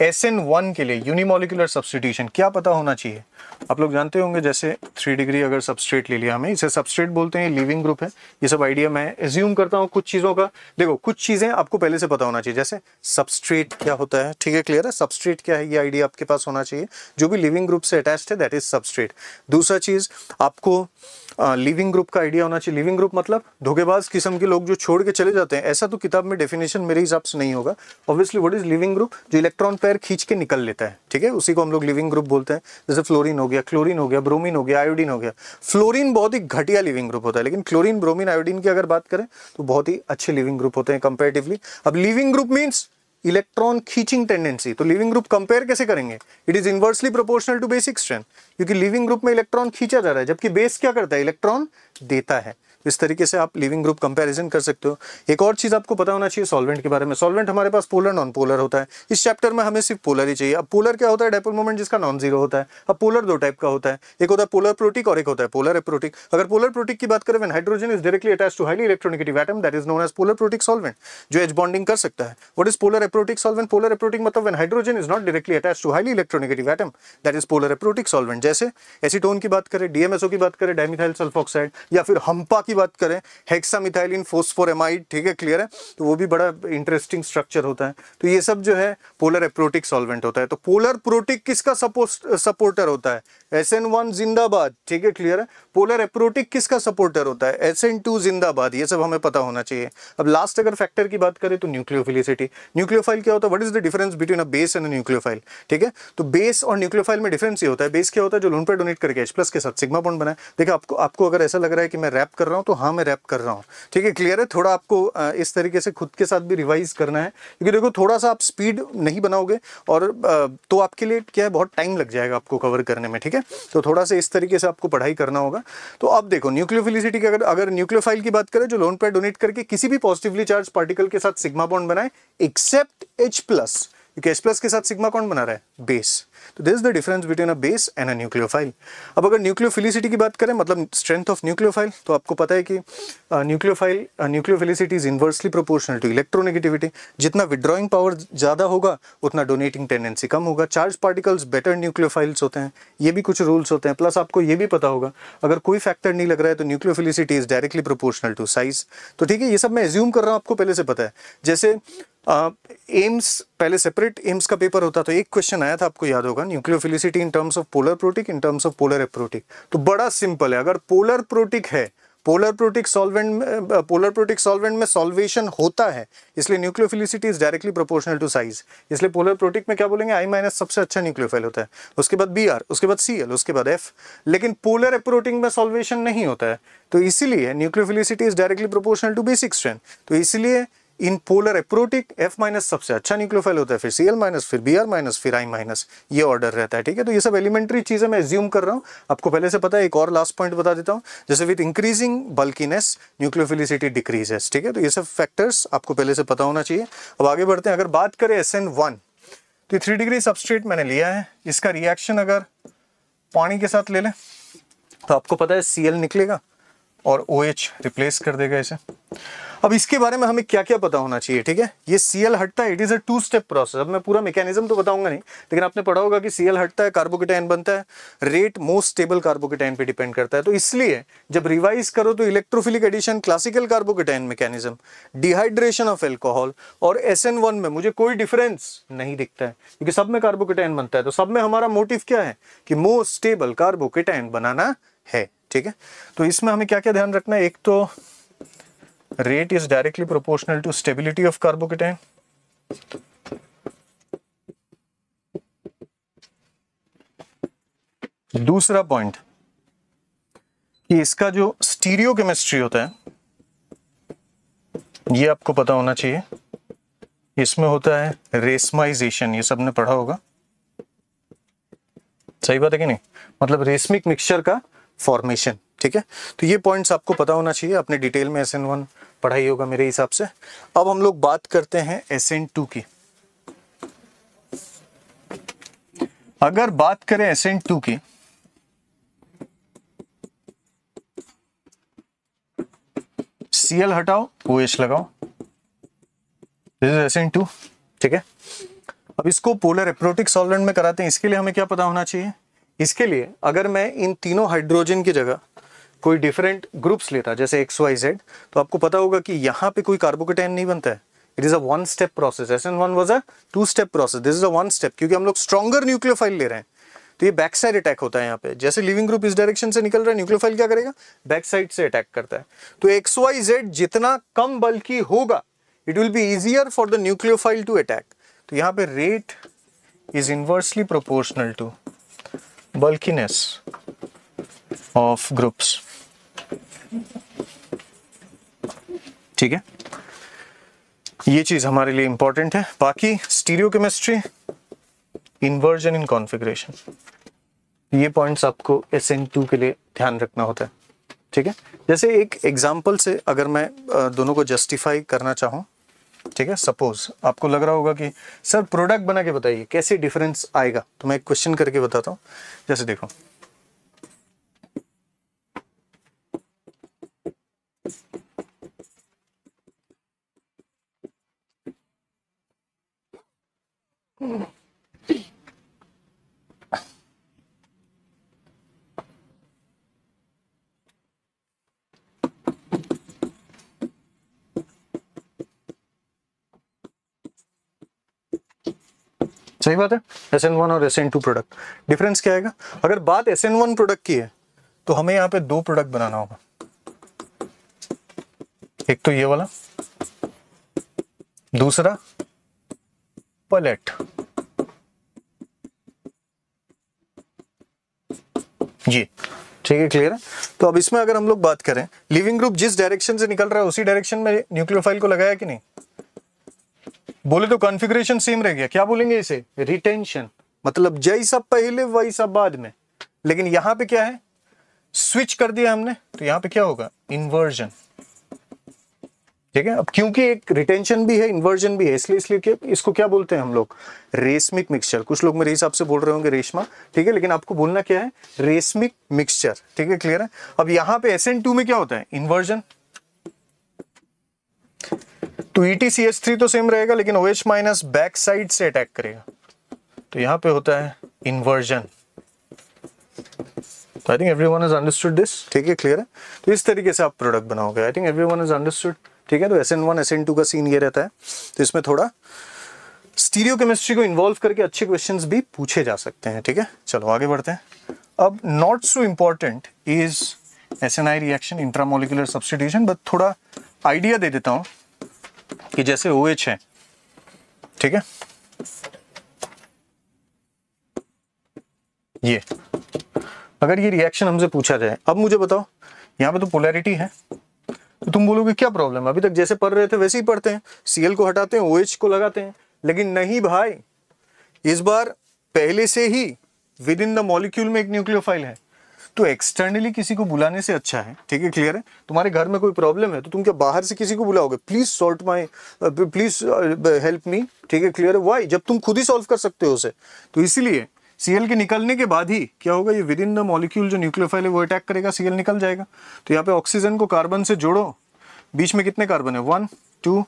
एस एन वन के लिए यूनिमोलिकुलर सब्सटीट्यूशन क्या पता होना चाहिए आप लोग जानते होंगे जैसे थ्री डिग्री अगर सबस्ट्रेट ले लिया हमें इसे सबस्ट्रेट बोलते हैं लिविंग ग्रुप है ये सब आइडिया मैं एज्यूम करता हूँ कुछ चीज़ों का देखो कुछ चीज़ें आपको पहले से पता होना चाहिए जैसे सबस्ट्रेट क्या होता है ठीक है क्लियर है सबस्ट्रेट क्या है ये आइडिया आपके पास होना चाहिए जो भी लिविंग ग्रुप से अटैच है दैट इज सबस्ट्रेट दूसरा चीज़ आपको लिविंग uh, ग्रुप का आइडिया होना चाहिए लिविंग ग्रुप मतलब धोखेबाज किस्म के लोग जो छोड़ के चले जाते हैं ऐसा तो किताब में डेफिनेशन मेरे हिसाब से नहीं होगा obviously what is leaving group जो इलेक्ट्रॉन पैर खींच के निकल लेता है ठीक है उसी को हम लोग लिविंग ग्रुप बोलते हैं जैसे फ्लोरिन क्लोरीन हो गया क्लोरीन हो गया ब्रोमीन हो गया आयोडीन हो गया फ्लोरीन बहुत ही घटिया लिविंग ग्रुप होता है लेकिन क्लोरीन ब्रोमीन आयोडीन की अगर बात करें तो बहुत ही अच्छे लिविंग ग्रुप होते हैं कंपेरेटिवली अब लिविंग ग्रुप मीन्स इलेक्ट्रॉन खींचिंग टेंडेंसी तो लिविंग ग्रुप कंपेयर कैसे करेंगे it is inversely proportional to basic strength क्योंकि लिविंग ग्रुप में इलेक्ट्रॉन खींचा जा रहा है जबकि बेस क्या करता है इलेक्ट्रॉन देता है इस तरीके से आप लिविंग ग्रुप कंपैरिजन कर सकते हो एक और चीज़ आपको पता होना चाहिए सॉल्वेंट के बारे में सॉल्वेंट हमारे पास पोलर नॉन पोलर होता है इस चैप्टर में हमें सिर्फ पोलर ही चाहिए अब पोलर क्या होता है डेपोल मोमेंट जिसका नॉन जीरो होता है अब पोलर दो टाइप का होता है एक होता है पोलर प्रोटिक और एक होता है पोलर एप्रोटिक अगर पोलर प्रोटिक की बात करें hydrogen is directly attach to highly electronegative atom that is known as polar protic solvent जो एच बॉन्डिंग कर सकता है what is polar aprotic solvent polar aprotic मतलब one hydrogen is not directly attach to highly electronegative atom that is polar aprotic solvent जैसे acetone की बात करें DMSO की बात करें डायमिथाइल सल्फोक्साइड या फिर हम्पा की की बात करें हेक्सामिथाइलिन फोस्फोरेमाइड ठीक है क्लियर है तो वो भी बड़ा इंटरेस्टिंग स्ट्रक्चर होता है तो ये सब जो है पोलर एप्रोटिक सॉल्वेंट होता है तो पोलर प्रोटिक किसका सपोर्टर होता है एस एन वन जिंदाबाद ठीक है क्लियर है पोलर एप्रोटिक किसका सपोर्टर होता है एस एन टू जिंदाबाद ये सब हमें पता होना चाहिए अब लास्ट अगर फैक्टर की बात करें तो न्यूक्लियोफिलिसिटी न्यूक्लियोफाइल क्या होता है what is the difference between a base and nucleophile ठीक है तो बेस और न्यूक्लियोफाइल में डिफरेंस ये होता है बेस क्या होता है जो लोन पर डोनेट करके एच प्लस के साथ सिग्मा बॉन्ड बनाए देखिए आपको आपको अगर ऐसा लग रहा है कि मैं रैप कर रहा हूँ हूँ तो हाँ मैं रैप कर रहा हूँ ठीक है क्लियर है थोड़ा आपको इस तरीके से खुद के साथ भी रिवाइज करना है क्योंकि देखो थोड़ा सा आप स्पीड नहीं बनाओगे और तो आपके लिए क्या है बहुत टाइम लग जाएगा आपको कवर करने में ठीक है तो थोड़ा सा इस तरीके से आपको पढ़ाई करना होगा तो अब देखो न्यूक्लियोफिलिसिटी की अगर अगर न्यूक्लियोफाइल की बात करें जो लोन पर डोनेट करके किसी भी पॉजिटिवली चार्ज पार्टिकल के साथ सिग्मा बॉन्ड बनाए एक्सेप्ट एच प्लस क्योंकि एस प्लस के साथ सिग्मा कौन बना रहा है बेस तो this is the difference between a base and a nucleophile अब अगर न्यूक्लियोफिलिसिटी की बात करें मतलब स्ट्रेंथ ऑफ न्यूक्लियोफाइल तो आपको पता है कि nucleophile nucleophilicity is inversely proportional to electronegativity जितना विद्रॉइंग पावर ज़्यादा होगा उतना डोनेटिंग टेंडेंसी कम होगा चार्ज पार्टिकल्स बेटर न्यूक्लियोफाइल्स होते हैं ये भी कुछ रूल्स होते हैं प्लस आपको ये भी पता होगा अगर कोई फैक्टर नहीं लग रहा है तो nucleophilicity is directly proportional to size तो ठीक है ये सब मैं एज्यूम कर रहा हूँ आपको पहले से पता है जैसे एम्स पहले सेपरेट एम्स का पेपर होता था एक क्वेश्चन आया था आपको याद होगा nucleophilicity in terms of polar protic in terms of polar aprotic तो बड़ा सिंपल है अगर पोलर प्रोटिक है polar protic solvent polar protic solvent में सॉल्वेशन होता है इसलिए nucleophilicity is directly proportional to size इसलिए पोलर प्रोटिक में क्या बोलेंगे आई माइनस सबसे अच्छा न्यूक्लियोफाइल होता है उसके बाद बी आर उसके बाद सी एल उसके बाद एफ लेकिन पोलर एप्रोटिक में सॉल्वेशन नहीं होता है तो इसीलिए nucleophilicity is directly proportional to basic strength तो इसलिए in polar aprotic F minus सबसे अच्छा न्यूक्लियोफाइल होता है फिर सी एल माइनस फिर बी आर माइनस फिर आई माइनस ये ऑर्डर रहता है ठीक है तो ये सब एलिमेंट्री चीज़ें मैं एज्यूम कर रहा हूँ आपको पहले से पता है एक और लास्ट पॉइंट बता देता हूँ जैसे with increasing bulkiness nucleophilicity decreases ठीक है तो ये सब फैक्टर्स आपको पहले से पता होना चाहिए अब आगे बढ़ते हैं अगर बात करें एस एन वन तो थ्री डिग्री सबस्ट्रेट मैंने लिया है इसका रिएक्शन अगर पानी के साथ ले लें तो आपको पता है सी निकलेगा और ओ OH एच रिप्लेस कर देगा इसे अब इसके बारे में हमें क्या क्या पता होना चाहिए ठीक है ये सी एल हटता है it is a two step process अब मैं पूरा मैकेनिज्म तो बताऊंगा नहीं लेकिन आपने पढ़ा होगा कि सी एल हटता है कार्बोकेटाइन बनता है रेट मोस्ट स्टेबल कार्बोकेटाइन पे डिपेंड करता है तो इसलिए जब रिवाइज करो तो electrophilic addition classical carbocation mechanism dehydration of alcohol और एस एन वन में मुझे कोई डिफरेंस नहीं दिखता है क्योंकि सब में कार्बोकेटाइन बनता है तो सब में हमारा मोटिव क्या है कि मोस्ट स्टेबल कार्बोकेटाइन बनाना है ठीक है तो इसमें हमें क्या क्या ध्यान रखना है एक तो rate is directly proportional to stability of carbocation दूसरा पॉइंट कि इसका जो स्टीरियो केमिस्ट्री होता है ये आपको पता होना चाहिए इसमें होता है रेसमाइजेशन ये सबने पढ़ा होगा सही बात है कि नहीं मतलब रेशमिक मिक्सचर का फॉर्मेशन ठीक है तो ये पॉइंट्स आपको पता होना चाहिए आपने डिटेल में एस एन वन पढ़ाई होगा मेरे हिसाब से अब हम लोग बात करते हैं एस एन टू की अगर बात करें एस एन टू की सीएल हटाओ ओ एच लगाओ this is S N two ठीक है अब इसको पोलर एप्रोटिक सॉल्वेंट में कराते हैं इसके लिए हमें क्या पता होना चाहिए इसके लिए अगर मैं इन तीनों हाइड्रोजन की जगह कोई डिफरेंट ग्रुप्स लेता जैसे एक्स वाई जेड तो आपको पता होगा कि यहाँ पे कोई कार्बोकेटाइन नहीं बनता है it is a one step process S N one was a two step process this is a one step क्योंकि हम लोग स्ट्रॉगर न्यूक्लियोफाइल ले रहे हैं तो ये बैक साइड अटैक होता है यहाँ पे जैसे लिविंग ग्रुप इस डायरेक्शन से निकल रहा है न्यूक्लियोफाइल क्या करेगा बैक साइड से अटैक करता है तो एक्स वाई जेड जितना कम बल्कि होगा it will be easier for the nucleophile to attack तो यहाँ पे rate is inversely proportional to bulkiness of groups ठीक है ये चीज हमारे लिए इंपॉर्टेंट है बाकी stereochemistry inversion in configuration ये पॉइंट्स आपको एस एन टू के लिए ध्यान रखना होता है ठीक है जैसे एक एग्जाम्पल से अगर मैं दोनों को जस्टिफाई करना चाहूँ ठीक है सपोज आपको लग रहा होगा कि सर प्रोडक्ट बना के बताइए कैसे डिफरेंस आएगा तो मैं एक क्वेश्चन करके बताता हूं जैसे देखो Mm-hmm. सही बात है एस एन वन और S N two product difference क्या आएगा अगर बात एस एन वन प्रोडक्ट की है तो हमें यहाँ पे दो प्रोडक्ट बनाना होगा एक तो ये वाला दूसरा पलेट ये ठीक है क्लियर है तो अब इसमें अगर हम लोग बात करें लिविंग ग्रुप जिस डायरेक्शन से निकल रहा है उसी डायरेक्शन में न्यूक्लियोफाइल को लगाया कि नहीं बोले तो कॉन्फ़िगरेशन सेम रह गया क्या बोलेंगे इसे रिटेंशन मतलब जैसा पहले वैसा बाद में लेकिन यहां पे क्या है स्विच कर दिया हमने तो यहां पे क्या होगा इन्वर्जन ठीक है अब क्योंकि एक रिटेंशन भी है इन्वर्जन भी है इसलिए इसलिए कि इसको क्या बोलते हैं हम लोग रेशमिक मिक्सचर कुछ लोग मेरे हिसाब से बोल रहे होंगे रेशमा ठीक है लेकिन आपको बोलना क्या है रेशमिक मिक्सचर ठीक है क्लियर है अब यहां पे एस में क्या होता है इन्वर्जन तो ई सी एच थ्री तो सेम रहेगा लेकिन O H minus back side से अटैक करेगा तो यहां पे होता है inversion I think every one is understood this ठीक है क्लियर है तो इस तरीके से आप प्रोडक्ट बनाओगे I think every one is understood ठीक है तो S N one S N two का सीन ये रहता है तो इसमें थोड़ा स्टीरियो केमिस्ट्री को इन्वॉल्व करके अच्छे क्वेश्चन भी पूछे जा सकते हैं ठीक है चलो आगे बढ़ते हैं अब not so important is S N I reaction intramolecular substitution but थोड़ा आइडिया दे देता हूँ कि जैसे ओ OH है ठीक है ये अगर ये रिएक्शन हमसे पूछा जाए अब मुझे बताओ यहां पे तो पोलैरिटी है तो तुम बोलोगे क्या प्रॉब्लम अभी तक जैसे पढ़ रहे थे वैसे ही पढ़ते हैं सीएल को हटाते हैं ओएच OH को लगाते हैं लेकिन नहीं भाई इस बार पहले से ही विद इन द मॉलिक्यूल में एक न्यूक्लियोफाइल है तो एक्सटर्नली किसी को बुलाने से अच्छा है ठीक है क्लियर है तुम्हारे घर में कोई प्रॉब्लम है तो तुम क्या बाहर से किसी को बुलाओगे please solve my please help me ठीक है क्लियर है वाई जब तुम खुद ही सॉल्व कर सकते हो उसे तो इसीलिए सीएल के निकलने के बाद ही क्या होगा ये विद इन द मॉलिक्यूल जो न्यूक्लियोफाइल है वो अटैक करेगा सीएल निकल जाएगा तो यहाँ पे ऑक्सीजन को कार्बन से जोड़ो बीच में कितने कार्बन है वन टू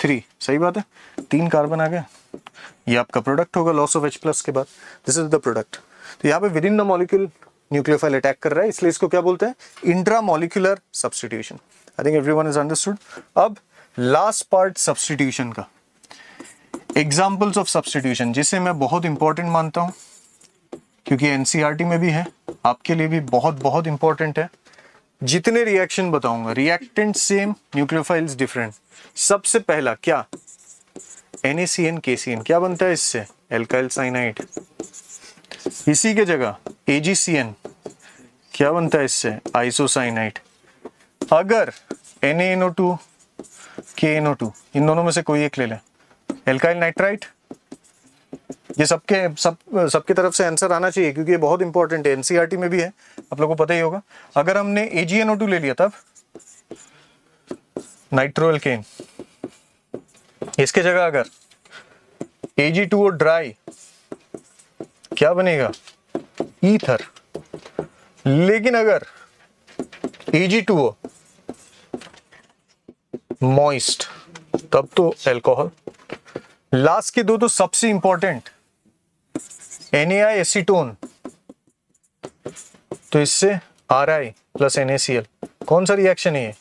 थ्री सही बात है तीन कार्बन आ गए ये आपका प्रोडक्ट होगा लॉस ऑफ एच प्लस के बाद दिस इज द प्रोडक्ट तो यहाँ पे within the molecule nucleophile attack कर रहा है इसलिए इसको क्या बोलते हैं intra molecular substitution I think every one is understood अब लास्ट पार्ट सब्सटीट्यूशन का एग्जाम्पल्स ऑफ सब्सटीट्यूशन जिसे मैं बहुत इंपॉर्टेंट मानता हूं क्योंकि एनसीईआरटी e में भी है आपके लिए भी बहुत बहुत इंपॉर्टेंट है जितने रिएक्शन बताऊंगा रिएक्टेंट सेम न्यूक्लियोफाइल्स डिफरेंट सबसे पहला क्या एनएसीएन केसीएन क्या बनता है इससे एल्काइल साइनाइड इसी के जगह एजीसीएन क्या बनता है इससे आइसोसाइनाइट अगर NaNO2 KNO2 इन दोनों में से कोई एक ले लें एल्काइल नाइट्राइट ये सबके सब सबके सब तरफ से आंसर आना चाहिए क्योंकि ये बहुत इंपॉर्टेंट है एनसीईआरटी e में भी है आप लोगों को पता ही होगा अगर हमने AgNO2 ले लिया तब नाइट्रोएल्केन इसके जगह अगर Ag2O ड्राई क्या बनेगा ईथर लेकिन अगर एजी मॉइस्ट तब तो एल्कोहल लास्ट के दो तो सबसे इंपॉर्टेंट आई एसीटोन तो इससे आर आई प्लस एनएसीएल कौन सा रिएक्शन है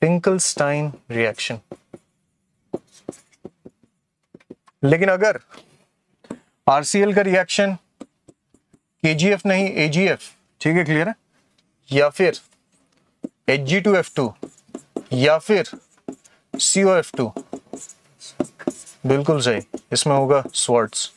पिंकल स्टाइन रिएक्शन लेकिन अगर आरसीएल का रिएक्शन केजीएफ नहीं एजीएफ ठीक है क्लियर है या फिर H G two F two या फिर सीओ एफ टू बिल्कुल सही इसमें होगा स्वर्ट्स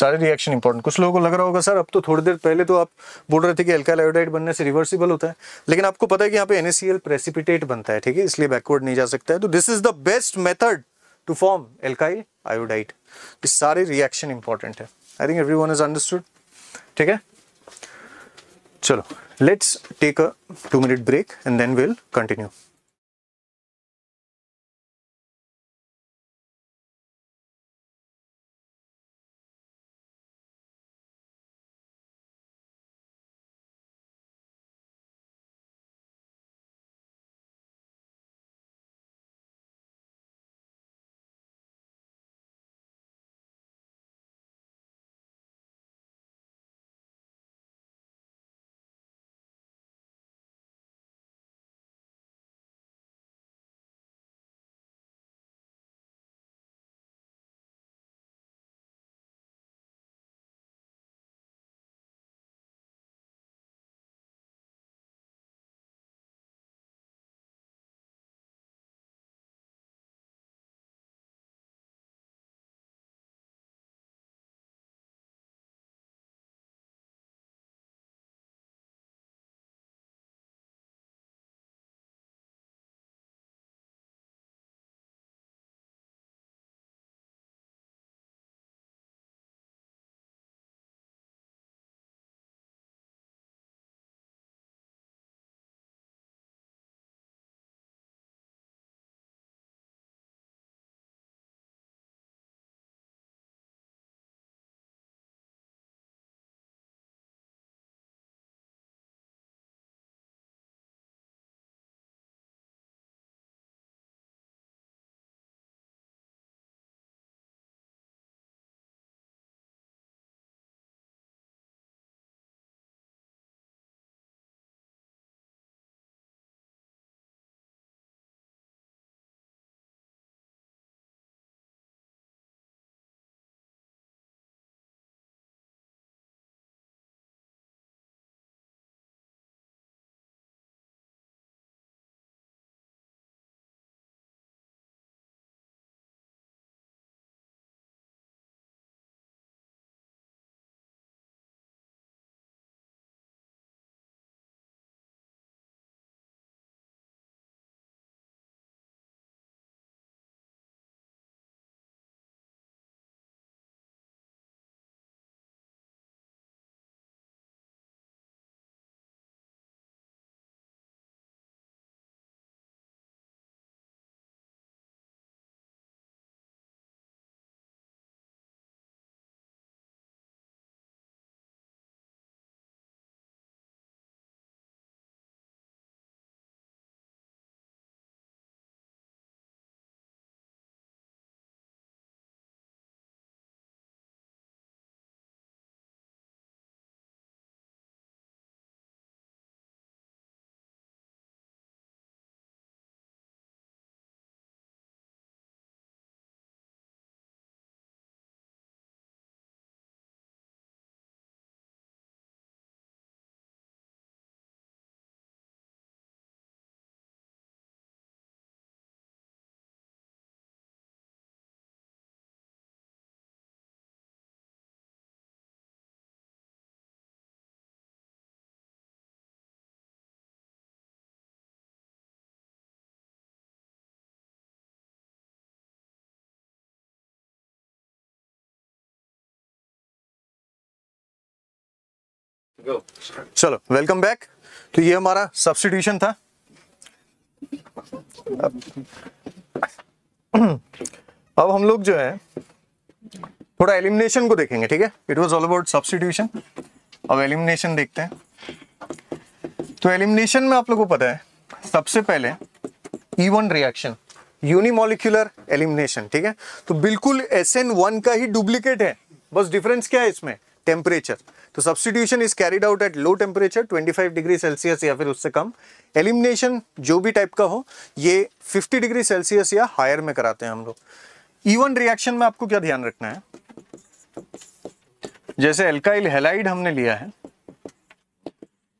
सारे रिएक्शन इंपॉर्टेंट कुछ लोगों को लग रहा होगा सर अब तो थोड़ी देर पहले तो आप बोल रहे थे कि एल्काइल बनने से रिवर्सिबल होता है लेकिन आपको पता है कि यहाँ पे एनएसीएल प्रेसिपिटेट बनता है ठीक है इसलिए बैकवर्ड नहीं जा सकता है तो this is the best method to form alkyl iodide ये सारे रिएक्शन इंपॉर्टेंट है I think every one is understood ठीक है चलो let's take a two minute break and then will continue चलो वेलकम बैक तो ये हमारा सब्सिट्यूशन था अब हम लोग जो है थोड़ा एलिमिनेशन को देखेंगे ठीक है it was all about substitution अब एलिमिनेशन देखते हैं तो एलिमिनेशन में आप लोगों को पता है सबसे पहले E one reaction unimolecular elimination ठीक है तो बिल्कुल एस एन वन का ही डुप्लीकेट है बस डिफरेंस क्या है इसमें टेम्परेचर तो substitution is carried out at low temperature 25 degree Celsius या फिर उससे कम एलिमिनेशन जो भी टाइप का हो ये 50 डिग्री सेल्सियस या हायर में कराते हैं हम लोग इवन रिएक्शन में आपको क्या ध्यान रखना है जैसे एल्काइल हेलाइड हमने लिया है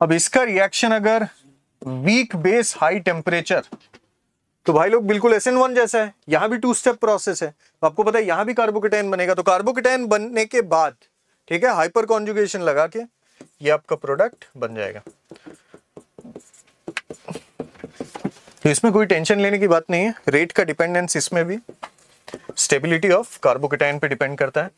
अब इसका रिएक्शन अगर वीक बेस हाई टेम्परेचर तो भाई लोग बिल्कुल एस एन वन जैसा है यहां भी टू स्टेप प्रोसेस है तो आपको पता है यहां भी कार्बोकेटाइन बनेगा तो कार्बोकेटाइन बनने के बाद ठीक है हाइपर कॉन्जुगेशन लगा के ये आपका प्रोडक्ट बन जाएगा तो इसमें कोई टेंशन लेने की बात नहीं है रेट का डिपेंडेंस इसमें भी स्टेबिलिटी ऑफ कार्बोकेटाइन पे डिपेंड करता है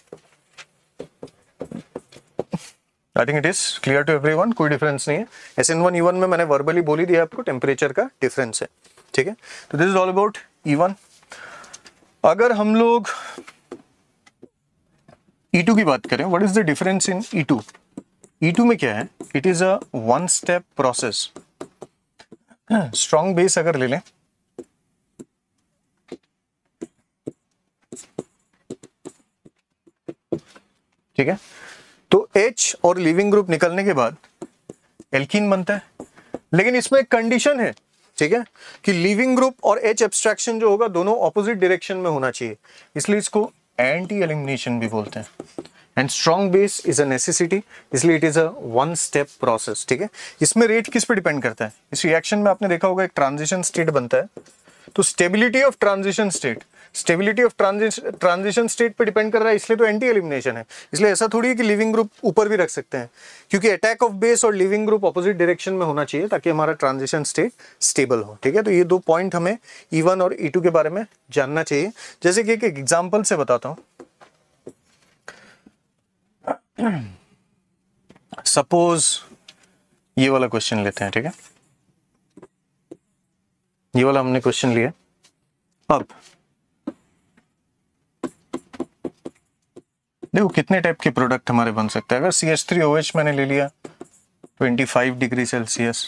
I think it is clear to every one कोई डिफरेंस नहीं है S N one E one में मैंने वर्बली बोली दिया आपको टेम्परेचर का डिफरेंस है ठीक है तो this is all about E one अगर हम लोग टू e की बात करें what is the difference in E two में क्या है it is a one step process strong base अगर ले लें ठीक है तो H और लिविंग ग्रुप निकलने के बाद एल्किन बनता है लेकिन इसमें एक कंडीशन है ठीक है कि लिविंग ग्रुप और एच एब्स्ट्रैक्शन जो होगा दोनों ऑपोजिट डायरेक्शन में होना चाहिए इसलिए इसको एंटी एलिमिनेशन भी बोलते हैं and strong base is a necessity इसलिए it is a one step process ठीक है इसमें रेट किस पे डिपेंड करता है इस रिएक्शन में आपने देखा होगा एक ट्रांजिशन स्टेट बनता है तो stability of transition state stability of transition state पे डिपेंड कर रहा है इसलिए तो एंटी एलिमिनेशन है इसलिए ऐसा थोड़ी है कि लिविंग ग्रुप ऊपर भी रख सकते हैं क्योंकि अटैक ऑफ बेस और लिविंग ग्रुप अपोजिट डायरेक्शन में होना चाहिए ताकि हमारा ट्रांजिशन स्टेट स्टेबल हो ठीक है तो ये दो पॉइंट हमें ई e और ई e के बारे में जानना चाहिए जैसे कि एक एग्जाम्पल से बताता हूँ सपोज ये वाला क्वेश्चन लेते हैं ठीक है ये वाला हमने क्वेश्चन लिया अब देखो कितने टाइप के प्रोडक्ट हमारे बन सकते हैं अगर C H three O H मैंने ले लिया twenty five degree Celsius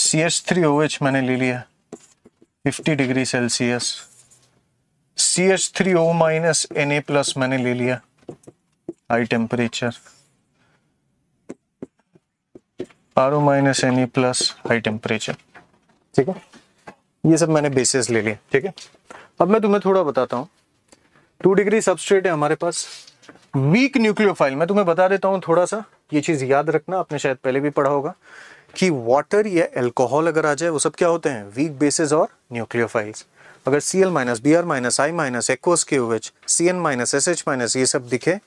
C H three O H मैंने ले लिया fifty degree Celsius C H three O minus N A plus मैंने ले लिया high temperature R O minus N A plus high temperature ठीक है ये सब मैंने बेसिस ले लिए ठीक है अब मैं तुम्हें थोड़ा बताता हूँ टू डिग्री सबस्ट्रेट है हमारे पास वीक न्यूक्लियोफाइल मैं तुम्हें बता देता हूँ थोड़ा सा ये चीज़ याद रखना आपने शायद पहले भी पढ़ा होगा कि वाटर या एल्कोहल अगर आ जाए वो सब क्या होते हैं वीक बेसिस और न्यूक्लियोफाइल्स अगर C L minus B R minus I minus aqueous K O H C N minus S H minus ये सब दिखे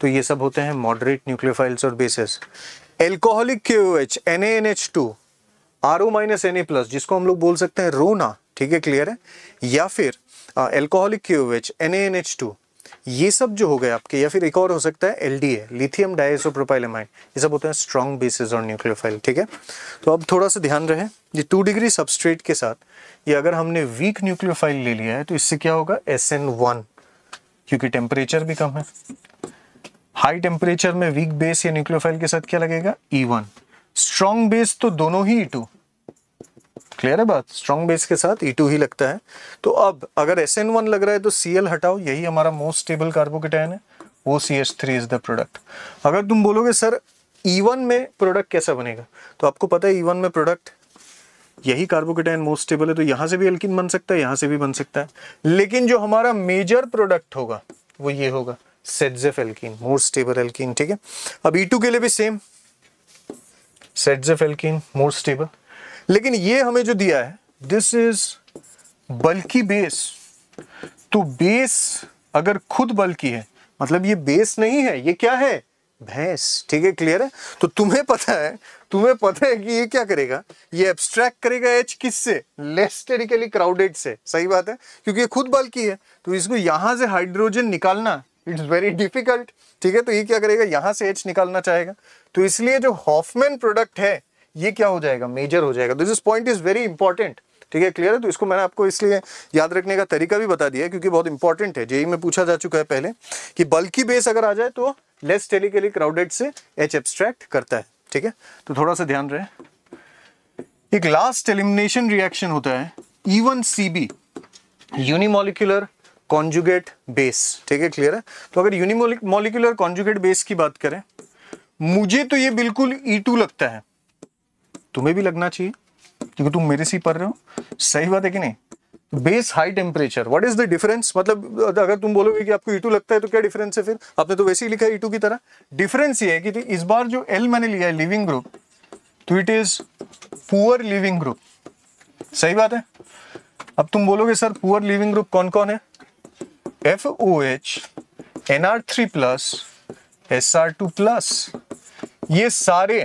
तो ये सब होते हैं मॉडरेट न्यूक्लियोफाइल्स और bases alcoholic K O H N A N H two R O minus N A plus जिसको हम लोग बोल सकते हैं रोना ठीक है क्लियर है या फिर alcoholic K O H N A N H two ये सब जो हो गए आपके या फिर एक और हो सकता है L D A lithium diisopropylamine ये सब होते हैं स्ट्रॉन्ग बेसिस और न्यूक्लियोफाइल ठीक है तो अब थोड़ा सा ध्यान रहे ये टू डिग्री सबस्ट्रेट के साथ ये अगर हमने वीक न्यूक्लियोफाइल ले लिया है तो इससे क्या होगा एस एन वन क्योंकि टेम्परेचर भी कम है हाई टेम्परेचर में वीक बेस या न्यूक्लियोफाइल के साथ क्या लगेगा ई वन स्ट्रॉन्ग बेस तो दोनों ही ई e टू क्लियर है बात स्ट्रॉन्ग बेस के साथ ई e ही लगता है तो अब अगर एस लग रहा है तो सी हटाओ यही हमारा मोस्ट स्टेबल कार्बोकेटाइन है वो C H three is the product अगर तुम बोलोगे सर E1 में प्रोडक्ट कैसा बनेगा तो आपको पता है E1 में प्रोडक्ट यही कार्बोकेटाइन मोस्ट स्टेबल है तो यहाँ से भी एल्किन बन सकता है यहाँ से भी बन सकता है लेकिन जो हमारा मेजर प्रोडक्ट होगा वो ये होगा Saytzeff alkene more stable alkene ठीक है अब ई e के लिए भी same Saytzeff alkene more stable लेकिन ये हमें जो दिया है दिस इज बल्कि बेस तो बेस अगर खुद बल्कि है मतलब ये बेस नहीं है ये क्या है भैंस ठीक है क्लियर है तो तुम्हें पता है तुम्हें पता है कि ये क्या करेगा ये एब्स्ट्रैक्ट करेगा एच किससे लेस्टेरिकली क्राउडेड से सही बात है क्योंकि ये खुद बल्कि है तो इसको यहां से हाइड्रोजन निकालना इट्स वेरी डिफिकल्ट ठीक है तो ये क्या करेगा यहां से एच निकालना चाहेगा तो इसलिए जो हॉफमैन प्रोडक्ट है ये क्या हो जाएगा मेजर हो जाएगा this point is very important ठीक है क्लियर है तो इसको मैंने आपको इसलिए याद रखने का तरीका भी बता दिया क्योंकि बहुत इंपॉर्टेंट है जेई में पूछा जा चुका है पहले कि बल्कि बेस अगर आ जाए तो लेस स्टेलिकली क्राउडेड से एच एब्स्ट्रैक्ट करता है ठीक है तो थोड़ा सा ध्यान रहे एक लास्ट एलिमिनेशन रिएक्शन होता है E one CB unimolecular conjugate base ठीक है क्लियर है तो अगर यूनिमोलिक मोलिकुलर कॉन्जुगेट बेस की बात करें मुझे तो ये बिल्कुल ई e लगता है तुम्हें भी लगना चाहिए क्योंकि तुम मेरे से ही पढ़ रहे हो सही बात है कि नहीं base high temperature what is the difference मतलब अगर तुम बोलोगे कि आपको ई e लगता है तो क्या डिफरेंस है फिर आपने तो वैसे ही लिखा है ई e की तरह डिफरेंस ये है कि इस बार जो एल मैंने लिया है लिविंग ग्रुप तो it is poor leaving group सही बात है अब तुम बोलोगे सर पुअर लिविंग ग्रुप कौन कौन है F O H N R three plus S R two plus ये सारे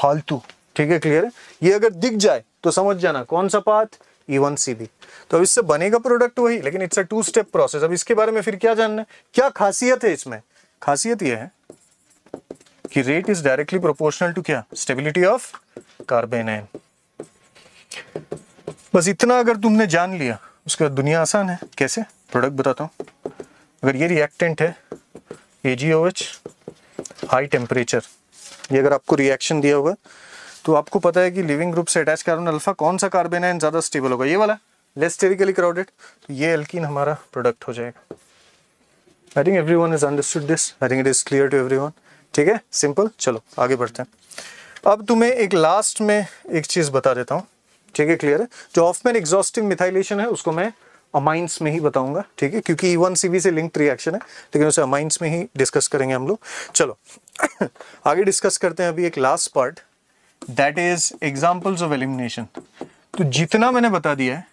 फालतू ठीक है क्लियर है ये अगर दिख जाए तो समझ जाना कौन सा पाथ ई वन सीधी तो अब इससे बनेगा प्रोडक्ट वही लेकिन it's a two step process अब इसके बारे में फिर क्या जानना है क्या खासियत है इसमें खासियत यह है कि rate is directly proportional to क्या स्टेबिलिटी ऑफ कार्बेन आयन बस इतना अगर तुमने जान लिया उसके बाद दुनिया आसान है कैसे प्रोडक्ट बताता हूं अगर ये रिएक्टेंट है ए हाई टेम्परेचर ये अगर आपको रिएक्शन दिया होगा तो आपको पता है कि लिविंग ग्रुप से अटैच कार्बन अल्फा कौन सा कार्बन है ज़्यादा स्टेबल होगा ये वाला टेरिकली क्राउडेड तो ये एल्किन हमारा प्रोडक्ट हो जाएगा I think every one is understood this I think it is clear to every one ठीक है सिंपल चलो आगे बढ़ते हैं अब तुम्हें एक लास्ट में एक चीज़ बता देता हूँ ठीक है क्लियर है जो ऑफमेन एग्जॉस्टिव मिथाइलेशन है उसको मैं अमाइंस में ही बताऊंगा ठीक है क्योंकि ई वन सी से लिंक रिएक्शन है लेकिन उसे अमाइंस में ही डिस्कस करेंगे हम लोग चलो आगे डिस्कस करते हैं अभी एक last part that is examples of elimination तो जितना मैंने बता दिया है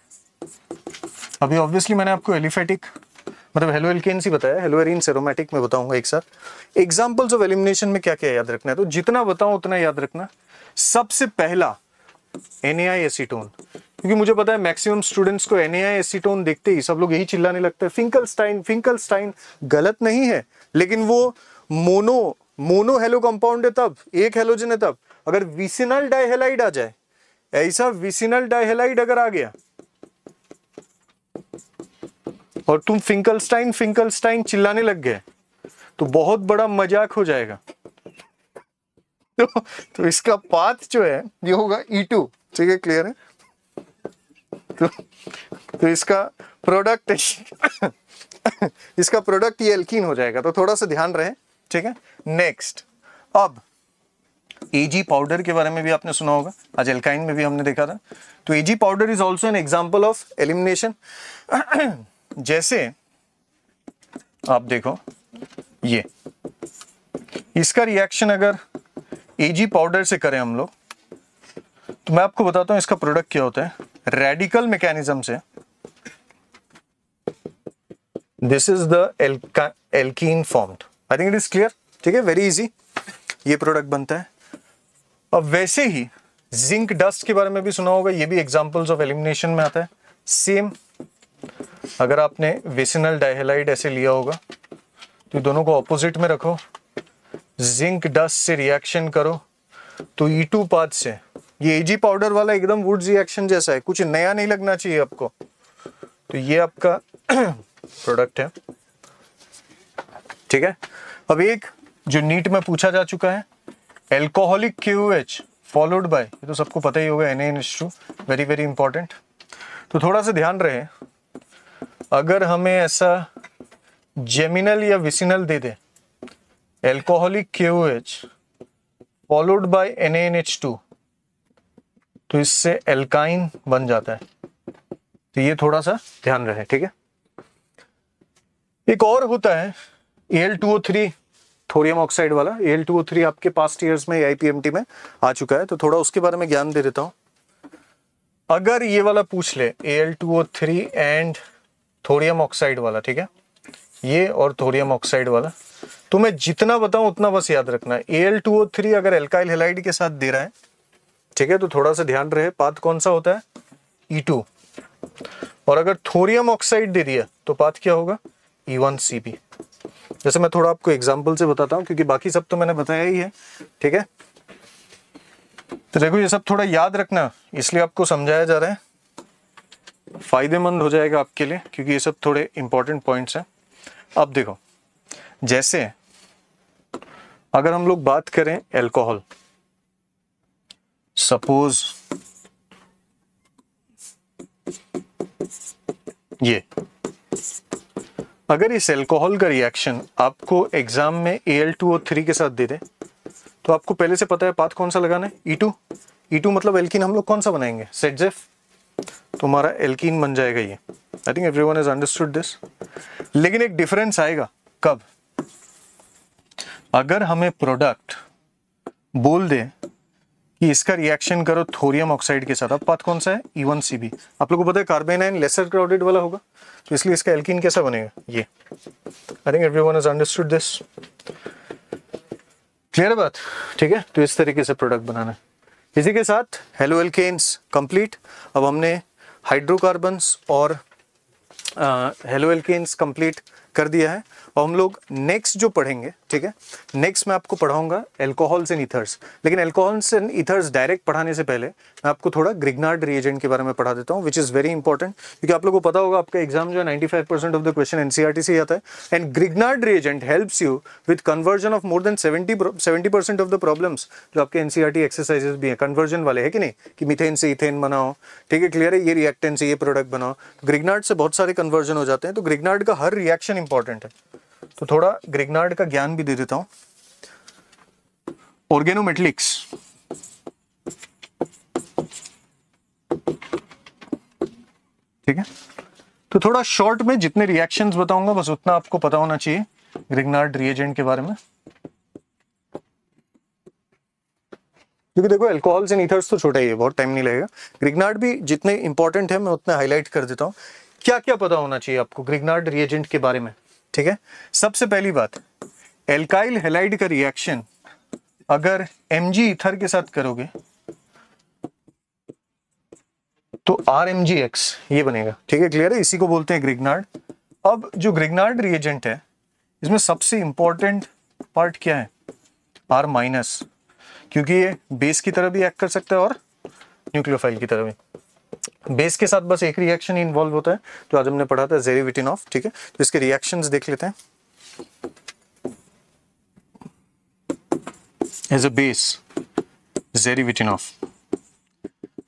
अभी ऑब्वियसली मैंने आपको एलिफेटिक मतलब हेलो एल्केन्स ही बताया हेलो एरिन सेरोमेटिक में बताऊंगा एक साथ एग्जाम्पल्स ऑफ एलिमिनेशन में क्या क्या याद रखना है तो जितना बताऊं उतना याद रखना सबसे पहला एन एसीटोन क्योंकि मुझे पता है मैक्सिमम स्टूडेंट्स को एन एसीटोन देखते ही सब लोग यही चिल्लाने लगते हैं फिंकल स्टाइन फिंकल स्टाइन गलत नहीं है लेकिन वो मोनो मोनो हेलो कंपाउंड है तब एक हेलोजन है तब अगर विसिनल डाइहेलाइड आ जाए ऐसा विसिनल डाइहेलाइड अगर आ गया और तुम फिंकलस्टाइन फिंकलस्टाइन चिल्लाने लग गए तो बहुत बड़ा मजाक हो जाएगा तो, तो इसका पाथ जो है ये होगा E2 ठीक है क्लियर है तो, तो इसका प्रोडक्ट इसका प्रोडक्ट ये एल्कीन हो जाएगा तो थोड़ा सा ध्यान रहे ठीक है नेक्स्ट अब एजी पाउडर के बारे में भी आपने सुना होगा आज एल्काइन में भी हमने देखा था तो AG powder is also an example of elimination जैसे आप देखो ये इसका रिएक्शन अगर एजी पाउडर से करें हम लोग तो मैं आपको बताता हूं इसका प्रोडक्ट क्या होता है रेडिकल मैकेनिज्म से this is the alkene formed I think it is clear ठीक है वेरी इजी ये प्रोडक्ट बनता है अब वैसे ही जिंक डस्ट के बारे में भी सुना होगा ये भी एग्जांपल्स ऑफ एलिमिनेशन में आता है सेम अगर आपने वेसिनल डायहेलाइड ऐसे लिया होगा तो दोनों को ऑपोजिट में रखो जिंक डस्ट से रिएक्शन करो तो ई टू पाथ से ये एजी पाउडर वाला एकदम वुड रिएक्शन जैसा है कुछ नया नहीं लगना चाहिए आपको तो ये आपका प्रोडक्ट है ठीक है अब एक जो नीट में पूछा जा चुका है alcoholic Q H followed by ये तो सबको पता ही होगा N N S two very very important तो थोड़ा सा ध्यान रहे अगर हमें ऐसा जेमिनल या विसिनल दे दे alcoholic Q H followed by N N H two तो इससे एल्काइन बन जाता है तो ये थोड़ा सा ध्यान रहे ठीक है एक और होता है L two O three thorium oxide वाला एल टू थ्री आपके पास्ट ईयर्स में आई में आ चुका है तो थोड़ा उसके बारे में ज्ञान दे देता हूं अगर ये वाला पूछ ले L two three and thorium oxide वाला ठीक है ये और थोरियम ऑक्साइड वाला तो मैं जितना बताऊं उतना बस याद रखना ए एल टू थ्री अगर एल्काइल हेलाइड के साथ दे रहा है ठीक है तो थोड़ा सा ध्यान रहे पात कौन सा होता है ई e टू और अगर थोरियम ऑक्साइड दे दिया तो पात क्या होगा ई वन सी पी जैसे मैं थोड़ा आपको एग्जाम्पल से बताता हूँ क्योंकि बाकी सब तो मैंने बताया ही है ठीक है तो देखो ये सब थोड़ा याद रखना इसलिए आपको समझाया जा रहा है फायदेमंद हो जाएगा आपके लिए क्योंकि ये सब थोड़े इंपॉर्टेंट पॉइंट्स हैं अब देखो जैसे अगर हम लोग बात करें एल्कोहल सपोज ये अगर इस एल्कोहल का रिएक्शन आपको एग्जाम में ए एल टू और थ्री के साथ दे दे तो आपको पहले से पता है पाथ कौन सा लगाना है ई टू ई टू मतलब एल्किन हम लोग कौन सा बनाएंगे सेटजेफ तो हमारा एल्किन बन जाएगा ये I think every one is understood this लेकिन एक डिफरेंस आएगा कब अगर हमें प्रोडक्ट बोल दे कि इसका रिएक्शन करो थोरियम ऑक्साइड के साथ अब पाथ कौन सा है इवन सी बी आप लोगों को पता है कार्बन आइन लेसर क्राउडेड वाला होगा तो इसलिए इसका एल्किन कैसा बनेगा ये I think every one is understood this clear बात ठीक है तो इस तरीके से प्रोडक्ट बनाना है इसी के साथ हेलो एल्केन्स कंप्लीट अब हमने हाइड्रोकार्बन्स और हेलो एल्केन्स कंप्लीट कर दिया है और हम लोग नेक्स्ट जो पढ़ेंगे ठीक है नेक्स्ट मैं आपको पढ़ाऊंगा एल्कोहल्स एंड इथर्स लेकिन एल्कोहल्स एंड इथर्स डायरेक्ट पढ़ाने से पहले मैं आपको थोड़ा ग्रिगनार्ड रिएजेंट के बारे में पढ़ा देता हूँ विच इज़ वेरी इंपॉर्टेंट क्योंकि आप लोगों को पता होगा आपका एग्जाम जो है नाइन्टी ऑफ द क्वेश्चन एन से आता है and Grignard reagent helps you with conversion of more than seventy seventy percent of the problems जो आपके एन एक्सरसाइजेस e भी हैं कन्वर्जन वाले है कि नहीं कि मिथेन से इथेन बनाओ ठीक है क्लियर है ये रिएक्टेंट से ये प्रोडक्ट बनाओ ग्रिगनार्ड तो से बहुत सारे कन्वर्जन हो जाते हैं तो ग्रिगनार्ड का हर रिएक्शन इंपॉर्टेंट है तो थोड़ा ग्रिगनार्ड का ज्ञान भी दे देता हूं ऑर्गेनोमेटलिक्स ठीक है तो थोड़ा शॉर्ट में जितने रिएक्शंस बताऊंगा बस उतना आपको पता होना चाहिए ग्रिगनार्ड रिएजेंट के बारे में क्योंकि देखो एल्कोहल्स एंड ईथर्स तो छोटा ही है बहुत टाइम नहीं लगेगा ग्रिगनार्ड भी जितने इंपॉर्टेंट है मैं उतना हाईलाइट कर देता हूँ क्या क्या पता होना चाहिए आपको ग्रिगनार्ड रिएजेंट के बारे में ठीक है सबसे पहली बात एल्काइल हेलाइड का रिएक्शन अगर एम जी इथर के साथ करोगे तो आर एम जी एक्स ये बनेगा ठीक है क्लियर है इसी को बोलते हैं ग्रिगनार्ड अब जो ग्रिगनार्ड रिएजेंट है इसमें सबसे इंपॉर्टेंट पार्ट क्या है आर माइनस क्योंकि ये बेस की तरह भी एक्ट कर सकता है और न्यूक्लियोफाइल की तरह भी बेस के साथ बस एक रिएक्शन ही इन्वॉल्व होता है जो आज हमने पढ़ा था जेरिविटिन ऑफ ठीक है तो इसके रिएक्शंस देख लेते हैं एज अ बेस जेरिविटिन ऑफ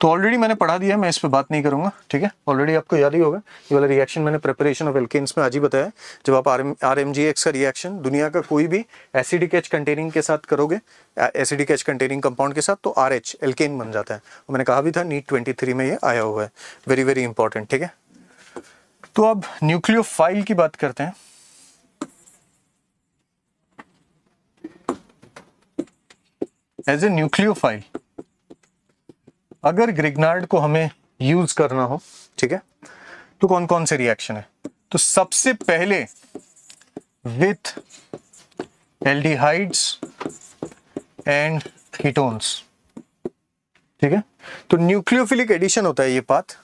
तो ऑलरेडी मैंने पढ़ा दिया मैं इस पर बात नहीं करूंगा ठीक है ऑलरेडी आपको याद ही होगा ये वाला रिएक्शन मैंने प्रिपरेशन ऑफ एल्केन्स में आज ही बताया जब आप आर एम का रिएक्शन दुनिया का कोई भी एसिडिक एच कंटेनिंग के साथ करोगे एसिडिक एच कंटेनिंग कंपाउंड के साथ तो आर एच एल्केन बन जाता है और मैंने कहा भी था नीट ट्वेंटी e में ये आया हुआ है वेरी वेरी इंपॉर्टेंट ठीक है तो अब न्यूक्लियो की बात करते हैं एज ए फाइल अगर ग्रिगनार्ड को हमें यूज करना हो ठीक है तो कौन कौन से रिएक्शन है तो सबसे पहले विथ एल्डिहाइड्स एंड हिटोन्स ठीक है तो न्यूक्लियोफिलिक एडिशन होता है ये पाथ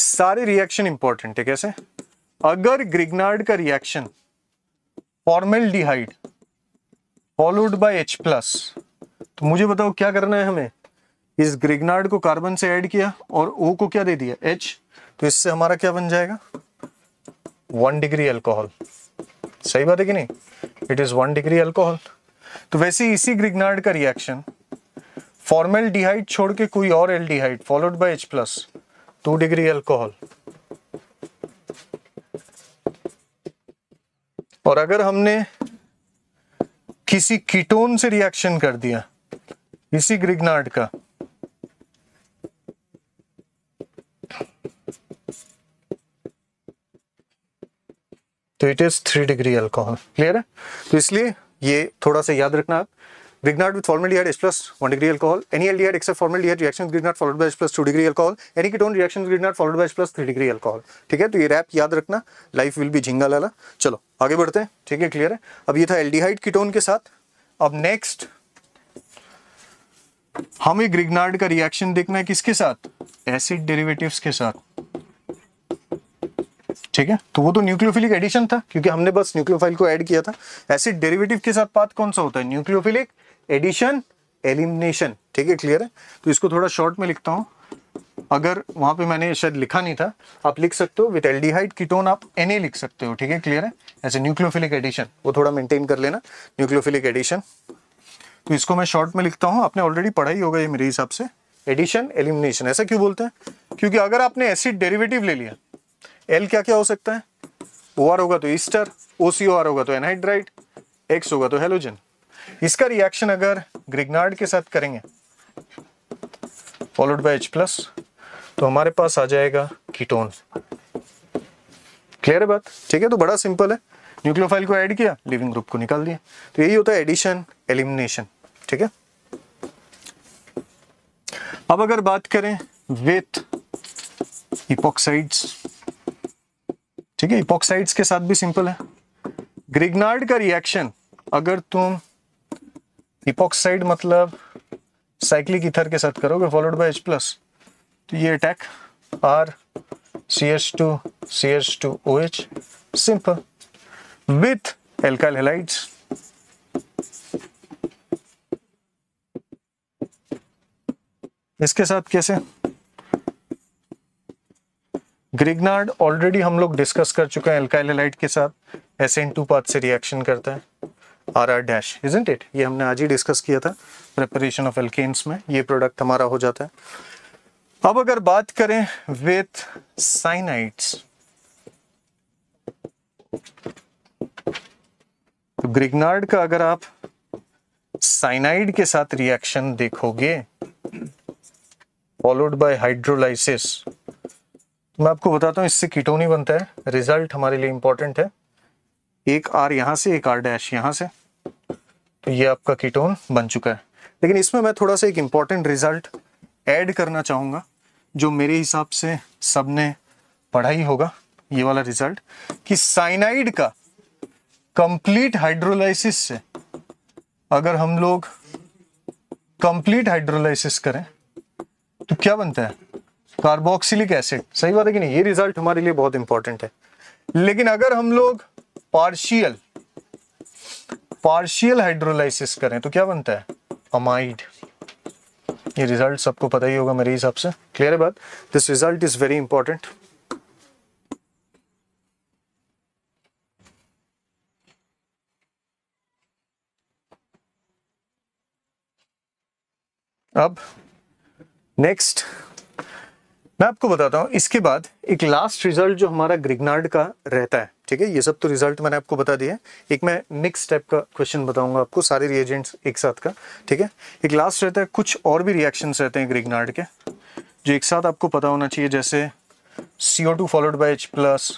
सारे रिएक्शन इंपॉर्टेंट है कैसे अगर ग्रिगनार्ड का reaction formaldehyde followed by H plus तो मुझे बताओ क्या करना है हमें इस ग्रिगनार्ड को कार्बन से ऐड किया और ओ को क्या दे दिया एच तो इससे हमारा क्या बन जाएगा वन डिग्री अल्कोहल सही बात है कि नहीं it is one degree alcohol तो वैसे इसी ग्रिगनार्ड का रिएक्शन फॉर्मेल डिहाइड छोड़ के कोई और aldehyde followed by H plus two degree alcohol और अगर हमने किसी कीटोन से रिएक्शन कर दिया इसी ग्रिगनार्ड का तो it is three degree alcohol clear है तो इसलिए ये थोड़ा सा याद रखना आप Grignard with formaldehyde H plus 1 degree alcohol. Any aldehyde except formaldehyde reaction with Grignard followed by H plus 2 degree alcohol. Any ketone reaction with Grignard followed by H plus 3 degree alcohol. ठीक है तो ये rap याद रखना life will be झिंगा लाला चलो आगे बढ़ते हैं ठीक है क्लियर है अब ये था एल्डिहाइड कीटोन के साथ अब नेक्स्ट हमें ग्रिग्नार्ड का रिएक्शन देखना है किसके साथ एसिड डेरिवेटिव्स के साथ ठीक है तो वो तो न्यूक्लियोफिलिक एडिशन था क्योंकि हमने बस न्यूक्लियोफाइल को ऐड किया था ऐसे डेरिवेटिव के साथ पाथ कौन सा होता है न्यूक्लियोफिलिक एडिशन एलिमिनेशन ठीक है क्लियर है तो इसको थोड़ा शॉर्ट में लिखता हूँ अगर वहां पे मैंने शायद लिखा नहीं था आप लिख सकते हो विथ एल्डिहाइड कीटोन आप एन लिख सकते हो ठीक है क्लियर है ऐसे न्यूक्लियोफिलिक एडिशन वो थोड़ा मेंटेन कर लेना न्यूक्लियोफिलिक एडिशन तो इसको मैं शॉर्ट में लिखता हूँ आपने ऑलरेडी पढ़ा ही होगा ये मेरे हिसाब से एडिशन एलिमिनेशन ऐसा क्यों बोलते हैं क्योंकि अगर आपने एसिड डेरिवेटिव ले लिया एल क्या क्या हो सकता है ओ आर होगा तो Easter O C O are होगा तो एनहाइड्राइट एक्स होगा तो हेलोजन इसका रिएक्शन अगर ग्रिगनार्ड के साथ करेंगे फॉलोड बाय एच प्लस तो हमारे पास आ जाएगा कीटोन क्लियर है बात ठीक है तो बड़ा सिंपल है न्यूक्लियोफाइल को ऐड किया लिविंग ग्रुप को निकाल दिया तो यही होता है एडिशन एलिमिनेशन ठीक है अब अगर बात करें विथ इपोक्साइड्स ठीक है इपोक्साइड्स के साथ भी सिंपल है ग्रिगनार्ड का रिएक्शन अगर तुम इपोक्साइड मतलब साइक्लिक इथर के साथ करोगे फॉलोड बाय एच प्लस तो ये attack R C H two C H two O H simple with alkyl halides इसके साथ कैसे ग्रिगनार्ड ऑलरेडी हम लोग डिस्कस कर चुके हैं एल्काइल के साथ एस एन टू पाथ से रिएक्शन करता है R R dash isn't it ये हमने आज ही डिस्कस किया था प्रिपरेशन ऑफ एल्केन्स में ये प्रोडक्ट हमारा हो जाता है अब अगर बात करें विथ साइनाइड्स तो ग्रिगनार्ड का अगर आप साइनाइड के साथ रिएक्शन देखोगे फॉलोड बाय हाइड्रोलाइसिस मैं आपको बताता हूँ इससे कीटोन बनता है रिजल्ट हमारे लिए इंपॉर्टेंट है एक आर यहाँ से एक आर डैश यहाँ से तो ये आपका कीटोन बन चुका है लेकिन इसमें मैं थोड़ा सा एक इम्पॉर्टेंट रिजल्ट ऐड करना चाहूँगा जो मेरे हिसाब से सबने पढ़ा ही होगा ये वाला रिजल्ट कि साइनाइड का कंप्लीट हाइड्रोलाइसिस से अगर हम लोग कंप्लीट हाइड्रोलाइसिस करें तो क्या बनता है कार्बोक्सिलिक एसिड सही बात है कि नहीं ये रिजल्ट हमारे लिए बहुत इंपॉर्टेंट है लेकिन अगर हम लोग पार्शियल पार्शियल हाइड्रोलाइसिस करें तो क्या बनता है अमाइड ये रिजल्ट सबको पता ही होगा मेरे हिसाब से क्लियर है बात this result is very important अब नेक्स्ट मैं आपको बताता हूँ इसके बाद एक लास्ट रिजल्ट जो हमारा ग्रिगनार्ड का रहता है ठीक है ये सब तो रिजल्ट मैंने आपको बता दिया एक मैं नेक्स्ट स्टेप का क्वेश्चन बताऊंगा आपको सारे रिएजेंट्स एक साथ का ठीक है एक लास्ट रहता है कुछ और भी रिएक्शन रहते हैं ग्रिगनार्ड के जो एक साथ आपको पता होना चाहिए जैसे C O two followed by H plus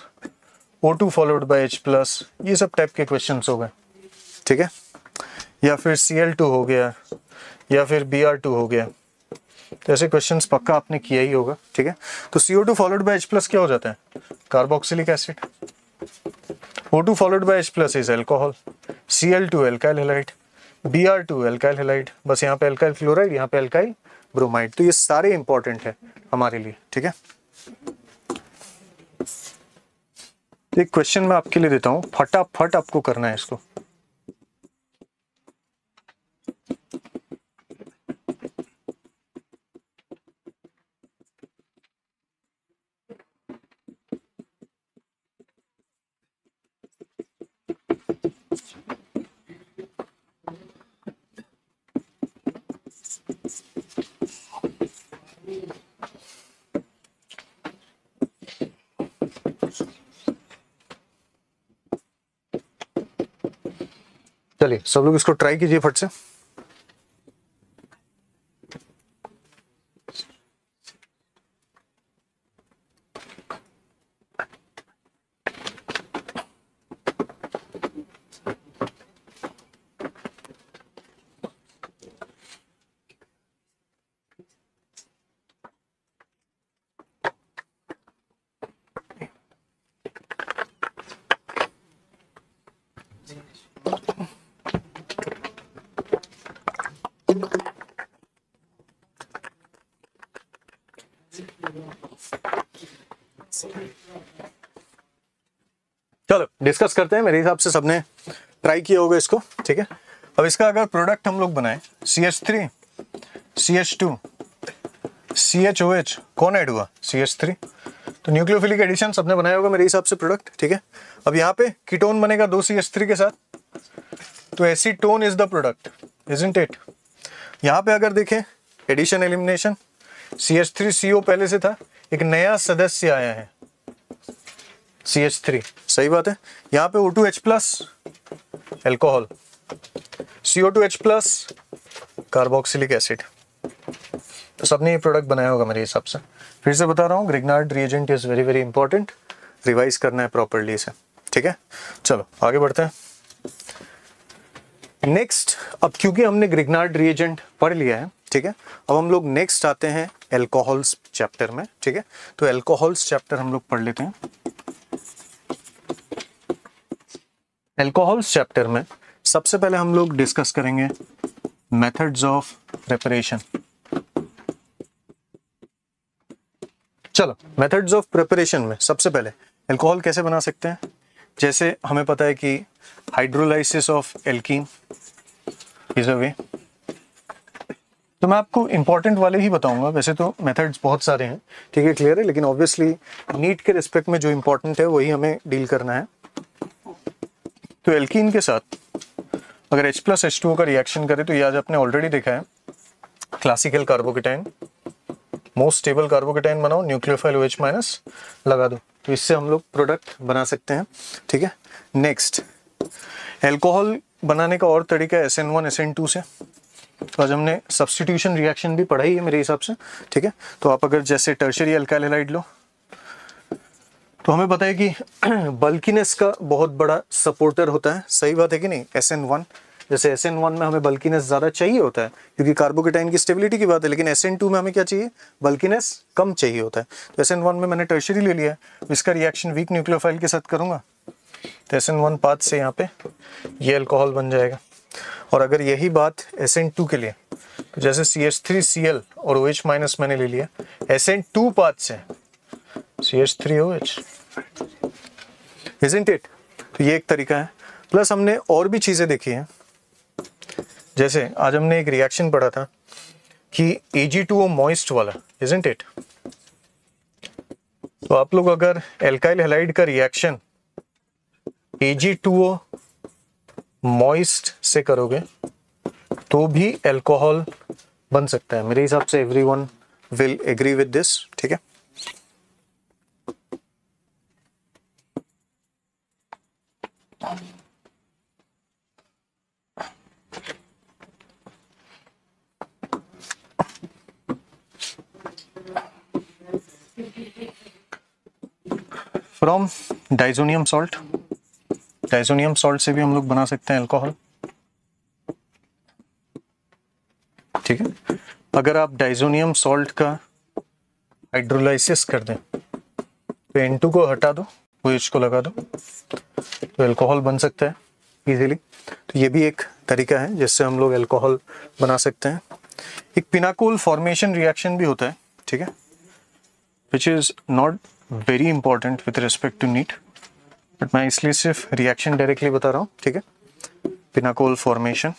O two followed by H plus ये सब टाइप के क्वेश्चन हो गए ठीक है या फिर सी एल टू हो गया या फिर बी आर टू हो गया जैसे तो क्वेश्चन पक्का आपने किया ही होगा ठीक है तो CO two followed by H plus क्या हो जाता है carboxylic acid O two followed by H plus is alcohol C L two alkyl halide B R two alkyl halide बस यहाँ पे एल्काइल क्लोराइड यहाँ पे एल्काइल ब्रोमाइड तो ये सारे इंपॉर्टेंट है हमारे लिए ठीक है एक क्वेश्चन मैं आपके लिए देता हूँ फटाफट आपको करना है इसको चलिए सब लोग इसको ट्राई कीजिए फट से डिस्कस करते हैं मेरे हिसाब से सबने ट्राई किया होगा इसको ठीक है अब इसका अगर प्रोडक्ट हम लोग बनाए C H three C H two C H O H कौन ऐड हुआ सी एच थ्री तो न्यूक्लियोफिलिक एडिशन सबने बनाया होगा मेरे हिसाब से प्रोडक्ट ठीक है अब यहाँ पे कीटोन बनेगा दो सी एच थ्री के साथ तो acetone is the product is int it यहाँ पे अगर देखें addition elimination C H three C O पहले से था एक नया सदस्य आया है सी एच थ्री सही बात है यहाँ पे O two H plus alcohol CO two H plus carboxylic acid तो सबने ये प्रोडक्ट बनाया होगा मेरे हिसाब से फिर से बता रहा हूँ Grignard reagent is very very important revise करना है प्रॉपरली इसे ठीक है चलो आगे बढ़ते हैं नेक्स्ट अब क्योंकि हमने ग्रिगनार्ड रिएजेंट पढ़ लिया है ठीक है अब हम लोग नेक्स्ट आते हैं एल्कोहल्स चैप्टर में ठीक है तो एल्कोहल्स चैप्टर हम लोग पढ़ लेते हैं एल्कोहल्स चैप्टर में सबसे पहले हम लोग डिस्कस करेंगे मेथड्स ऑफ प्रिपरेशन चलो मेथड्स ऑफ प्रिपरेशन में सबसे पहले एल्कोहल कैसे बना सकते हैं जैसे हमें पता है कि hydrolysis of alkene is a way तो मैं आपको इंपॉर्टेंट वाले ही बताऊंगा वैसे तो मेथड्स बहुत सारे हैं ठीक है क्लियर है लेकिन ऑब्वियसली नीट के रिस्पेक्ट में जो इंपॉर्टेंट है वही हमें डील करना है तो एल्किन के साथ अगर H प्लस एच का रिएक्शन करें तो ये आज आपने ऑलरेडी देखा है classical carbocation most stable carbocation बनाओ न्यूक्लियोफाइल OH माइनस लगा दो तो इससे हम लोग प्रोडक्ट बना सकते हैं ठीक है नेक्स्ट एल्कोहल बनाने का और तरीका है SN1 SN2 से तो आज हमने सब्सटीट्यूशन रिएक्शन भी पढ़ाई है मेरे हिसाब से ठीक है तो आप अगर जैसे टर्शरी अल्काइल लो तो हमें पता है कि बल्किनेस का बहुत बड़ा सपोर्टर होता है सही बात है कि नहीं एस एन वन जैसे एस एन वन में हमें बल्किनेस ज़्यादा चाहिए होता है क्योंकि कार्बोकेटाइन की स्टेबिलिटी की बात है लेकिन एस एन टू में हमें क्या चाहिए बल्किनेस कम चाहिए होता है तो एस एन वन में मैंने टर्शरी ले लिया है तो इसका रिएक्शन वीक न्यूक्लियोफाइल के साथ करूँगा तो एस एन वन पाथ से यहाँ पे ये अल्कोहल बन जाएगा और अगर यही बात एस एन टू के लिए तो जैसे C S three C L और ओ एच माइनस मैंने ले लिया एस एन टू पाथ से CH3OH, isn't it? तो ये एक तरीका है प्लस हमने और भी चीज़ें देखी हैं जैसे आज हमने एक रिएक्शन पढ़ा था कि Ag2O मॉइस्ट वाला isn't it? तो आप लोग अगर एल्काइल हेलाइड का रिएक्शन Ag2O मॉइस्ट से करोगे तो भी एल्कोहल बन सकता है मेरे हिसाब से everyone will agree with this ठीक है from diazonium salt diazonium salt से भी हम लोग बना सकते हैं अल्कोहल ठीक है अगर आप डाइजोनियम सॉल्ट का हाइड्रोलाइसिस कर दें तो N2 को हटा दो वो को लगा दो तो एल्कोहल बन सकता है इजीली तो ये भी एक तरीका है जिससे हम लोग एल्कोहल बना सकते हैं एक पिनाकोल फॉर्मेशन रिएक्शन भी होता है ठीक है which is not very important with respect to NEET but मैं इसलिए सिर्फ रिएक्शन डायरेक्टली बता रहा हूँ ठीक है पिनाकोल फॉर्मेशन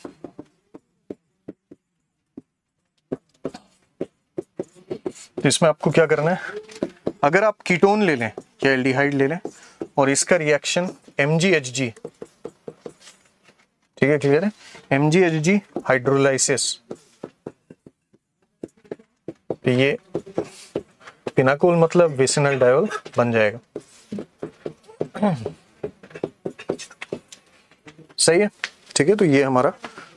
इसमें आपको क्या करना है अगर आप कीटोन ले लें या एल्डिहाइड ले लें और इसका रिएक्शन एम ठीक है क्लियर है एम जी हाइड्रोलाइसिस ये पिनाकोल मतलब वेसिनल डायोल बन जाएगा सही है ठीक है तो ये हमारा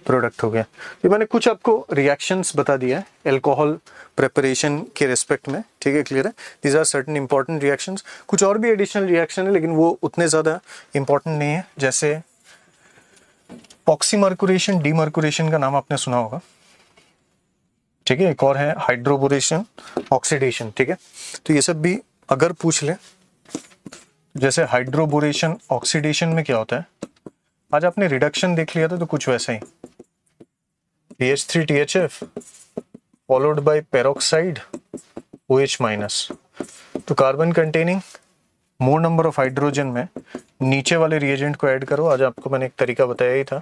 प्रोडक्ट हो गया ये मैंने कुछ आपको रिएक्शंस बता दिया है एल्कोहल प्रेपरेशन के रेस्पेक्ट में ठीक है क्लियर है these are certain important reactions कुछ और भी एडिशनल रिएक्शन है लेकिन वो उतने ज़्यादा इंपॉर्टेंट नहीं है जैसे ऑक्सीमर्कुरेशन डीमर्कुरेशन का नाम आपने सुना होगा ठीक है एक और है हाइड्रोबोरेशन ऑक्सीडेशन ठीक है तो ये सब भी अगर पूछ ले जैसे हाइड्रोबोरेशन ऑक्सीडेशन में क्या होता है आज आपने रिडक्शन देख लिया था तो कुछ वैसा ही P H three T H F followed by peroxide O H minus तो carbon containing more number of hydrogen में नीचे वाले रिएजेंट को ऐड करो आज आपको मैंने एक तरीका बताया ही था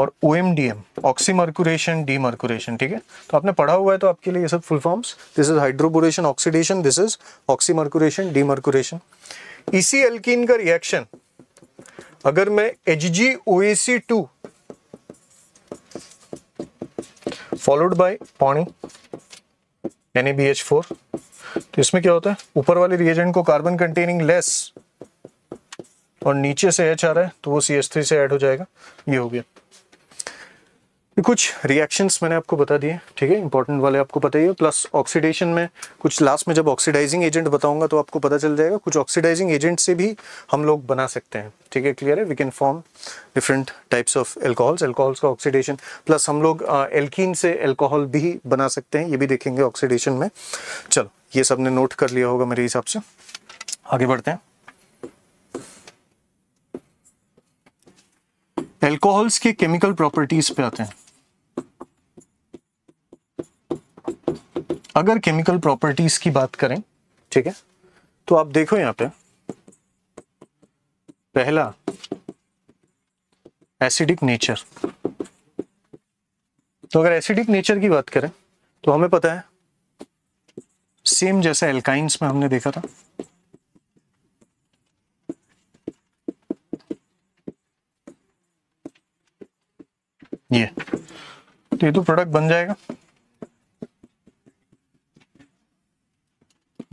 और O M D M oxymercuration mercuration ठीक है तो आपने पढ़ा हुआ है तो आपके लिए ये सब full forms this is hydroboration oxidation this is oxymercuration mercuration इसी एल्किन का रिएक्शन अगर मैं H G O A C two followed by पानी N A B H four तो इसमें क्या होता है ऊपर वाले रिएजेंट को कार्बन कंटेनिंग लेस और नीचे से एच आ रहा है तो वो सी एच थ्री से ऐड हो जाएगा ये हो गया कुछ रिएक्शंस मैंने आपको बता दिए ठीक है इंपॉर्टेंट वाले आपको पता ही है प्लस ऑक्सीडेशन में कुछ लास्ट में जब ऑक्सीडाइजिंग एजेंट बताऊंगा तो आपको पता चल जाएगा कुछ ऑक्सीडाइजिंग एजेंट से भी हम लोग बना सकते हैं ठीक है क्लियर है we can form different types of alcohols alcohols का ऑक्सीडेशन प्लस हम लोग एल्किन uh, से एल्कोहल भी बना सकते हैं ये भी देखेंगे ऑक्सीडेशन में चलो ये सब ने नोट कर लिया होगा मेरे हिसाब से आगे बढ़ते हैं एल्कोहल्स के केमिकल प्रॉपर्टीज पे आते हैं अगर केमिकल प्रॉपर्टीज की बात करें ठीक है तो आप देखो यहां पे पहला एसिडिक नेचर तो अगर एसिडिक नेचर की बात करें तो हमें पता है सेम जैसे एल्काइंस में हमने देखा था ये तो ये तो प्रोडक्ट बन जाएगा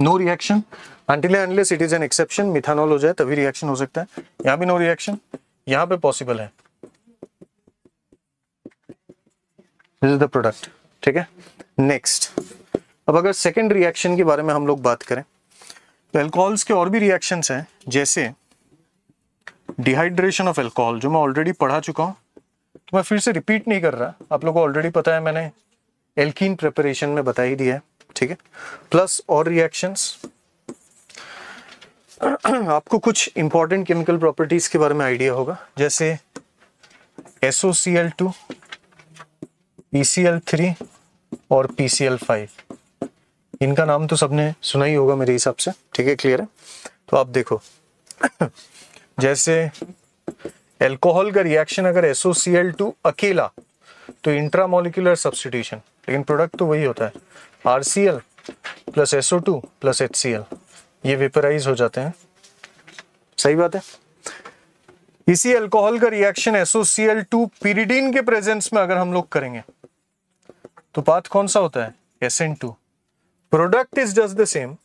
no reaction until unless it is an exception methanol हो जाए तभी रिएक्शन हो सकता है यहां भी नो रिएक्शन यहां पे पॉसिबल है दिस इज द प्रोडक्ट ठीक है नेक्स्ट अब अगर सेकेंड रिएक्शन के बारे में हम लोग बात करें तो एल्कोहल्स के और भी रिएक्शंस हैं जैसे डिहाइड्रेशन ऑफ एल्कोहल जो मैं ऑलरेडी पढ़ा चुका हूँ तो मैं फिर से रिपीट नहीं कर रहा आप लोगों को ऑलरेडी पता है मैंने एल्कीन प्रिपरेशन में बता ही दिया है ठीक है प्लस और रिएक्शंस आपको कुछ इंपॉर्टेंट केमिकल प्रॉपर्टीज के बारे में आइडिया होगा जैसे SOCl2, थ्री और फाइव इनका नाम तो सबने सुना ही होगा मेरे हिसाब से ठीक है क्लियर है तो आप देखो जैसे एल्कोहल का रिएक्शन अगर टू अकेला तो इंट्रामोलिकुलर सब्सटीट्यूशन लेकिन प्रोडक्ट तो वही होता है R C L plus SO two plus H C L ये वेपराइज हो जाते हैं सही बात है इसी अल्कोहल का रिएक्शन एसओसीएल टू पीरिडीन के प्रेजेंस में अगर हम लोग करेंगे तो पाथ कौन सा होता है S N two product is just the same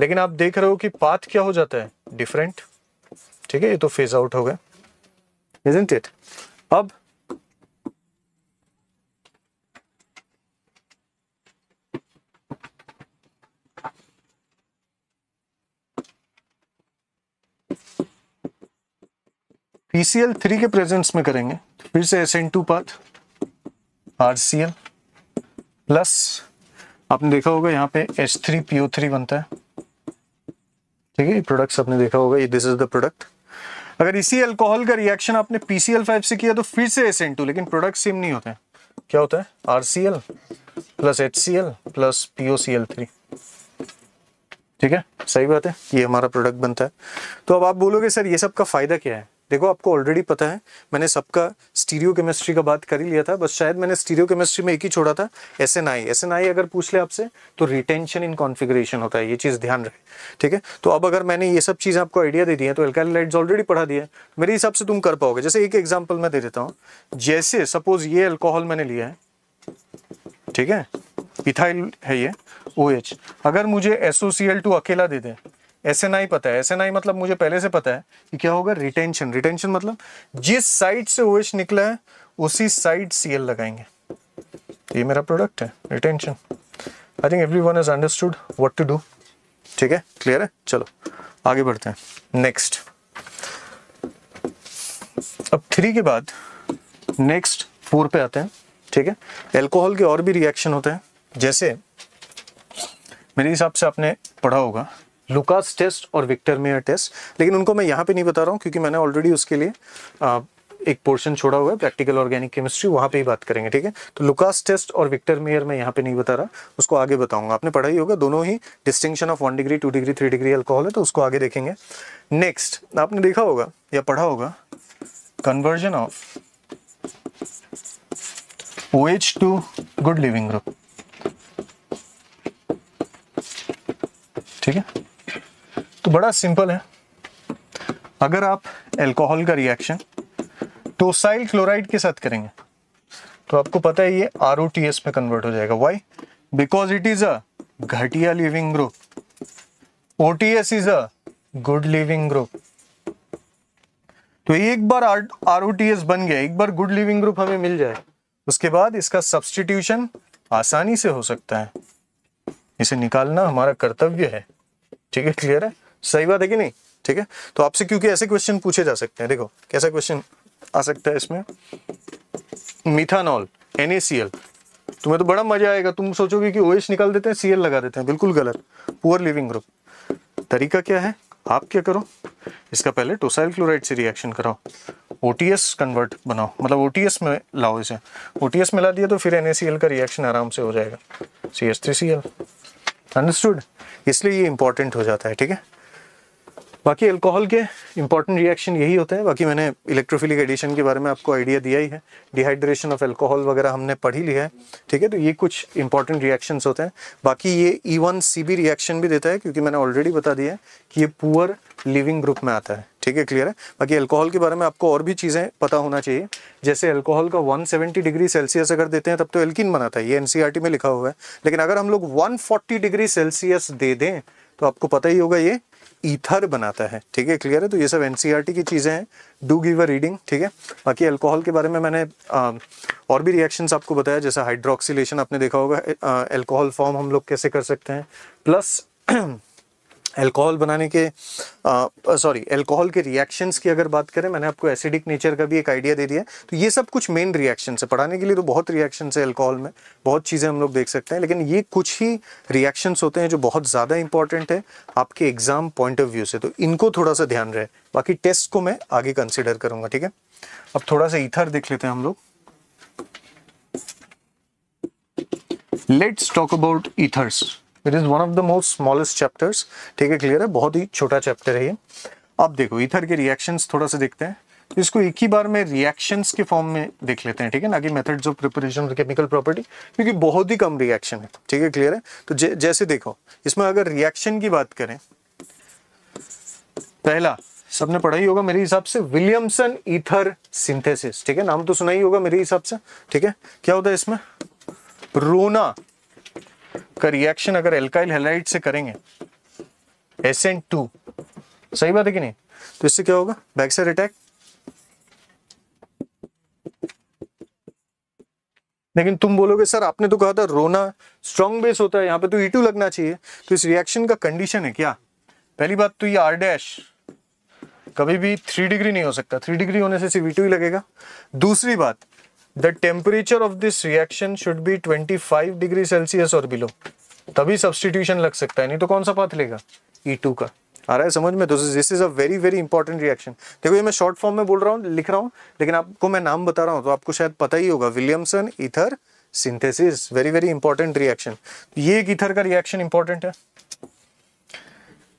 लेकिन आप देख रहे हो कि पाथ क्या हो जाता है डिफरेंट ठीक है ये तो फेज आउट हो गया इट अब पीसीएल थ्री के प्रेजेंस में करेंगे तो फिर से एस एन टू प्लस आपने देखा होगा यहाँ पे H3PO3 थ्री थ्री बनता है ठीक है ये प्रोडक्ट्स आपने देखा होगा ये दिस इज द प्रोडक्ट अगर इसी अल्कोहल का रिएक्शन आपने PCl5 फाइव से किया तो फिर से एस एन टू लेकिन प्रोडक्ट सेम नहीं होते क्या होता है L plus H C L plus POCL three ठीक है सही बात है ये हमारा प्रोडक्ट बनता है तो अब आप बोलोगे सर ये सब का फायदा क्या है देखो आपको ऑलरेडी पता है मैंने सबका स्टीरियो केमिस्ट्री का बात कर ही लिया था बस शायद मैंने स्टीरियो केमिस्ट्री में एक ही छोड़ा था S N I S N I अगर पूछ ले आपसे तो रिटेंशन इन कॉन्फिग्रेशन होता है ये चीज़ ध्यान रहे ठीक है तो अब अगर मैंने ये सब चीज आपको आइडिया दे दी है तो एल्काइलाइट्स ऑलरेडी पढ़ा दिया मेरे हिसाब से तुम कर पाओगे जैसे एक एग्जाम्पल मैं दे देता हूँ जैसे सपोज ये अल्कोहल मैंने लिया है ठीक है इथाइल है ये ओ OH. अगर मुझे टू अकेला दे दें एस एन आई पता है एस एन आई मतलब मुझे पहले से पता है कि क्या होगा रिटेंशन रिटेंशन मतलब जिस साइड से ओ एच निकला है उसी साइड सी एल लगाएंगे तो ये मेरा प्रोडक्ट है retention I think every one is understood what to do ठीक है क्लियर है चलो आगे बढ़ते हैं नेक्स्ट अब थ्री के बाद नेक्स्ट फोर पे आते हैं ठीक है एल्कोहल के और भी रिएक्शन होते हैं जैसे मेरे हिसाब से आपने पढ़ा होगा लुकास टेस्ट और विक्टर मेयर टेस्ट लेकिन उनको मैं यहाँ पे नहीं बता रहा हूँ क्योंकि मैंने ऑलरेडी उसके लिए आ, एक पोर्शन छोड़ा हुआ है प्रैक्टिकल ऑर्गेनिक केमिस्ट्री वहाँ पे ही बात करेंगे ठीक है तो लुकास टेस्ट और विक्टर मेयर मैं यहाँ पे नहीं बता रहा उसको आगे बताऊंगा आपने पढ़ा ही होगा दोनों ही distinction of one degree two degree three degree alcohol है तो उसको आगे देखेंगे नेक्स्ट आपने देखा होगा या पढ़ा होगा conversion of O H to good leaving group ठीक है तो बड़ा सिंपल है अगर आप एल्कोहल का रिएक्शन टोसाइल क्लोराइड के साथ करेंगे तो आपको पता है ये आर में कन्वर्ट हो जाएगा why because it is a घटिया leaving group O is a good leaving group तो एक बार आर बन गया एक बार गुड लिविंग ग्रुप हमें मिल जाए उसके बाद इसका सब्सटीट्यूशन आसानी से हो सकता है इसे निकालना हमारा कर्तव्य है ठीक है क्लियर है सही बात है कि नहीं ठीक है तो आपसे क्योंकि ऐसे क्वेश्चन पूछे जा सकते हैं देखो कैसा क्वेश्चन आ सकता है इसमें मिथानॉल एनएसीएल तुम्हें तो बड़ा मजा आएगा तुम सोचोगे कि ओएस निकाल देते हैं सीएल लगा देते हैं बिल्कुल गलत पुअर लिविंग ग्रुप तरीका क्या है आप क्या करो इसका पहले टोसाइल क्लोराइड से रिएक्शन कराओ ओ कन्वर्ट बनाओ मतलब ओ में लाओ इसे ओ में ला दिया तो फिर एन का रिएक्शन आराम से हो जाएगा C S three C L understood इसलिए ये इंपॉर्टेंट हो जाता है ठीक है बाकी अल्कोहल के इंपॉर्टेंट रिएक्शन यही होते हैं बाकी मैंने इलेक्ट्रोफिलिक एडिशन के बारे में आपको आइडिया दिया ही है डिहाइड्रेशन ऑफ अल्कोहल वगैरह हमने पढ़ ही लिया है ठीक है तो ये कुछ इंपॉर्टेंट रिएक्शंस होते हैं बाकी ये E one C B reaction भी देता है क्योंकि मैंने ऑलरेडी बता दिया है कि ये पुअर लिविंग ग्रुप में आता है ठीक है क्लियर है बाकी अल्कोहल के बारे में आपको और भी चीज़ें पता होना चाहिए जैसे अल्कोहल का 170 डिग्री सेल्सियस अगर देते हैं तब तो एल्किन बनाता है ये एनसीईआरटी e में लिखा हुआ है लेकिन अगर हम लोग 140 डिग्री सेल्सियस दे दें तो आपको पता ही होगा ये ईथर बनाता है ठीक है क्लियर है तो ये सब एन e की चीज़ें हैं डू गिव अ रीडिंग ठीक है बाकी अल्कोहल के बारे में मैंने आ, और भी रिएक्शंस आपको बताया जैसे हाइड्रोक्सीलेशन आपने देखा होगा अल्कोहल फॉर्म हम लोग कैसे कर सकते हैं प्लस एल्कोहल बनाने के सॉरी एल्कोहल के रिएक्शंस की अगर बात करें मैंने आपको एसिडिक नेचर का भी एक आइडिया दे दिया तो ये सब कुछ मेन रिएक्शन है पढ़ाने के लिए तो बहुत रिएक्शन है एल्कोहल में बहुत चीज़ें हम लोग देख सकते हैं लेकिन ये कुछ ही रिएक्शंस होते हैं जो बहुत ज़्यादा इंपॉर्टेंट है आपके एग्जाम पॉइंट ऑफ व्यू से तो इनको थोड़ा सा ध्यान रहे बाकी टेस्ट को मैं आगे कंसिडर करूँगा ठीक है अब थोड़ा सा इथर देख लेते हैं हम लोग let's talk about ethers it is one of the most smallest chapters ठीक है क्लियर है बहुत ही छोटा चैप्टर है ये अब देखो ईथर के रिएक्शन थोड़ा सा देखते हैं इसको एक ही बार में रिएक्शंस के फॉर्म में देख लेते हैं ठीक है ना कि methods of preparation of chemical property क्योंकि बहुत ही कम रिएक्शन है ठीक है क्लियर है तो जै, जैसे देखो इसमें अगर रिएक्शन की बात करें पहला सबने पढ़ा ही होगा मेरे हिसाब से विलियमसन ईथर सिंथेसिस ठीक है नाम तो सुना ही होगा मेरे हिसाब से ठीक है क्या होता है इसमें रोना का रिएक्शन अगर एल्काइल हेलाइट से करेंगे एस एन टू सही बात है कि नहीं तो इससे क्या होगा बैक्साइड अटैक लेकिन तुम बोलोगे सर आपने तो कहा था रोना स्ट्रॉन्ग बेस होता है यहां पे तो ई e लगना चाहिए तो इस रिएक्शन का कंडीशन है क्या पहली बात तो ये आर डैश कभी भी थ्री डिग्री नहीं हो सकता थ्री डिग्री होने से सिर्फ ई e ही लगेगा दूसरी बात the temperature of this reaction should be 25 degree Celsius और बिलो तभी सब्सटीट्यूशन लग सकता है नहीं तो कौन सा पाथ लेगा ई e टू का आ रहा है समझ में दोस्तों this is a very very important reaction देखो ये मैं शॉर्ट फॉर्म में बोल रहा हूँ लिख रहा हूँ लेकिन आपको मैं नाम बता रहा हूँ तो आपको शायद पता ही होगा Williamson ether synthesis very very important reaction ये एक इथर का रिएक्शन इंपॉर्टेंट है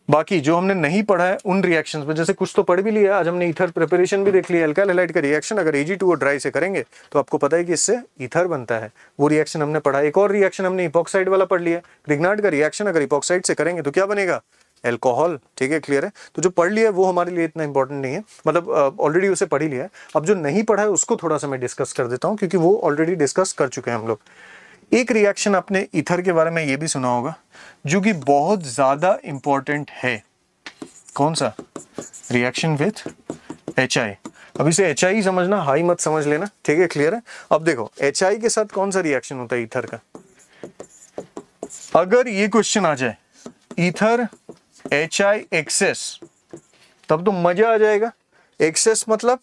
बाकी जो हमने नहीं पढ़ा है उन रिएक्शंस में जैसे कुछ तो पढ़ भी लिया आज हमने ईथर प्रिपरेशन भी देख लिया अल्काइल का रिएक्शन अगर एजी टू और ड्राई से करेंगे तो आपको पता है कि इससे ईथर बनता है वो रिएक्शन हमने पढ़ा एक और रिएक्शन हमने इपॉक्साइड वाला पढ़ लिया रिग्नाट का रिएक्शन अगर इपॉक्साइड से करेंगे तो क्या बनेगा एल्कोहल ठीक है क्लियर है तो जो पढ़ लिया है वो हमारे लिए इतना इंपॉर्टेंट नहीं है मतलब ऑलरेडी उसे पढ़ ही लिया है अब जो नहीं पढ़ा है उसको थोड़ा सा मैं डिस्कस कर देता हूँ क्योंकि वो ऑलरेडी डिस्कस कर चुके हैं हम लोग एक रिएक्शन आपने इथर के बारे में ये भी सुना होगा जो कि बहुत ज़्यादा इंपॉर्टेंट है कौन सा रिएक्शन विथ एच आई अब इसे एच आई समझना हाई मत समझ लेना ठीक है क्लियर है अब देखो एच आई के साथ कौन सा रिएक्शन होता है इथर का अगर ये क्वेश्चन आ जाए इथर एच आई एक्सेस तब तो मजा आ जाएगा एक्सेस मतलब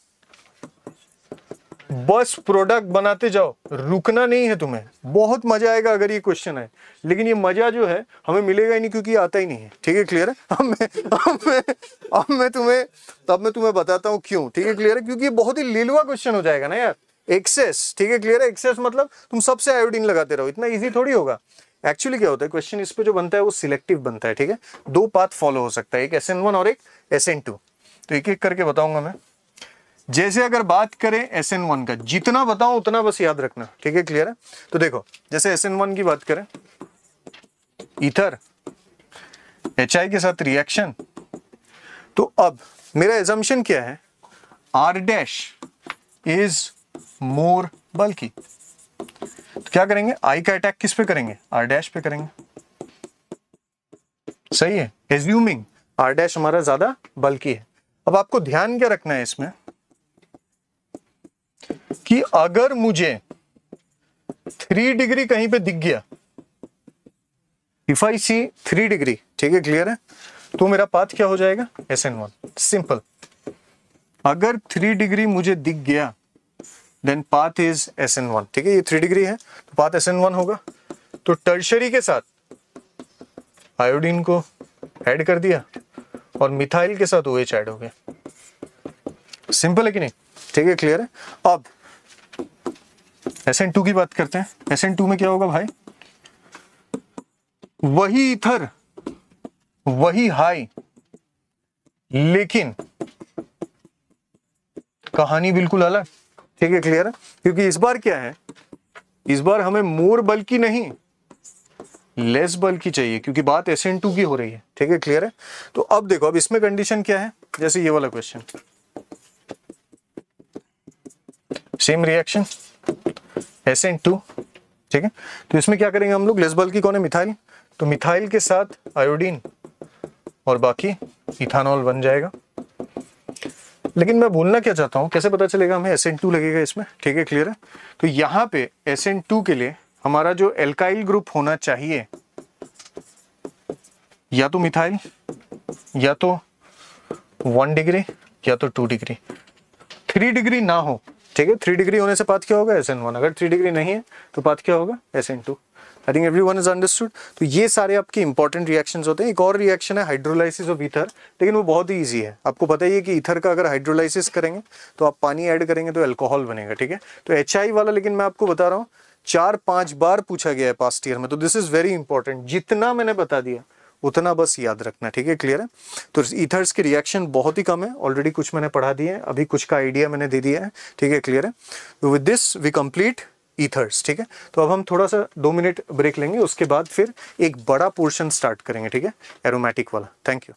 बस प्रोडक्ट बनाते जाओ रुकना नहीं है तुम्हें बहुत मजा आएगा अगर ये क्वेश्चन है लेकिन ये मजा जो है हमें मिलेगा ही नहीं क्योंकि आता ही नहीं है ठीक है क्लियर है अब मैं अब मैं तुम्हें तब मैं तुम्हें बताता हूँ क्यों ठीक है क्लियर है क्योंकि ये बहुत ही लीलवा क्वेश्चन हो जाएगा ना यार एक्सेस ठीक है क्लियर है एक्सेस मतलब तुम सबसे आयोडीन लगाते रहो इतना ईजी थोड़ी होगा एक्चुअली क्या होता है क्वेश्चन इस पे जो बनता है वो सिलेक्टिव बनता है ठीक है दो पाथ फॉलो हो सकता है एक एस एन वन और एक एस एन टू तो एक एक करके बताऊंगा मैं जैसे अगर बात करें एस एन वन का जितना बताओ उतना बस याद रखना ठीक है क्लियर है तो देखो जैसे एस एन वन की बात करें इथर एच आई के साथ रिएक्शन तो अब मेरा एजम्पन क्या है आर डैश इज मोर बल्कि तो क्या करेंगे आई का अटैक किस पे करेंगे आर डैश पे करेंगे सही है एज्यूमिंग आर डैश हमारा ज्यादा बल्कि है अब आपको ध्यान क्या रखना है इसमें कि अगर मुझे थ्री डिग्री कहीं पे दिख गया if I see three degree ठीक है क्लियर है तो मेरा पाथ क्या हो जाएगा एस एन वन सिंपल अगर थ्री डिग्री मुझे दिख गया then path is S N one ठीक है ये थ्री डिग्री है तो पाथ एस एन वन होगा तो टर्शरी के साथ आयोडीन को ऐड कर दिया और मिथाइल के साथ ओ एच एड हो गया सिंपल है कि नहीं ठीक है क्लियर है अब एस एन टू की बात करते हैं एस एन टू में क्या होगा भाई वही इथर वही हाई लेकिन कहानी बिल्कुल अलग ठीक है क्लियर है क्योंकि इस बार क्या है इस बार हमें मोर बल्कि नहीं लेस बल्कि चाहिए क्योंकि बात एस एन टू की हो रही है ठीक है क्लियर है तो अब देखो अब इसमें कंडीशन क्या है जैसे ये वाला question same reaction S N two ठीक है तो इसमें क्या करेंगे हम लोग लेसबल की कौन है मिथाइल तो मिथाइल के साथ आयोडीन और बाकी इथानॉल बन जाएगा लेकिन मैं बोलना क्या चाहता हूँ कैसे पता चलेगा हमें एस टू लगेगा इसमें ठीक है क्लियर है तो यहाँ पे एस टू के लिए हमारा जो एल्काइल ग्रुप होना चाहिए या तो मिथाइल या तो वन डिग्री या तो टू डिग्री थ्री डिग्री ना हो ठीक है थ्री डिग्री होने से पाथ क्या होगा एस एन वन अगर थ्री डिग्री नहीं है तो पाथ क्या होगा S N two I think every one is understood तो ये सारे आपके इंपॉर्टेंट रिएक्शन होते हैं एक और रिएक्शन है हाइड्रोलाइसिस ऑफ इथर लेकिन वो बहुत ही ईजी है आपको पता ही है कि इथर का अगर हाइड्रोलाइसिस करेंगे तो आप पानी ऐड करेंगे तो एल्कोहल बनेगा ठीक है तो एच वाला लेकिन मैं आपको बता रहा हूँ चार पांच बार पूछा गया है पास्ट ईयर में तो दिस इज वेरी इंपॉर्टेंट जितना मैंने बता दिया उतना बस याद रखना ठीक है क्लियर है तो ईथर्स की रिएक्शन बहुत ही कम है ऑलरेडी कुछ मैंने पढ़ा दिए हैं अभी कुछ का आइडिया मैंने दे दिया है ठीक है क्लियर है तो with this we complete ethers ठीक है तो अब हम थोड़ा सा दो मिनट ब्रेक लेंगे उसके बाद फिर एक बड़ा पोर्शन स्टार्ट करेंगे ठीक है एरोमेटिक वाला थैंक यू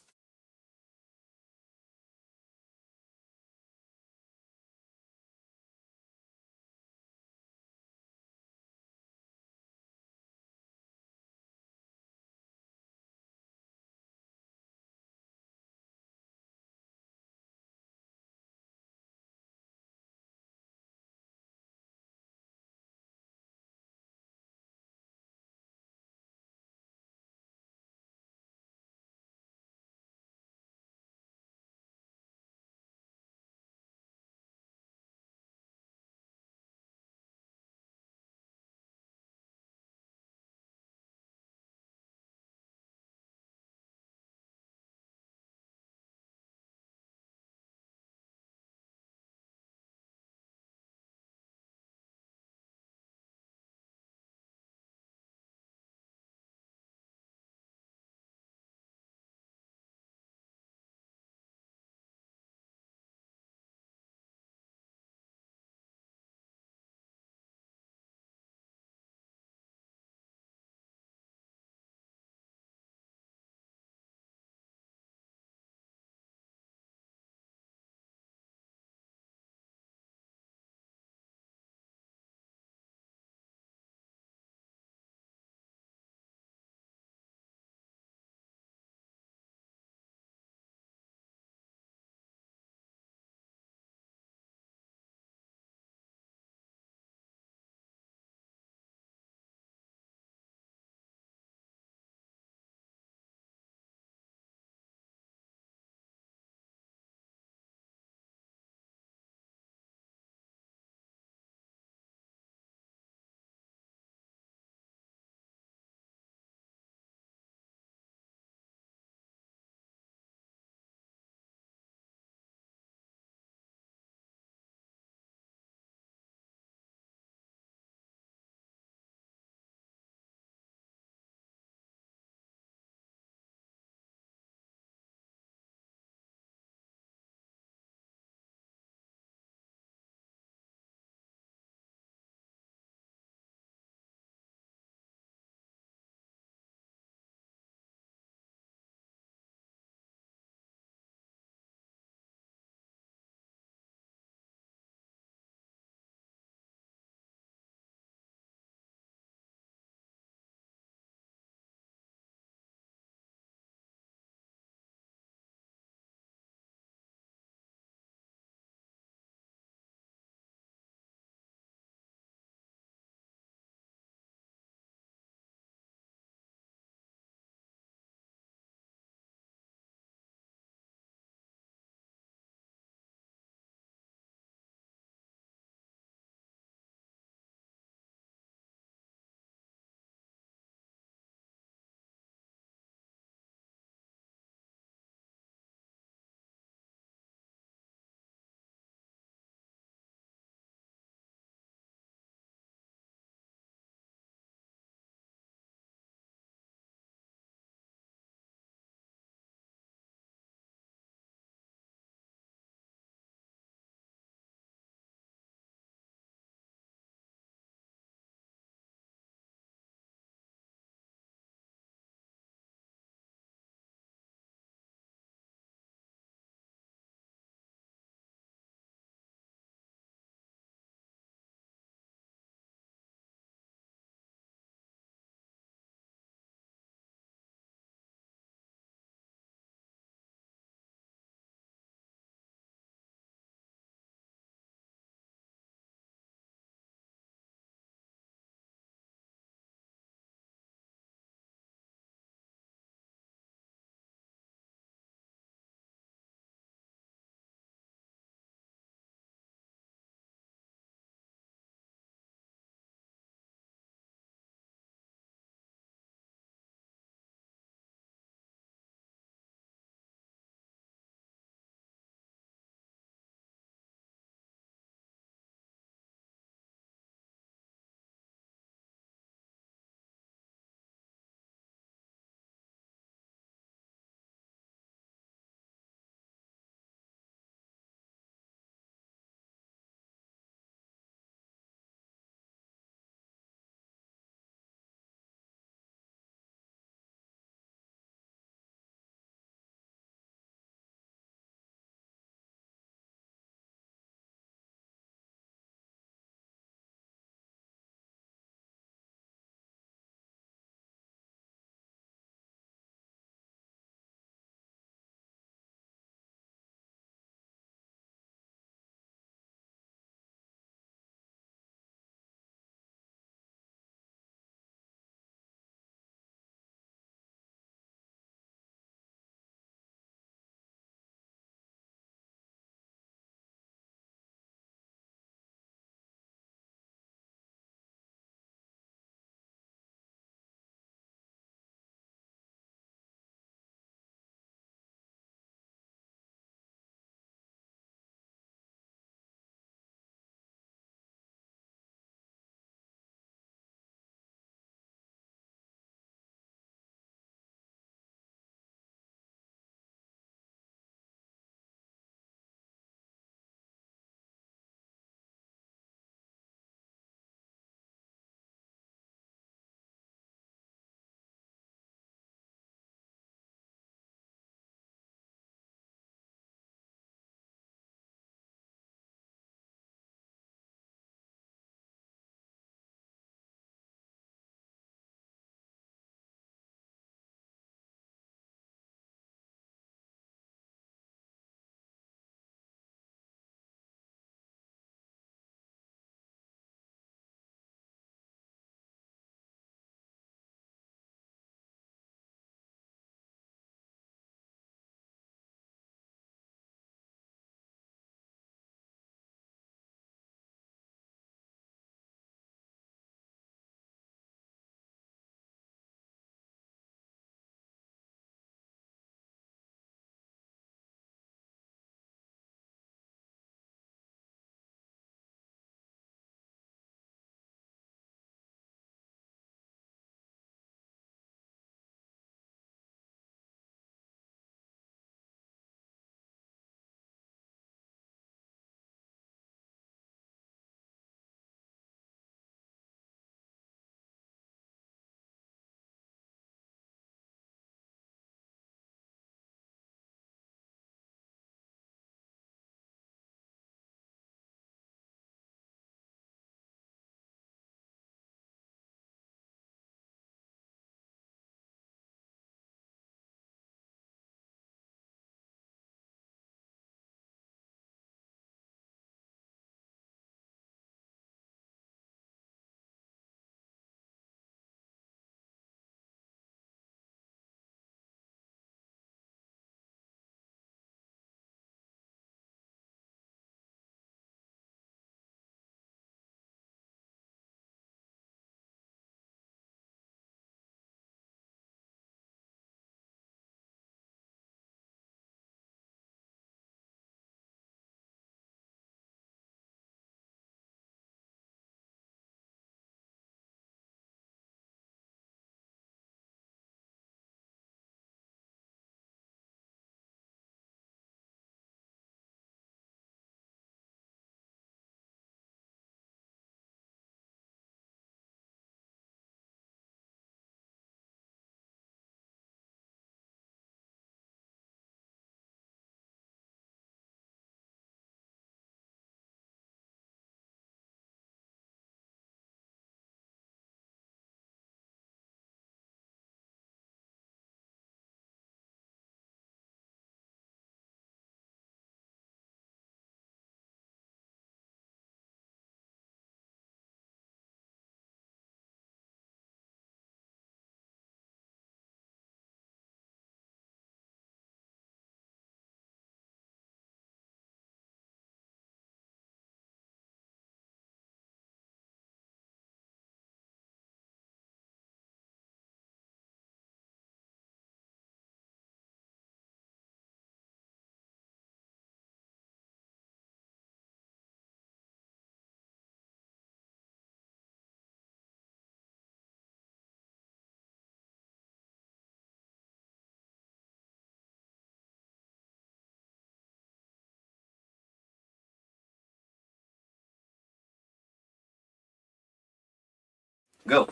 गो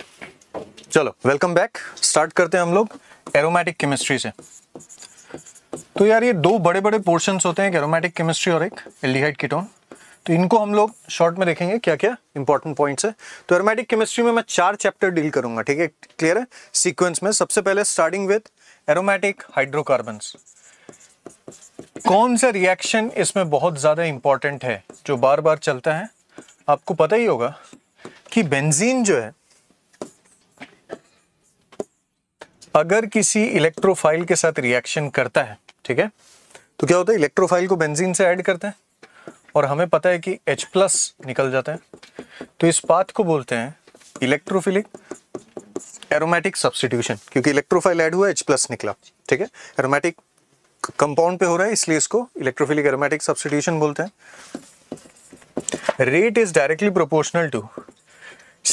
चलो वेलकम बैक स्टार्ट करते हैं हम लोग एरोमेटिक केमिस्ट्री से तो यार ये दो बड़े बड़े पोर्शन होते हैं एक एरोमेटिक केमिस्ट्री और एक एल्डिहाइड कीटोन तो इनको हम लोग शॉर्ट में देखेंगे क्या क्या इंपॉर्टेंट पॉइंट्स है तो एरोमेटिक केमिस्ट्री में मैं चार चैप्टर डील करूंगा ठीक है क्लियर है सीक्वेंस में सबसे पहले स्टार्टिंग विद एरोमेटिक हाइड्रोकार्बन कौन सा रिएक्शन इसमें बहुत ज़्यादा इंपॉर्टेंट है जो बार बार चलता है आपको पता ही होगा कि बेंजीन जो है अगर किसी इलेक्ट्रोफाइल के साथ रिएक्शन करता है ठीक है तो क्या होता है इलेक्ट्रोफाइल को बेंजीन से ऐड करते हैं और हमें पता है कि H प्लस निकल जाता है तो इस पाथ को बोलते हैं इलेक्ट्रोफिलिक एरोमेटिक सब्सटीट्यूशन क्योंकि इलेक्ट्रोफाइल ऐड हुआ H प्लस निकला ठीक है एरोमेटिक कंपाउंड पे हो रहा है इसलिए इसको इलेक्ट्रोफिलिक एरोमेटिक सब्सटीट्यूशन बोलते हैं rate is directly proportional to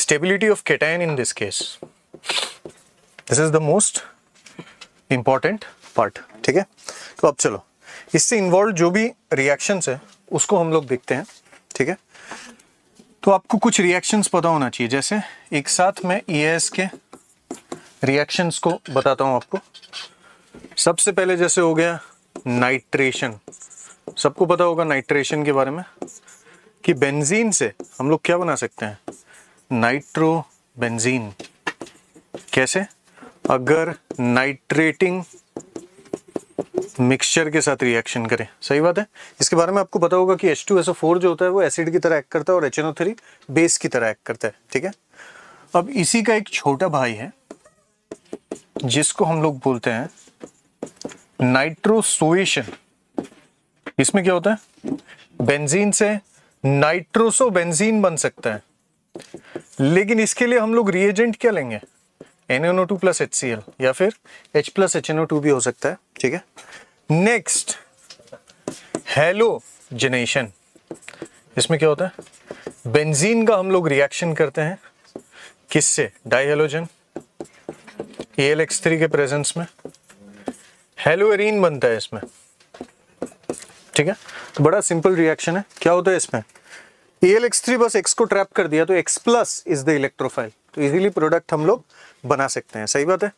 stability of cation in this case this is the most important part ठीक है तो अब चलो इससे इन्वॉल्व जो भी रिएक्शंस है उसको हम लोग देखते हैं ठीक है तो आपको कुछ रिएक्शंस पता होना चाहिए जैसे एक साथ मैं ई e के रिएक्शंस को बताता हूँ आपको सबसे पहले जैसे हो गया नाइट्रेशन सबको पता होगा नाइट्रेशन के बारे में कि बेंजीन से हम लोग क्या बना सकते हैं नाइट्रो बेंजीन कैसे अगर नाइट्रेटिंग मिक्सचर के साथ रिएक्शन करें सही बात है इसके बारे में आपको पता होगा कि H2SO4 जो होता है वो एसिड की तरह एक्ट करता है और HNO3 बेस की तरह एक्ट करता है ठीक है अब इसी का एक छोटा भाई है जिसको हम लोग बोलते हैं नाइट्रोसोएशन इसमें क्या होता है बेंजीन से नाइट्रोसो बेंजीन बन सकता है लेकिन इसके लिए हम लोग रिएजेंट क्या लेंगे NaNO2 प्लस HCl या फिर H plus HNO2 भी हो सकता है ठीक है नेक्स्ट हेलोजनेशन इसमें क्या होता है बेंजीन का हम लोग रिएक्शन करते हैं किससे एक्स थ्री के प्रेजेंस में हेलोएरीन बनता है इसमें ठीक है तो बड़ा सिंपल रिएक्शन है क्या होता है इसमें एल एक्स थ्री बस एक्स को ट्रैप कर दिया तो X plus is the electrophile तो इजीली प्रोडक्ट हम लोग बना सकते हैं सही बात है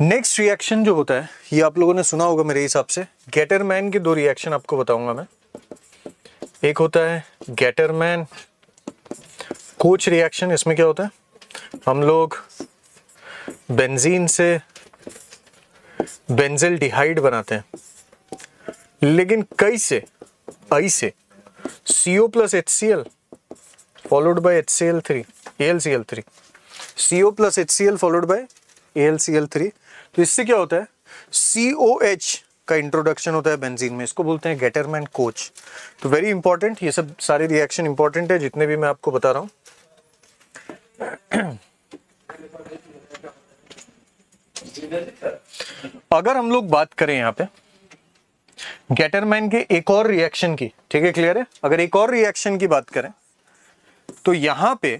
नेक्स्ट रिएक्शन जो होता है ये आप लोगों ने सुना होगा मेरे हिसाब से गैटरमैन के दो रिएक्शन आपको बताऊंगा मैं एक होता है गैटरमैन कोच रिएक्शन इसमें क्या होता है हम लोग बेंजीन से बेंजिल डिहाइड बनाते हैं लेकिन कई से आई से CO plus HCl L C L three CO plus HCl followed by AlCl3. तो इससे क्या होता है COH का इंट्रोडक्शन होता है बेंजीन में इसको बोलते हैं गेटरमैन कोच तो वेरी इंपॉर्टेंट ये सब सारे रिएक्शन इंपॉर्टेंट है जितने भी मैं आपको बता रहा हूं अगर हम लोग बात करें यहां पे गेटरमैन के एक और रिएक्शन की ठीक है क्लियर है अगर एक और रिएक्शन की बात करें तो यहां पे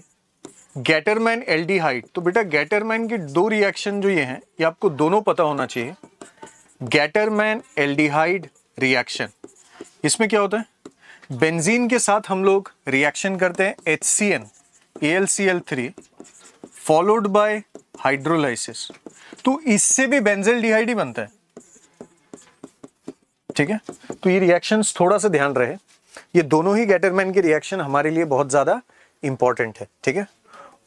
गैटरमैन एल्डिहाइड तो बेटा गैटरमैन के दो रिएक्शन जो ये हैं ये आपको दोनों पता होना चाहिए गैटरमैन एल्डिहाइड रिएक्शन इसमें क्या होता है बेंजीन के साथ हम लोग रिएक्शन करते हैं H C N L C L three followed by hydrolysis तो इससे भी बेंजेल डिहाइड ही बनता है ठीक है तो ये रिएक्शंस थोड़ा सा ध्यान रहे ये दोनों ही गैटरमैन के रिएक्शन हमारे लिए बहुत ज़्यादा इंपॉर्टेंट है ठीक है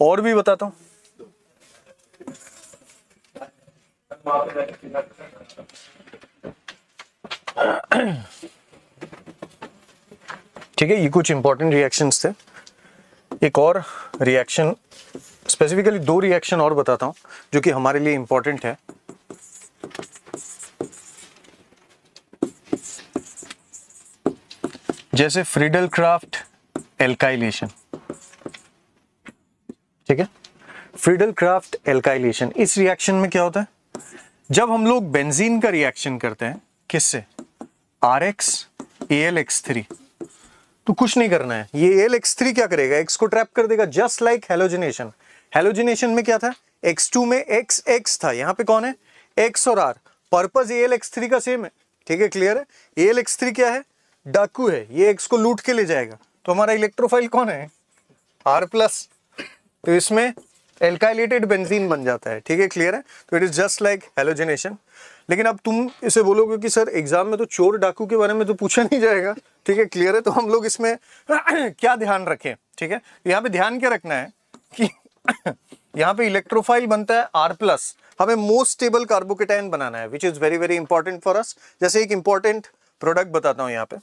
और भी बताता हूँ ठीक है ये कुछ इंपॉर्टेंट रिएक्शंस थे एक और रिएक्शन स्पेसिफिकली दो रिएक्शन और बताता हूं जो कि हमारे लिए इंपॉर्टेंट है जैसे फ्रीडल क्राफ्ट एल्काइलेशन ठीक है फ्रीडल क्राफ्ट एल्काइलेशन इस रिएक्शन में क्या होता है जब हम लोग बेंजीन का रिएक्शन करते हैं किससे R X L X three तो कुछ नहीं करना है ये एल एक्स थ्री क्या करेगा एक्स को ट्रैप कर देगा जस्ट लाइक हेलोजिनेशन हेलोजिनेशन में क्या था एक्स टू में एक्स एक्स था यहां पे कौन है एक्स और R purpose L X three का सेम है ठीक है क्लियर है एल एक्स थ्री क्या है डाकू है ये एक्स को लूट के ले जाएगा तो हमारा इलेक्ट्रोफाइल कौन है आर प्लस तो इसमें एल्काइलेटेड बेंजीन बन जाता है ठीक है क्लियर है तो it is just like halogenation लेकिन अब तुम इसे बोलोगे कि सर एग्जाम में तो चोर डाकू के बारे में तो पूछा नहीं जाएगा ठीक है क्लियर है तो हम लोग इसमें क्या ध्यान रखें ठीक है तो यहाँ पे ध्यान क्या रखना है कि यहाँ पे इलेक्ट्रोफाइल बनता है आर प्लस हमें मोस्ट स्टेबल कार्बोकेटाइन बनाना है which is very very important for us जैसे एक इंपॉर्टेंट प्रोडक्ट बताता हूँ यहाँ पे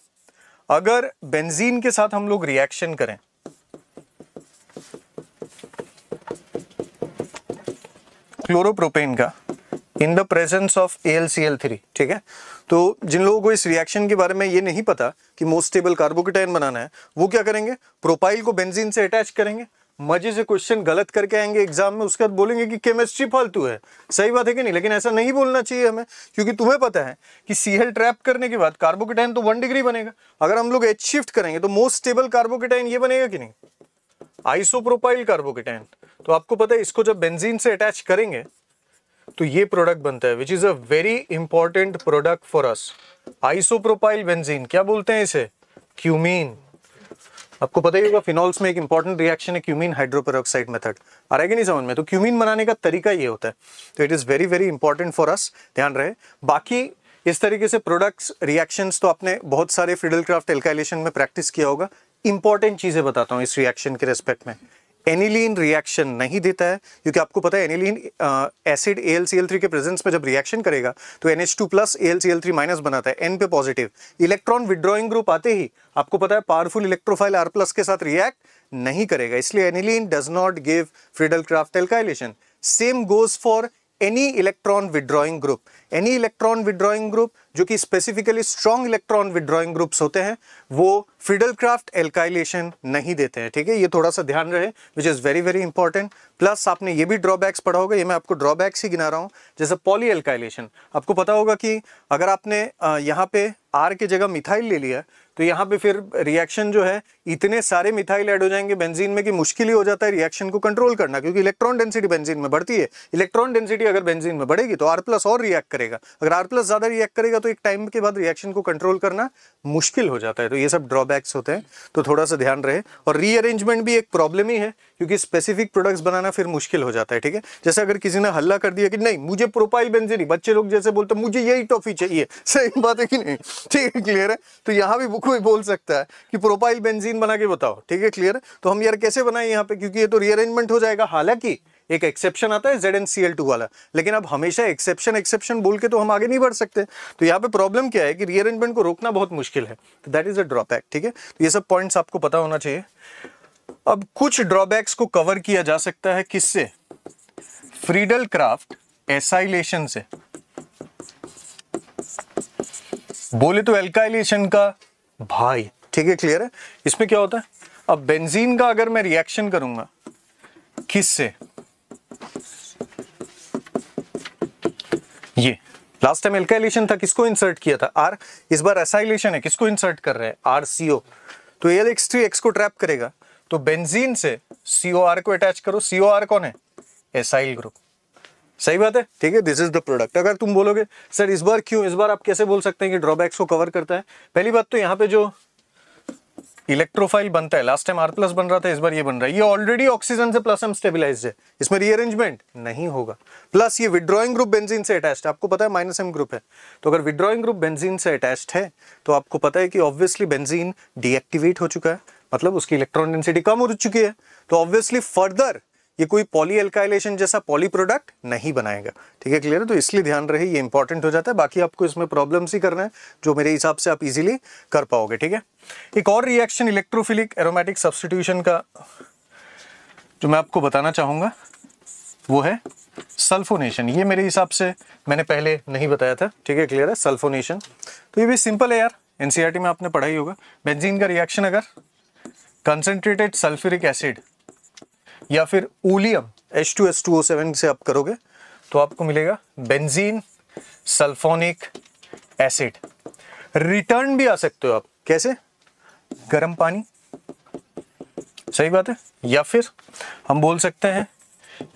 अगर बेंजीन के साथ हम लोग रिएक्शन करें क्लोरोप्रोपेन का in the presence of A ठीक है तो जिन लोगों को इस रिएक्शन के बारे में ये नहीं पता कि मोस्ट स्टेबल कार्बोकेटाइन बनाना है वो क्या करेंगे प्रोपाइल को बेंजीन से अटैच करेंगे मजे से क्वेश्चन गलत करके आएंगे एग्जाम में उसके बाद बोलेंगे कि केमिस्ट्री फालतू है सही बात है कि नहीं लेकिन ऐसा नहीं बोलना चाहिए हमें क्योंकि तुम्हें पता है कि सीएल ट्रैप करने के बाद कार्बोकेटाइन तो वन डिग्री बनेगा अगर हम लोग एच शिफ्ट करेंगे तो मोस्ट स्टेबल कार्बोकेटाइन ये बनेगा कि नहीं आइसोप्रोपाइल कार्बोकेटाइन तो आपको पता है इसको जब बेंजीन से अटैच करेंगे तो ये प्रोडक्ट बनता है which is a very important product for us isopropyl benzene क्या बोलते हैं इसे क्यूमीन आपको पता ही होगा फिनॉल्स में एक इंपॉर्टेंट रिएक्शन है क्यूमीन हाइड्रोपेरोक्साइड मेथड आ रहा है कि नहीं समझ में तो क्यूमीन बनाने का तरीका ये होता है तो it is very very important for us ध्यान रहे बाकी इस तरीके से प्रोडक्ट्स रिएक्शंस तो आपने बहुत सारे फ्रिडल क्राफ्ट एल्काइलेशन में प्रैक्टिस किया होगा इंपॉर्टेंट चीज़ें बताता हूँ इस रिएक्शन के रेस्पेक्ट में एनिलीन रिएक्शन नहीं देता है क्योंकि आपको पता है एनिलीन एसिड ए के प्रेजेंस में जब रिएक्शन करेगा तो N H two plus A minus बनाता है एन पे पॉजिटिव इलेक्ट्रॉन विड्रॉइंग ग्रुप आते ही आपको पता है पावरफुल इलेक्ट्रोफाइल आर प्लस के साथ रिएक्ट नहीं करेगा इसलिए aniline does not give Friedel craft alkylation same goes for any electron withdrawing group any electron withdrawing group जो कि specifically strong electron withdrawing groups होते हैं वो फिडल क्राफ्ट एल्काइलेशन नहीं देते हैं ठीक है ये थोड़ा सा ध्यान रहे which is very very important plus आपने ये भी ड्रॉबैक्स पढ़ा होगा ये मैं आपको ड्रॉबैक्स ही गिना रहा हूँ जैसे पॉली एल्काइलेशन आपको पता होगा कि अगर आपने यहाँ पे आर की जगह मिथाइल ले लिया तो यहाँ पे फिर रिएक्शन जो है इतने सारे मिथाइल ऐड हो जाएंगे बेंजीन में कि मुश्किल ही हो जाता है रिएक्शन को कंट्रोल करना क्योंकि इलेक्ट्रॉन डेंसिटी बेंजीन में बढ़ती है इलेक्ट्रॉन डेंसिटी अगर बेंजीन में बढ़ेगी तो आर प्लस और रिएक्ट करेगा अगर आर प्लस ज़्यादा रिएक्ट करेगा तो एक टाइम के बाद रिएक्शन को कंट्रोल करना मुश्किल हो जाता है तो ये सब ड्रॉबैक्स होते हैं तो थोड़ा सा ध्यान रहे और रीअरेंजमेंट भी एक प्रॉब्लम ही है क्योंकि स्पेसिफिक प्रोडक्ट्स बनाना फिर मुश्किल हो जाता है ठीक है जैसे अगर किसी ने हल्ला कर दिया कि नहीं मुझे प्रोफाइल बेंजीन बच्चे लोग जैसे बोलते हैं मुझे यही टॉफी चाहिए सही बात है कि नहीं ठीक है क्लियर है तो यहाँ भी कोई बोल सकता है कि प्रोपाइल बेंजीन बना के बताओ ठीक है क्लियर तो हम यार कैसे बनाए यहाँ पे क्योंकि ये तो रीअरेंजमेंट हो जाएगा हालांकि एक एक्सेप्शन आता है Z N C L two वाला लेकिन अब हमेशा एक्सेप्शन एक्सेप्शन बोल के तो हम आगे नहीं बढ़ सकते तो यहाँ पे प्रॉब्लम क्या है कि रीअरेंजमेंट को रोकना बहुत मुश्किल है दैट इज अ ड्रॉबैक ठीक है तो ये सब पॉइंट्स आपको पता होना चाहिए अब कुछ ड्रॉबैक्स को कवर किया जा सकता है किससे फ्रीडल क्राफ्ट एसाइलेशन से बोले तो एल्काइलेशन का भाई ठीक है क्लियर है इसमें क्या होता है अब बेंजीन का अगर मैं रिएक्शन करूंगा किससे ये लास्ट टाइम एल्काइलेशन था किसको इंसर्ट किया था आर इस बार एसाइलेशन है किसको इंसर्ट कर रहे हैं आर सीओ तो एल एक्स थ्री एक्स को ट्रैप करेगा तो बेंजीन से सीओ को अटैच करो सीओ कौन है एसाइल ग्रुप सही बात है ठीक है दिस इज द प्रोडक्ट अगर तुम बोलोगे सर इस बार क्यों इस बार आप कैसे बोल सकते हैं कि ड्रॉबैक्स को कवर करता है पहली बात तो यहाँ पे जो इलेक्ट्रोफाइल बनता है लास्ट टाइम आर प्लस बन रहा था इस बार ये बन रहा है ये ऑलरेडी ऑक्सीजन से प्लस हम स्टेबिलाईज है इसमें रीअरेंजमेंट नहीं होगा प्लस ये विद्रॉइंग ग्रुप बेंजीन से अटैच आपको पता है माइनस एम ग्रुप है तो अगर विद्रॉइंग ग्रुप बेंजीन से अटैच है तो आपको पता है कि ऑब्वियसली बेंजीन डीएक्टिवेट हो चुका है मतलब उसकी इलेक्ट्रॉन डेंसिटी कम हो चुकी है तो ऑब्वियसली फर्दर ये कोई पॉली एल्काइलेशन जैसा पॉली प्रोडक्ट नहीं बनाएगा ठीक है क्लियर है तो इसलिए ध्यान रहे ये इंपॉर्टेंट हो जाता है बाकी आपको इसमें प्रॉब्लम्स ही करना है जो मेरे हिसाब से आप इजीली कर पाओगे ठीक है एक और रिएक्शन इलेक्ट्रोफिलिक एरोमेटिक सब्सटीट्यूशन का जो मैं आपको बताना चाहूंगा वो है सल्फोनेशन ये मेरे हिसाब से मैंने पहले नहीं बताया था ठीक है क्लियर है सल्फोनेशन तो ये भी सिंपल है यार एनसीआरटी e में आपने पढ़ा ही होगा बेंजीन का रिएक्शन अगर कंसेंट्रेटेड सल्फ्यूरिक एसिड या फिर ओलियम H2S2O7 से आप करोगे तो आपको मिलेगा बेंजीन सल्फोनिक एसिड रिटर्न भी आ सकते हो आप कैसे गर्म पानी सही बात है या फिर हम बोल सकते हैं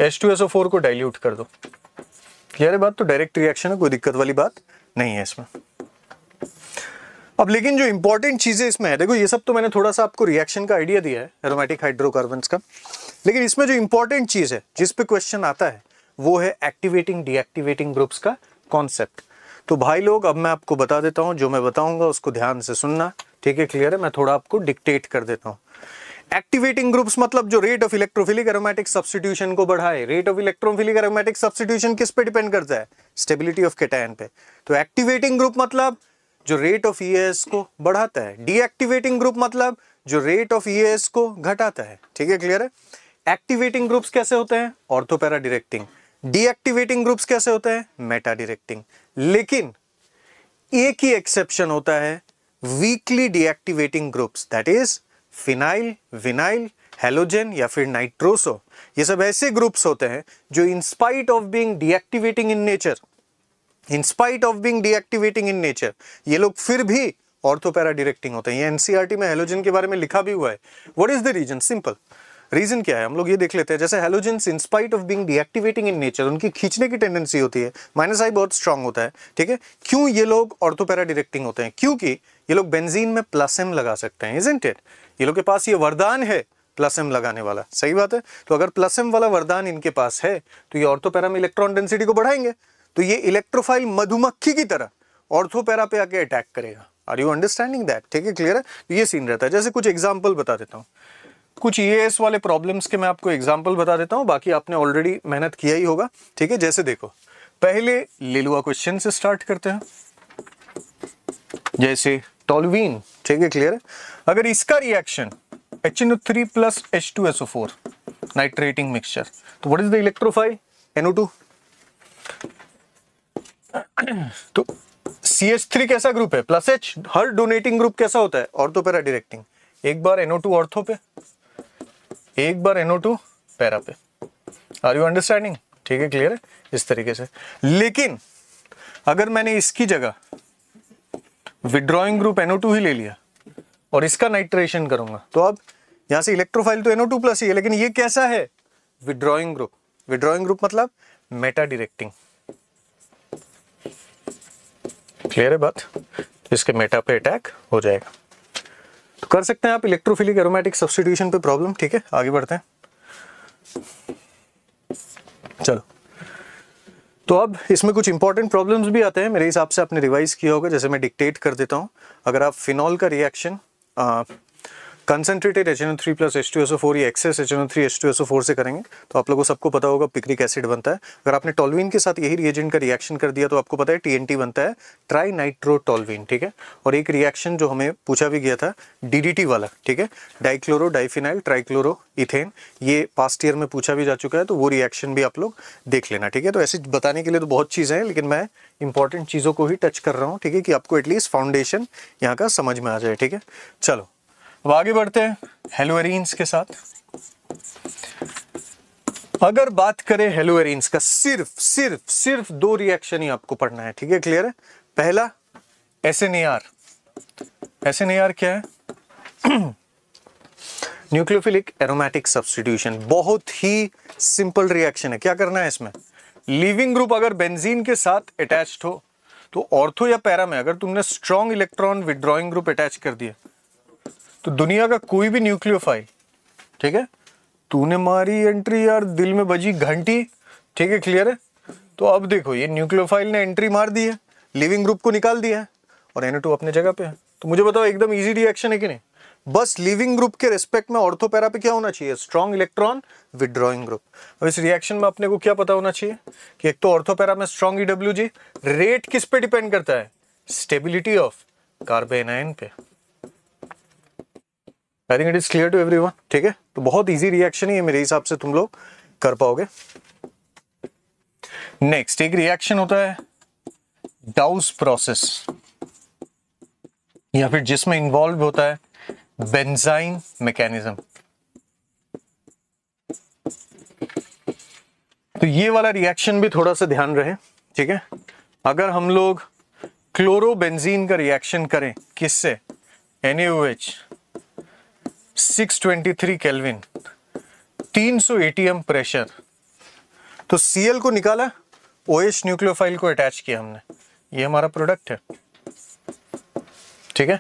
H2SO4 को डाइल्यूट कर दो क्लियर बात तो डायरेक्ट रिएक्शन है कोई दिक्कत वाली बात नहीं है इसमें अब लेकिन जो इंपॉर्टेंट चीज़ें इसमें है देखो ये सब तो मैंने थोड़ा सा आपको रिएक्शन का आइडिया दिया है एरोमेटिक हाइड्रोकार्बन का लेकिन इसमें जो इंपॉर्टेंट चीज़ है जिस पे क्वेश्चन आता है वो है एक्टिवेटिंग डीएक्टिवेटिंग ग्रुप्स का कॉन्सेप्ट तो भाई लोग अब मैं आपको बता देता हूँ जो मैं बताऊंगा उसको ध्यान से सुनना ठीक है क्लियर है मैं थोड़ा आपको डिक्टेट कर देता हूँ एक्टिवेटिंग ग्रुप्स मतलब जो rate of electrophilic aromatic substitution को बढ़ाए rate of electrophilic aromatic substitution किस पे डिपेंड करता है स्टेबिलिटी ऑफ कैटायन पे तो एक्टिवेटिंग ग्रुप मतलब जो रेट ऑफ ई को बढ़ाता है डीएक्टिवेटिंग ग्रुप मतलब जो रेट ऑफ ई को घटाता है ठीक है क्लियर है एक्टिवेटिंग ग्रुप्स कैसे होते हैं ऑर्थोपैरा डिरेक्टिंग डीएक्टिवेटिंग ग्रुप्स कैसे होते हैं मेटा डिरेक्टिंग लेकिन एक ही एक्सेप्शन होता है weakly deactivating groups that is phenyl vinyl halogen या फिर नाइट्रोसो ये सब ऐसे ग्रुप्स होते हैं जो in spite of being deactivating in nature in spite of being deactivating in nature ये लोग फिर भी ऑर्थोपैरा डिरेक्टिंग होते हैं ये एनसीआरटी e में हेलोजन के बारे में लिखा भी हुआ है what is the reason simple reason क्या है हम लोग ये देख लेते हैं जैसे halogen in spite of being deactivating in nature उनकी खींचने की टेंडेंसी होती है माइनस आई बहुत स्ट्रांग होता है ठीक है क्यों ये लोग ऑर्थोपैरा डिरेक्टिंग होते हैं क्योंकि ये लोग बेंजीन में प्लस एम लगा सकते हैं इजेंट इट ये लोग के पास ये वरदान है प्लस एम लगाने वाला सही बात है तो अगर प्लस एम वाला वरदान इनके पास है तो ये ऑर्थोपैरा में इलेक्ट्रॉन डेंसिटी को बढ़ाएंगे तो ये इलेक्ट्रोफाइल मधुमक्खी की तरह ऑर्थोपेरा पे आके अटैक करेगा आर यू अंडरस्टैंडिंग दैट ठीक है क्लियर है तो ये सीन रहता है जैसे कुछ एग्जाम्पल बता देता हूँ कुछ ये एस वाले प्रॉब्लम्स के मैं आपको एग्जाम्पल बता देता हूँ बाकी आपने ऑलरेडी मेहनत किया ही होगा ठीक है जैसे देखो पहले लिलुआ क्वेश्चन से स्टार्ट करते हैं जैसे टॉलवीन ठीक है क्लियर है अगर इसका reaction H N O three plus H two S O four nitrating mixture तो what is the electrophile NO two तो सी एच थ्री कैसा ग्रुप है प्लस एच हर डोनेटिंग ग्रुप कैसा होता है ऑर्थो पैरा डिरेक्टिंग एक बार एनओ टू ऑर्थो पे एक बार एनओ टू पैरा पे आर यू अंडरस्टैंडिंग ठीक है क्लियर है इस तरीके से लेकिन अगर मैंने इसकी जगह विड्रॉइंग ग्रुप एनओ टू ही ले लिया और इसका नाइट्रेशन करूंगा तो अब यहां से इलेक्ट्रोफाइल तो एनओ टू प्लस ही है लेकिन ये कैसा है विड्रॉइंग ग्रुप विड्रॉइंग ग्रुप मतलब मेटा डिरेक्टिंग क्लियर है बात इसके मेटा पे अटैक हो जाएगा तो कर सकते हैं आप इलेक्ट्रोफिलिक एरोमेटिक सब्सटीट्यूशन पे प्रॉब्लम ठीक है आगे बढ़ते हैं चलो तो अब इसमें कुछ इंपॉर्टेंट प्रॉब्लम्स भी आते हैं मेरे हिसाब से आपने रिवाइज किया होगा जैसे मैं डिक्टेट कर देता हूँ अगर आप फिनॉल का reaction concentrated H N three plus H two S O four ये excess H N three H two S O four से करेंगे तो आप लोगों को सबको पता होगा पिक्रिक एसिड बनता है अगर आपने टोलविन के साथ यही रिएजेंट का रिएक्शन कर दिया तो आपको पता है टी एन टी बनता है ट्राई नाइट्रो टोलविन ठीक है और एक रिएक्शन जो हमें पूछा भी गया था डी डी टी वाला ठीक है डाइक्लोरो डाइफिनाइल ट्राइक्लोरो इथेन ये पास्ट ईयर में पूछा भी जा चुका है तो वो रिएक्शन भी आप लोग देख लेना ठीक है तो ऐसे बताने के लिए तो बहुत चीज़ें हैं लेकिन मैं इंपॉर्टेंट चीज़ों को ही टच कर रहा हूँ ठीक है कि आपको एटलीस्ट फाउंडेशन यहाँ का समझ में आ जाए ठीक है चलो अब आगे बढ़ते हैं हेलोरिन के साथ अगर बात करें हेलोरिन का सिर्फ सिर्फ सिर्फ दो रिएक्शन ही आपको पढ़ना है ठीक है क्लियर है पहला एस एन क्या है न्यूक्लियोफिलिक एरोमेटिक सब्सटीट्यूशन बहुत ही सिंपल रिएक्शन है क्या करना है इसमें लिविंग ग्रुप अगर बेंजीन के साथ अटैच्ड हो तो ऑर्थो या पैरा में अगर तुमने strong electron withdrawing group attach कर दिया तो दुनिया का कोई भी न्यूक्लियोफाइल ठीक है तूने मारी एंट्री यार दिल में बजी घंटी ठीक है क्लियर है तो अब देखो ये न्यूक्लियोफाइल ने एंट्री मार दी है लिविंग ग्रुप को निकाल दिया है और एन अपने जगह पे है तो मुझे बताओ एकदम ईजी रिएक्शन है कि नहीं बस लिविंग ग्रुप के रेस्पेक्ट में ऑर्थोपैरा पे क्या होना चाहिए स्ट्रॉन्ग इलेक्ट्रॉन विदड्रॉइंग ग्रुप अब इस रिएक्शन में अपने को क्या पता होना चाहिए कि एक तो ऑर्थोपैरा में स्ट्रॉन्ग ईडब्ल्यू रेट किस पे डिपेंड करता है स्टेबिलिटी ऑफ कार्बेनाइन पे I think it is clear to every ठीक है तो बहुत ईजी रिएक्शन ही है मेरे हिसाब से तुम लोग कर पाओगे नेक्स्ट एक रिएक्शन होता है डाउस प्रोसेस या फिर जिसमें इन्वॉल्व होता है बेंजाइन मैकेनिज्म तो ये वाला रिएक्शन भी थोड़ा सा ध्यान रहे ठीक है अगर हम लोग क्लोरोबेंजीन का रिएक्शन करें किससे एन 623 केल्विन 300 एटीएम प्रेशर तो सीएल को निकाला ओएच न्यूक्लियोफाइल को अटैच किया हमने ये हमारा प्रोडक्ट है ठीक है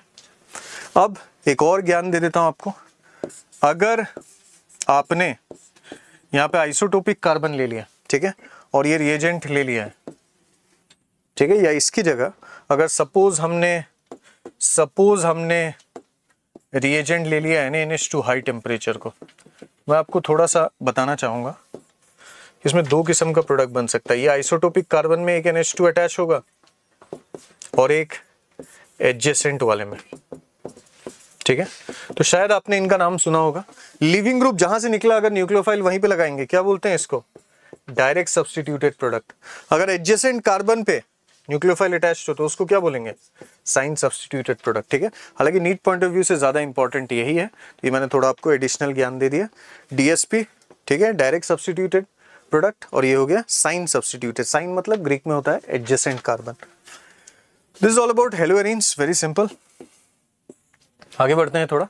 अब एक और ज्ञान दे देता हूं आपको अगर आपने यहां पे आइसोटोपिक कार्बन ले लिया ठीक है और ये रिएजेंट ले लिया है ठीक है या इसकी जगह अगर सपोज हमने सपोज हमने रिएजेंट ले लिया N N two high temperature को मैं आपको थोड़ा सा बताना चाहूँगा इसमें दो किस्म का प्रोडक्ट बन सकता है ये आइसोटोपिक कार्बन में एक एन टू अटैच होगा और एक एडजेसेंट वाले में ठीक है तो शायद आपने इनका नाम सुना होगा लिविंग ग्रुप जहां से निकला अगर न्यूक्लियोफाइल वहीं पे लगाएंगे क्या बोलते हैं इसको डायरेक्ट सब्सटीट्यूटेड प्रोडक्ट अगर एडजेसेंट कार्बन पे न्यूक्लियोफाइल अटैच हो तो उसको क्या बोलेंगे साइन सब्सटीट्यूटेड प्रोडक्ट ठीक है हालांकि नीट पॉइंट ऑफ व्यू से ज़्यादा इंपॉर्टेंट यही है तो ये मैंने थोड़ा आपको एडिशनल ज्ञान दे दिया डीएसपी ठीक है डायरेक्ट सब्सटीट्यूटेड प्रोडक्ट और ये हो गया साइन सब्सटीट्यूटेड साइन मतलब ग्रीक में होता है adjacent carbon this is all about haloarenes very simple आगे बढ़ते हैं थोड़ा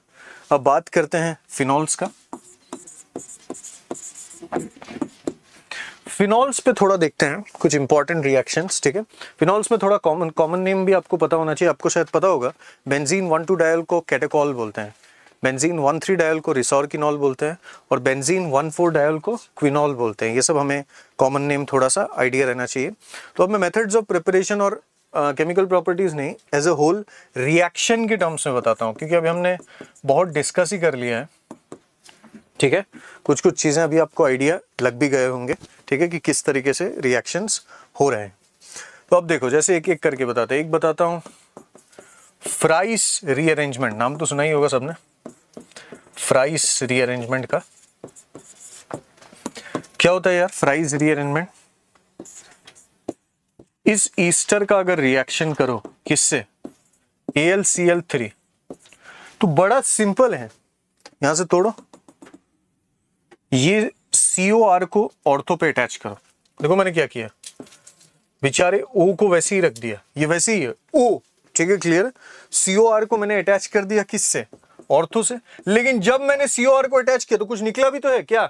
अब बात करते हैं फिनॉल्स का फिनॉल्स पे थोड़ा देखते हैं कुछ इंपॉर्टेंट रिएक्शंस ठीक है फिनॉल्स में थोड़ा कॉमन कॉमन नेम भी आपको पता होना चाहिए आपको शायद पता होगा बेंजीन वन टू डायल को कैटेकॉल बोलते हैं बेंजीन वन थ्री डायल को रिसोरकिनॉल बोलते हैं और बेंजीन वन फोर डायल को क्विनॉल बोलते हैं ये सब हमें कॉमन नेम थोड़ा सा आइडिया रहना चाहिए तो अब मैं मेथड्स ऑफ प्रिपरेशन और केमिकल uh, प्रॉपर्टीज़ नहीं एज अ होल रिएक्शन के टर्म्स में बताता हूँ क्योंकि अभी हमने बहुत डिस्कस ही कर लिया है ठीक है कुछ कुछ चीज़ें अभी आपको आइडिया लग भी गए होंगे ठीक है कि किस तरीके से रिएक्शंस हो रहे हैं तो अब देखो जैसे एक एक करके बताते एक बताता हूँ फ्राइस रीअरेंजमेंट नाम तो सुना ही होगा सबने फ्राइस रीअरेंजमेंट का क्या होता है यार फ्राइज रीअरेंजमेंट इस ईस्टर का अगर रिएक्शन करो किससे एल सी एल थ्री तो बड़ा सिंपल है यहां से तोड़ो ये सीओ आर को ऑर्थो पे अटैच करो देखो मैंने क्या किया बेचारे ओ को वैसे ही रख दिया ये वैसे ही है ओ ठीक है क्लियर सीओ आर को मैंने अटैच कर दिया किससे ऑर्थो से लेकिन जब मैंने सीओ आर को अटैच किया तो कुछ निकला भी तो है क्या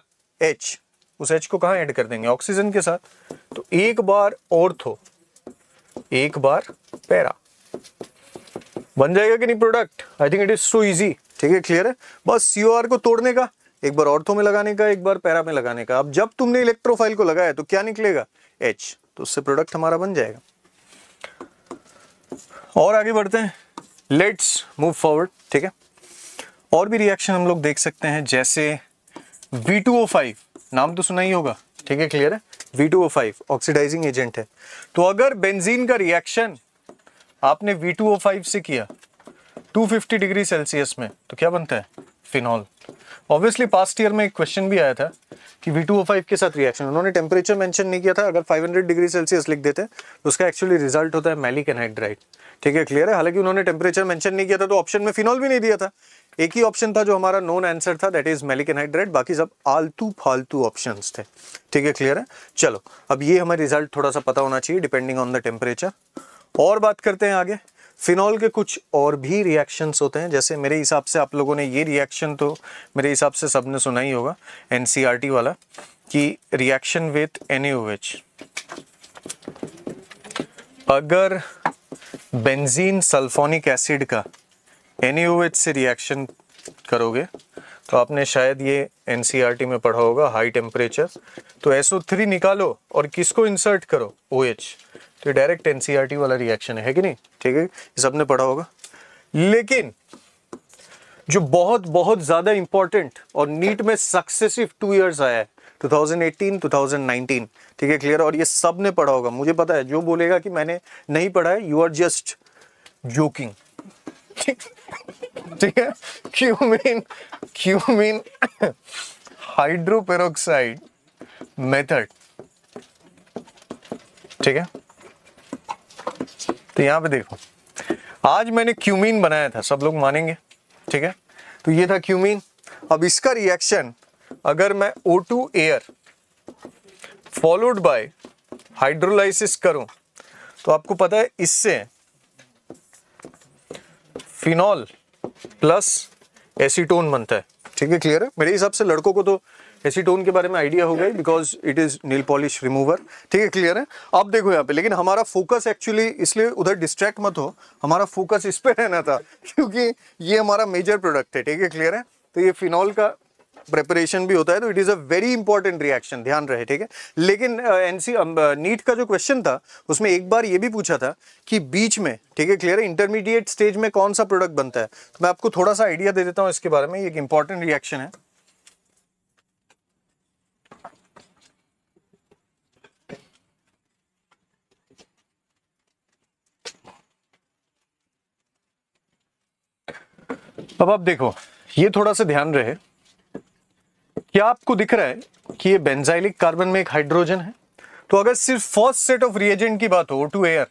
एच उस एच को कहा ऐड कर देंगे ऑक्सीजन के साथ तो एक बार ऑर्थो एक बार पैरा बन जाएगा कि नहीं product I think it is so easy ठीक है क्लियर है बस आर को तोड़ने का एक बार ऑर्थो में लगाने का एक बार पैरा में लगाने का अब जब तुमने इलेक्ट्रोफाइल को लगाया तो क्या निकलेगा एच तो उससे प्रोडक्ट हमारा बन जाएगा और आगे बढ़ते हैं लेट्स मूव फॉरवर्ड ठीक है और भी रिएक्शन हम लोग देख सकते हैं जैसे बी नाम तो सुना ही होगा ठीक है क्लियर है V2O5 ऑक्सीडाइजिंग एजेंट है तो अगर बेनजीन का रिएक्शन आपने V2O5 से किया 250 डिग्री सेल्सियस में तो क्या बनता है फिनॉल ऑब्वियसली पास्ट ईयर में एक क्वेश्चन भी आया था कि वी टू ओ फाइव के साथ रिएक्शन उन्होंने टेम्परेचर मैंशन नहीं किया था अगर फाइव हंड्रेड डिग्री सेल्सियस लिख देते तो उसका एक्चुअली रिजल्ट होता है मैलिक एनहाइड्राइड ठीक है क्लियर है हालांकि उन्होंने टेम्परेचर मैंशन नहीं किया था तो ऑप्शन में फिनॉल भी नहीं दिया था एक ही ऑप्शन था जो हमारा नोन आंसर था दैट इज मेलिक एनहाइड्रेट बाकी सब आलतू फालतू ऑप्शन थे ठीक है क्लियर है चलो अब ये हमें रिजल्ट थोड़ा सा पता होना चाहिए डिपेंडिंग ऑन द टेम्परेचर और बात करते हैं आगे फिनॉल के कुछ और भी रिएक्शंस होते हैं जैसे मेरे हिसाब से आप लोगों ने ये रिएक्शन तो मेरे हिसाब से सब ने सुना ही होगा एन e वाला कि रिएक्शन विथ एन अगर बेंजीन सल्फोनिक एसिड का एन से रिएक्शन करोगे तो आपने शायद ये एन e में पढ़ा होगा हाई टेम्परेचर तो एसओ निकालो और किसको इंसर्ट करो ओ OH तो डायरेक्ट एनसीआरटी e वाला रिएक्शन है, है कि नहीं ठीक है ये सबने पढ़ा होगा लेकिन जो बहुत बहुत ज़्यादा इंपॉर्टेंट और नीट में सक्सेसिव टू ईयर्स आया है 2018, 2019 ठीक है क्लियर और ये सब ने पढ़ा होगा मुझे पता है जो बोलेगा कि मैंने नहीं पढ़ा है यू आर जस्ट जोकिंग ठीक है क्यूमिन क्यूमिन हाइड्रोपेरोक्साइड मेथड ठीक है तो यहां पे देखो आज मैंने क्यूमीन बनाया था सब लोग मानेंगे ठीक है तो ये था क्यूमीन अब इसका रिएक्शन अगर मैं O2 air followed by hydrolysis करूं तो आपको पता है इससे फिनॉल प्लस एसीटोन बनता है ठीक है क्लियर है मेरे हिसाब से लड़कों को तो एसीटोन के बारे में आइडिया हो गई because it is nail polish remover ठीक है क्लियर है अब देखो यहाँ पे लेकिन हमारा फोकस एक्चुअली इसलिए उधर डिस्ट्रैक्ट मत हो हमारा फोकस इस पे रहना था क्योंकि ये हमारा मेजर प्रोडक्ट है ठीक है क्लियर है तो ये फिनॉल का प्रेपरेशन भी होता है तो it is a very important reaction ध्यान रहे ठीक है लेकिन एन सी नीट का जो क्वेश्चन था उसमें एक बार ये भी पूछा था कि बीच में ठीक है क्लियर है इंटरमीडिएट स्टेज में कौन सा प्रोडक्ट बनता है तो मैं आपको थोड़ा सा आइडिया दे देता हूँ इसके बारे में एक इंपॉर्टेंट रिएक्शन है अब आप देखो ये थोड़ा सा ध्यान रहे क्या आपको दिख रहा है कि ये बेंजाइलिक कार्बन में एक हाइड्रोजन है तो अगर सिर्फ फर्स्ट सेट ऑफ रिएजेंट की बात हो ओ टू एयर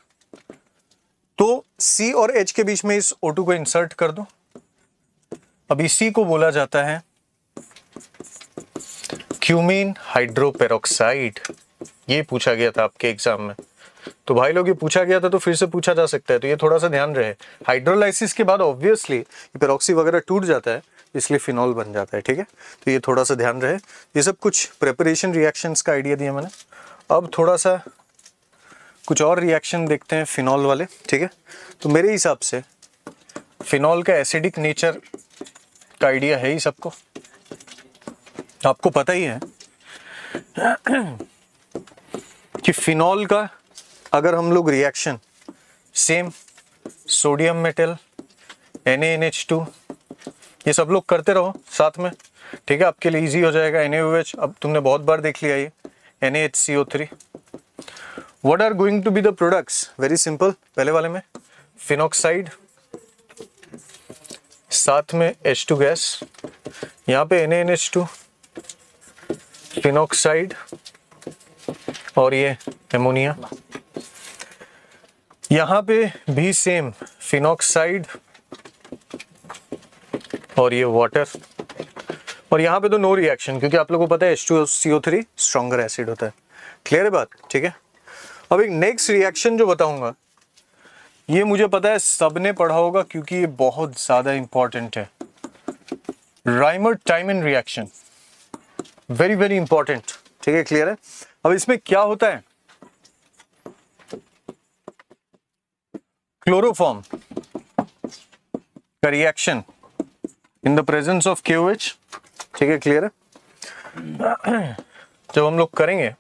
तो सी और एच के बीच में इस ओ टू को इंसर्ट कर दो अभी C को बोला जाता है क्यूमीन हाइड्रोपेरोक्साइड ये पूछा गया था आपके एग्जाम में तो भाई लोग ये पूछा गया था तो फिर से पूछा जा सकता है तो ये थोड़ा सा ध्यान रहे हाइड्रोलाइसिस के बाद ऑब्वियसली पेरोक्सी वगैरह टूट जाता है इसलिए फिनॉल बन जाता है ठीक है तो ये थोड़ा सा ध्यान रहे ये सब कुछ प्रेपरेशन रिएक्शंस का आइडिया दिया मैंने अब थोड़ा सा कुछ और रिएक्शन देखते हैं फिनॉल वाले ठीक है तो मेरे हिसाब से फिनॉल का एसिडिक नेचर का आइडिया है ही सबको आपको पता ही है कि फिनॉल का अगर हम लोग reaction same sodium metal N ये सब लोग करते रहो साथ में ठीक है आपके लिए इजी हो जाएगा एन अब तुमने बहुत बार देख लिया ये N H C O three what are going to be the products very simple पहले वाले में फिनोक्साइड साथ में एच टू गैस यहाँ पे N N H two phenoxide और ये एमोनिया यहां पे भी सेम फिनोक्साइड और ये वाटर और यहां पे तो नो रिएक्शन क्योंकि आप लोगों को पता है H two three stronger acid होता है क्लियर है बात ठीक है अब एक नेक्स्ट रिएक्शन जो बताऊंगा ये मुझे पता है सबने पढ़ा होगा क्योंकि ये बहुत ज़्यादा इंपॉर्टेंट है Reimer Tiemann reaction very very important ठीक है क्लियर है अब इसमें क्या होता है क्लोरोफॉर्म का reaction in the presence of Q H ठीक है क्लियर है जब हम लोग करेंगे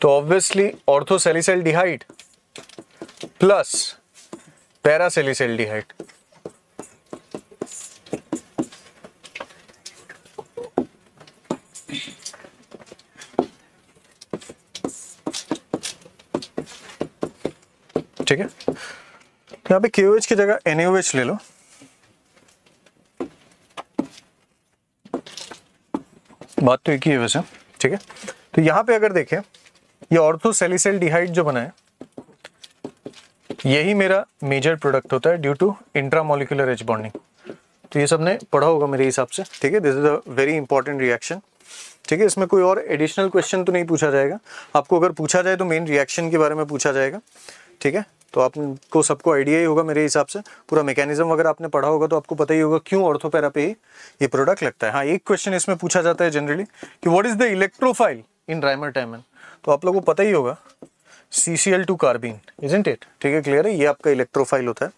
तो ऑब्वियसली ऑर्थोसेलिसल डिहाइट प्लस पैरासेलिसल डिहाइट ठीक है यहाँ पे के की जगह एन ले लो बात तो एक ही है वैसे ठीक है तो यहाँ पे अगर देखें ये ऑर्थो सेलिसल डिहाइड जो बना है यही मेरा मेजर प्रोडक्ट होता है due to intramolecular H bonding तो ये सबने पढ़ा होगा मेरे हिसाब से ठीक है this is a very important reaction ठीक है इसमें कोई और एडिशनल क्वेश्चन तो नहीं पूछा जाएगा आपको अगर पूछा जाए तो मेन रिएक्शन के बारे में पूछा जाएगा ठीक है तो आपको सबको आइडिया ही होगा मेरे हिसाब से पूरा मैकेनिज्म वगैरह आपने पढ़ा होगा तो आपको पता ही होगा क्यों ऑर्थोपेरापी ये प्रोडक्ट लगता है हाँ एक क्वेश्चन इसमें पूछा जाता है जनरली कि what is the electrophile in Reimer Tiemann तो आप लोगों को पता ही होगा C C L two carbene isn't it ठीक है क्लियर है ये आपका इलेक्ट्रोफाइल होता है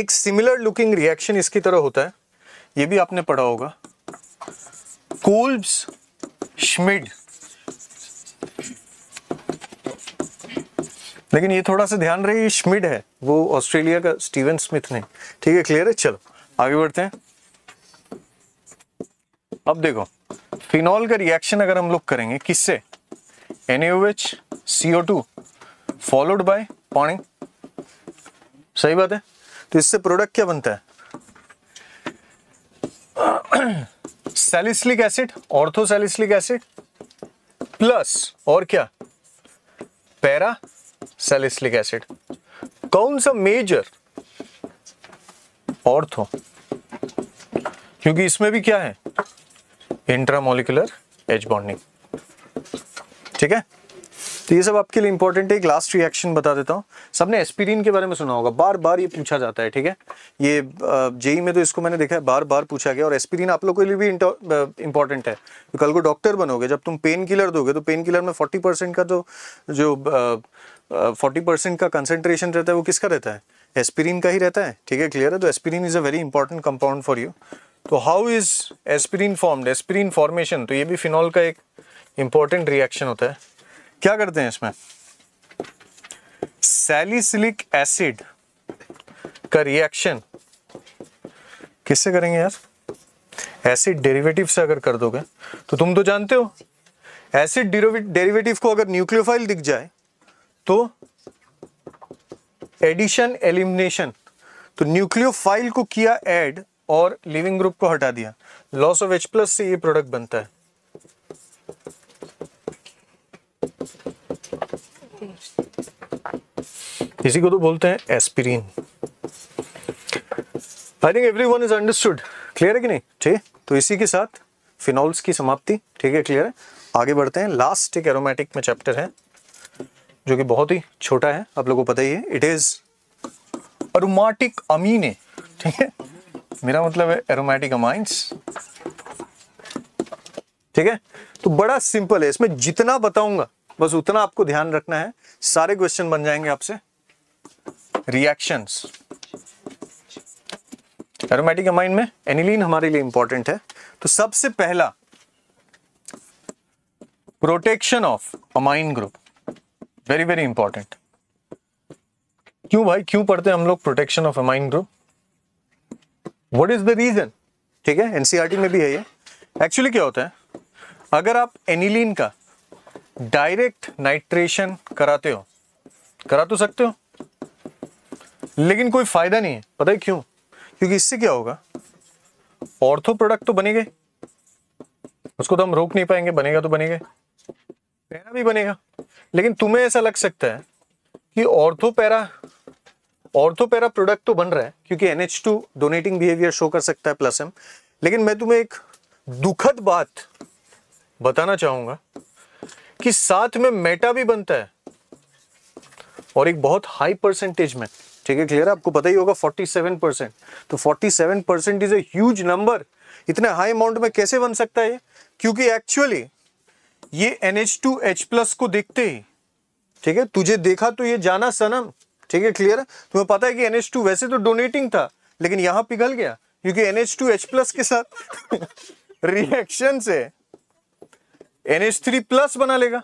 एक सिमिलर लुकिंग रिएक्शन इसकी तरह होता है ये भी आपने पढ़ा होगा कोल्ब्स श्मिड लेकिन ये थोड़ा सा ध्यान रहे ये है वो ऑस्ट्रेलिया का स्टीवन स्मिथ ने ठीक है क्लियर है चलो आगे बढ़ते हैं अब देखो फिनॉल का रिएक्शन अगर हम लोग करेंगे किससे NH CO two followed by पानी सही बात है तो इससे प्रोडक्ट क्या बनता है salicylic acid orthosalicylic acid plus और क्या पैरा सेलिसलिक एसिड कौन सा मेजर ऑर्थो क्योंकि इसमें भी क्या है इंट्रामोलिकुलर एज बॉन्डिंग ठीक है तो ये सब आपके लिए इंपॉर्टेंट है एक लास्ट रिएक्शन बता देता हूँ सबने एस्पिरिन के बारे में सुना होगा बार बार ये पूछा जाता है ठीक है ये जेई में तो इसको मैंने देखा है बार बार पूछा गया और एस्पिरिन आप लोगों के लिए भी इंपॉर्टेंट है तो कल को डॉक्टर बनोगे जब तुम पेन किलर दोगे तो पेन किलर में फोर्टी का तो जो, जो फोर्टी परसेंट का कंसेंट्रेशन रहता है वो किसका रहता है एस्पिरिन का ही रहता है ठीक है क्लियर है तो aspirin is a very important compound for you तो how is aspirin formed aspirin formation तो ये भी फिनॉल का एक इंपॉर्टेंट रिएक्शन होता है क्या करते हैं इसमें सैलिसिलिक एसिड का रिएक्शन किससे करेंगे यार एसिड डेरिवेटिव से अगर कर दोगे तो तुम तो जानते हो एसिड डेरिवेटिव को अगर न्यूक्लियोफाइल दिख जाए तो एडिशन एलिमिनेशन तो न्यूक्लियोफाइल को किया ऐड और लिविंग ग्रुप को हटा दिया लॉस ऑफ एच प्लस से ये प्रोडक्ट बनता है इसी को तो बोलते हैं aspirin I think every one is understood clear है कि नहीं ठीक तो इसी के साथ फिनॉल्स की समाप्ति ठीक है क्लियर है आगे बढ़ते हैं लास्ट एक एरोमेटिक में चैप्टर है जो कि बहुत ही छोटा है आप लोगों को पता ही है इट इज़ अरोमैटिक अमीने ठीक है मेरा मतलब है एरोमैटिक अमाइंस ठीक है तो बड़ा सिंपल है इसमें जितना बताऊंगा बस उतना आपको ध्यान रखना है सारे क्वेश्चन बन जाएंगे आपसे रिएक्शंस एरोमेटिक अमाइन में एनिलीन हमारे लिए इंपॉर्टेंट है तो सबसे पहला protection of amine group very very important क्यों भाई क्यों पढ़ते हैं हम लोग protection of amine group what is the reason ठीक है एनसीआरटी e में भी है ये एक्चुअली क्या होता है अगर आप एनिलीन का डायरेक्ट नाइट्रेशन कराते हो करा तो सकते हो लेकिन कोई फायदा नहीं है पता है क्यों क्योंकि इससे क्या होगा ऑर्थो प्रोडक्ट तो बनेंगे उसको तो हम रोक नहीं पाएंगे बनेगा तो बनेगा पैरा भी बनेगा लेकिन तुम्हें ऐसा लग सकता है कि ortho para ortho para product तो बन रहा है क्योंकि N H two donating behaviour show कर सकता है प्लस एम लेकिन मैं तुम्हें एक दुखद बात बताना चाहूंगा कि साथ में मेटा भी बनता है और एक बहुत हाई परसेंटेज में ठीक है क्लियर आपको पता ही होगा 47 परसेंट तो 47 percent is a huge number इतने हाई अमाउंट में कैसे बन सकता है क्योंकि एक्चुअली ये NH2H प्लस को देखते ही ठीक है तुझे देखा तो ये जाना सनम ठीक है क्लियर है तुम्हें पता है कि NH2 वैसे तो डोनेटिंग था लेकिन यहां पिघल गया क्योंकि NH2H प्लस के साथ रिएक्शन से NH3 प्लस बना लेगा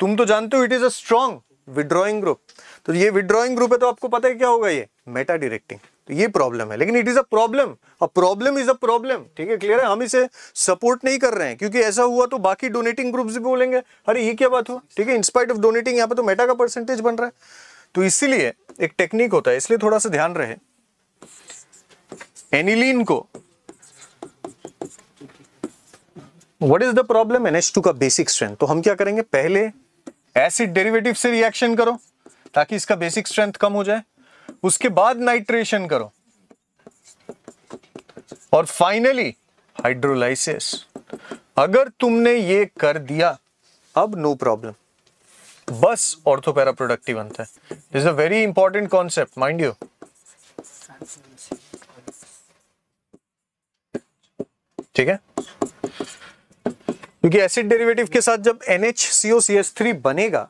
तुम तो जानते हो it is a strong withdrawing group तो ये विड्रॉइंग ग्रुप है तो आपको पता है क्या होगा ये मेटा डिरेक्टिंग तो ये प्रॉब्लम है लेकिन it is a problem a problem is a problem ठीक है क्लियर है हम इसे सपोर्ट नहीं कर रहे हैं क्योंकि ऐसा हुआ तो बाकी डोनेटिंग ग्रुप्स भी बोलेंगे अरे ये क्या बात हुआ ठीक है इंस्पाइट ऑफ डोनेटिंग यहाँ पे तो मेटा का परसेंटेज बन रहा है तो इसीलिए एक टेक्निक होता है इसलिए थोड़ा सा ध्यान रहे एनिलीन को what is the problem to का बेसिक स्ट्रेंथ तो हम क्या करेंगे पहले एसिड डेरिवेटिव से रिएक्शन करो ताकि इसका बेसिक स्ट्रेंथ कम हो जाए उसके बाद नाइट्रेशन करो और फाइनली हाइड्रोलाइसिस अगर तुमने ये कर दिया अब नो प्रॉब्लम बस ऑर्थोपैरा प्रोडक्टिव बनता है this a very important concept mind you ठीक है क्योंकि एसिड डेरिवेटिव के साथ जब N H C S three बनेगा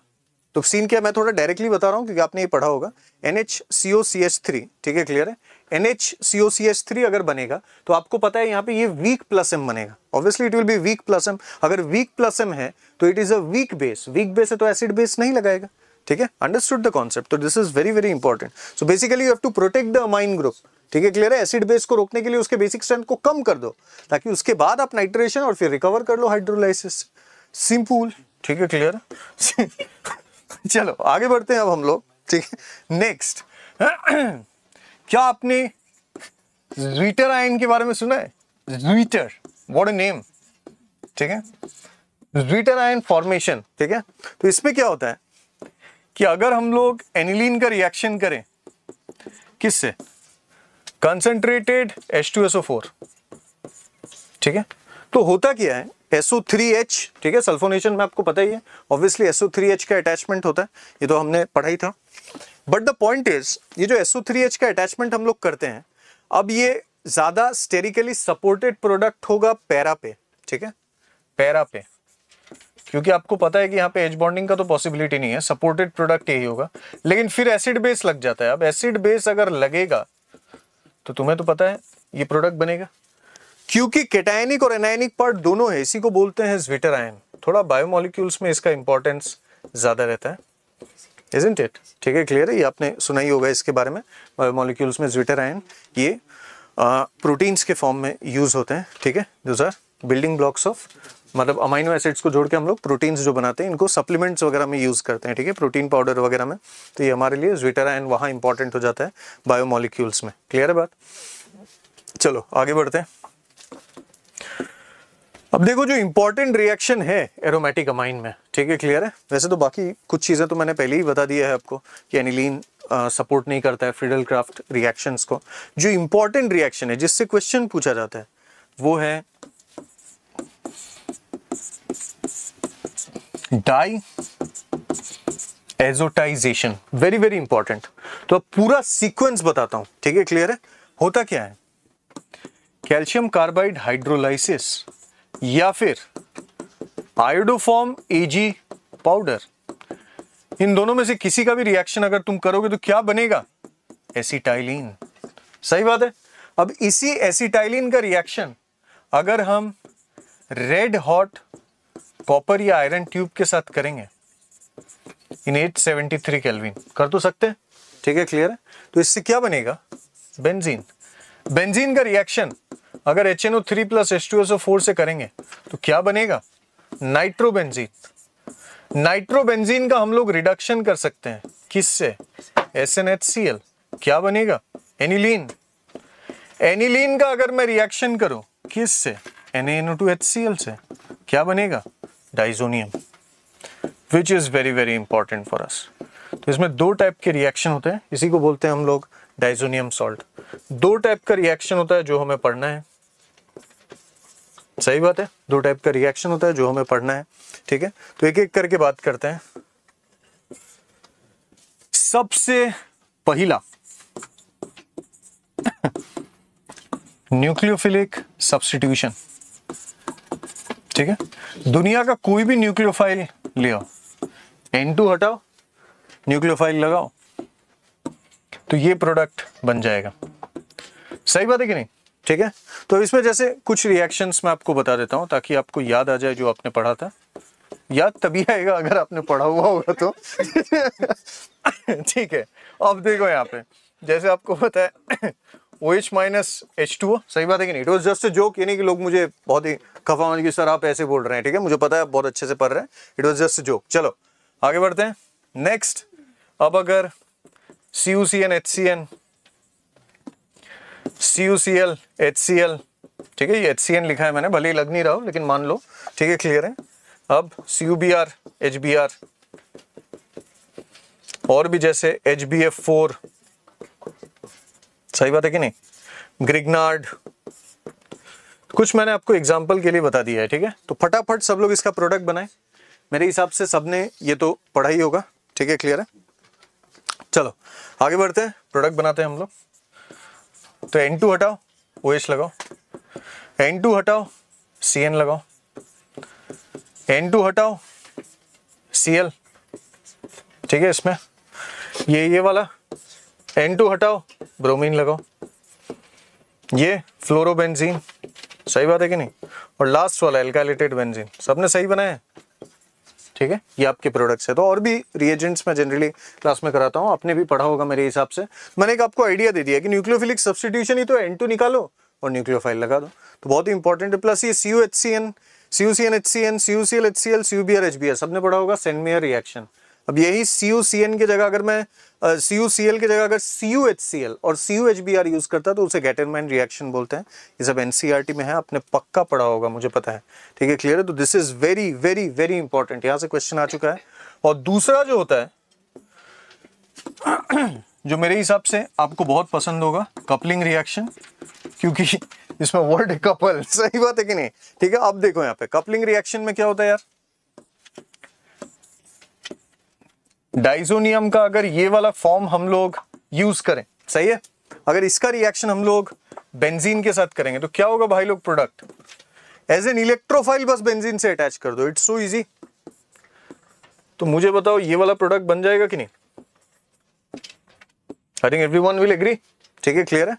तो सीन क्या मैं थोड़ा डायरेक्टली बता रहा हूँ क्योंकि आपने ये पढ़ा होगा N H C O C H three ठीक है क्लियर है N H C O C H three अगर बनेगा तो आपको पता है यहाँ पे ये वीक प्लस एम बनेगा obviously it will be weak plus M अगर वीक प्लस एम है तो it is a weak base weak base है तो एसिड बेस नहीं लगाएगा ठीक है अंडरस्टूड द कॉन्सेप्ट तो this is very very important so basically you have to protect the amine group ठीक है क्लियर है एसिड बेस को रोकने के लिए उसके बेसिक स्ट्रेंथ को कम कर दो ताकि उसके बाद आप नाइट्रेशन और फिर रिकवर कर लो हाइड्रोलाइसिस सिंपल ठीक है क्लियर चलो आगे बढ़ते हैं अब हम लोग ठीक है नेक्स्ट क्या आपने ज्विटर आयन के बारे में सुना है ज्विटर वॉट ए नेम ठीक है ज्विटर आयन फॉर्मेशन ठीक है तो इसमें क्या होता है कि अगर हम लोग एनिलीन का रिएक्शन करें किससे एसओ H2SO4 ठीक है तो होता क्या है SO3H ठीक है सल्फोनेशन में आपको पता ही है ऑब्वियसली SO3H का अटैचमेंट होता है ये तो हमने पढ़ा ही था बट द पॉइंट इज ये जो SO3H का अटैचमेंट हम लोग करते हैं अब ये ज़्यादा स्टेरिकली सपोर्टेड प्रोडक्ट होगा पैरा पे ठीक है पैरा पे क्योंकि आपको पता है कि यहाँ पे एज बॉन्डिंग का तो पॉसिबिलिटी नहीं है सपोर्टेड प्रोडक्ट यही होगा लेकिन फिर एसिड बेस लग जाता है अब एसिड बेस अगर लगेगा तो तुम्हें तो पता है ये प्रोडक्ट बनेगा क्योंकि केटायनिक और एनायनिक पार्ट दोनों है इसी को बोलते हैं ज्विटर आयन थोड़ा बायोमोलिक्यूल्स में इसका इंपॉर्टेंस ज़्यादा रहता है इजेंट इट ठीक है क्लियर है ये आपने सुना ही होगा इसके बारे में बायोमोलिक्यूल्स में ज्विटर आयन ये प्रोटीन्स के फॉर्म में यूज़ होते हैं ठीक है दोज बिल्डिंग ब्लॉक्स ऑफ मतलब अमाइनो एसिड्स को जोड़ के हम लोग प्रोटीन्स जो बनाते हैं इनको सप्लीमेंट्स वगैरह में यूज़ करते हैं ठीक है प्रोटीन पाउडर वगैरह में तो ये हमारे लिए ज्विटर आयन वहाँ इंपॉर्टेंट हो जाता है बायोमोलिक्यूल्स में क्लियर है बात चलो आगे बढ़ते हैं अब देखो जो इंपॉर्टेंट रिएक्शन है एरोमेटिक अमाइन में ठीक है क्लियर है वैसे तो बाकी कुछ चीज़ें तो मैंने पहले ही बता दिया है आपको कि एनिलीन सपोर्ट नहीं करता है फ्रीडल क्राफ्ट रिएक्शंस को जो इंपॉर्टेंट रिएक्शन है जिससे क्वेश्चन पूछा जाता है वो है diazotization very very important तो अब पूरा सीक्वेंस बताता हूं ठीक है क्लियर है होता क्या है कैल्शियम कार्बाइड हाइड्रोलाइसिस या फिर आयोडोफॉर्म एजी e पाउडर इन दोनों में से किसी का भी रिएक्शन अगर तुम करोगे तो क्या बनेगा एसिटाइलिन सही बात है अब इसी एसिटाइलिन का रिएक्शन अगर हम रेड हॉट कॉपर या आयरन ट्यूब के साथ करेंगे इन 873 केल्विन कर तो सकते हैं ठीक है क्लियर है तो इससे क्या बनेगा बेंजीन बेंजीन का रिएक्शन अगर H N O three plus H two S O four से करेंगे तो क्या बनेगा नाइट्रोबेंजीन नाइट्रोबेंजीन का हम लोग रिडक्शन कर सकते हैं किससे S N H C L क्या बनेगा एनिलीन एनिलीन का अगर मैं रिएक्शन करूं किस से N N O two H C L से क्या बनेगा diazonium which is very very important for us तो इसमें दो टाइप के रिएक्शन होते हैं इसी को बोलते हैं हम लोग डाइजोनियम सॉल्ट दो टाइप का रिएक्शन होता है जो हमें पढ़ना है सही बात है दो टाइप का रिएक्शन होता है जो हमें पढ़ना है ठीक है तो एक एक करके बात करते हैं सबसे पहला न्यूक्लियोफिलिक सब्सटीट्यूशन ठीक है दुनिया का कोई भी न्यूक्लियोफाइल ले आओ एन टू हटाओ न्यूक्लियोफाइल लगाओ तो ये प्रोडक्ट बन जाएगा सही बात है कि नहीं ठीक है तो इसमें जैसे कुछ रिएक्शंस मैं आपको बता देता हूं ताकि आपको याद आ जाए जो आपने पढ़ा था याद तभी आएगा अगर आपने पढ़ा हुआ होगा तो ठीक है अब देखो यहाँ पे जैसे आपको पता है OH O H minus H two सही बात है कि नहीं इट वॉज जस्ट जोक ये नहीं कि लोग मुझे बहुत ही खफा मान कि सर आप ऐसे बोल रहे हैं ठीक है मुझे पता है बहुत अच्छे से पढ़ रहे हैं इट वॉज जस्ट जोक चलो आगे बढ़ते हैं नेक्स्ट अब अगर CUCN HCN CUCL HCL ठीक है ये HCN लिखा है मैंने भले ही लग नहीं रहा हो लेकिन मान लो ठीक है क्लियर है अब CUBR HBR और भी जैसे HBF4 सही बात है कि नहीं ग्रिगनार्ड कुछ मैंने आपको एग्जाम्पल के लिए बता दिया है ठीक है तो फटाफट सब लोग इसका प्रोडक्ट बनाए मेरे हिसाब से सबने ये तो पढ़ा ही होगा ठीक है क्लियर है चलो आगे बढ़ते हैं प्रोडक्ट बनाते हैं हम लोग तो एन टू हटाओ ओ एच लगाओ एन टू हटाओ सी एन लगाओ एन टू हटाओ सी एल ठीक है इसमें ये ये वाला एन टू हटाओ ब्रोमीन लगाओ ये फ्लोरोबेंजीन सही बात है कि नहीं और लास्ट वाला एल्काइलेटेड बेंजीन सबने सही बनाया है ठीक है ये आपके प्रोडक्ट्स है तो और भी रिएजेंट्स मैं जनरली क्लास में कराता हूँ आपने भी पढ़ा होगा मेरे हिसाब से मैंने एक आपको आइडिया दे दिया कि न्यूक्लियोफिलिक सब्सटीट्यूशन ही तो एन टू निकालो और न्यूक्लियोफाइल लगा दो तो बहुत ही इंपॉर्टेंट है प्लस ये C U H C N C U C N H C N C U C L H C L C U B R H B R सबने पढ़ा होगा सेंडमेयर रिएक्शन अब यही सी यू सी एन की जगह अगर मैं सी U C L की जगह अगर C U H C L और C U H B R use करता तो उसे गेट एन रिएक्शन बोलते हैं ये सब एन सी आर टी में है आपने पक्का पढ़ा होगा मुझे पता है ठीक है क्लियर है तो this is very very very important यहां से क्वेश्चन आ चुका है और दूसरा जो होता है जो मेरे हिसाब से आपको बहुत पसंद होगा कपलिंग रिएक्शन क्योंकि इसमें वर्ड कपल सही बात है कि नहीं ठीक है अब देखो यहाँ पे कपलिंग रिएक्शन में क्या होता है यार डाइजोनियम का अगर ये वाला फॉर्म हम लोग यूज करें सही है अगर इसका रिएक्शन हम लोग बेंजीन के साथ करेंगे तो क्या होगा भाई लोग प्रोडक्ट एज एन इलेक्ट्रोफाइल बस बेंजीन से अटैच कर दो इट्स सो इजी तो मुझे बताओ ये वाला प्रोडक्ट बन जाएगा कि नहीं I think every will agree ठीक है क्लियर है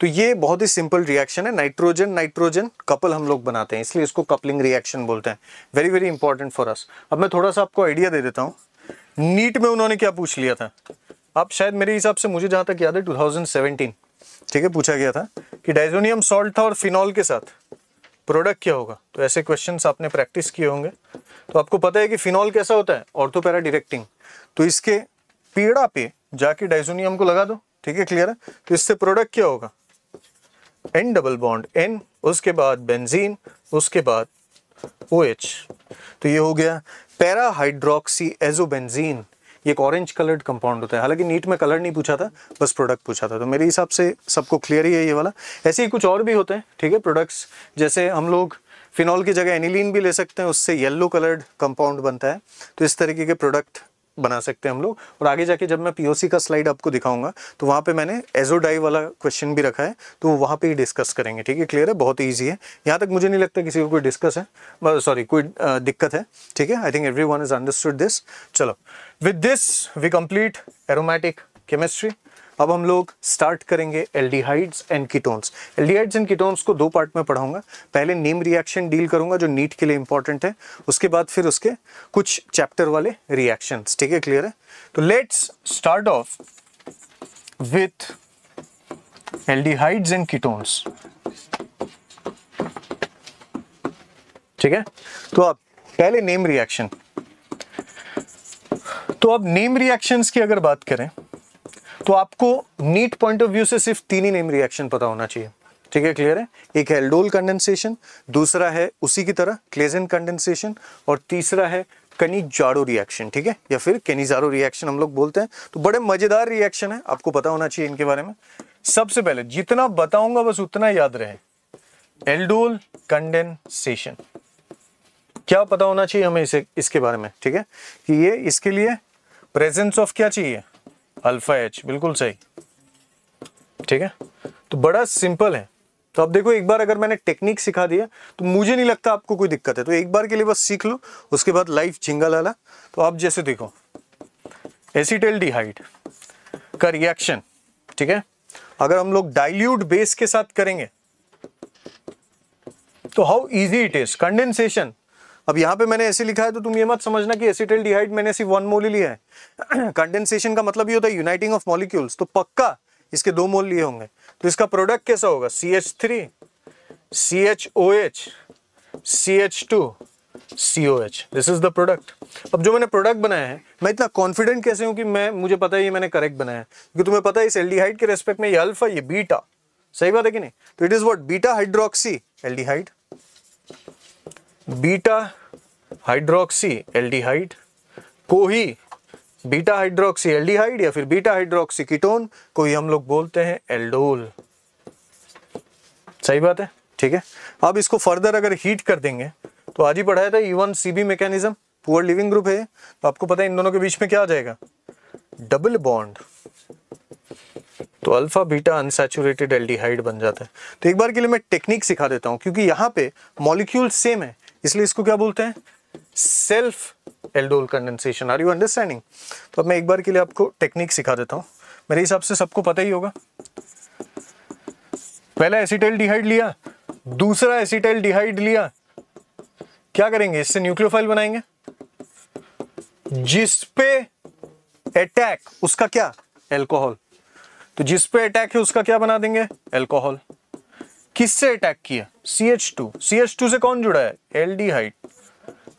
तो ये बहुत ही सिंपल रिएक्शन है नाइट्रोजन नाइट्रोजन कपल हम लोग बनाते हैं इसलिए इसको कपलिंग रिएक्शन बोलते हैं very very important for us अब मैं थोड़ा सा आपको आइडिया दे देता हूँ नीट में उन्होंने क्या पूछ लिया था आप शायद मेरे हिसाब से मुझे जहां तक याद है 2017 ठीक है पूछा गया था कि डाइजोनियम सॉल्ट था और फिनॉल के साथ प्रोडक्ट क्या होगा तो ऐसे क्वेश्चन आपने प्रैक्टिस किए होंगे तो आपको पता है कि फिनॉल कैसा होता है ऑर्थोपैरा डिरेक्टिंग तो इसके पीड़ा पे जाके डाइजोनियम को लगा दो ठीक है क्लियर है तो इससे प्रोडक्ट क्या होगा एन डबल बॉन्ड एन उसके बाद बेंजीन उसके बाद ओ OH. तो ये हो गया पैराहाइड्रोक्सी एजोबेंजीन ये एक ऑरेंज कलर्ड कंपाउंड होता है हालांकि नीट में कलर नहीं पूछा था बस प्रोडक्ट पूछा था तो मेरे हिसाब से सबको क्लियर ही है ये वाला ऐसे ही कुछ और भी होते हैं ठीक है प्रोडक्ट्स जैसे हम लोग फिनॉल की जगह एनिलीन भी ले सकते हैं उससे येलो कलर्ड कंपाउंड बनता है तो इस तरीके के प्रोडक्ट बना सकते हैं हम लोग और आगे जाके जब मैं पीओसी का स्लाइड आपको दिखाऊंगा तो वहाँ पे मैंने एजोडाई वाला क्वेश्चन भी रखा है तो वहाँ पे ही डिस्कस करेंगे ठीक है क्लियर है बहुत ईजी है यहाँ तक मुझे नहीं लगता किसी को कोई डिस्कस है सॉरी कोई दिक्कत है ठीक है I think every one is understood this चलो with this we complete aromatic chemistry अब हम लोग स्टार्ट करेंगे aldehydes and ketones aldehydes and ketones को दो पार्ट में पढ़ाऊंगा पहले नेम रिएक्शन डील करूंगा जो नीट के लिए इंपॉर्टेंट है उसके बाद फिर उसके कुछ चैप्टर वाले रिएक्शन ठीक है क्लियर है तो let's start off with aldehydes and ketones ठीक है तो अब पहले नेम रिएक्शन तो अब नेम रिएक्शंस की अगर बात करें तो आपको नीट पॉइंट ऑफ व्यू से सिर्फ तीन ही नेम रिएक्शन पता होना चाहिए ठीक है क्लियर है एक है एल्डोल कंडेंसेशन दूसरा है उसी की तरह क्लेजन कंडेंसेशन और तीसरा है जाड़ो रिएक्शन ठीक है या फिर केनिजारो रिएक्शन हम लोग बोलते हैं तो बड़े मजेदार रिएक्शन है आपको पता होना चाहिए इनके बारे में सबसे पहले जितना बताऊंगा बस उतना याद रहे एल्डोल कंडेंसेशन क्या पता होना चाहिए हमें इसे इसके बारे में ठीक है कि ये इसके लिए प्रेजेंस ऑफ क्या चाहिए अल्फा एच बिल्कुल सही ठीक है तो बड़ा सिंपल है तो आप देखो एक बार अगर मैंने टेक्निक सिखा दिया तो मुझे नहीं लगता आपको कोई दिक्कत है तो एक बार के लिए बस सीख लो उसके बाद लाइफ झिंगा लाला तो आप जैसे देखो एसिटेल डिहाइड का रिएक्शन ठीक है अगर हम लोग डाइल्यूट बेस के साथ करेंगे तो how easy it is condensation अब यहाँ पे मैंने ऐसे लिखा है तो तुम ये मत समझना कि एसिटेल डिहाइड मैंने सिर्फ वन मोल ही लिया है कंडेंसेशन का मतलब ये होता है यूनाइटिंग ऑफ मॉलिक्यूल्स तो पक्का इसके दो मोल लिए होंगे तो इसका प्रोडक्ट कैसा होगा C H three C H O H C H two C O H this is the product अब जो मैंने प्रोडक्ट बनाया है मैं इतना कॉन्फिडेंट कैसे हूँ कि मैं मुझे पता है ये मैंने करेक्ट बनाया है क्योंकि तुम्हें पता है इस एल्डिहाइड के रेस्पेक्ट में ये अल्फा ये बीटा सही बात है कि नहीं तो it is what beta hydroxy aldehyde beta hydroxy aldehyde को ही बीटा हाइड्रोक्सी एल्डिहाइड या फिर बीटा हाइड्रोक्सी कीटोन को ही हम लोग बोलते हैं एल्डोल सही बात है ठीक है अब इसको फर्दर अगर हीट कर देंगे तो आज ही पढ़ाया था C C B mechanism poor leaving group है तो आपको पता है इन दोनों के बीच में क्या आ जाएगा डबल बॉन्ड तो अल्फा बीटा अनसेचुरेटेड एल्डिहाइड बन जाता है तो एक बार के लिए मैं टेक्निक सिखा देता हूं क्योंकि यहां पे मॉलिक्यूल सेम है इसलिए इसको क्या बोलते हैं self aldol condensation are you understanding तो अब मैं एक बार के लिए आपको टेक्निक सिखा देता हूँ मेरे हिसाब से सबको पता ही होगा पहला एसिटाइल डिहाइड लिया दूसरा एसिटाइल डिहाइड लिया क्या करेंगे इससे न्यूक्लियोफाइल बनाएंगे जिस पे अटैक उसका क्या एल्कोहल तो जिस पे अटैक है उसका क्या बना देंगे एल्कोहल किससे अटैक किया C H two C H two से कौन जुड़ा है एल डी हाइट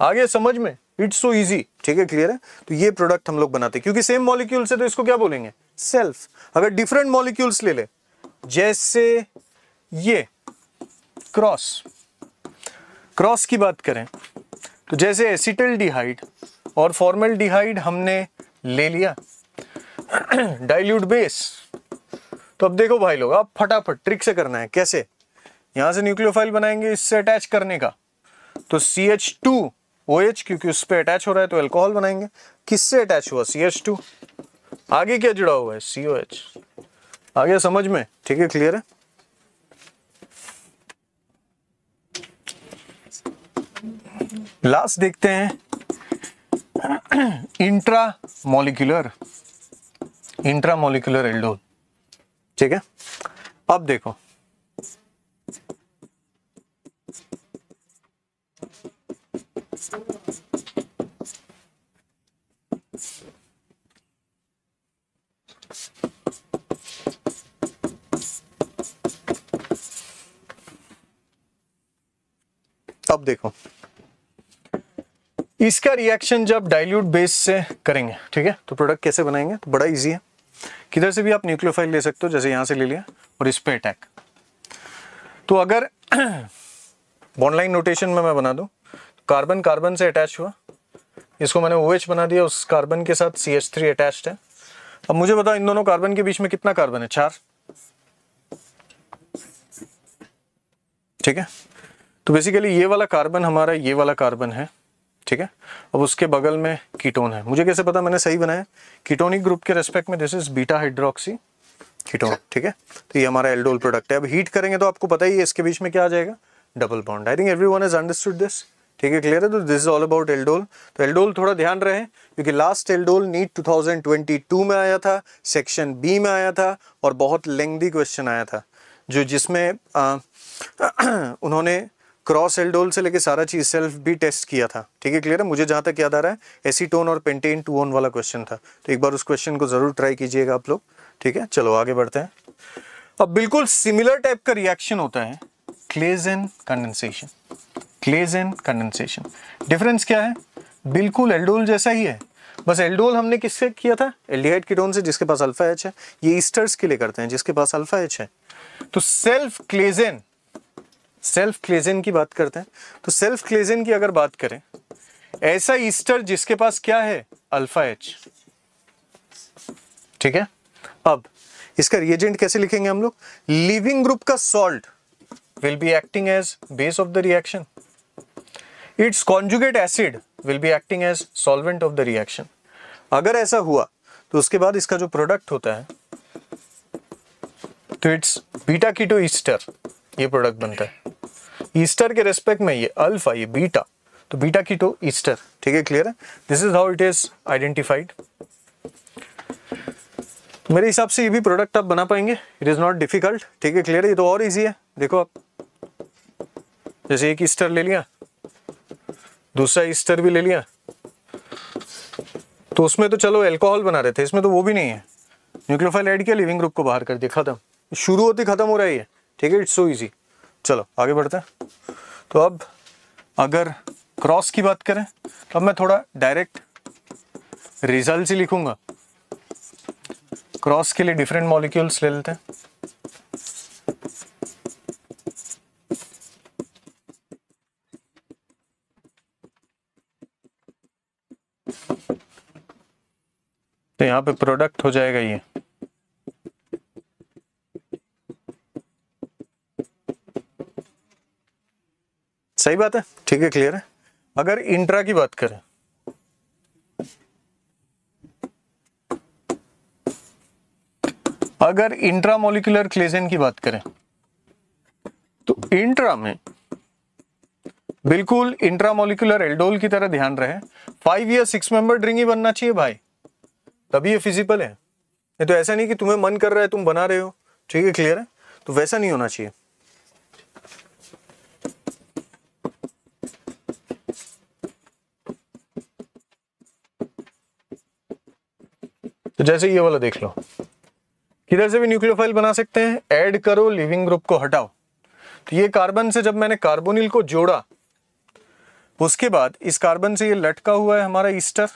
आ गया समझ में इट्स सो इजी ठीक है क्लियर है तो ये प्रोडक्ट हम लोग बनाते हैं क्योंकि सेम मॉलिक्यूल से तो इसको क्या बोलेंगे सेल्फ अगर डिफरेंट मॉलिक्यूल्स ले ले जैसे ये क्रॉस क्रॉस की बात करें तो जैसे एसिटल डिहाइड और फॉर्मल डिहाइड हमने ले लिया डाइल्यूट बेस तो अब देखो भाई लोग अब फटाफट ट्रिक से करना है कैसे यहां से न्यूक्लियोफाइल बनाएंगे इससे अटैच करने का तो C H two O H क्योंकि उस पर अटैच हो रहा है तो एल्कोहल बनाएंगे किससे अटैच हुआ सी एच टू आगे क्या जुड़ा हुआ है सी ओ एच आगे समझ में ठीक है क्लियर है लास्ट देखते हैं intra molecular intra molecular aldol ठीक है अब देखो अब देखो इसका रिएक्शन जब डाइल्यूट बेस से करेंगे ठीक है तो प्रोडक्ट कैसे बनाएंगे तो बड़ा इजी है किधर से भी आप न्यूक्लियोफाइल ले सकते हो जैसे यहां से ले लिया और इस पे अटैक तो अगर बॉन्डलाइन नोटेशन में मैं बना दूं कार्बन कार्बन से अटैच हुआ इसको मैंने ओ OH बना दिया उस कार्बन के साथ सी एच थ्री अटैच है अब मुझे बताओ इन दोनों कार्बन के बीच में कितना कार्बन है चार ठीक है तो बेसिकली ये वाला कार्बन हमारा ये वाला कार्बन है ठीक है अब उसके बगल में कीटोन है मुझे कैसे पता मैंने सही बनाया कीटोनिक ग्रुप के रेस्पेक्ट में this is beta hydroxy ketone ठीक है तो ये हमारा एल्डोल प्रोडक्ट है अब हीट करेंगे तो आपको पता ही है इसके बीच में क्या आ जाएगा double bond I think every one is understood this ठीक है क्लियर है तो this is all about aldol तो एल्डोल थोड़ा ध्यान रहे क्योंकि लास्ट एल्डोल नीट 2022 में आया था सेक्शन बी में आया था और बहुत लेंदी क्वेश्चन आया था जो जिसमें उन्होंने क्रॉस एल्डोल से लेके सारा चीज सेल्फ भी टेस्ट किया था ठीक है क्लियर है मुझे जहाँ तक याद आ रहा है एसीटोन और पेंटेन टू ओन वाला क्वेश्चन था तो एक बार उस क्वेश्चन को जरूर ट्राई कीजिएगा आप लोग ठीक है चलो आगे बढ़ते हैं अब बिल्कुल सिमिलर टाइप का रिएक्शन होता है Claisen and condensation Claisen condensation difference क्या है बिल्कुल एल्डोल जैसा ही है बस एल्डोल हमने किससे किया था एल्डिहाइड कीटोन से जिसके पास अल्फा एच है ये ईस्टर्स के लिए करते हैं जिसके पास अल्फा एच है तो सेल्फ क्लेजेन सेल्फ क्लेजेन की बात करते हैं तो सेल्फ क्लेजेन की अगर बात करें ऐसा ईस्टर जिसके पास क्या है अल्फा एच ठीक है अब इसका रिएजेंट कैसे लिखेंगे हम लोग लिविंग ग्रुप का salt will be acting as base of the reaction its conjugate acid will be acting as solvent of the reaction अगर ऐसा हुआ तो उसके बाद इसका जो प्रोडक्ट होता है तो इट्स बीटा कीटो ईस्टर ये प्रोडक्ट बनता है ईस्टर के रेस्पेक्ट में ये अल्फा ये बीटा तो बीटा कीटो ईस्टर ठीक है क्लियर है this is how it is identified मेरे हिसाब से ये भी प्रोडक्ट आप बना पाएंगे इट इज नॉट डिफिकल्ट ठीक है क्लियर है ये तो और इजी है देखो आप जैसे एक ईस्टर ले लिया दूसरा ईस्टर भी ले लिया तो उसमें तो चलो एल्कोहल बना रहे थे इसमें तो वो भी नहीं है न्यूक्लियोफाइल ऐड किया लिविंग ग्रुप को बाहर कर दिया खत्म शुरू होती खत्म हो रही है ठीक है इट्स सो इजी चलो आगे बढ़ते हैं तो अब अगर क्रॉस की बात करें तो अब मैं थोड़ा डायरेक्ट रिजल्ट ही लिखूंगा क्रॉस के लिए डिफरेंट मॉलिक्यूल्स ले लेते हैं तो यहां पे प्रोडक्ट हो जाएगा ये सही बात है ठीक है क्लियर है अगर इंट्रा की बात करें अगर इंट्रामोलिकुलर क्लेजन की बात करें तो इंट्रा में बिल्कुल इंट्रामोलिकुलर एल्डोल की तरह ध्यान रहे फाइव या सिक्स मेंबर ड्रिंग ही बनना चाहिए भाई तभी ये फिजिबल है नहीं तो ऐसा नहीं कि तुम्हें मन कर रहा है तुम बना रहे हो ठीक है क्लियर है तो वैसा नहीं होना चाहिए तो जैसे ये वाला देख लो किधर से भी न्यूक्लियोफाइल बना सकते हैं ऐड करो लिविंग ग्रुप को हटाओ तो ये कार्बन से जब मैंने कार्बोनिल को जोड़ा उसके बाद इस कार्बन से ये लटका हुआ है हमारा ईस्टर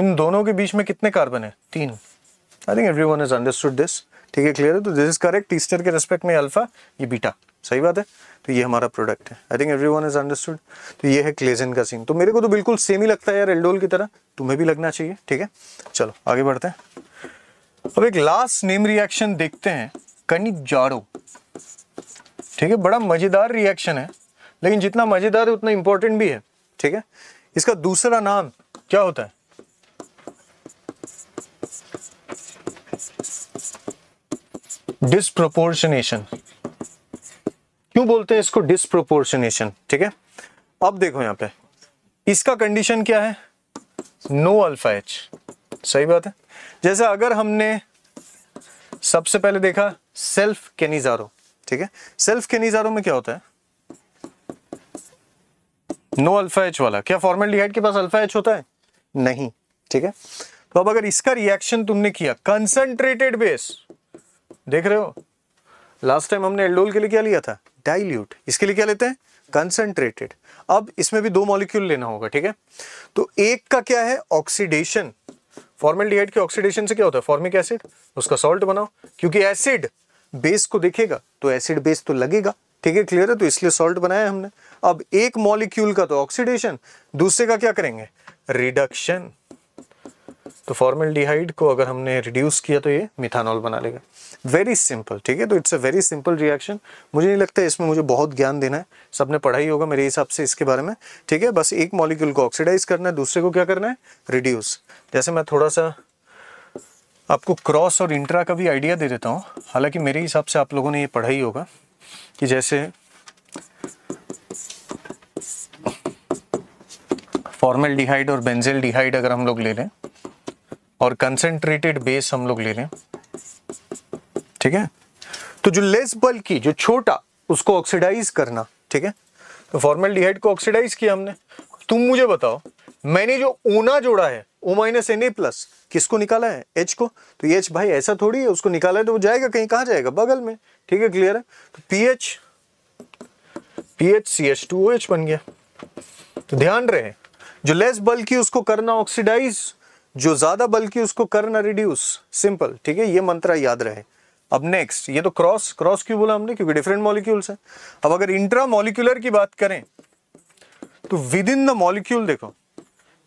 इन दोनों के बीच में कितने कार्बन है तीन I think every one is understood this ठीक है क्लियर है तो दिस इज करेक्ट ईस्टर के रेस्पेक्ट में अल्फा ये बीटा सही बात है तो ये हमारा प्रोडक्ट है I think every one is understood तो ये है क्लेजन का सीन तो मेरे को तो बिल्कुल सेम ही लगता है यार एल्डोल की तरह तुम्हें भी लगना चाहिए ठीक है चलो आगे बढ़ते हैं अब एक लास्ट नेम रिएक्शन देखते हैं जाड़ो ठीक है बड़ा मजेदार रिएक्शन है लेकिन जितना मज़ेदार है उतना इंपॉर्टेंट भी है ठीक है इसका दूसरा नाम क्या होता है डिस्प्रोपोर्शनेशन क्यों बोलते हैं इसको डिस्प्रोपोर्शनेशन ठीक है अब देखो यहां पे इसका कंडीशन क्या है नो अल्फा एच सही बात है जैसे अगर हमने सबसे पहले देखा सेल्फ केनिजारो ठीक है सेल्फ केनिजारो में क्या होता है नो अल्फा एच वाला क्या फॉर्मल के पास अल्फा एच होता है नहीं ठीक है तो अब अगर इसका रिएक्शन तुमने किया कंसंट्रेटेड बेस देख रहे हो लास्ट टाइम हमने एल्डोल के लिए क्या लिया था डाइल्यूट इसके लिए क्या लेते हैं कंसंट्रेटेड अब इसमें भी दो मॉलिक्यूल लेना होगा ठीक है तो एक का क्या है ऑक्सीडेशन फॉर्मल के ऑक्सीडेशन से क्या होता है फॉर्मिक एसिड उसका सॉल्ट बनाओ क्योंकि एसिड बेस को देखेगा तो एसिड बेस तो लगेगा ठीक है क्लियर है तो इसलिए सॉल्ट बनाया हमने अब एक मॉलिक्यूल का तो ऑक्सीडेशन दूसरे का क्या करेंगे रिडक्शन तो फॉर्मल डिहाइड को अगर हमने रिड्यूस किया तो ये मिथानॉल बना लेगा वेरी सिंपल ठीक है तो it's a very simple reaction मुझे नहीं लगता इसमें मुझे बहुत ज्ञान देना है सबने पढ़ा ही होगा मेरे हिसाब से इसके बारे में ठीक है बस एक मॉलिक्यूल को ऑक्सीडाइज करना है दूसरे को क्या करना है रिड्यूस जैसे मैं थोड़ा सा आपको क्रॉस और इंट्रा का भी आइडिया दे देता हूँ हालांकि मेरे हिसाब से आप लोगों ने ये पढ़ा ही होगा कि जैसे फॉर्मल डिहाइड और बेंजेल डिहाइड अगर हम लोग ले लें और कंसेंट्रेटेड बेस हम लोग ले लें ठीक है तो जो लेस बल्कि जो छोटा उसको ऑक्सीडाइज करना ठीक है तो फॉर्मल डिहाइड को ऑक्सीडाइज किया हमने तुम मुझे बताओ मैंने जो ओना जोड़ा है O minus N A plus किसको निकाला है एच को तो एच भाई ऐसा थोड़ी है उसको निकाला है तो वो जाएगा कहीं कहा जाएगा बगल में ठीक है क्लियर है तो P H P H C H two O H बन गया तो ध्यान रहे जो लेस बल्कि उसको करना ऑक्सीडाइज जो ज्यादा बल्कि उसको करना रिड्यूस सिंपल ठीक है ये मंत्र याद रहे अब नेक्स्ट ये तो क्रॉस क्रॉस क्यों बोला हमने क्योंकि डिफरेंट मॉलिक्यूल्स हैं अब अगर इंट्रा मॉलिक्यूलर की बात करें तो विद इन द मॉलिक्यूल देखो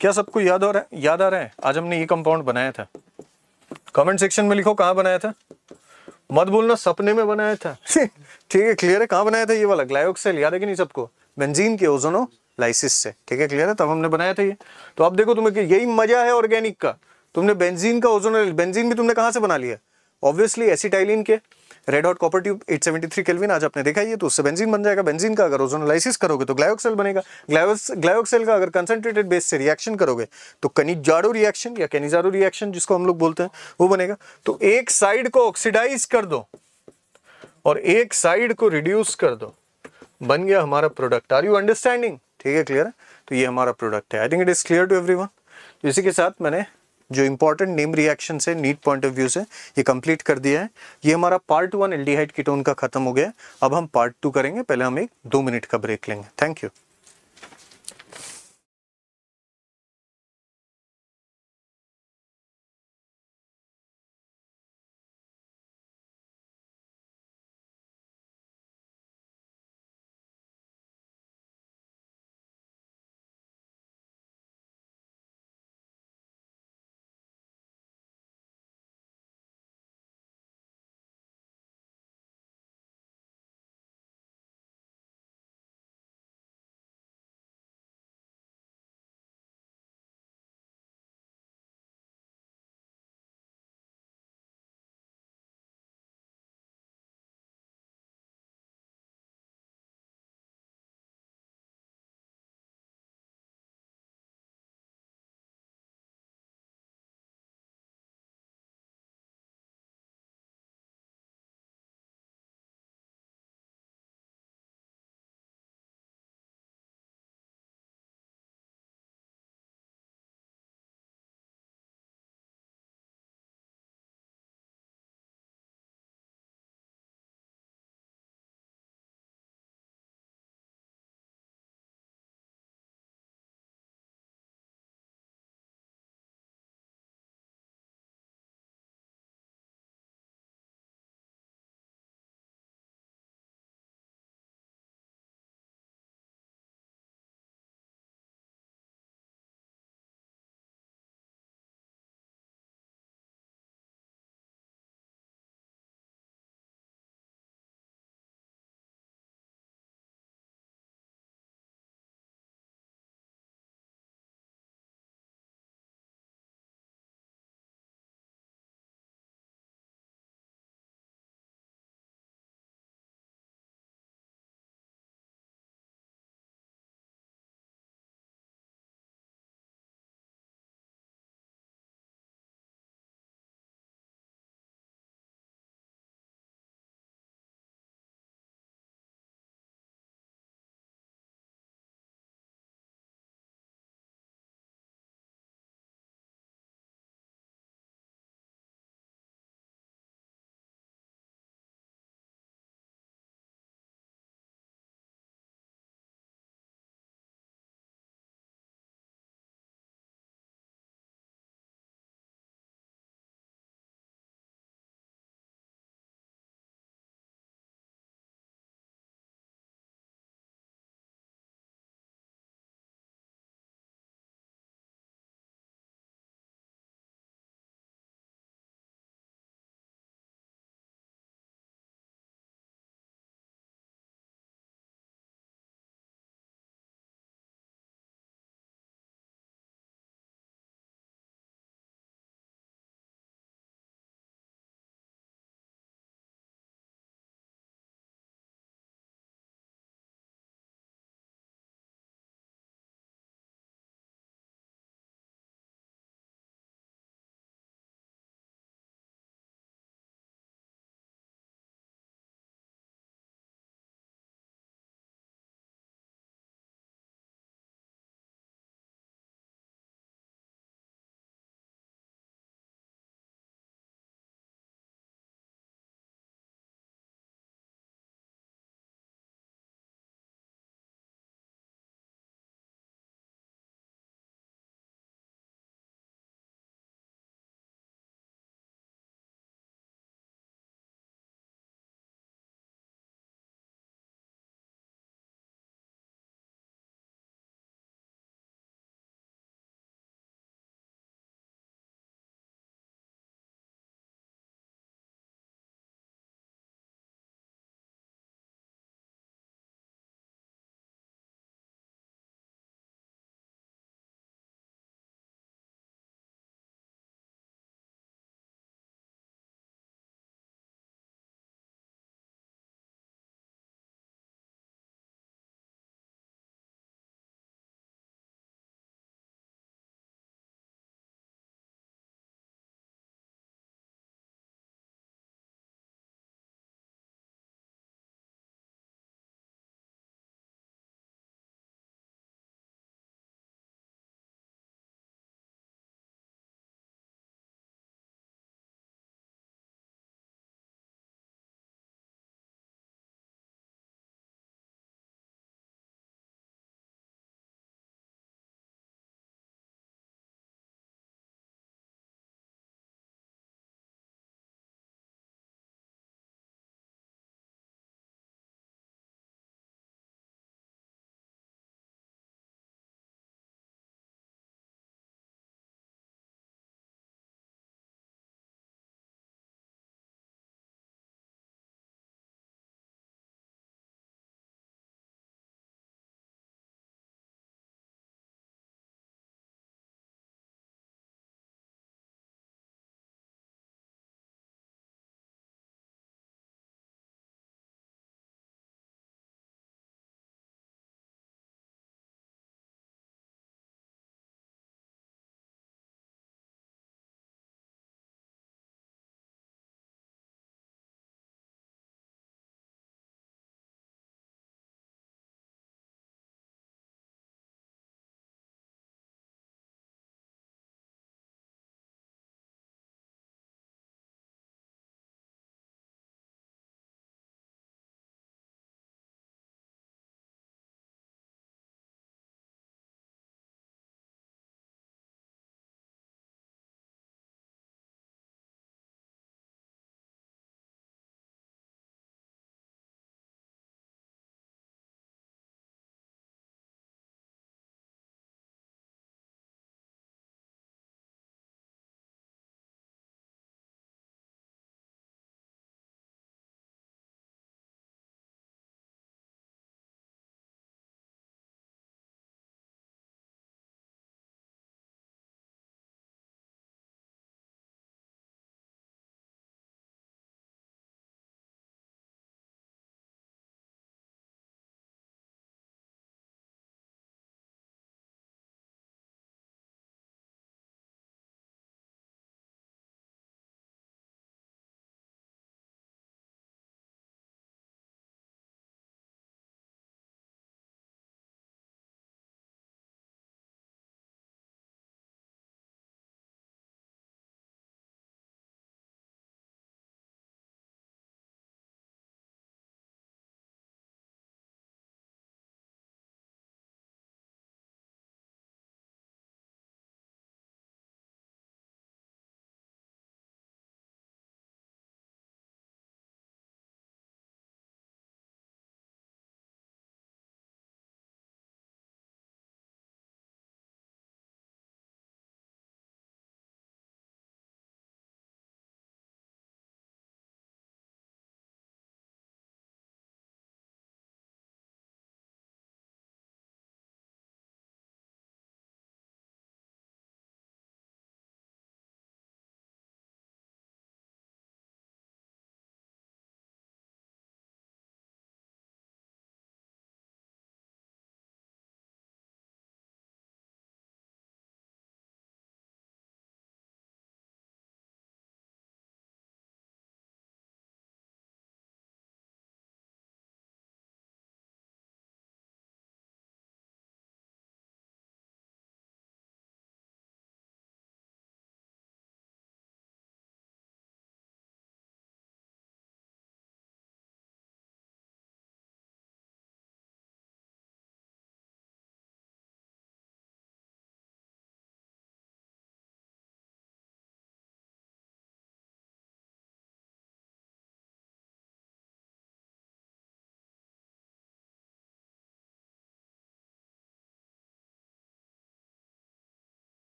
क्या सबको याद हो रहा है याद आ रहा है आज हमने ये कंपाउंड बनाया था कमेंट सेक्शन में लिखो कहाँ बनाया था मत बोलना सपने में बनाया था ठीक है क्लियर है कहाँ बनाया था ये वाला ग्लायोक्सेल याद है कि नहीं सबको बेंजीन के ओजोनो लाइसिस से ठीक है क्लियर है तब हमने बनाया था ये तो अब देखो तुम्हें यही मजा है ऑर्गेनिक का तुमने बेंजीन का ओजोनो बेंजीन भी तुमने कहाँ से बना लिया ऑब्वियसली एसिटाइलिन के red hot copper tube 873 kelvin आज आपने देखा ये तो उससे बेंजीन बन जाएगा बेंजीन का अगर ओजोनोलाइसिस करोगे तो ग्लायोक्सेल बनेगा ग्लायोक्सेल का अगर कंसनट्रेटेड बेस से रिएक्शन करोगे तो कनिजारो रिएक्शन या कैनिजारो रिएक्शन जिसको हम लोग बोलते हैं वो बनेगा तो एक साइड को ऑक्सीडाइज कर दो और एक साइड को रिड्यूस कर दो बन गया हमारा प्रोडक्ट आर यू अंडरस्टैंडिंग ठीक है क्लियर है तो ये हमारा प्रोडक्ट है I think it is clear to every इसी के साथ मैंने जो इंपॉर्टेंट नेम रिएक्शन से नीट पॉइंट ऑफ व्यू से ये कंप्लीट कर दिया है ये हमारा पार्ट वन एल्डिहाइड कीटोन का खत्म हो गया अब हम पार्ट टू करेंगे पहले हम एक दो मिनट का ब्रेक लेंगे थैंक यू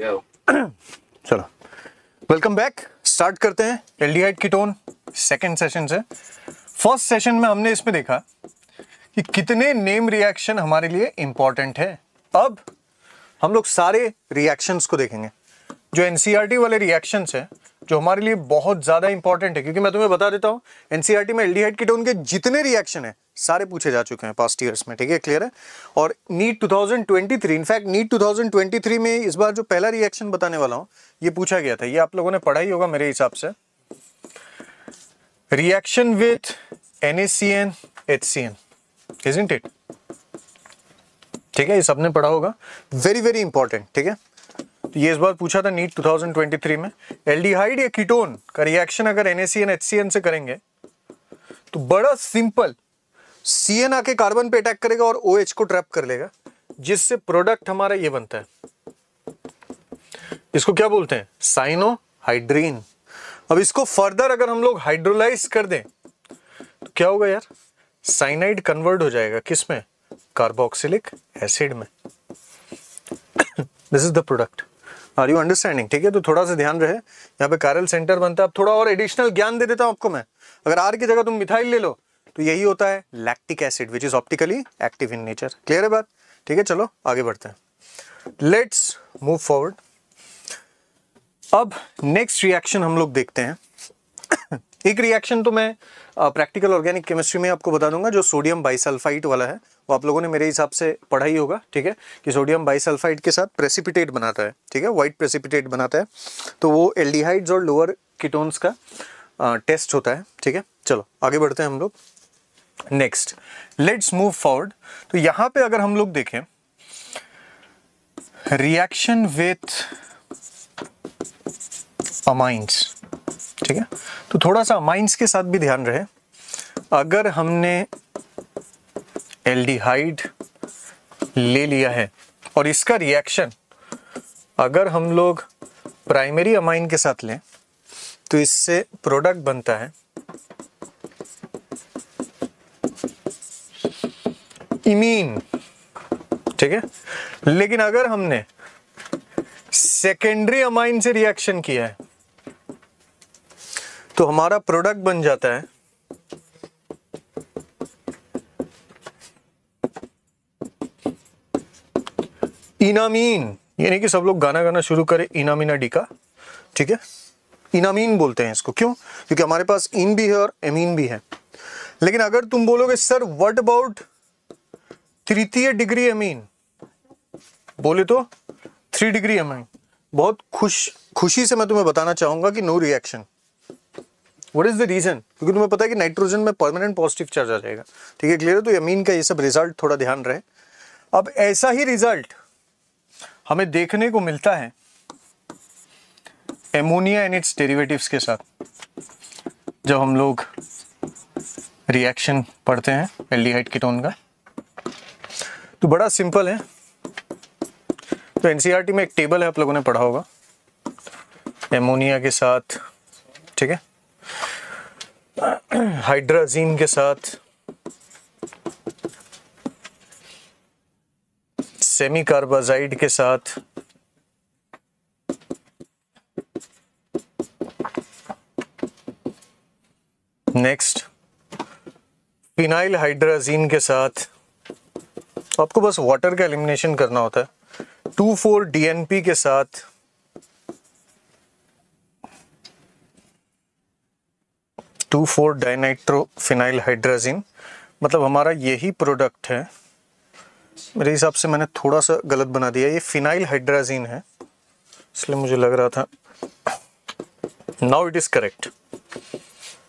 चलो वेलकम बैक स्टार्ट करते हैं एल्डिहाइड कीटोन सेकंड सेशन से फर्स्ट सेशन में हमने इसमें देखा कि कितने नेम रिएक्शन हमारे लिए इंपॉर्टेंट है अब हम लोग सारे रिएक्शंस को देखेंगे जो एनसीईआरटी e वाले रिएक्शंस हैं जो हमारे लिए बहुत ज़्यादा इंपॉर्टेंट है क्योंकि मैं तुम्हें बता देता हूँ एनसीआरटी e में एल्डिहाइड कीटोन के जितने रिएक्शन है सारे पूछे जा चुके हैं पास्ट ईयर्स में ठीक है क्लियर है और नीट 2023 इनफैक्ट नीट 2023 में इस बार जो पहला रिएक्शन बताने वाला हूँ ये पूछा गया था ये आप लोगों ने पढ़ा ही होगा मेरे हिसाब से reaction with N is int it ठीक है ये सबने पढ़ा होगा वेरी वेरी इंपॉर्टेंट ठीक है ये इस बार पूछा था नीट 2023 में एल्डिहाइड या कीटोन का रिएक्शन अगर एनएसीएन एचसीएन से करेंगे तो बड़ा सिंपल सीएन आके कार्बन पे अटैक करेगा और ओ OH को ट्रैप कर लेगा जिससे प्रोडक्ट हमारा ये बनता है इसको क्या बोलते हैं साइनो हाइड्रीन अब इसको फर्दर अगर हम लोग हाइड्रोलाइज कर दें तो क्या होगा यार साइनाइड कन्वर्ट हो जाएगा किसमें कार्बोक्सिलिक एसिड में this is the product are you understanding ठीक है तो थोड़ा सा ध्यान रहे यहाँ पे कारल सेंटर बनता है अब थोड़ा और एडिशनल ज्ञान दे देता हूँ आपको मैं अगर आर की जगह तुम मिथाइल ले लो तो यही होता है lactic acid which is optically active in nature clear है बात ठीक है चलो आगे बढ़ते हैं लेट्स मूव फॉरवर्ड अब नेक्स्ट रिएक्शन हम लोग देखते हैं एक रिएक्शन तो मैं प्रैक्टिकल ऑर्गेनिक केमिस्ट्री में आपको बता दूंगा जो सोडियम बाइसल्फाइट वाला है वो तो आप लोगों ने मेरे हिसाब से पढ़ा ही होगा ठीक है कि सोडियम बाइसल्फाइड के साथ प्रेसिपिटेट बनाता है ठीक है वाइट प्रेसिपिटेट बनाता है तो वो एल्डिहाइड्स और लोअर किटोन्स का आ, टेस्ट होता है ठीक है चलो आगे बढ़ते हैं हम लोग नेक्स्ट लेट्स मूव फॉरवर्ड तो यहां पे अगर हम लोग देखें रिएक्शन विथ अमाइंस ठीक है तो थोड़ा सा अमाइंस के साथ भी ध्यान रहे अगर हमने एल्डिहाइड ले लिया है और इसका रिएक्शन अगर हम लोग प्राइमरी अमाइन के साथ लें तो इससे प्रोडक्ट बनता है इमीन ठीक है लेकिन अगर हमने सेकेंडरी अमाइन से रिएक्शन किया है तो हमारा प्रोडक्ट बन जाता है इनामीन यानी कि सब लोग गाना गाना शुरू करें इनामीना डी का ठीक है इनामीन बोलते हैं इसको क्यों क्योंकि हमारे पास इन भी है और एमीन भी है लेकिन अगर तुम बोलोगे सर व्हाट अबाउट तृतीय डिग्री एमीन बोले तो थ्री डिग्री एमीन बहुत खुश खुशी से मैं तुम्हें बताना चाहूंगा कि no reaction what is the reason क्योंकि तुम्हें पता है कि नाइट्रोजन में परमानेंट पॉजिटिव चार्ज आ जाएगा ठीक है क्लियर है तो यमीन का ये सब रिजल्ट थोड़ा ध्यान रहे अब ऐसा ही रिजल्ट हमें देखने को मिलता है एमोनिया एंड इट्स डेरिवेटिव्स के साथ जब हम लोग रिएक्शन पढ़ते हैं एल्डिहाइड कीटोन का तो बड़ा सिंपल है तो एनसीईआरटी e में एक टेबल है आप लोगों ने पढ़ा होगा एमोनिया के साथ ठीक है हाइड्राजीन के साथ सेमी कार्बाजाइड के साथ नेक्स्ट फिनाइल हाइड्राजीन के साथ आपको बस वाटर का एलिमिनेशन करना होता है टू फोर डीएनपी के साथ टू फोर डाइनाइट्रोफिनाइल हाइड्राजीन मतलब हमारा यही प्रोडक्ट है मेरे हिसाब से मैंने थोड़ा सा गलत बना दिया ये फिनाइल हाइड्राजीन है इसलिए मुझे लग रहा था now it is correct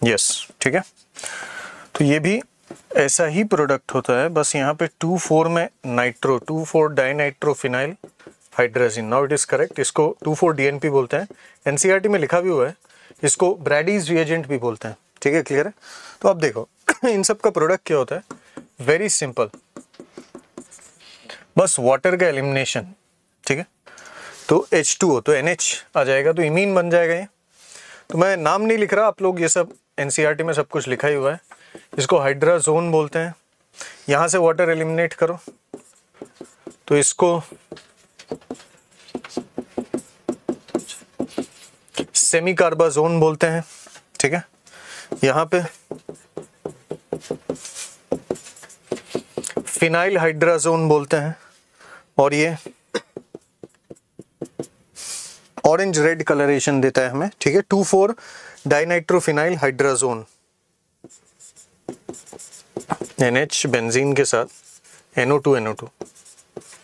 yes ठीक है तो ये भी ऐसा ही प्रोडक्ट होता है बस यहाँ पे टू फोर में nitro two four dinitro phenyl hydrazine now it is correct इसको टू फोर डीएनपी बोलते हैं एनसीईआरटी e में लिखा भी हुआ है इसको ब्रैडीज रिएजेंट भी बोलते हैं ठीक है क्लियर है तो अब देखो इन सब का प्रोडक्ट क्या होता है वेरी सिंपल बस वाटर का एलिमिनेशन ठीक है तो एच टू हो तो एन एच आ जाएगा तो इमीन बन जाएगा ये तो मैं नाम नहीं लिख रहा आप लोग ये सब एन e में सब कुछ लिखा ही हुआ है इसको हाइड्रा जोन बोलते हैं यहाँ से वाटर एलिमिनेट करो तो इसको सेमी कार्बाजोन बोलते हैं ठीक है यहाँ पे फिनाइल हाइड्राजोन बोलते हैं और ये ऑरेंज रेड कलरेशन देता है हमें ठीक है two four dinitrophenyl hydrazone N H benzene के साथ एनओ टू एनओ टू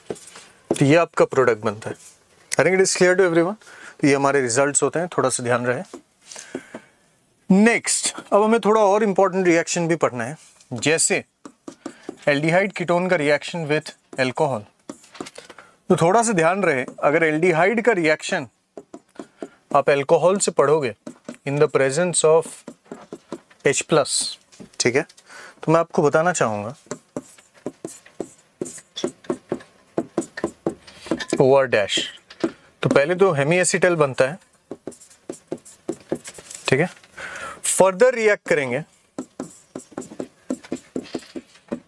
तो ये आपका प्रोडक्ट बनता है I think it is clear to everyone तो ये हमारे रिजल्ट्स होते हैं थोड़ा सा ध्यान रहे नेक्स्ट अब हमें थोड़ा और इंपॉर्टेंट रिएक्शन भी पढ़ना है जैसे एल्डिहाइड कीटोन का रिएक्शन विथ एल्कोहल तो थोड़ा सा ध्यान रहे अगर एल्डिहाइड का रिएक्शन आप एल्कोहल से पढ़ोगे in the presence of H plus ठीक है तो मैं आपको बताना चाहूंगा ओ आर डैश तो पहले तो हेमी एसिटल बनता है ठीक है फर्दर रिएक्ट करेंगे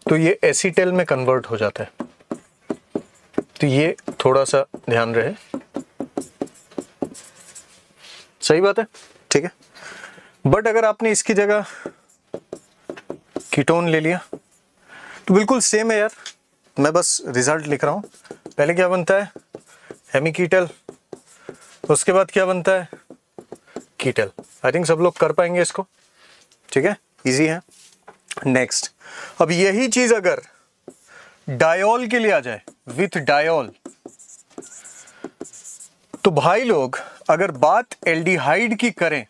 तो ये एसीटेल में कन्वर्ट हो जाता है तो ये थोड़ा सा ध्यान रहे सही बात है ठीक है बट अगर आपने इसकी जगह कीटोन ले लिया तो बिल्कुल सेम है यार मैं बस रिजल्ट लिख रहा हूं पहले क्या बनता है हेमिकीटल उसके बाद क्या बनता है कीटल आई थिंक सब लोग कर पाएंगे इसको ठीक है इजी है नेक्स्ट अब यही चीज अगर डायोल के लिए आ जाए विथ डायोल तो भाई लोग अगर बात एल्डिहाइड की करें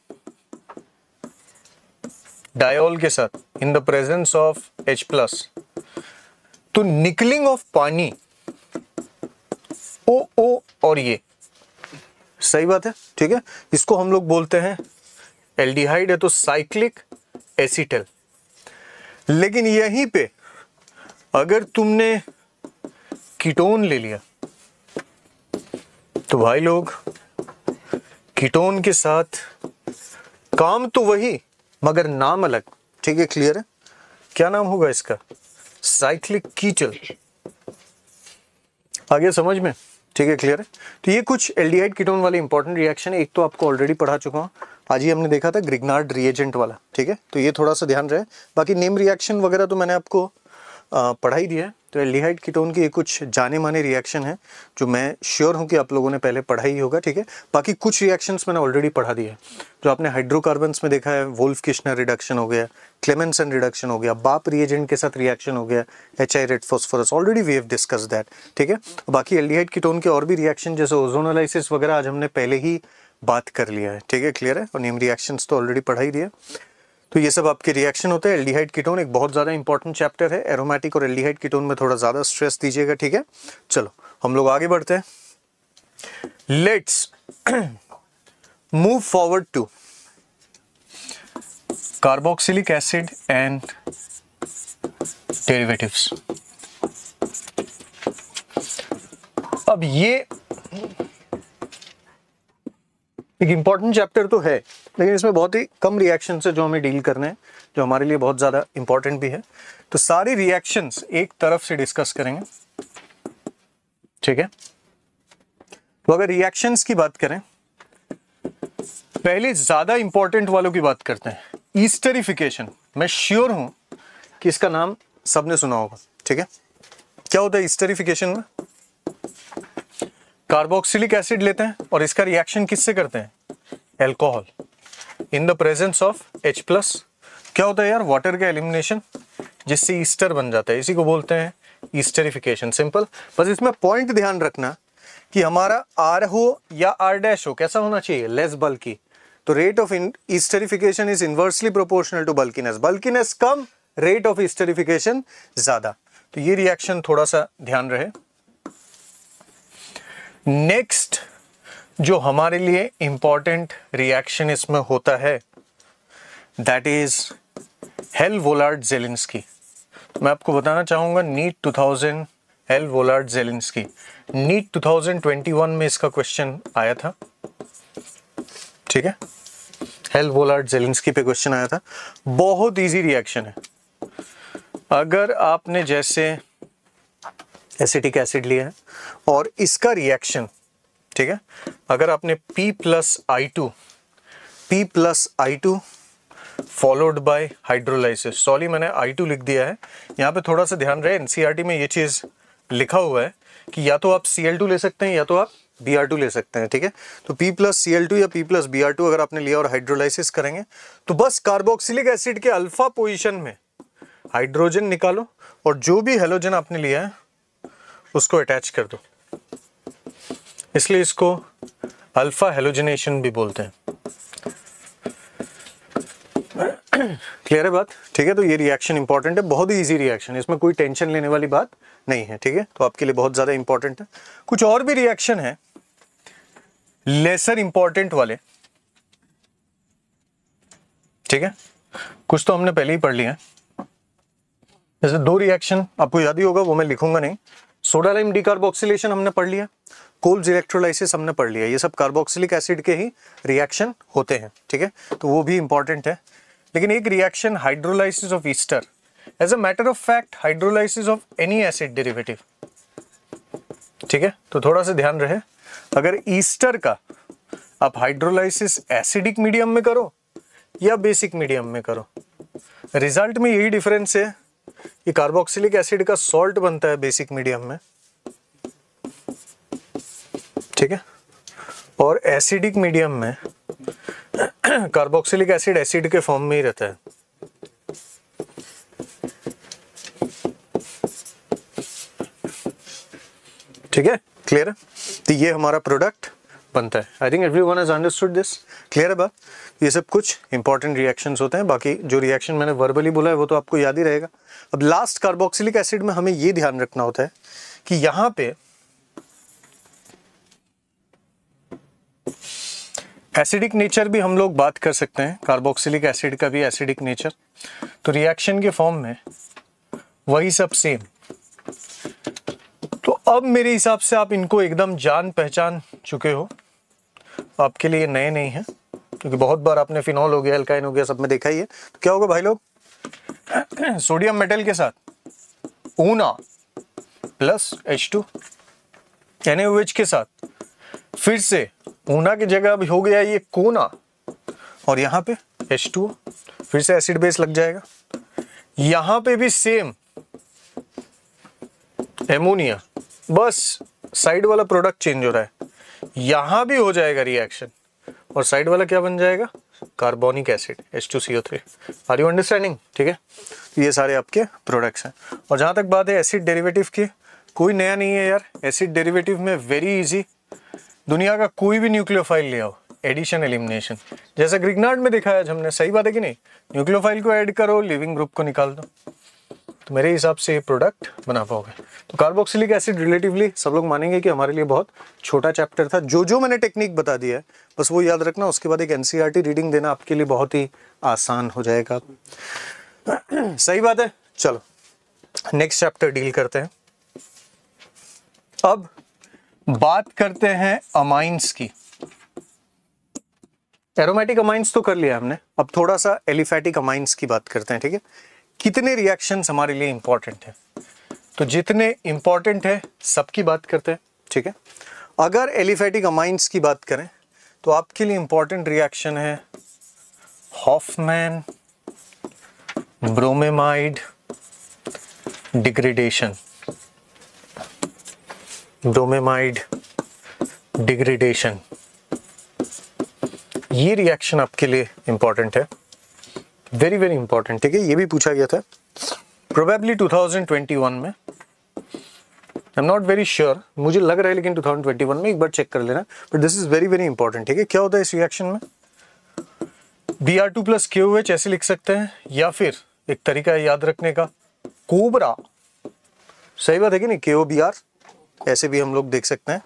डायोल के साथ in the presence of H plus तो निकलिंग ऑफ पानी ओ ओ और ये सही बात है ठीक है इसको हम लोग बोलते हैं एल्डिहाइड है तो साइक्लिक एसिटल लेकिन यहीं पे अगर तुमने कीटोन ले लिया तो भाई लोग कीटोन के साथ काम तो वही मगर नाम अलग ठीक है क्लियर है क्या नाम होगा इसका साइक्लिक कीचल आगे समझ में ठीक है क्लियर है तो ये कुछ एल्डिहाइड कीटोन वाले इंपॉर्टेंट रिएक्शन है एक तो आपको ऑलरेडी पढ़ा चुका हूँ आज ही हमने देखा था ग्रिगनार्ड रिएजेंट वाला ठीक है तो ये थोड़ा सा ध्यान रहे बाकी नेम रिएक्शन वगैरह तो मैंने आपको पढ़ा ही दिया है तो एल्डिहाइड कीटोन की ये तो कुछ जाने माने रिएक्शन है जो मैं श्योर हूँ कि आप लोगों ने पहले पढ़ा ही होगा ठीक है बाकी कुछ रिएक्शंस मैंने ऑलरेडी पढ़ा दिए जो आपने हाइड्रोकार्बन्स में देखा है वोल्फ किश्नर रिडक्शन हो गया क्लेमेंसन रिडक्शन हो गया बाप रिएजेंट के साथ रिएक्शन हो गया H I red phosphorus already we have discuss that ठीक है बाकी एल्डिहाइड कीटोन तो के और भी रिएक्शन जैसे ओजोनोलाइसिस वगैरह आज हमने पहले ही बात कर लिया है ठीक है क्लियर है और नेम रिएक्शंस तो ऑलरेडी पढ़ा ही दिया तो ये सब आपके रिएक्शन होते हैं एल्डिहाइड कीटोन एक बहुत ज़्यादा इंपॉर्टेंट चैप्टर है एरोमेटिक और एल्डिहाइड कीटोन में थोड़ा ज़्यादा स्ट्रेस दीजिएगा ठीक है चलो हम लोग आगे बढ़ते हैं let's move forward to carboxylic acid and derivatives अब ये एक इम्पॉर्टेंट चैप्टर तो है लेकिन इसमें बहुत ही कम रिएक्शन से जो हमें डील करना है जो हमारे लिए बहुत ज़्यादा इम्पॉर्टेंट भी है तो सारी रिएक्शंस एक तरफ से डिस्कस करेंगे ठीक है तो अगर रिएक्शंस की बात करें पहले ज़्यादा इम्पॉर्टेंट वालों की बात करते हैं ईस्टरिफिकेशन मैं श्योर हूँ कि इसका नाम सबने सुना होगा ठीक है क्या होता है ईस्टरिफिकेशन में कार्बोक्सिलिक एसिड लेते हैं और इसका रिएक्शन किससे करते हैं alcohol in the presence of H plus क्या होता है यार वाटर का एलिमिनेशन जिससे ईस्टर बन जाता है इसी को बोलते हैं ईस्टरिफिकेशन सिंपल बस इसमें पॉइंट ध्यान रखना कि हमारा आर हो या आर डैश हो कैसा होना चाहिए लेस बल्कि तो rate of esterification is inversely proportional to bulkiness bulkiness कम रेट ऑफ ईस्टरिफिकेशन ज्यादा तो ये रिएक्शन थोड़ा सा ध्यान रहे नेक्स्ट जो हमारे लिए इंपॉर्टेंट रिएक्शन इसमें होता है that is Hell Volhard Zelinsky मैं आपको बताना चाहूंगा NEET 2000 Hell Volhard Zelinsky NEET 2021 में इसका क्वेश्चन आया था ठीक है हेल वोलार्ड जेलिंसकी पे क्वेश्चन आया था बहुत इजी रिएक्शन है अगर आपने जैसे एसिटिक एसिड लिया है और इसका रिएक्शन ठीक है अगर आपने P plus I two P plus I two followed by hydrolysis sorry मैंने आई टू लिख दिया है यहाँ पे थोड़ा सा ध्यान रहे एन e में ये चीज़ लिखा हुआ है कि या तो आप सी टू ले सकते हैं या तो आप बी आर टू ले सकते हैं ठीक है तो पी प्लस सी टू या P plus B R two अगर आपने लिया और हाइड्रोलाइसिस करेंगे तो बस कार्बोक्सिलिक एसिड के अल्फा पोजिशन में हाइड्रोजन निकालो और जो भी हेलोजन आपने लिया है उसको अटैच कर दो इसलिए इसको अल्फा हेलोजिनेशन भी बोलते हैं क्लियर है बात ठीक है तो ये रिएक्शन इंपॉर्टेंट है बहुत ही इजी रिएक्शन है इसमें कोई टेंशन लेने वाली बात नहीं है ठीक है तो आपके लिए बहुत ज़्यादा इंपॉर्टेंट है कुछ और भी रिएक्शन है लेसर इंपॉर्टेंट वाले ठीक है कुछ तो हमने पहले ही पढ़ लिया जैसे दो रिएक्शन आपको याद ही होगा वो मैं लिखूंगा नहीं सोडा लाइम डिकार्बोक्सिलेशन हमने पढ़ लिया कोल्ब्स इलेक्ट्रोलाइसिस हमने पढ़ लिया ये सब कार्बोक्सिलिक एसिड के ही रिएक्शन होते हैं ठीक है तो वो भी इंपॉर्टेंट है लेकिन एक reaction hydrolysis of ester as a matter of fact hydrolysis of any acid derivative ठीक है तो थोड़ा सा ध्यान रहे अगर ईस्टर का आप हाइड्रोलाइसिस एसिडिक मीडियम में करो या बेसिक मीडियम में करो रिजल्ट में यही डिफरेंस है ये कार्बोक्सिलिक एसिड का सॉल्ट बनता है बेसिक मीडियम में ठीक है और एसिडिक मीडियम में कार्बोक्सिलिक एसिड एसिड के फॉर्म में ही रहता है ठीक है क्लियर है तो ये हमारा प्रोडक्ट बनता है I think every everyone as understood this clear है बात ये सब कुछ इंपॉर्टेंट रिएक्शन होते हैं बाकी जो रिएक्शन मैंने वर्बली बोला है वो तो आपको याद ही रहेगा अब लास्ट कार्बोक्सिलिक एसिड में हमें ये ध्यान रखना होता है कि यहाँ पे एसिडिक नेचर भी हम लोग बात कर सकते हैं कार्बोक्सिलिक एसिड का भी एसिडिक नेचर तो रिएक्शन के फॉर्म में वही सब सेम अब मेरे हिसाब से आप इनको एकदम जान पहचान चुके हो आपके लिए नए नहीं हैं क्योंकि बहुत बार आपने फिनॉल हो गया एल्काइन हो गया सब में देखा ही है तो क्या होगा भाई लोग सोडियम मेटल के साथ ऊना प्लस एच टू एनएच के साथ फिर से ऊना की जगह अब हो गया ये कोना और यहाँ पे एच टू फिर से एसिड बेस लग जाएगा यहाँ पे भी सेम एमोनिया बस साइड वाला प्रोडक्ट चेंज हो रहा है यहां भी हो जाएगा रिएक्शन और साइड वाला क्या बन जाएगा carbonic acid H two C O three are you understanding ठीक है ये सारे आपके प्रोडक्ट्स हैं और जहां तक बात है एसिड डेरिवेटिव की कोई नया नहीं है यार एसिड डेरिवेटिव में वेरी इजी दुनिया का कोई भी न्यूक्लियोफाइल ले आओ एडिशन एलिमिनेशन जैसा ग्रिगनार्ड में दिखाया हमने सही बात है कि नहीं न्यूक्लियोफाइल को ऐड करो लिविंग ग्रुप को निकाल दो तो मेरे हिसाब से ये प्रोडक्ट बना पाओगे तो कार्बोक्सिलिक एसिड रिलेटिवली सब लोग मानेंगे कि हमारे लिए बहुत छोटा चैप्टर था जो जो मैंने टेक्निक बता दिया है बस वो याद रखना उसके बाद एक एन रीडिंग e देना आपके लिए बहुत ही आसान हो जाएगा सही बात है चलो नेक्स्ट चैप्टर डील करते हैं अब बात करते हैं अमाइंस की एरोमेटिक अमाइंस तो कर लिया हमने अब थोड़ा सा एलिफेटिक अमाइंस की बात करते हैं ठीक है कितने रिएक्शन हमारे लिए इंपॉर्टेंट है तो जितने इंपॉर्टेंट है सबकी बात करते हैं ठीक है अगर एलिफेटिक अमाइंस की बात करें तो आपके लिए इंपॉर्टेंट रिएक्शन है Hofmann bromamide degradation bromamide degradation ये रिएक्शन आपके लिए इंपॉर्टेंट है वेरी वेरी इंपॉर्टेंट ठीक है ये भी पूछा गया था प्रोबेबली 2021 में I am not very sure मुझे लग रहा है लेकिन 2021 में एक बार चेक कर लेना but this is very very important ठीक है क्या होता है इस रिएक्शन में B R two plus Q H ऐसे लिख सकते हैं या फिर एक तरीका है याद रखने का कोबरा सही बात है कि नहीं के ओ बी आर ऐसे भी हम लोग देख सकते हैं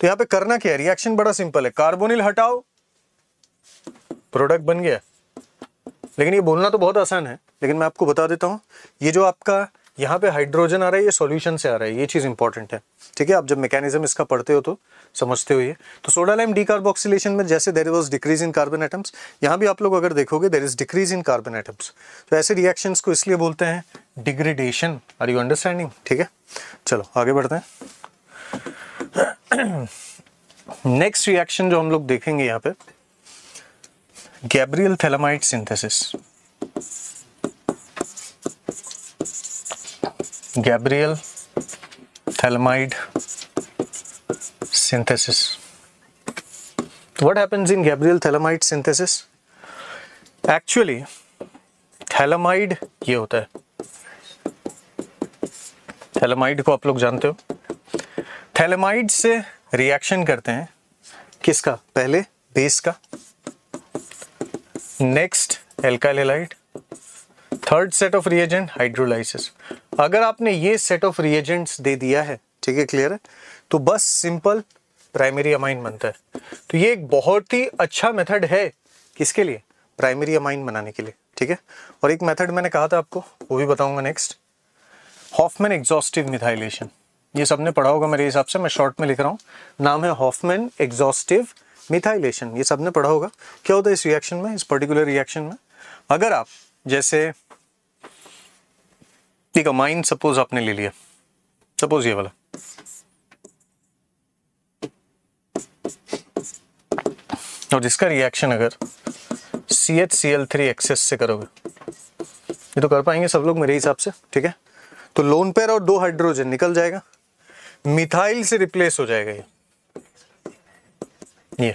तो यहाँ पे करना क्या है रिएक्शन बड़ा सिंपल है कार्बोनिल हटाओ प्रोडक्ट बन गया लेकिन ये बोलना तो बहुत आसान है लेकिन मैं आपको बता देता हूँ ये जो आपका यहाँ पे हाइड्रोजन आ रहा है ये सॉल्यूशन से आ रहा है ये चीज़ इंपॉर्टेंट है ठीक है आप जब मैकेनिज्म इसका पढ़ते हो तो समझते हुए तो सोडा लाइम डीकार्बोक्सिलेशन में जैसे there was decrease in carbon atoms यहाँ भी आप लोग अगर देखोगे there is decrease in carbon atoms तो ऐसे रिएक्शंस को इसलिए बोलते हैं डिग्रेडेशन आर यू अंडरस्टैंडिंग ठीक है चलो आगे बढ़ते हैं नेक्स्ट रिएक्शन जो हम लोग देखेंगे यहाँ पे Gabriel phthalimide synthesis Gabriel phthalimide synthesis what happens in Gabriel thalamide synthesis actually phthalimide ये होता है थैलामाइड को आप लोग जानते हो थैलामाइड से रिएक्शन करते हैं किसका पहले बेस का next alkyl halide third set of reagent hydrolysis अगर आपने ये सेट ऑफ रिएजेंट्स दे दिया है ठीक है क्लियर है तो बस सिंपल प्राइमरी अमाइन बनता है तो ये एक बहुत ही अच्छा मेथड है किसके लिए प्राइमरी अमाइन बनाने के लिए ठीक है और एक मेथड मैंने कहा था आपको वो भी बताऊंगा नेक्स्ट हॉफमैन एग्जॉस्टिव मिथाइलेशन ये सबने पढ़ा होगा मेरे हिसाब से मैं शॉर्ट में लिख रहा हूँ नाम है हॉफमैन एग्जॉस्टिव मिथाइलेशन ये सब ने पढ़ा होगा क्या होता है इस रिएक्शन में इस पर्टिकुलर रिएक्शन में अगर आप जैसे ठीक है माइन सपोज आपने ले लिया सपोज ये वाला और जिसका रिएक्शन अगर C H C L three excess से करोगे ये तो कर पाएंगे सब लोग मेरे हिसाब से ठीक है तो लोन पेयर और दो हाइड्रोजन निकल जाएगा मिथाइल से रिप्लेस हो जाएगा ये ये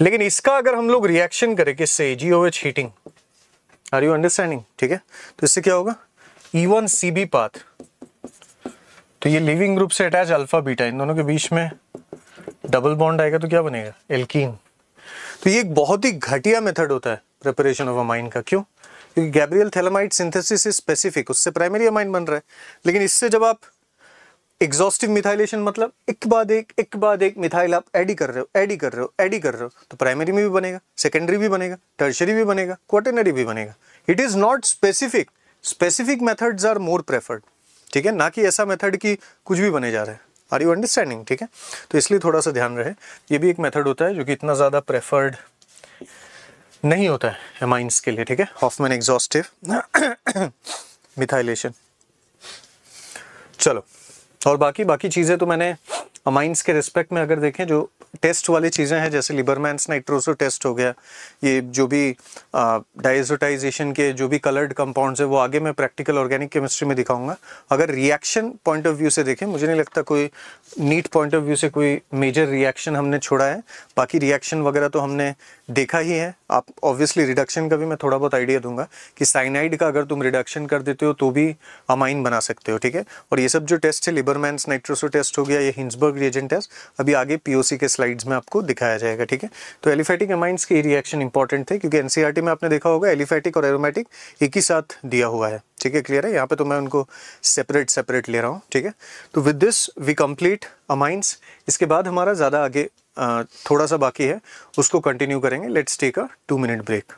लेकिन इसका अगर हम लोग रिएक्शन करें किससे G O H heating are you understanding ठीक है तो इससे क्या होगा E one C B path तो ये लिविंग ग्रुप से अटैच अल्फा बीटा इन दोनों के बीच में डबल बॉन्ड आएगा तो क्या बनेगा एल्कीन तो ये एक बहुत ही घटिया मेथड होता है प्रिपरेशन ऑफ अमाइन का क्यों क्योंकि गैब्रियल थैलामाइट सिंथेसिस स्पेसिफिक उससे प्राइमरी अमाइन बन रहा है लेकिन इससे जब आप एग्जॉस्टिव मिथाइलेशन मतलब एक बाद एक एक बाद एक मिथाइल आप एड कर रहे हो एड कर रहे हो एड कर रहे हो तो प्राइमरी में भी बनेगा सेकेंडरी भी बनेगा टर्शरी भी बनेगा क्वार्टनरी भी बनेगा it is not specific specific methods are more preferred ठीक है ना कि ऐसा मेथड कि कुछ भी बने जा रहे हैं आर यू अंडरस्टैंडिंग ठीक है तो इसलिए थोड़ा सा ध्यान रहे ये भी एक मेथड होता है जो कि इतना ज़्यादा प्रेफर्ड नहीं होता है माइंड्स के लिए ठीक है हॉफमैन एग्जॉस्टिव मिथाइलेशन चलो और बाकी बाकी चीज़ें तो मैंने अमाइंस के रिस्पेक्ट में अगर देखें जो टेस्ट वाली चीज़ें हैं जैसे लिबरमैंस नाइट्रोसो टेस्ट हो गया ये जो भी डाइजोटाइजेशन के जो भी कलर्ड कंपाउंड्स है वो आगे मैं प्रैक्टिकल ऑर्गेनिक केमिस्ट्री में दिखाऊंगा अगर रिएक्शन पॉइंट ऑफ व्यू से देखें मुझे नहीं लगता कोई नीट पॉइंट ऑफ व्यू से कोई मेजर रिएक्शन हमने छोड़ा है बाकी रिएक्शन वगैरह तो हमने देखा ही है आप ऑब्वियसली रिडक्शन का भी मैं थोड़ा बहुत आइडिया दूंगा कि साइनाइड का अगर तुम रिडक्शन कर देते हो तो भी अमाइन बना सकते हो ठीक है और ये सब जो टेस्ट है लिबरमैंस नाइट्रोसो टेस्ट हो गया ये हिंसबर्ग रिएजेंट टेस्ट अभी आगे पीओसी के स्लाइड स्लाइड्स में आपको दिखाया जाएगा ठीक है तो एलिफेटिक एमाइंस के रिएक्शन इंपॉर्टेंट थे क्योंकि एनसीईआरटी में आपने देखा होगा एलिफेटिक और एरोमेटिक एक ही साथ दिया हुआ है ठीक है क्लियर है यहाँ पे तो मैं उनको सेपरेट सेपरेट ले रहा हूँ ठीक है तो with this we complete amines इसके बाद हमारा ज़्यादा आगे थोड़ा सा बाकी है उसको कंटिन्यू करेंगे let's take a two minute break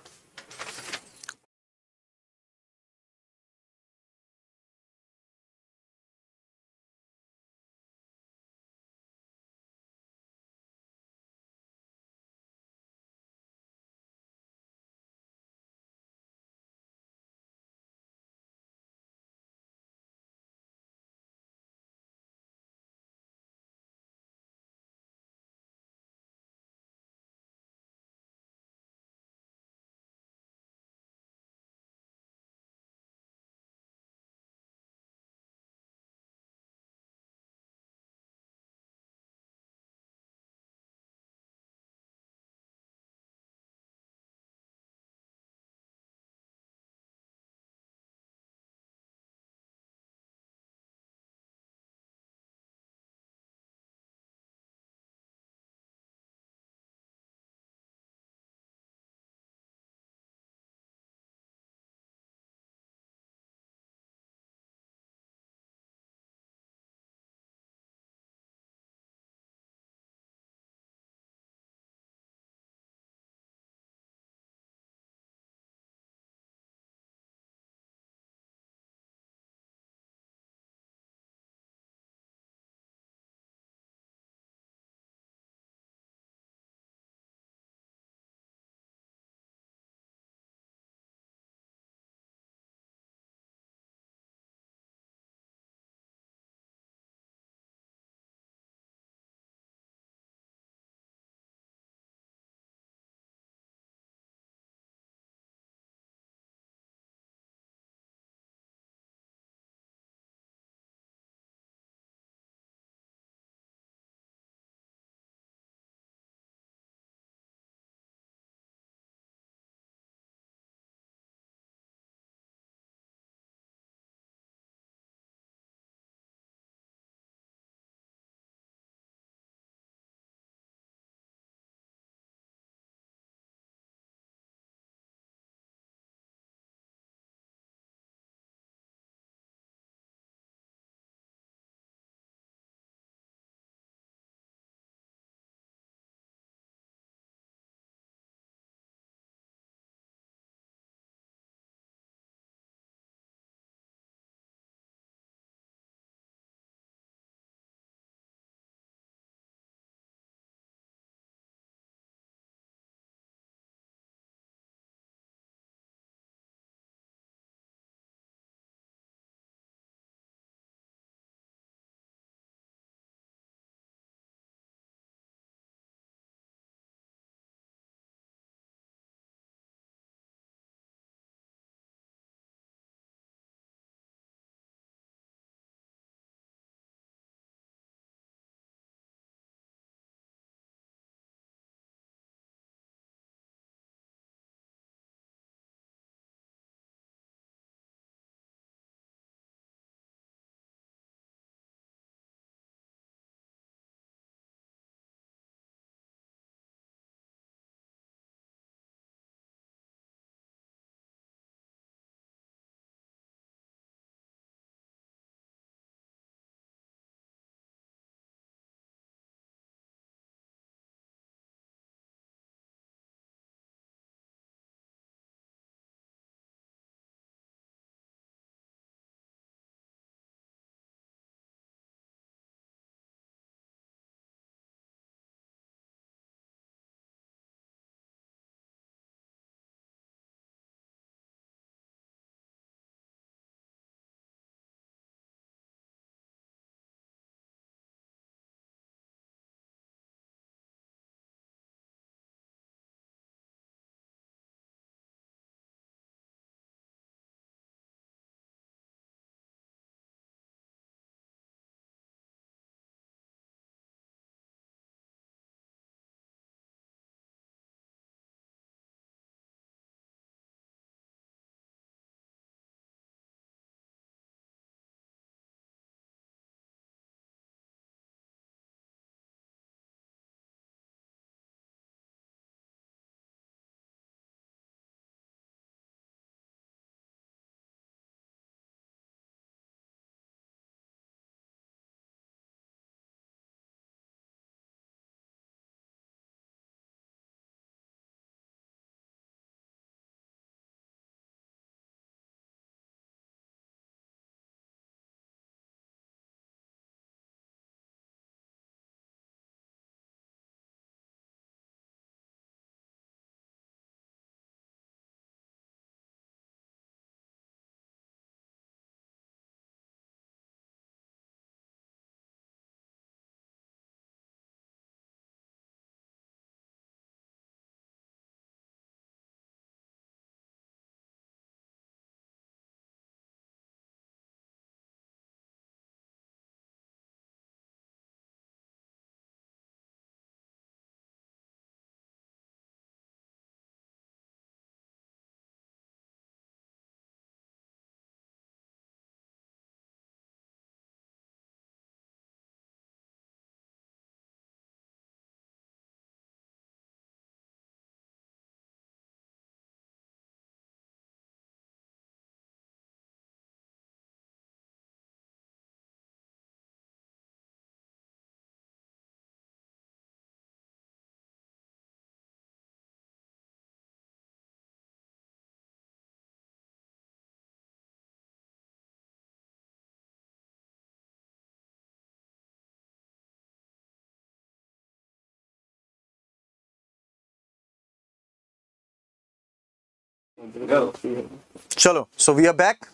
चलो सो वी आर बैक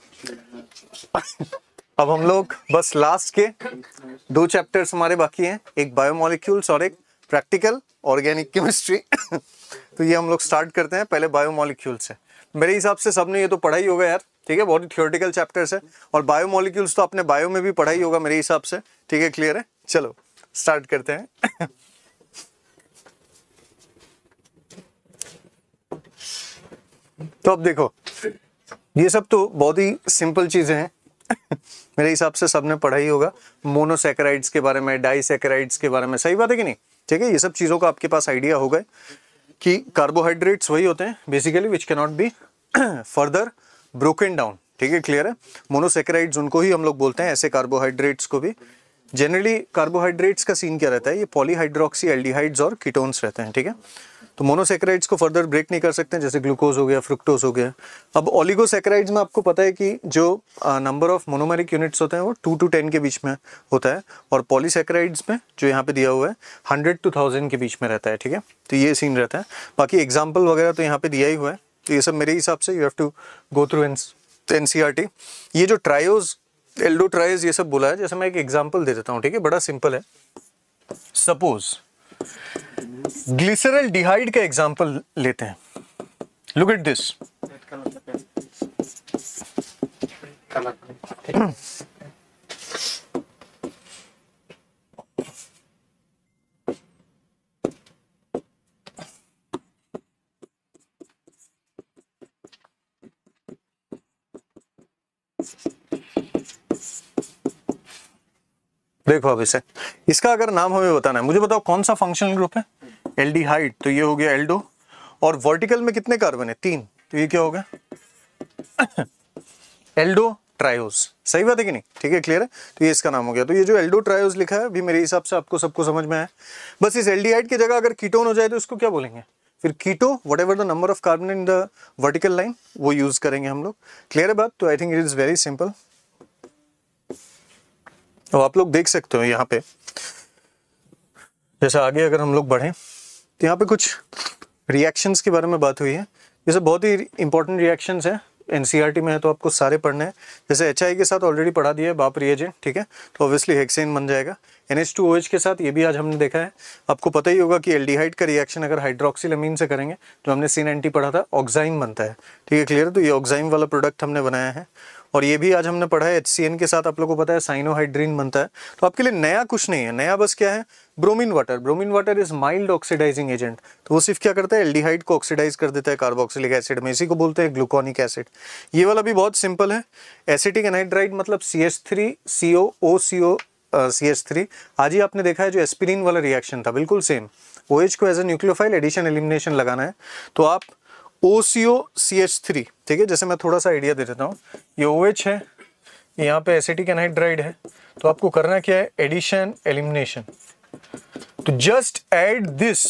अब हम लोग बस लास्ट के दो चैप्टर्स हमारे बाकी हैं एक बायोमोलिक्यूल्स और एक प्रैक्टिकल ऑर्गेनिक केमिस्ट्री तो ये हम लोग स्टार्ट करते हैं पहले बायोमोलिक्यूल्स से मेरे हिसाब से सबने ये तो पढ़ा ही होगा यार ठीक है बहुत ही थियोरटिकल चैप्टर्स है और बायोमोलिक्यूल्स तो अपने बायो में भी पढ़ा ही होगा मेरे हिसाब से ठीक है क्लियर है चलो स्टार्ट करते हैं तो अब देखो ये सब तो बहुत ही सिंपल चीज़ें हैं मेरे हिसाब से सबने पढ़ा ही होगा मोनोसेक्राइड्स के बारे में डाईसेक्राइड्स के बारे में सही बात है कि नहीं ठीक है ये सब चीज़ों का आपके पास आइडिया होगा कि कार्बोहाइड्रेट्स वही होते हैं basically which cannot be further broken down ठीक है क्लियर है मोनोसेक्राइड्स उनको ही हम लोग बोलते हैं ऐसे कार्बोहाइड्रेट्स को भी जनरली कार्बोहाइड्रेट्स का सीन क्या रहता है ये पॉलीहाइड्रोक्सी एल्डिहाइड्स और कीटोन्स रहते हैं ठीक है तो मोनोसेक्राइड्स को फर्दर ब्रेक नहीं कर सकते जैसे ग्लूकोज हो गया फ्रुक्टोज हो गया अब ओलिगोसेक्राइड्स में आपको पता है कि जो नंबर ऑफ मोनोमेरिक यूनिट्स होते हैं वो टू टू टेन के बीच में होता है और पॉलीसेक्राइड्स में जो यहाँ पे दिया हुआ है हंड्रेड टू थाउजेंड के बीच में रहता है ठीक है तो ये सीन रहता है बाकी एग्जाम्पल वगैरह तो यहाँ पे दिया ही हुआ है तो ये सब मेरे हिसाब से you have to go through N N ये जो ट्रायोज एल्डो ट्रायोज ये सब बोला है जैसे मैं एक एग्जाम्पल दे देता हूँ ठीक है बड़ा सिंपल है सपोज ग्लिसरल डिहाइड का एग्जाम्पल लेते हैं लुक एट दिस देखो अब इसे इसका अगर नाम हमें बताना है मुझे बताओ कौन सा फंक्शनल ग्रुप है एल हाइट तो ये हो गया एल्डो और वर्टिकल में कितने कार्बन है तीन तो ये क्या हो होगा एल्डो ट्रायोस सही बात है कि नहीं ठीक है क्लियर है तो ये इसका नाम हो गया तो ये जो एल्डो ट्रायोस लिखा है अभी मेरे हिसाब से आपको सबको समझ में आया बस इस एल्डिहाइड की जगह अगर कीटोन हो जाए तो इसको क्या बोलेंगे फिर keto whatever the number of carbon in the vertical line वो यूज करेंगे हम लोग क्लियर है बात तो I think it is very simple तो आप लोग देख सकते हो यहाँ पे जैसे आगे अगर हम लोग बढ़े तो यहाँ पे कुछ रिएक्शंस के बारे में बात हुई है जैसे बहुत ही इंपॉर्टेंट रिएक्शंस है एनसीईआरटी में है तो आपको सारे पढ़ने हैं जैसे एच के साथ ऑलरेडी पढ़ा दिया है बाप रिएजेंट ठीक है तो ऑब्वियसली हेक्सेन बन जाएगा एन एच टू के साथ ये भी आज हमने देखा है आपको पता ही होगा कि एल्डिहाइड का रिएक्शन अगर हाइड्रोक्सीलमीन से करेंगे तो हमने सीन एंटी पढ़ा था ऑक्साइम बनता है ठीक है क्लियर तो ये ऑक्साइम वाला प्रोडक्ट हमने बनाया है और ये भी आज हमने पढ़ा है एच के साथ आप लोगों को पता है साइनोहाइड्रीन बनता है तो आपके लिए नया कुछ नहीं है नया बस क्या है bromine water bromine water is mild oxidizing agent तो वो सिर्फ क्या करता है एल्डिहाइड को ऑक्सीडाइज कर देता है कार्बोक्सिलिक एसिड में इसी को बोलते हैं ग्लूकोनिक एसिड ये वाला भी बहुत सिंपल है एसिटिक एनहाइड्राइड मतलब C S three C O O C O C H three आज ही आपने देखा है जो एस्पिरिन वाला रिएक्शन था बिल्कुल सेम ओ OH को as a nucleophile addition elimination लगाना है तो आप ओ C O C H three ठीक है जैसे मैं थोड़ा सा आइडिया दे देता हूँ ये ओ OH है यहाँ पे एसिटिक एनहाइड्राइड है तो आपको करना क्या है एडिशन एलिमिनेशन तो just add this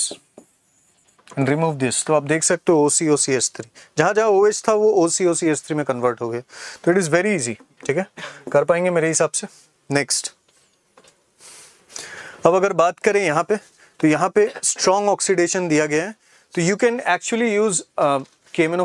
and remove this तो आप देख सकते हो ओ C O C S three जहाँ जहाँ ओ एच था वो O C O C S three में कन्वर्ट हो गया तो इट इज़ वेरी इजी ठीक है कर पाएंगे मेरे हिसाब से नेक्स्ट अब अगर बात करें यहाँ पे तो यहाँ पे स्ट्रॉन्ग ऑक्सीडेशन दिया गया है तो you can actually use K M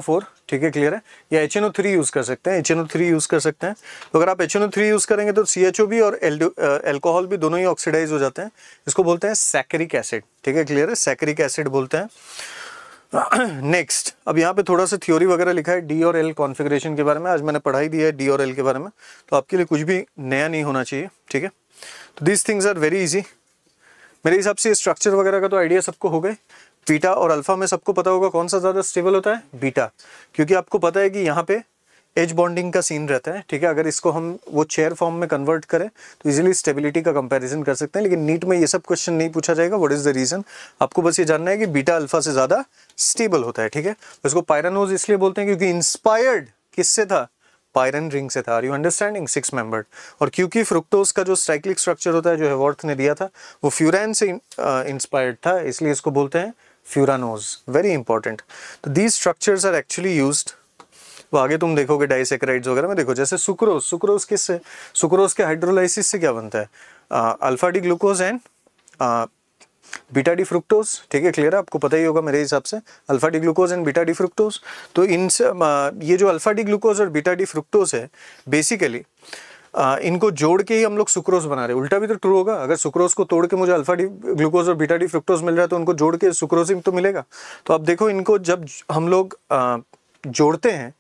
ठीक है क्लियर है या H N O three use कर सकते हैं H N O three use कर सकते हैं तो अगर आप H N O three use करेंगे तो सी एच ओ भी और एल्कोहल uh, भी दोनों ही ऑक्सीडाइज हो जाते हैं इसको बोलते हैं सैकरिक एसिड ठीक है क्लियर है सैकरिक एसिड बोलते हैं नेक्स्ट अब यहाँ पे थोड़ा सा थ्योरी वगैरह लिखा है डी और एल कॉन्फ़िगरेशन के बारे में आज मैंने पढ़ाई दी है डी और एल के बारे में तो आपके लिए कुछ भी नया नहीं होना चाहिए ठीक है तो these things are very easy मेरे हिसाब से स्ट्रक्चर वगैरह का तो आइडिया सबको हो गए बीटा और अल्फा में सबको पता होगा कौन सा ज़्यादा स्टेबल होता है बीटा क्योंकि आपको पता है कि यहाँ पे एज बॉन्डिंग का सीन रहता है ठीक है अगर इसको हम वो चेयर फॉर्म में कन्वर्ट करें तो इजीली स्टेबिलिटी का कंपैरिजन कर सकते हैं लेकिन नीट में ये सब क्वेश्चन नहीं पूछा जाएगा व्हाट इज़ द रीज़न आपको बस ये जानना है कि बीटा अल्फा से ज़्यादा स्टेबल होता है ठीक है तो इसको पायरनोज इसलिए बोलते हैं क्योंकि इंस्पायर्ड किससे था पायरन रिंग से था are you understanding six member और क्योंकि फ्रुक्टोज का जो साइक्लिक स्ट्रक्चर होता है जो हेवॉर्थ ने दिया था वो फ्यूरैन से इंस्पायर्ड uh, था इसलिए इसको बोलते हैं फ्यूरानोज वेरी इंपॉर्टेंट तो these structures are actually use वो आगे तुम देखोगे डाइसेक्राइड्स वगैरह में देखो जैसे सुक्रोज सुक्रोज किस से सुक्रोज के हाइड्रोलाइसिस से क्या बनता है alpha D glucose and beta D fructose ठीक है क्लियर है आपको पता ही होगा मेरे हिसाब से alpha D glucose and beta D fructose तो इनसे ये जो अल्फा डी ग्लूकोज और बीटा डी फ्रुक्टोज है बेसिकली आ, इनको जोड़ के ही हम लोग सुक्रोज बना रहे हैं उल्टा भी तो ट्रू होगा अगर सुक्रोज को तोड़ के मुझे अल्फा डी ग्लूकोज और बीटा डी फ्रुक्टोज मिल रहा है तो उनको जोड़ के सुक्रोजिंग तो मिलेगा तो अब देखो इनको जब हम लोग जोड़ते हैं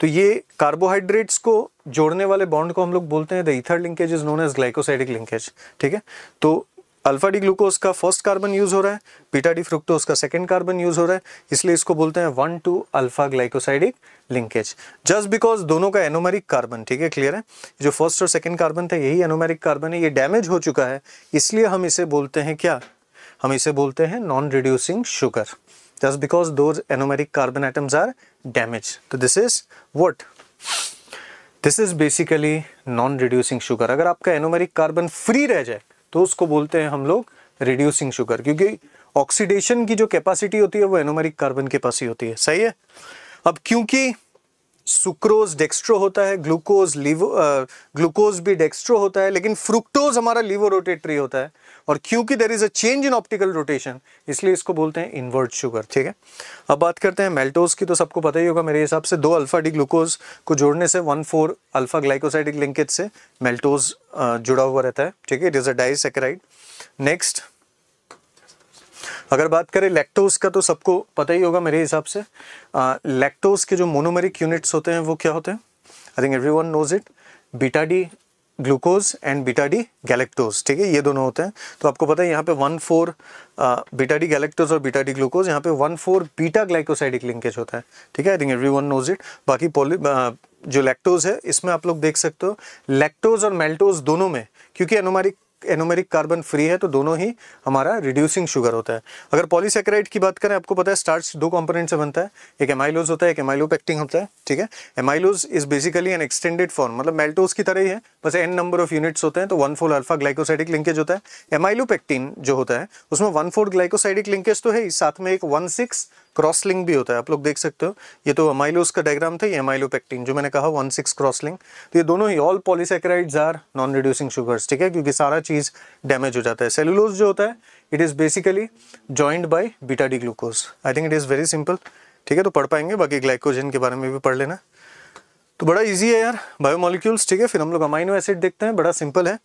तो ये कार्बोहाइड्रेट्स को जोड़ने वाले बॉन्ड को हम लोग बोलते हैं the ether linkage is known as glycosidic linkage ठीक है तो अल्फा डी ग्लूकोज का फर्स्ट कार्बन यूज हो रहा है बीटा डी फ्रुक्टोज का सेकंड कार्बन यूज हो रहा है इसलिए इसको बोलते हैं one two alpha glycosidic linkage just because दोनों का एनोमेरिक कार्बन ठीक है क्लियर है जो फर्स्ट और सेकंड कार्बन था यही एनोमेरिक कार्बन है ये डैमेज हो चुका है इसलिए हम इसे बोलते हैं क्या हम इसे बोलते हैं non reducing sugar just because दो anomeric carbon atoms are damage तो this is what this is basically non reducing sugar अगर आपका एनोमेरिक कार्बन फ्री रह जाए तो उसको बोलते हैं हम लोग रिड्यूसिंग शुगर क्योंकि ऑक्सीडेशन की जो कैपेसिटी होती है वो एनोमेरिक कार्बन के पास ही होती है सही है अब क्योंकि सुक्रोज डेक्स्ट्रो होता है ग्लूकोज लिवो ग्लूकोज भी डेक्स्ट्रो होता है लेकिन फ्रुक्टोज हमारा लीवो रोटेटरी होता है और क्योंकि there is a change in optical rotation इसलिए इसको बोलते हैं इन्वर्ट शुगर ठीक है अब बात करते हैं मेल्टोज की तो सबको पता ही होगा मेरे हिसाब से दो अल्फा डी ग्लूकोज को जोड़ने से one four alpha glycosidic linkage से मेल्टोज जुड़ा हुआ रहता है ठीक है it is a disaccharide next अगर बात करें लैक्टोज का तो सबको पता ही होगा मेरे हिसाब से लैक्टोज के जो मोनोमेरिक यूनिट्स होते हैं वो क्या होते हैं I think every everyone knows it beta D glucose and beta D galactose ठीक है ये दोनों होते हैं तो आपको पता है यहाँ पे one four beta D galactose और बीटा डी ग्लूकोज यहाँ पे one four beta glycosidic linkage होता है ठीक है I think every everyone knows it बाकी पॉली uh, जो लैक्टोज है इसमें आप लोग देख सकते हो लैक्टोज और मेल्टोज दोनों में क्योंकि अनुमारिक एनोमेरिक कार्बन फ्री है तो दोनों ही हमारा रिड्यूसिंग शुगर होता है अगर पॉलीसेक्राइड की बात करें आपको पता है स्टार्च दो कंपोनेंट से बनता है एक एमाइलोज होता है एक एमाइलोपेक्टिन होता है ठीक है amylose is basically an extended form मतलब मेल्टोज की तरह ही है बस एन नंबर ऑफ यूनिट्स होते हैं तो one four alpha glycosidic linkage होता है एमाइलोपेक्टिन जो होता है उसमें वन फोर ग्लाइकोसाइडिक लिंकेज तो है साथ में एक वन सिक्स क्रॉसलिंग भी होता है आप लोग देख सकते हो ये तो अमाइलोस का डायग्राम था ये अमाइलोपेक्टिन जो मैंने कहा वन सिक्स क्रॉसलिंग तो ये दोनों ही all polysaccharides are non reducing sugars ठीक है क्योंकि सारा चीज़ डैमेज हो जाता है सेलुलोज जो होता है it is basically joined by beta D glucose I think it is very simple ठीक है तो पढ़ पाएंगे बाकी ग्लाइकोजन के बारे में भी पढ़ लेना तो बड़ा ईजी है यार बायोमोलिक्यूल्स ठीक है फिर हम लोग अमाइनो एसिड देखते हैं बड़ा सिंपल है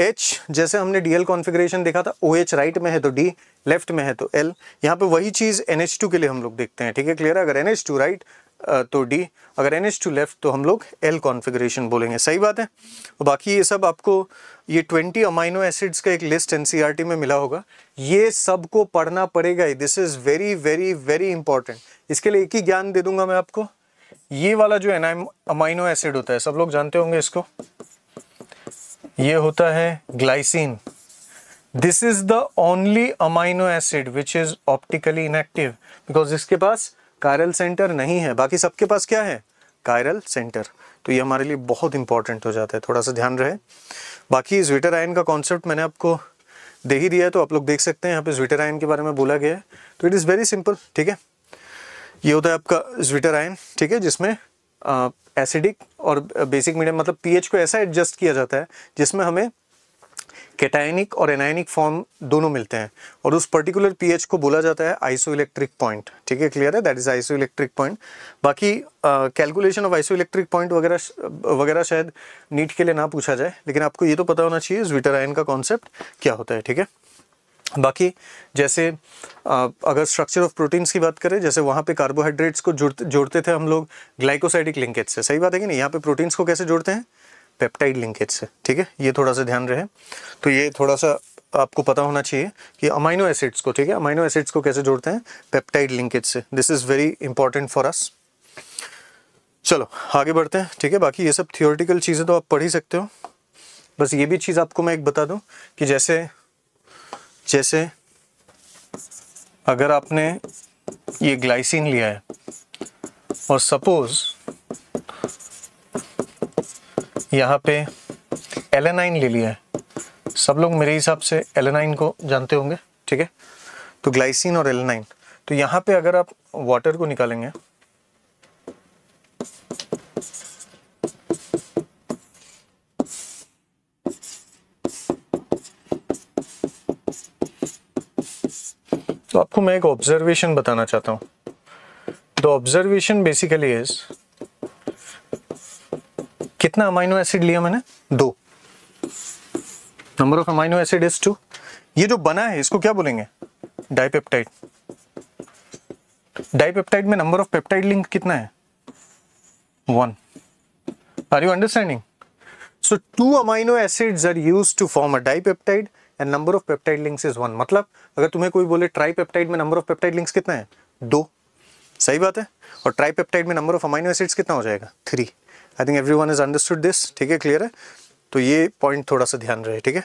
एच जैसे हमने डी एल कॉन्फिग्रेशन देखा था ओ एच राइट में है तो डी लेफ्ट में है तो एल यहाँ पे वही चीज़ एन एच टू के लिए हम लोग देखते हैं ठीक है क्लियर है अगर NH2 टू राइट तो डी अगर एन एच टू लेफ्ट तो हम लोग एल कॉन्फिग्रेशन बोलेंगे सही बात है और बाकी ये सब आपको ये ट्वेंटी अमाइनो एसिड्स का एक लिस्ट एन टी में मिला होगा ये सबको पढ़ना पड़ेगा ही this is very very very important इसके लिए एक ही ज्ञान दे दूंगा मैं आपको ये वाला जो एनाइम अमाइनो एसिड होता है सब लोग जानते होंगे इसको ये होता है glycine this is the only amino acid which is optically inactive because इसके पास कायरल सेंटर नहीं है बाकी सबके पास क्या है कायरल सेंटर तो ये हमारे लिए बहुत इंपॉर्टेंट हो जाता है थोड़ा सा ध्यान रहे बाकी ज्विटर आयन का कॉन्सेप्ट मैंने आपको दे ही दिया है तो आप लोग देख सकते हैं यहाँ पे ज्विटर आयन के बारे में बोला गया है तो इट इज़ वेरी सिंपल ठीक है ये होता है आपका ज्विटर आयन ठीक है जिसमें एसिडिक और बेसिक मीडियम मतलब पीएच को ऐसा एडजस्ट किया जाता है जिसमें हमें कैटायनिक और एनायनिक फॉर्म दोनों मिलते हैं और उस पर्टिकुलर पीएच को बोला जाता है आइसो इलेक्ट्रिक पॉइंट ठीक है क्लियर है that is isoelectric point बाकी calculation of isoelectric point वगैरह वगैरह शायद नीट के लिए ना पूछा जाए लेकिन आपको ये तो पता होना चाहिए ज्विटर आयन का कॉन्सेप्ट क्या होता है ठीक है बाकी जैसे अगर स्ट्रक्चर ऑफ प्रोटीन्स की बात करें जैसे वहाँ पे कार्बोहाइड्रेट्स को जोड़ते जोड़ते थे हम लोग ग्लाइकोसाइडिक लिंकेज से सही बात है कि नहीं यहाँ पे प्रोटीन्स को कैसे जोड़ते हैं पेप्टाइड लिंकेज से ठीक है ये थोड़ा सा ध्यान रहे तो ये थोड़ा सा आपको पता होना चाहिए कि अमाइनो एसिड्स को ठीक है अमाइनो एसिड्स को कैसे जोड़ते हैं पेप्टाइड लिंकेज से this is very important for us चलो आगे बढ़ते हैं ठीक है बाकी ये सब थियोरटिकल चीज़ें तो आप पढ़ ही सकते हो बस ये भी चीज़ आपको मैं एक बता दूँ कि जैसे जैसे अगर आपने ये ग्लाइसिन लिया है और सपोज यहाँ पे एलेनाइन ले लिया है सब लोग मेरे हिसाब से एलेनाइन को जानते होंगे ठीक है तो ग्लाइसिन और एलेनाइन तो यहाँ पे अगर आप वाटर को निकालेंगे आपको मैं एक ऑब्जर्वेशन बताना चाहता हूं द ऑब्जर्वेशन बेसिकली इज कितना अमाइनो एसिड लिया मैंने दो number of amino acid is two ये जो बना है इसको क्या बोलेंगे डाइपेप्टाइड डाइपेप्टाइड में नंबर ऑफ पेप्टाइड लिंक कितना है one are you understanding so two amino acids are use to form a dipeptide and number of peptide links is one मतलब अगर तुम्हें कोई बोले ट्राई पेप्टाइड में नंबर ऑफ पेप्टाइड लिंक्स कितना है दो सही बात है और ट्राई पेप्टाइड में नंबर ऑफ अमाइनो एसिड्स कितना हो जाएगा three I think every one is understood this ठीक है क्लियर है तो ये पॉइंट थोड़ा सा ध्यान रहे ठीक है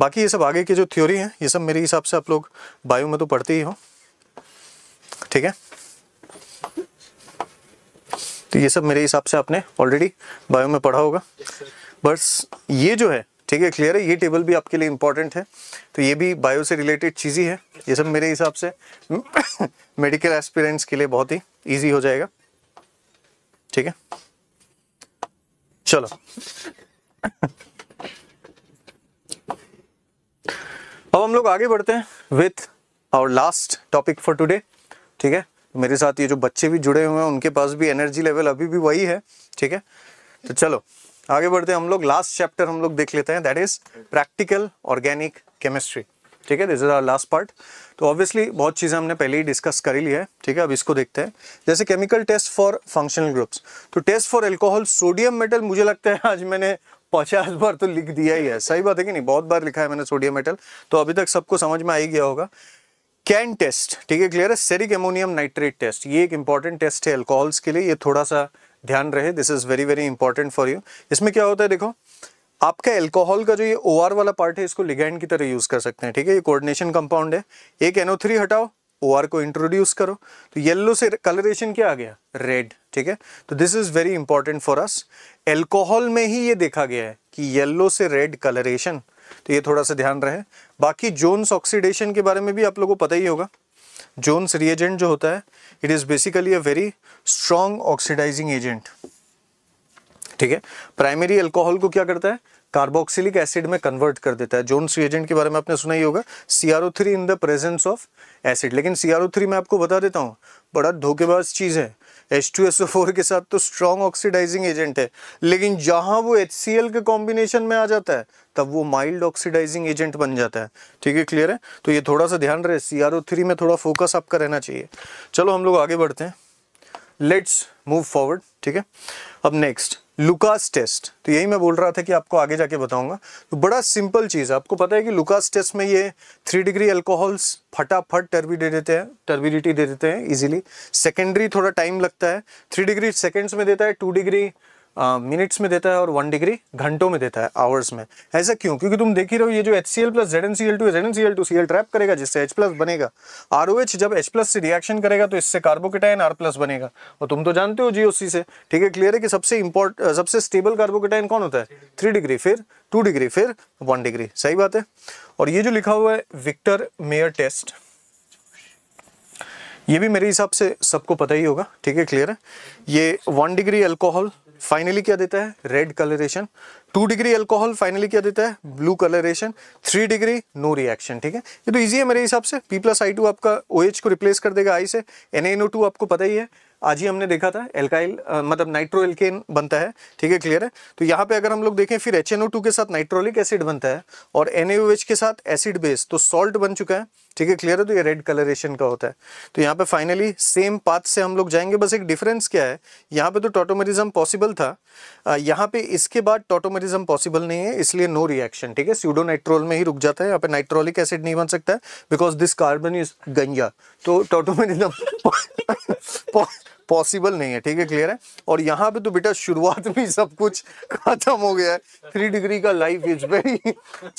बाकी ये सब आगे की जो थ्योरी है ये सब मेरे हिसाब से आप लोग बायो में तो पढ़ते ही हो ठीक है तो ये सब मेरे हिसाब से आपने ऑलरेडी बायो में पढ़ा होगा बस ये जो है ठीक है क्लियर है ये टेबल भी आपके लिए इंपॉर्टेंट है तो ये भी बायो से रिलेटेड चीज़ ही है ये सब मेरे हिसाब से मेडिकल एस्पिरेंट्स के लिए बहुत ही ईजी हो जाएगा ठीक है चलो अब हम लोग आगे बढ़ते हैं with our last topic for today ठीक है मेरे साथ ये जो बच्चे भी जुड़े हुए हैं उनके पास भी एनर्जी लेवल अभी भी वही है ठीक है तो चलो आगे बढ़ते हैं हम लोग लास्ट चैप्टर हम लोग देख लेते हैं that is practical organic chemistry ठीक है this is our last part तो ऑब्वियसली बहुत चीज़ें हमने पहले ही डिस्कस कर ली है ठीक है अब इसको देखते हैं जैसे chemical test for functional groups तो test for alcohol sodium metal मुझे लगता है आज मैंने पचास बार तो लिख दिया ही है सही बात है कि नहीं बहुत बार लिखा है मैंने सोडियम मेटल तो अभी तक सबको समझ में आ ही गया होगा कैन टेस्ट ठीक है क्लियर है सेरिक एमोनियम नाइट्रेट टेस्ट ये एक इंपॉर्टेंट टेस्ट है एल्कोहल्स के लिए ये थोड़ा सा ध्यान रहे this is very very important for you इसमें क्या होता है देखो आपका एल्कोहल का जो ये ओ वाला पार्ट है इसको लिगैंड की तरह यूज़ कर सकते हैं ठीक है ये कोऑर्डिनेशन कंपाउंड है एक एनओ हटाओ ओ को इंट्रोड्यूस करो तो येल्लो से कलरेशन क्या आ गया रेड ठीक है तो this is very important for us alcohol में ही ये देखा गया है कि येल्लो से रेड कलरेशन तो ये थोड़ा सा ध्यान रहे बाकी जोन्स ऑक्सीडेशन के बारे में भी आप लोगों को पता ही होगा जोन्स रिएजेंट जो होता है it is basically a very strong oxidizing agent ठीक है प्राइमरी अल्कोहल को क्या करता है कार्बोक्सिलिक एसिड में कन्वर्ट कर देता है जोन्स रिएजेंट के बारे में आपने सुना ही होगा CRO three in the presence of acid लेकिन सीआरओ थ्री मैं आपको बता देता हूँ बड़ा धोखेबाज चीज़ है H2SO4 के साथ तो स्ट्रॉन्ग ऑक्सीडाइजिंग एजेंट है लेकिन जहां वो HCl के कॉम्बिनेशन में आ जाता है तब वो माइल्ड ऑक्सीडाइजिंग एजेंट बन जाता है ठीक है क्लियर है तो ये थोड़ा सा ध्यान रहे CrO3 में थोड़ा फोकस आपका रहना चाहिए चलो हम लोग आगे बढ़ते हैं लेट्स मूव फॉरवर्ड ठीक है अब नेक्स्ट लुकास टेस्ट तो यही मैं बोल रहा था कि आपको आगे जाके बताऊंगा तो बड़ा सिंपल चीज़ है आपको पता है कि लुकास टेस्ट में ये थ्री डिग्री अल्कोहल्स फटाफट टर्बी दे देते हैं टर्बिडिटी दे देते हैं इजीली सेकेंडरी थोड़ा टाइम लगता है थ्री डिग्री सेकेंड्स में देता है टू डिग्री मिनट्स में देता है और वन डिग्री घंटों में देता है आवर्स में ऐसा क्यों क्योंकि तुम देख ही रहो ये जो H C L plus Z N C L two Z N C L two C L trap करेगा जिससे एच प्लस बनेगा आर ओ एच जब एच प्लस से रिएक्शन करेगा तो इससे कार्बोकेटाइन आर प्लस बनेगा और तुम तो जानते हो जी ओ सी से ठीक है क्लियर है कि सबसे इंपॉर्ट सबसे स्टेबल कार्बोकेटाइन कौन होता है थ्री डिग्री फिर टू डिग्री फिर वन डिग्री सही बात है और ये जो लिखा हुआ है विक्टर मेयर टेस्ट ये भी मेरे हिसाब से सबको पता ही होगा ठीक है क्लियर है ये वन डिग्री अल्कोहल फाइनली क्या देता है red colouration two degree alcohol finally क्या देता है blue colouration three degree no reaction ठीक है ये तो इजी है मेरे हिसाब से पी प्लस आई टू आपका ओ OH एच को रिप्लेस कर देगा आई से एन एन ओ टू आपको पता ही है आज ही हमने देखा था एल्काइल मतलब नाइट्रो एल्केन बनता है ठीक है क्लियर है तो यहाँ पे अगर हम लोग देखें फिर एच एन ओ टू के साथ नाइट्रोलिक एसिड बनता है और एन ए ओ एच के साथ एसिड बेस तो सॉल्ट बन चुका है ठीक है क्लियर है तो ये रेड कलरेशन का होता है तो यहाँ पे फाइनली सेम पाथ से हम लोग जाएंगे बस एक डिफरेंस क्या है यहाँ पे तो टोटोमेरिज्म पॉसिबल था यहाँ पे इसके बाद टोटोमेरिज्म पॉसिबल नहीं है इसलिए नो रिएक्शन ठीक है स्यूडोनाइट्रोल में ही रुक जाता है यहाँ पे नाइट्रोलिक एसिड नहीं बन सकता बिकॉज दिस कार्बन इज गंजा तो टोटोमेरिज्म पॉसिबल नहीं है ठीक है क्लियर है और यहाँ पे तो बेटा शुरुआत में सब कुछ खत्म हो गया है थ्री डिग्री का लाइफ इज वेरी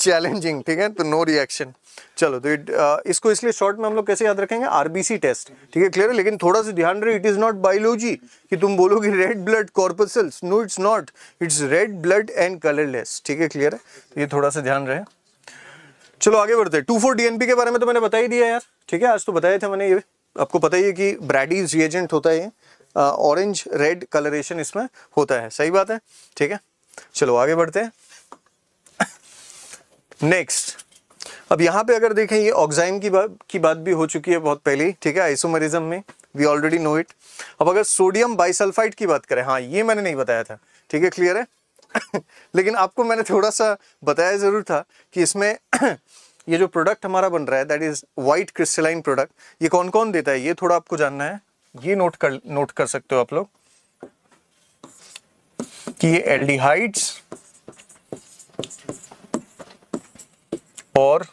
चैलेंजिंग ठीक है तो नो रिएक्शन चलो तो इट uh, इसको इसलिए शॉर्ट में हम लोग कैसे याद रखेंगे आरबीसी टेस्ट ठीक है क्लियर है लेकिन थोड़ा सा ध्यान रहे इट इज नॉट बायोलॉजी कि तुम बोलोगे red blood corpuscles no it's not it's red blood and colourless ठीक है क्लियर है तो ये थोड़ा सा ध्यान रहे चलो आगे बढ़ते हैं टू फोर डीएनपी के बारे में तो मैंने बता ही दिया यार ठीक है आज तो बताया था मैंने ये आपको पता ही है कि ब्रैडीज रिएजेंट होता है ऑरेंज रेड कलरेशन इसमें होता है सही बात है ठीक है चलो आगे बढ़ते हैं नेक्स्ट अब यहाँ पे अगर देखें ये ऑक्साइम की बात की बात भी हो चुकी है बहुत पहले ठीक है आइसोमरिज्म में वी ऑलरेडी नो इट अब अगर सोडियम बाइसल्फाइड की बात करें हाँ ये मैंने नहीं बताया था ठीक है क्लियर है लेकिन आपको मैंने थोड़ा सा बताया ज़रूर था कि इसमें ये जो प्रोडक्ट हमारा बन रहा है that is white crystalline product ये कौन कौन देता है ये थोड़ा आपको जानना है ये नोट कर नोट कर सकते हो आप लोग कि ये एल्डिहाइड्स और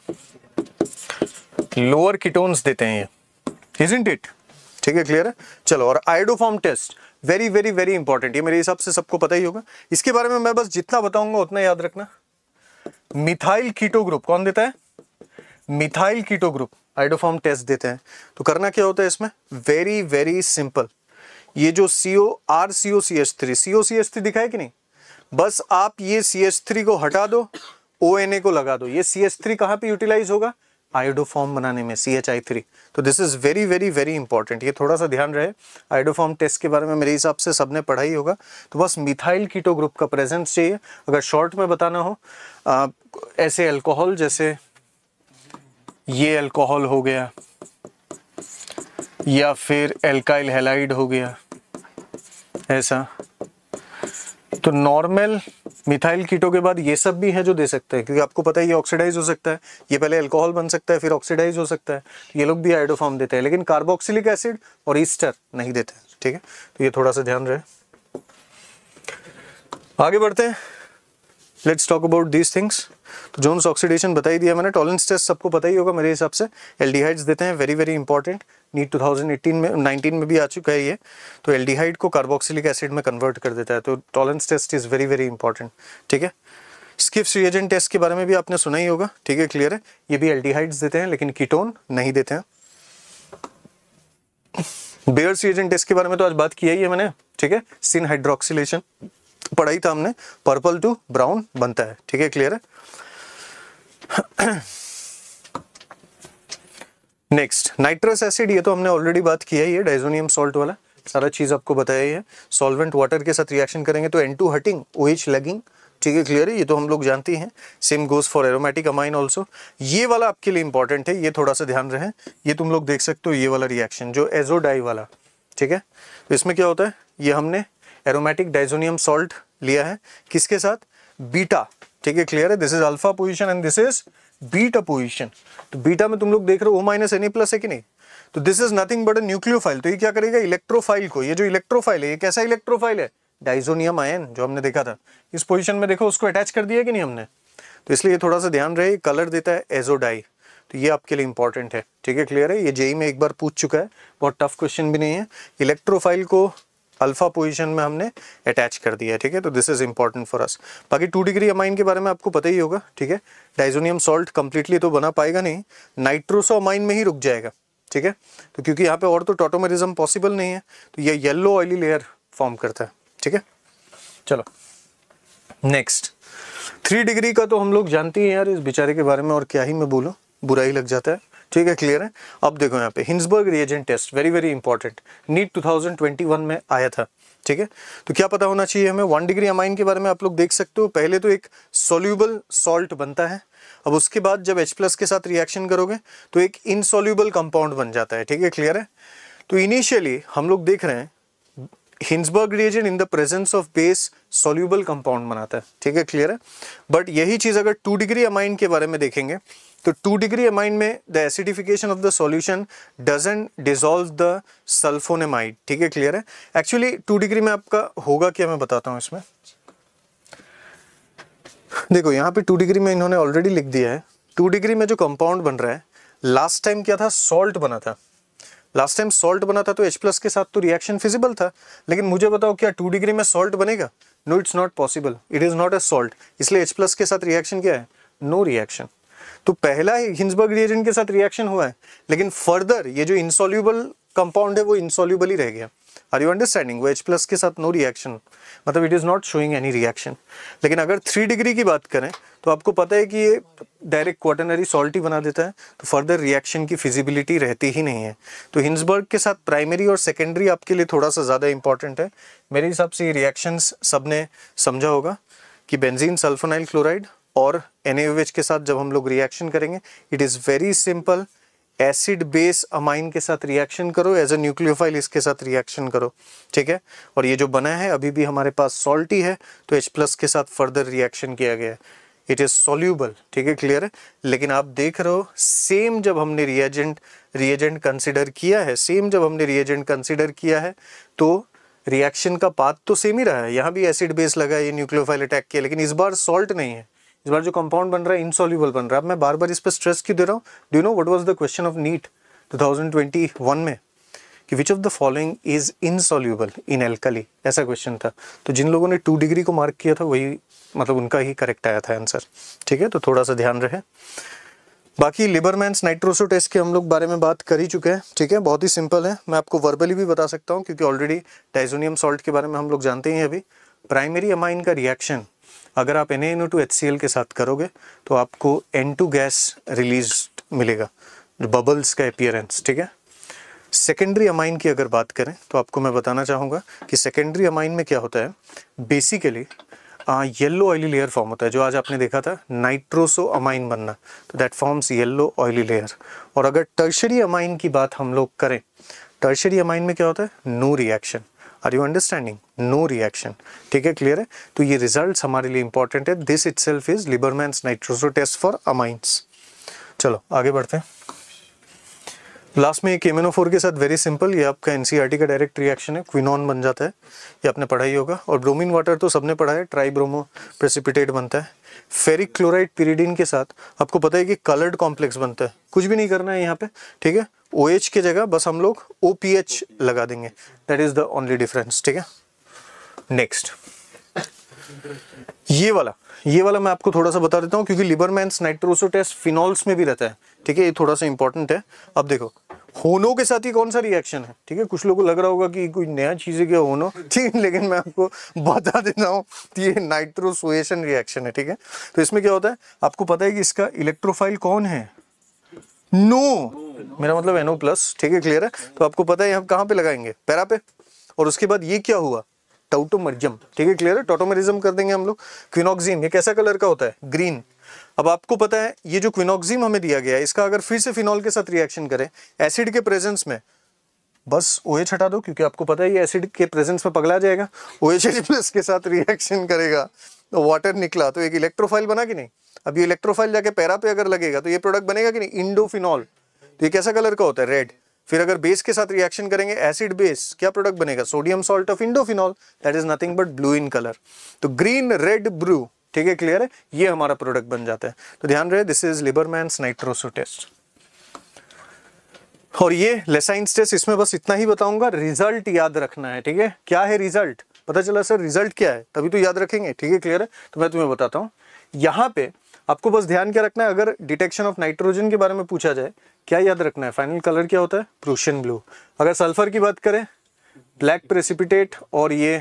लोअर कीटोन्स देते हैं ये इजेंट इट ठीक है क्लियर है चलो और iodoform test very very very important ये मेरे हिसाब से सबको पता ही होगा इसके बारे में मैं बस जितना बताऊंगा उतना याद रखना मिथाइल कीटो ग्रुप कौन देता है methyl keto group iodoform test देते हैं तो करना क्या होता है इसमें वेरी वेरी सिंपल ये जो C O R C O C H three C O C H three दिखाए कि नहीं बस आप ये सी एच थ्री को हटा दो ओ एन ए को लगा दो ये सी एच थ्री कहाँ पर यूटिलाइज होगा आइडोफॉर्म बनाने में सी एच आई थ्री तो this is very very very important ये थोड़ा सा ध्यान रहे आइडोफॉर्म टेस्ट के बारे में मेरे हिसाब से सबने पढ़ा ही होगा तो बस मिथाइल कीटो ग्रुप का प्रेजेंस चाहिए अगर शॉर्ट में बताना हो आ, ऐसे अल्कोहल जैसे ये अल्कोहल हो गया या फिर एल्काइल हेलाइड हो गया ऐसा तो नॉर्मल मिथाइल कीटो के बाद ये सब भी है जो दे सकते हैं क्योंकि आपको पता है ये ऑक्सीडाइज हो सकता है ये पहले अल्कोहल बन सकता है फिर ऑक्सीडाइज हो सकता है ये लोग भी आइडोफॉर्म देते हैं लेकिन कार्बोक्सिलिक एसिड और ईस्टर नहीं देते हैं ठीक है तो ये थोड़ा सा ध्यान रहे आगे बढ़ते हैं let's talk about these things तो जोन्स ऑक्सीडेशन बताई दिया मैंने टॉलेंस टेस्ट सबको पता ही होगा मेरे हिसाब से एल देते हैं वेरी वेरी इंपॉर्टेंट नीट 2018 में 19 में भी आ चुका है ये तो एल को कार्बोक्सिलिक एसिड में कन्वर्ट कर देता है तो Tollens test is very very important ठीक है स्किप्स रिएजेंट टेस्ट के बारे में भी आपने सुना ही होगा ठीक है क्लियर है ये भी एल देते हैं लेकिन कीटोन नहीं देते हैं बेयर सीजन टेस्ट के बारे में तो आज बात किया ही है मैंने ठीक है सिन हाइड्रोक्सीलेशन पढ़ाई था हमने पर्पल टू ब्राउन बनता है ठीक है क्लियर है नेक्स्ट नाइट्रस एसिड ये तो हमने ऑलरेडी बात किया है ये डाइजोनियम सॉल्ट वाला सारा चीज आपको बताया ही है सॉल्वेंट वाटर के साथ रिएक्शन करेंगे तो एन टू हटिंग ओएच एच लगिंग ठीक है क्लियर है ये तो हम लोग जानते हैं same goes for aromatic amine also ये वाला आपके लिए इंपॉर्टेंट है ये थोड़ा सा ध्यान रहे ये तुम लोग देख सकते हो ये वाला रिएक्शन जो एजोडाई वाला ठीक है तो इसमें क्या होता है ये हमने एरोमेटिक डाइजोनियम सॉल्ट लिया है किसके साथ बीटा ठीक है क्लियर है this is alpha position and this is beta position तो बीटा में तुम लोग देख रहे हो ओ माइनस एनी प्लस है कि नहीं तो this is nothing but a nucleophile तो ये क्या करेगा इलेक्ट्रोफाइल को ये जो इलेक्ट्रोफाइल है ये कैसा इलेक्ट्रोफाइल है डाइजोनियम आयन जो हमने देखा था इस पोजिशन में देखो उसको अटैच कर दिया कि नहीं हमने तो इसलिए थोड़ा सा ध्यान रहे कलर देता है एजोडाई तो ये आपके लिए इंपॉर्टेंट है ठीक है क्लियर है ये जेई में एक बार पूछ चुका है बहुत टफ क्वेश्चन भी नहीं है इलेक्ट्रोफाइल को अल्फ़ा पोजीशन में हमने अटैच कर दिया है ठीक है तो this is important for us बाकी टू डिग्री अमाइन के बारे में आपको पता ही होगा ठीक है डाइजोनियम सॉल्ट कंप्लीटली तो बना पाएगा नहीं नाइट्रोसो अमाइन में ही रुक जाएगा ठीक है तो क्योंकि यहाँ पे और तो टोटोमेरिज्म पॉसिबल नहीं है तो ये येल्लो ऑयली लेयर फॉर्म करता है ठीक है चलो नेक्स्ट थ्री डिग्री का तो हम लोग जानते हैं यार इस बेचारे के बारे में और क्या ही मैं बोलूँ बुरा ही लग जाता है ठीक है क्लियर है अब देखो यहाँ पे Hinsberg reagent test very very important NEET 2021 में आया था ठीक है तो क्या पता होना चाहिए हमें वन डिग्री अमाइन के बारे में आप लोग देख सकते हो पहले तो एक सोल्यूबल सॉल्ट बनता है अब उसके बाद जब H के साथ रिएक्शन करोगे तो एक इनसोल्यूबल कंपाउंड बन जाता है ठीक है क्लियर है तो इनिशियली हम लोग देख रहे हैं Hinsberg reagent in the presence of base soluble compound बनाता है ठीक है क्लियर है बट यही चीज़ अगर टू डिग्री अमाइन के बारे में देखेंगे तो टू डिग्री अमाइन में the acidification of the solution doesn't dissolve the sulphonamide ठीक है क्लियर है एक्चुअली टू डिग्री में आपका होगा क्या मैं बताता हूँ इसमें देखो यहाँ पे टू डिग्री में इन्होंने ऑलरेडी लिख दिया है टू डिग्री में जो कंपाउंड बन रहा है लास्ट टाइम क्या था सॉल्ट बना था लास्ट टाइम सॉल्ट बना था तो H प्लस के साथ तो रिएक्शन फिजिबल था लेकिन मुझे बताओ क्या टू डिग्री में सॉल्ट बनेगा no it's not possible it is not a salt इसलिए H प्लस के साथ रिएक्शन क्या है नो no रिएक्शन तो पहला हिंसबर्ग रिएजेंट के साथ रिएक्शन हुआ है लेकिन फर्दर ये जो इंसॉल्यूबल कंपाउंड है वो इनसोल्यूबल ही रह गया आर यू अंडरस्टैंडिंग वो एच प्लस के साथ नो रिएक्शन मतलब it is not showing any reaction लेकिन अगर थ्री डिग्री की बात करें तो आपको पता है कि ये डायरेक्ट क्वाटनरी सॉल्ट ही बना देता है तो फर्दर रिएक्शन की फिजिबिलिटी रहती ही नहीं है तो हिंसबर्ग के साथ प्राइमरी और सेकेंडरी आपके लिए थोड़ा सा ज़्यादा इंपॉर्टेंट है मेरे हिसाब से ये रिएक्शन सब ने समझा होगा कि बेंजीन सल्फोनाइल क्लोराइड और एन के साथ जब हम लोग रिएक्शन करेंगे it is very simple acid base amine के साथ रिएक्शन करो एज ए न्यूक्लियोफाइल इसके साथ रिएक्शन करो ठीक है और ये जो बना है अभी भी हमारे पास सॉल्टी है तो H के साथ फर्दर रिएक्शन किया गया है इट इज़ सोल्यूबल ठीक है क्लियर है लेकिन आप देख रहे हो सेम जब हमने रिएजेंट रिएजेंट कंसिडर किया है सेम जब हमने रिएजेंट कंसिडर किया है तो रिएक्शन का पाथ तो सेम ही रहा है यहाँ भी एसिड बेस लगा है ये न्यूक्लियोफाइल अटैक किया लेकिन इस बार सॉल्ट नहीं है इस बार जो कंपाउंड बन रहा है इनसॉल्यूबल बन रहा है अब मैं बार बार इस पर स्ट्रेस क्यों दे रहा हूँ do know what was the question of NEET 2021 में कि which of the following is insoluble in alkali ऐसा क्वेश्चन था तो जिन लोगों ने टू डिग्री को मार्क किया था वही मतलब उनका ही करेक्ट आया था आंसर ठीक है तो थोड़ा सा ध्यान रहे बाकी लिबरमैंस नाइट्रोसो टेस्ट के हम लोग बारे में बात कर ही चुके हैं ठीक है बहुत ही सिंपल है मैं आपको वर्बली भी बता सकता हूँ क्योंकि ऑलरेडी टाइजोनियम सॉल्ट के बारे में हम लोग जानते हैं अभी प्राइमरी अमाइन का रिएक्शन अगर आप N N two H C L के साथ करोगे तो आपको एन टू गैस रिलीज मिलेगा बबल्स का अपियरेंस ठीक है सेकेंडरी अमाइन की अगर बात करें तो आपको मैं बताना चाहूँगा कि सेकेंडरी अमाइन में क्या होता है basically yellow oily layer form होता है जो आज आपने देखा था नाइट्रोसो अमाइन बनना तो that forms yellow oily layer और अगर टर्शरी अमाइन की बात हम लोग करें टर्शरी अमाइन में क्या होता है no reaction are you understanding no reaction ठीक है क्लियर है तो ये रिजल्ट हमारे लिए इंपॉर्टेंट है this itself is Liebermann nitroso test for amines चलो आगे बढ़ते हैं लास्ट में एक एमेनोफोर के साथ वेरी सिंपल ये आपका एनसीईआरटी e का डायरेक्ट रिएक्शन है क्विनॉन बन जाता है ये आपने पढ़ाई होगा और ब्रोमीन वाटर तो सबने पढ़ा है ट्राई ब्रोमो प्रेसिपिटेट बनता है फेरिक क्लोराइड पीरिडीन के साथ आपको पता है कि कलर्ड कॉम्प्लेक्स बनता है कुछ भी नहीं करना है यहाँ पे ठीक है ओ OH के जगह बस हम लोग ओ लगा देंगे that is the only difference ठीक है नेक्स्ट ये वाला ये वाला मैं आपको थोड़ा सा बता देता हूँ क्योंकि लिबरमैन नाइट्रोसो टेस्ट फिनॉल्स में भी रहता है ठीक है ये थोड़ा सा इंपॉर्टेंट है अब देखो होनो के साथ ही कौन सा रिएक्शन है ठीक है कुछ लोगों को लग रहा होगा कि कोई नया चीज़ है क्या होनो ठीक है लेकिन मैं आपको बता देता हूँ ये नाइट्रोसोएशन रिएक्शन है ठीक है तो इसमें क्या होता है आपको पता है कि इसका इलेक्ट्रोफाइल कौन है नो no! मेरा मतलब एनो प्लस ठीक है क्लियर है तो आपको पता है हम कहाँ पे लगाएंगे पैरा पे और उसके बाद ये क्या हुआ टाउटोमर्जम ठीक है क्लियर है टोटोमरिज्म कर देंगे हम लोग क्विनोक्सिन ये कैसा कलर का होता है ग्रीन अब आपको पता है ये जो क्विनोक्सिम हमें दिया गया है इसका अगर फिर से फिनॉल के साथ रिएक्शन करें एसिड के प्रेजेंस में बस ओ OH एच हटा दो क्योंकि आपको पता है ये एसिड के प्रेजेंस में पगला जाएगा ओ एच एच प्लस के साथ रिएक्शन करेगा तो वाटर निकला तो एक इलेक्ट्रोफाइल बना कि नहीं अब ये इलेक्ट्रोफाइल जाके पैरा पे अगर लगेगा तो ये प्रोडक्ट बनेगा कि नहीं इंडोफिनॉल तो ये कैसा कलर का होता है रेड फिर अगर बेस के साथ रिएक्शन करेंगे एसिड बेस क्या प्रोडक्ट बनेगा sodium salt of indophenol that is nothing but blue in colour तो ग्रीन रेड ब्लू ठीक है क्लियर है ये हमारा प्रोडक्ट बन जाता है तो ध्यान रहे दिस इज लिबरमैन नाइट्रोसो और ये लेसाइंस टेस्ट इसमें बस इतना ही बताऊंगा रिजल्ट याद रखना है ठीक है क्या है रिजल्ट पता चला सर रिजल्ट क्या है तभी तो याद रखेंगे ठीक है क्लियर है तो मैं तुम्हें बताता हूँ यहाँ पे आपको बस ध्यान क्या रखना है अगर डिटेक्शन ऑफ नाइट्रोजन के बारे में पूछा जाए क्या याद रखना है फाइनल कलर क्या होता है प्रूशियन ब्लू अगर सल्फर की बात करें ब्लैक प्रेसिपिटेट और ये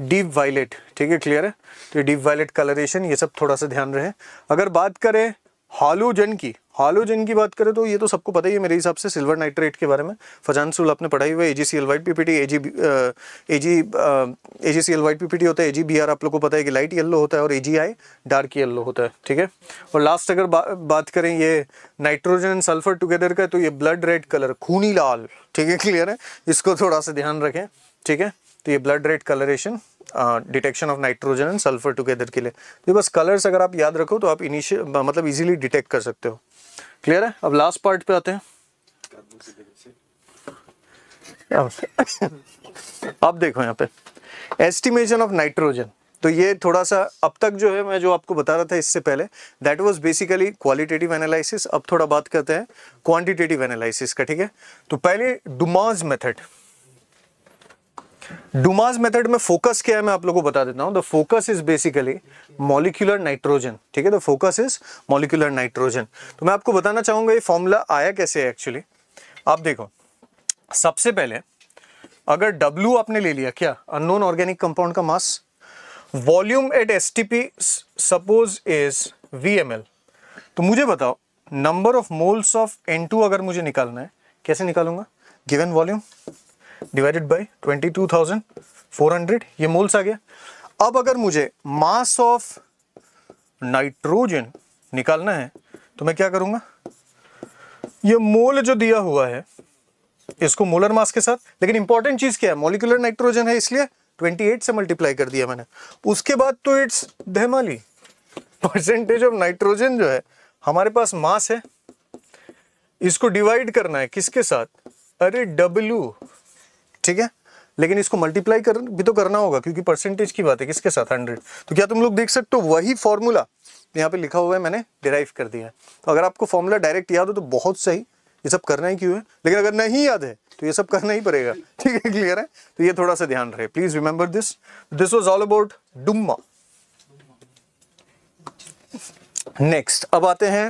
डीप वायलेट ठीक है क्लियर है तो डीप वायलेट कलरेशन ये सब थोड़ा सा ध्यान रहे अगर बात करें हालोजन की हालोजन की बात करें तो ये तो सबको पता ही है मेरे हिसाब से सिल्वर नाइट्रेट के बारे में फजानसूल आपने पढ़ाई हुआ है A G C L white PPT A G A G A G C L white PPT होता है ए जी बी आर आप लोग को पता है कि लाइट येल्लो होता है और ए जी आई डार्क येल्लो होता है ठीक है और लास्ट अगर बा, बात करें ये नाइट्रोजन एंड सल्फर टुगेदर का तो ये ब्लड रेड कलर खूनी लाल ठीक है क्लियर है इसको थोड़ा सा ध्यान रखें ठीक है तो ये blood red colouration detection of nitrogen and sulphur together के लिए तो बस कलर्स अगर आप याद रखो तो आप इनिशियल मतलब इजीली डिटेक्ट कर सकते हो क्लियर है अब लास्ट पार्ट पे आते हैं अब देखो यहाँ पे एस्टिमेशन ऑफ नाइट्रोजन तो ये थोड़ा सा अब तक जो है मैं जो आपको बता रहा था इससे पहले that was basically qualitative analysis अब थोड़ा बात करते हैं क्वांटिटेटिव एनालिसिस का ठीक है तो पहले डुमाज मेथड डुमाज मेथड में फोकस क्या है मैं आप लोगों को बता देता हूं the focus is basically molecular nitrogen ठीक है the focus is molecular nitrogen तो मैं आपको बताना चाहूंगा ये फॉर्मूला आया कैसे है एक्चुअली आप देखो सबसे पहले अगर डब्ल्यू आपने ले लिया क्या अननोन ऑर्गेनिक कंपाउंड का mass volume at S T P suppose is V M L तो मुझे बताओ number of moles of N two अगर मुझे निकालना है कैसे निकालूंगा गिवन वॉल्यूम डिवाइडेड बाय 22,400 ये मोल्स आ गया अब अगर मुझे मास ऑफ नाइट्रोजन निकालना है तो मैं क्या करूंगा ये मोल जो दिया हुआ है इसको मोलर मास के साथ लेकिन इंपॉर्टेंट चीज़ क्या है मोलिकुलर नाइट्रोजन है इसलिए 28 से मल्टीप्लाई कर दिया मैंने उसके बाद तो इट्स धेमाली परसेंटेज ऑफ नाइट्रोजन जो है हमारे पास मास है इसको डिवाइड करना है किसके साथ अरे डब्ल्यू ठीक है लेकिन इसको मल्टीप्लाई कर भी तो करना होगा क्योंकि परसेंटेज की बात है किसके साथ हंड्रेड तो क्या तुम लोग देख सकते हो वही फॉर्मूला यहाँ पे लिखा हुआ है मैंने डिराइव कर दिया है तो अगर आपको फॉर्मूला डायरेक्ट याद हो तो बहुत सही ये सब करना ही क्यों है लेकिन अगर नहीं याद है तो ये सब करना ही पड़ेगा ठीक है क्लियर है तो ये थोड़ा सा ध्यान रहे please remember this this was all about Dumas next अब आते हैं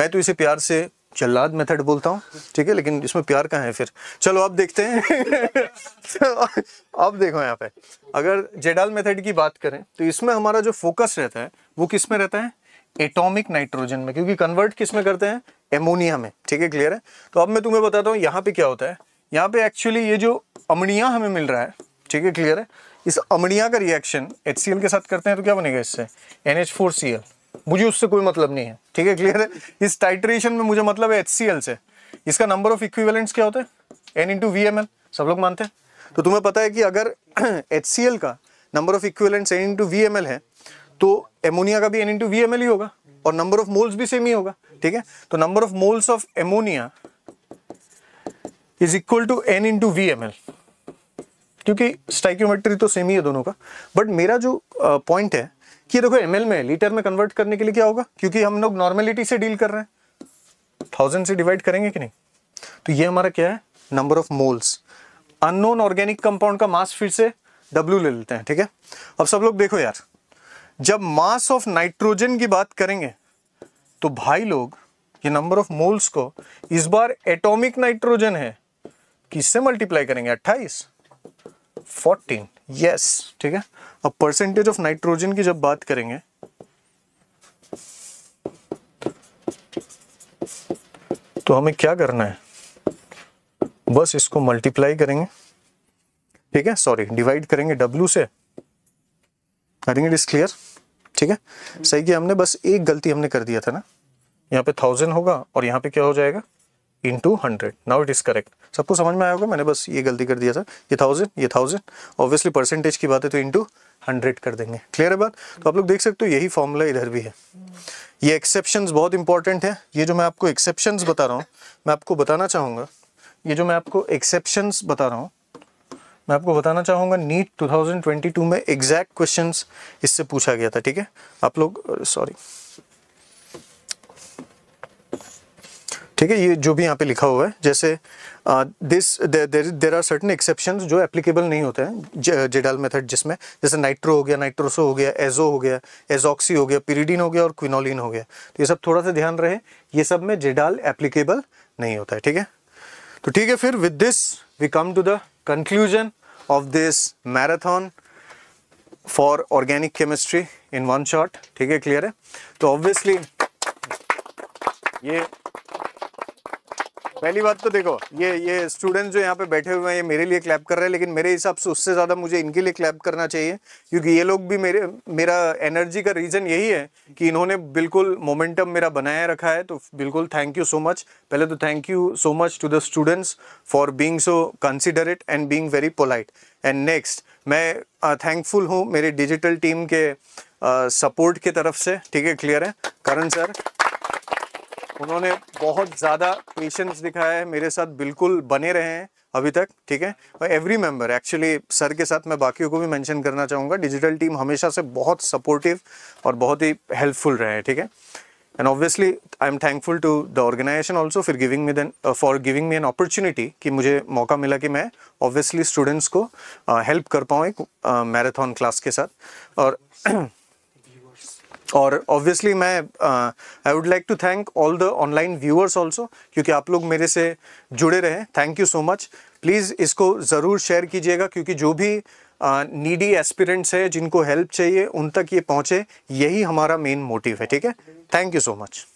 मैं तो इसे प्यार से जल्लाद मेथड बोलता हूँ ठीक है लेकिन इसमें प्यार कहाँ है फिर चलो आप देखते हैं अब देखो यहाँ पे अगर जेडाल मेथड की बात करें तो इसमें हमारा जो फोकस रहता है वो किस में रहता है एटॉमिक नाइट्रोजन में क्योंकि कन्वर्ट किस में करते हैं एमोनिया में ठीक है क्लियर है तो अब मैं तुम्हें बताता हूँ यहाँ पे क्या होता है यहाँ पे एक्चुअली ये जो अमोनिया हमें मिल रहा है ठीक है क्लियर है इस अमोनिया का रिएक्शन एच के साथ करते हैं तो क्या बनेगा इससे N H four C L मुझे उससे कोई मतलब नहीं है ठीक है क्लियर है इस टाइट्रेशन में मुझे मतलब है HCl से इसका नंबर ऑफ इक्विवेलेंट्स क्या होता है एन इंटू सब लोग मानते हैं तो तुम्हें पता है कि अगर HCl का number of equivalents N into है तो एमोनिया का भी एन इंटू ही होगा और नंबर ऑफ मोल्स भी सेम ही होगा ठीक है तो number of moles of ammonia is equal to N into क्योंकि स्टाइक्योमेट्री तो सेम ही है दोनों का बट मेरा जो पॉइंट है कि देखो एम में लीटर में कन्वर्ट करने के लिए क्या होगा क्योंकि हम लोग नॉर्मेलिटी से डील कर रहे हैं थाउजेंड से डिवाइड करेंगे कि नहीं तो ये हमारा क्या है number of moles unknown organic compound का मास फिर से डब्ल्यू ले लेते हैं ठीक है अब सब लोग देखो यार जब मास ऑफ नाइट्रोजन की बात करेंगे तो भाई लोग ये नंबर ऑफ मोल्स को इस बार एटॉमिक नाइट्रोजन है किससे मल्टीप्लाई करेंगे 28 14 यस ठीक है अब परसेंटेज ऑफ नाइट्रोजन की जब बात करेंगे तो हमें क्या करना है बस इसको मल्टीप्लाई करेंगे ठीक है सॉरी डिवाइड करेंगे W से करेंगे इट इज क्लियर ठीक है सही किया हमने बस एक गलती हमने कर दिया था ना यहाँ पे थाउजेंड होगा और यहाँ पे क्या हो जाएगा into hundred now it is correct सबको समझ में आया होगा मैंने बस ये गलती कर दिया था ये थाउजेंड ये थाउजेंड ऑब्वियसली परसेंटेज की बात है तो इंटू हंड्रेड कर देंगे क्लियर है बात तो आप लोग देख सकते हो यही फॉर्मूला इधर भी है ये एक्सेप्शन बहुत इंपॉर्टेंट है ये जो मैं आपको एक्सेप्शन बता रहा हूँ मैं आपको बताना चाहूँगा ये जो मैं आपको एक्सेप्शन बता रहा हूँ मैं आपको बताना चाहूंगा नीट 2022 में एग्जैक्ट क्वेश्चंस इससे पूछा गया था ठीक है आप लोग सॉरी uh, ठीक है ये जो भी यहाँ पे लिखा हुआ है जैसे this there are certain exception जो एप्लीकेबल नहीं होते हैं जेडाल मेथड जिसमें जैसे नाइट्रो हो गया नाइट्रोसो हो गया एजो हो गया एजॉक्सी हो गया पिरीडीन हो गया और क्विनोलिन हो गया तो ये सब थोड़ा सा ध्यान रहे ये सब में जेडाल एप्लीकेबल नहीं होता है ठीक है तो ठीक है फिर with this we come to the conclusion of this marathon for organic chemistry in one shot ठीक है क्लियर है तो ऑब्वियसली ये पहली बात तो देखो ये ये स्टूडेंट्स जो यहाँ पे बैठे हुए हैं ये मेरे लिए क्लैप कर रहे हैं लेकिन मेरे हिसाब से उससे ज़्यादा मुझे इनके लिए क्लैप करना चाहिए क्योंकि ये लोग भी मेरे मेरा एनर्जी का रीज़न यही है कि इन्होंने बिल्कुल मोमेंटम मेरा बनाए रखा है तो बिल्कुल थैंक यू सो मच पहले तो thank you so much to the students for being so considerate and being very polite and next मैं थैंकफुल uh, हूँ मेरे डिजिटल टीम के सपोर्ट uh, की तरफ से ठीक है क्लियर है करण सर उन्होंने बहुत ज़्यादा पेशेंस दिखाया है मेरे साथ बिल्कुल बने रहे हैं अभी तक ठीक है और एवरी मेंबर एक्चुअली सर के साथ मैं बाकियों को भी मेंशन करना चाहूँगा डिजिटल टीम हमेशा से बहुत सपोर्टिव और बहुत ही हेल्पफुल रहे हैं ठीक है and obviously I am thankful to the organisation also फिर giving me then for giving me an opportunity कि मुझे मौका मिला कि मैं ऑब्वियसली स्टूडेंट्स को हेल्प uh, कर पाऊँ एक मैराथन uh, क्लास के साथ और और ऑब्वियसली मैं I would like to thank all the online viewers also क्योंकि आप लोग मेरे से जुड़े रहे thank you so much please इसको ज़रूर शेयर कीजिएगा क्योंकि जो भी नीडी एस्पिरेंट्स है जिनको हेल्प चाहिए उन तक ये पहुँचे यही हमारा मेन मोटिव है ठीक है थैंक यू सो मच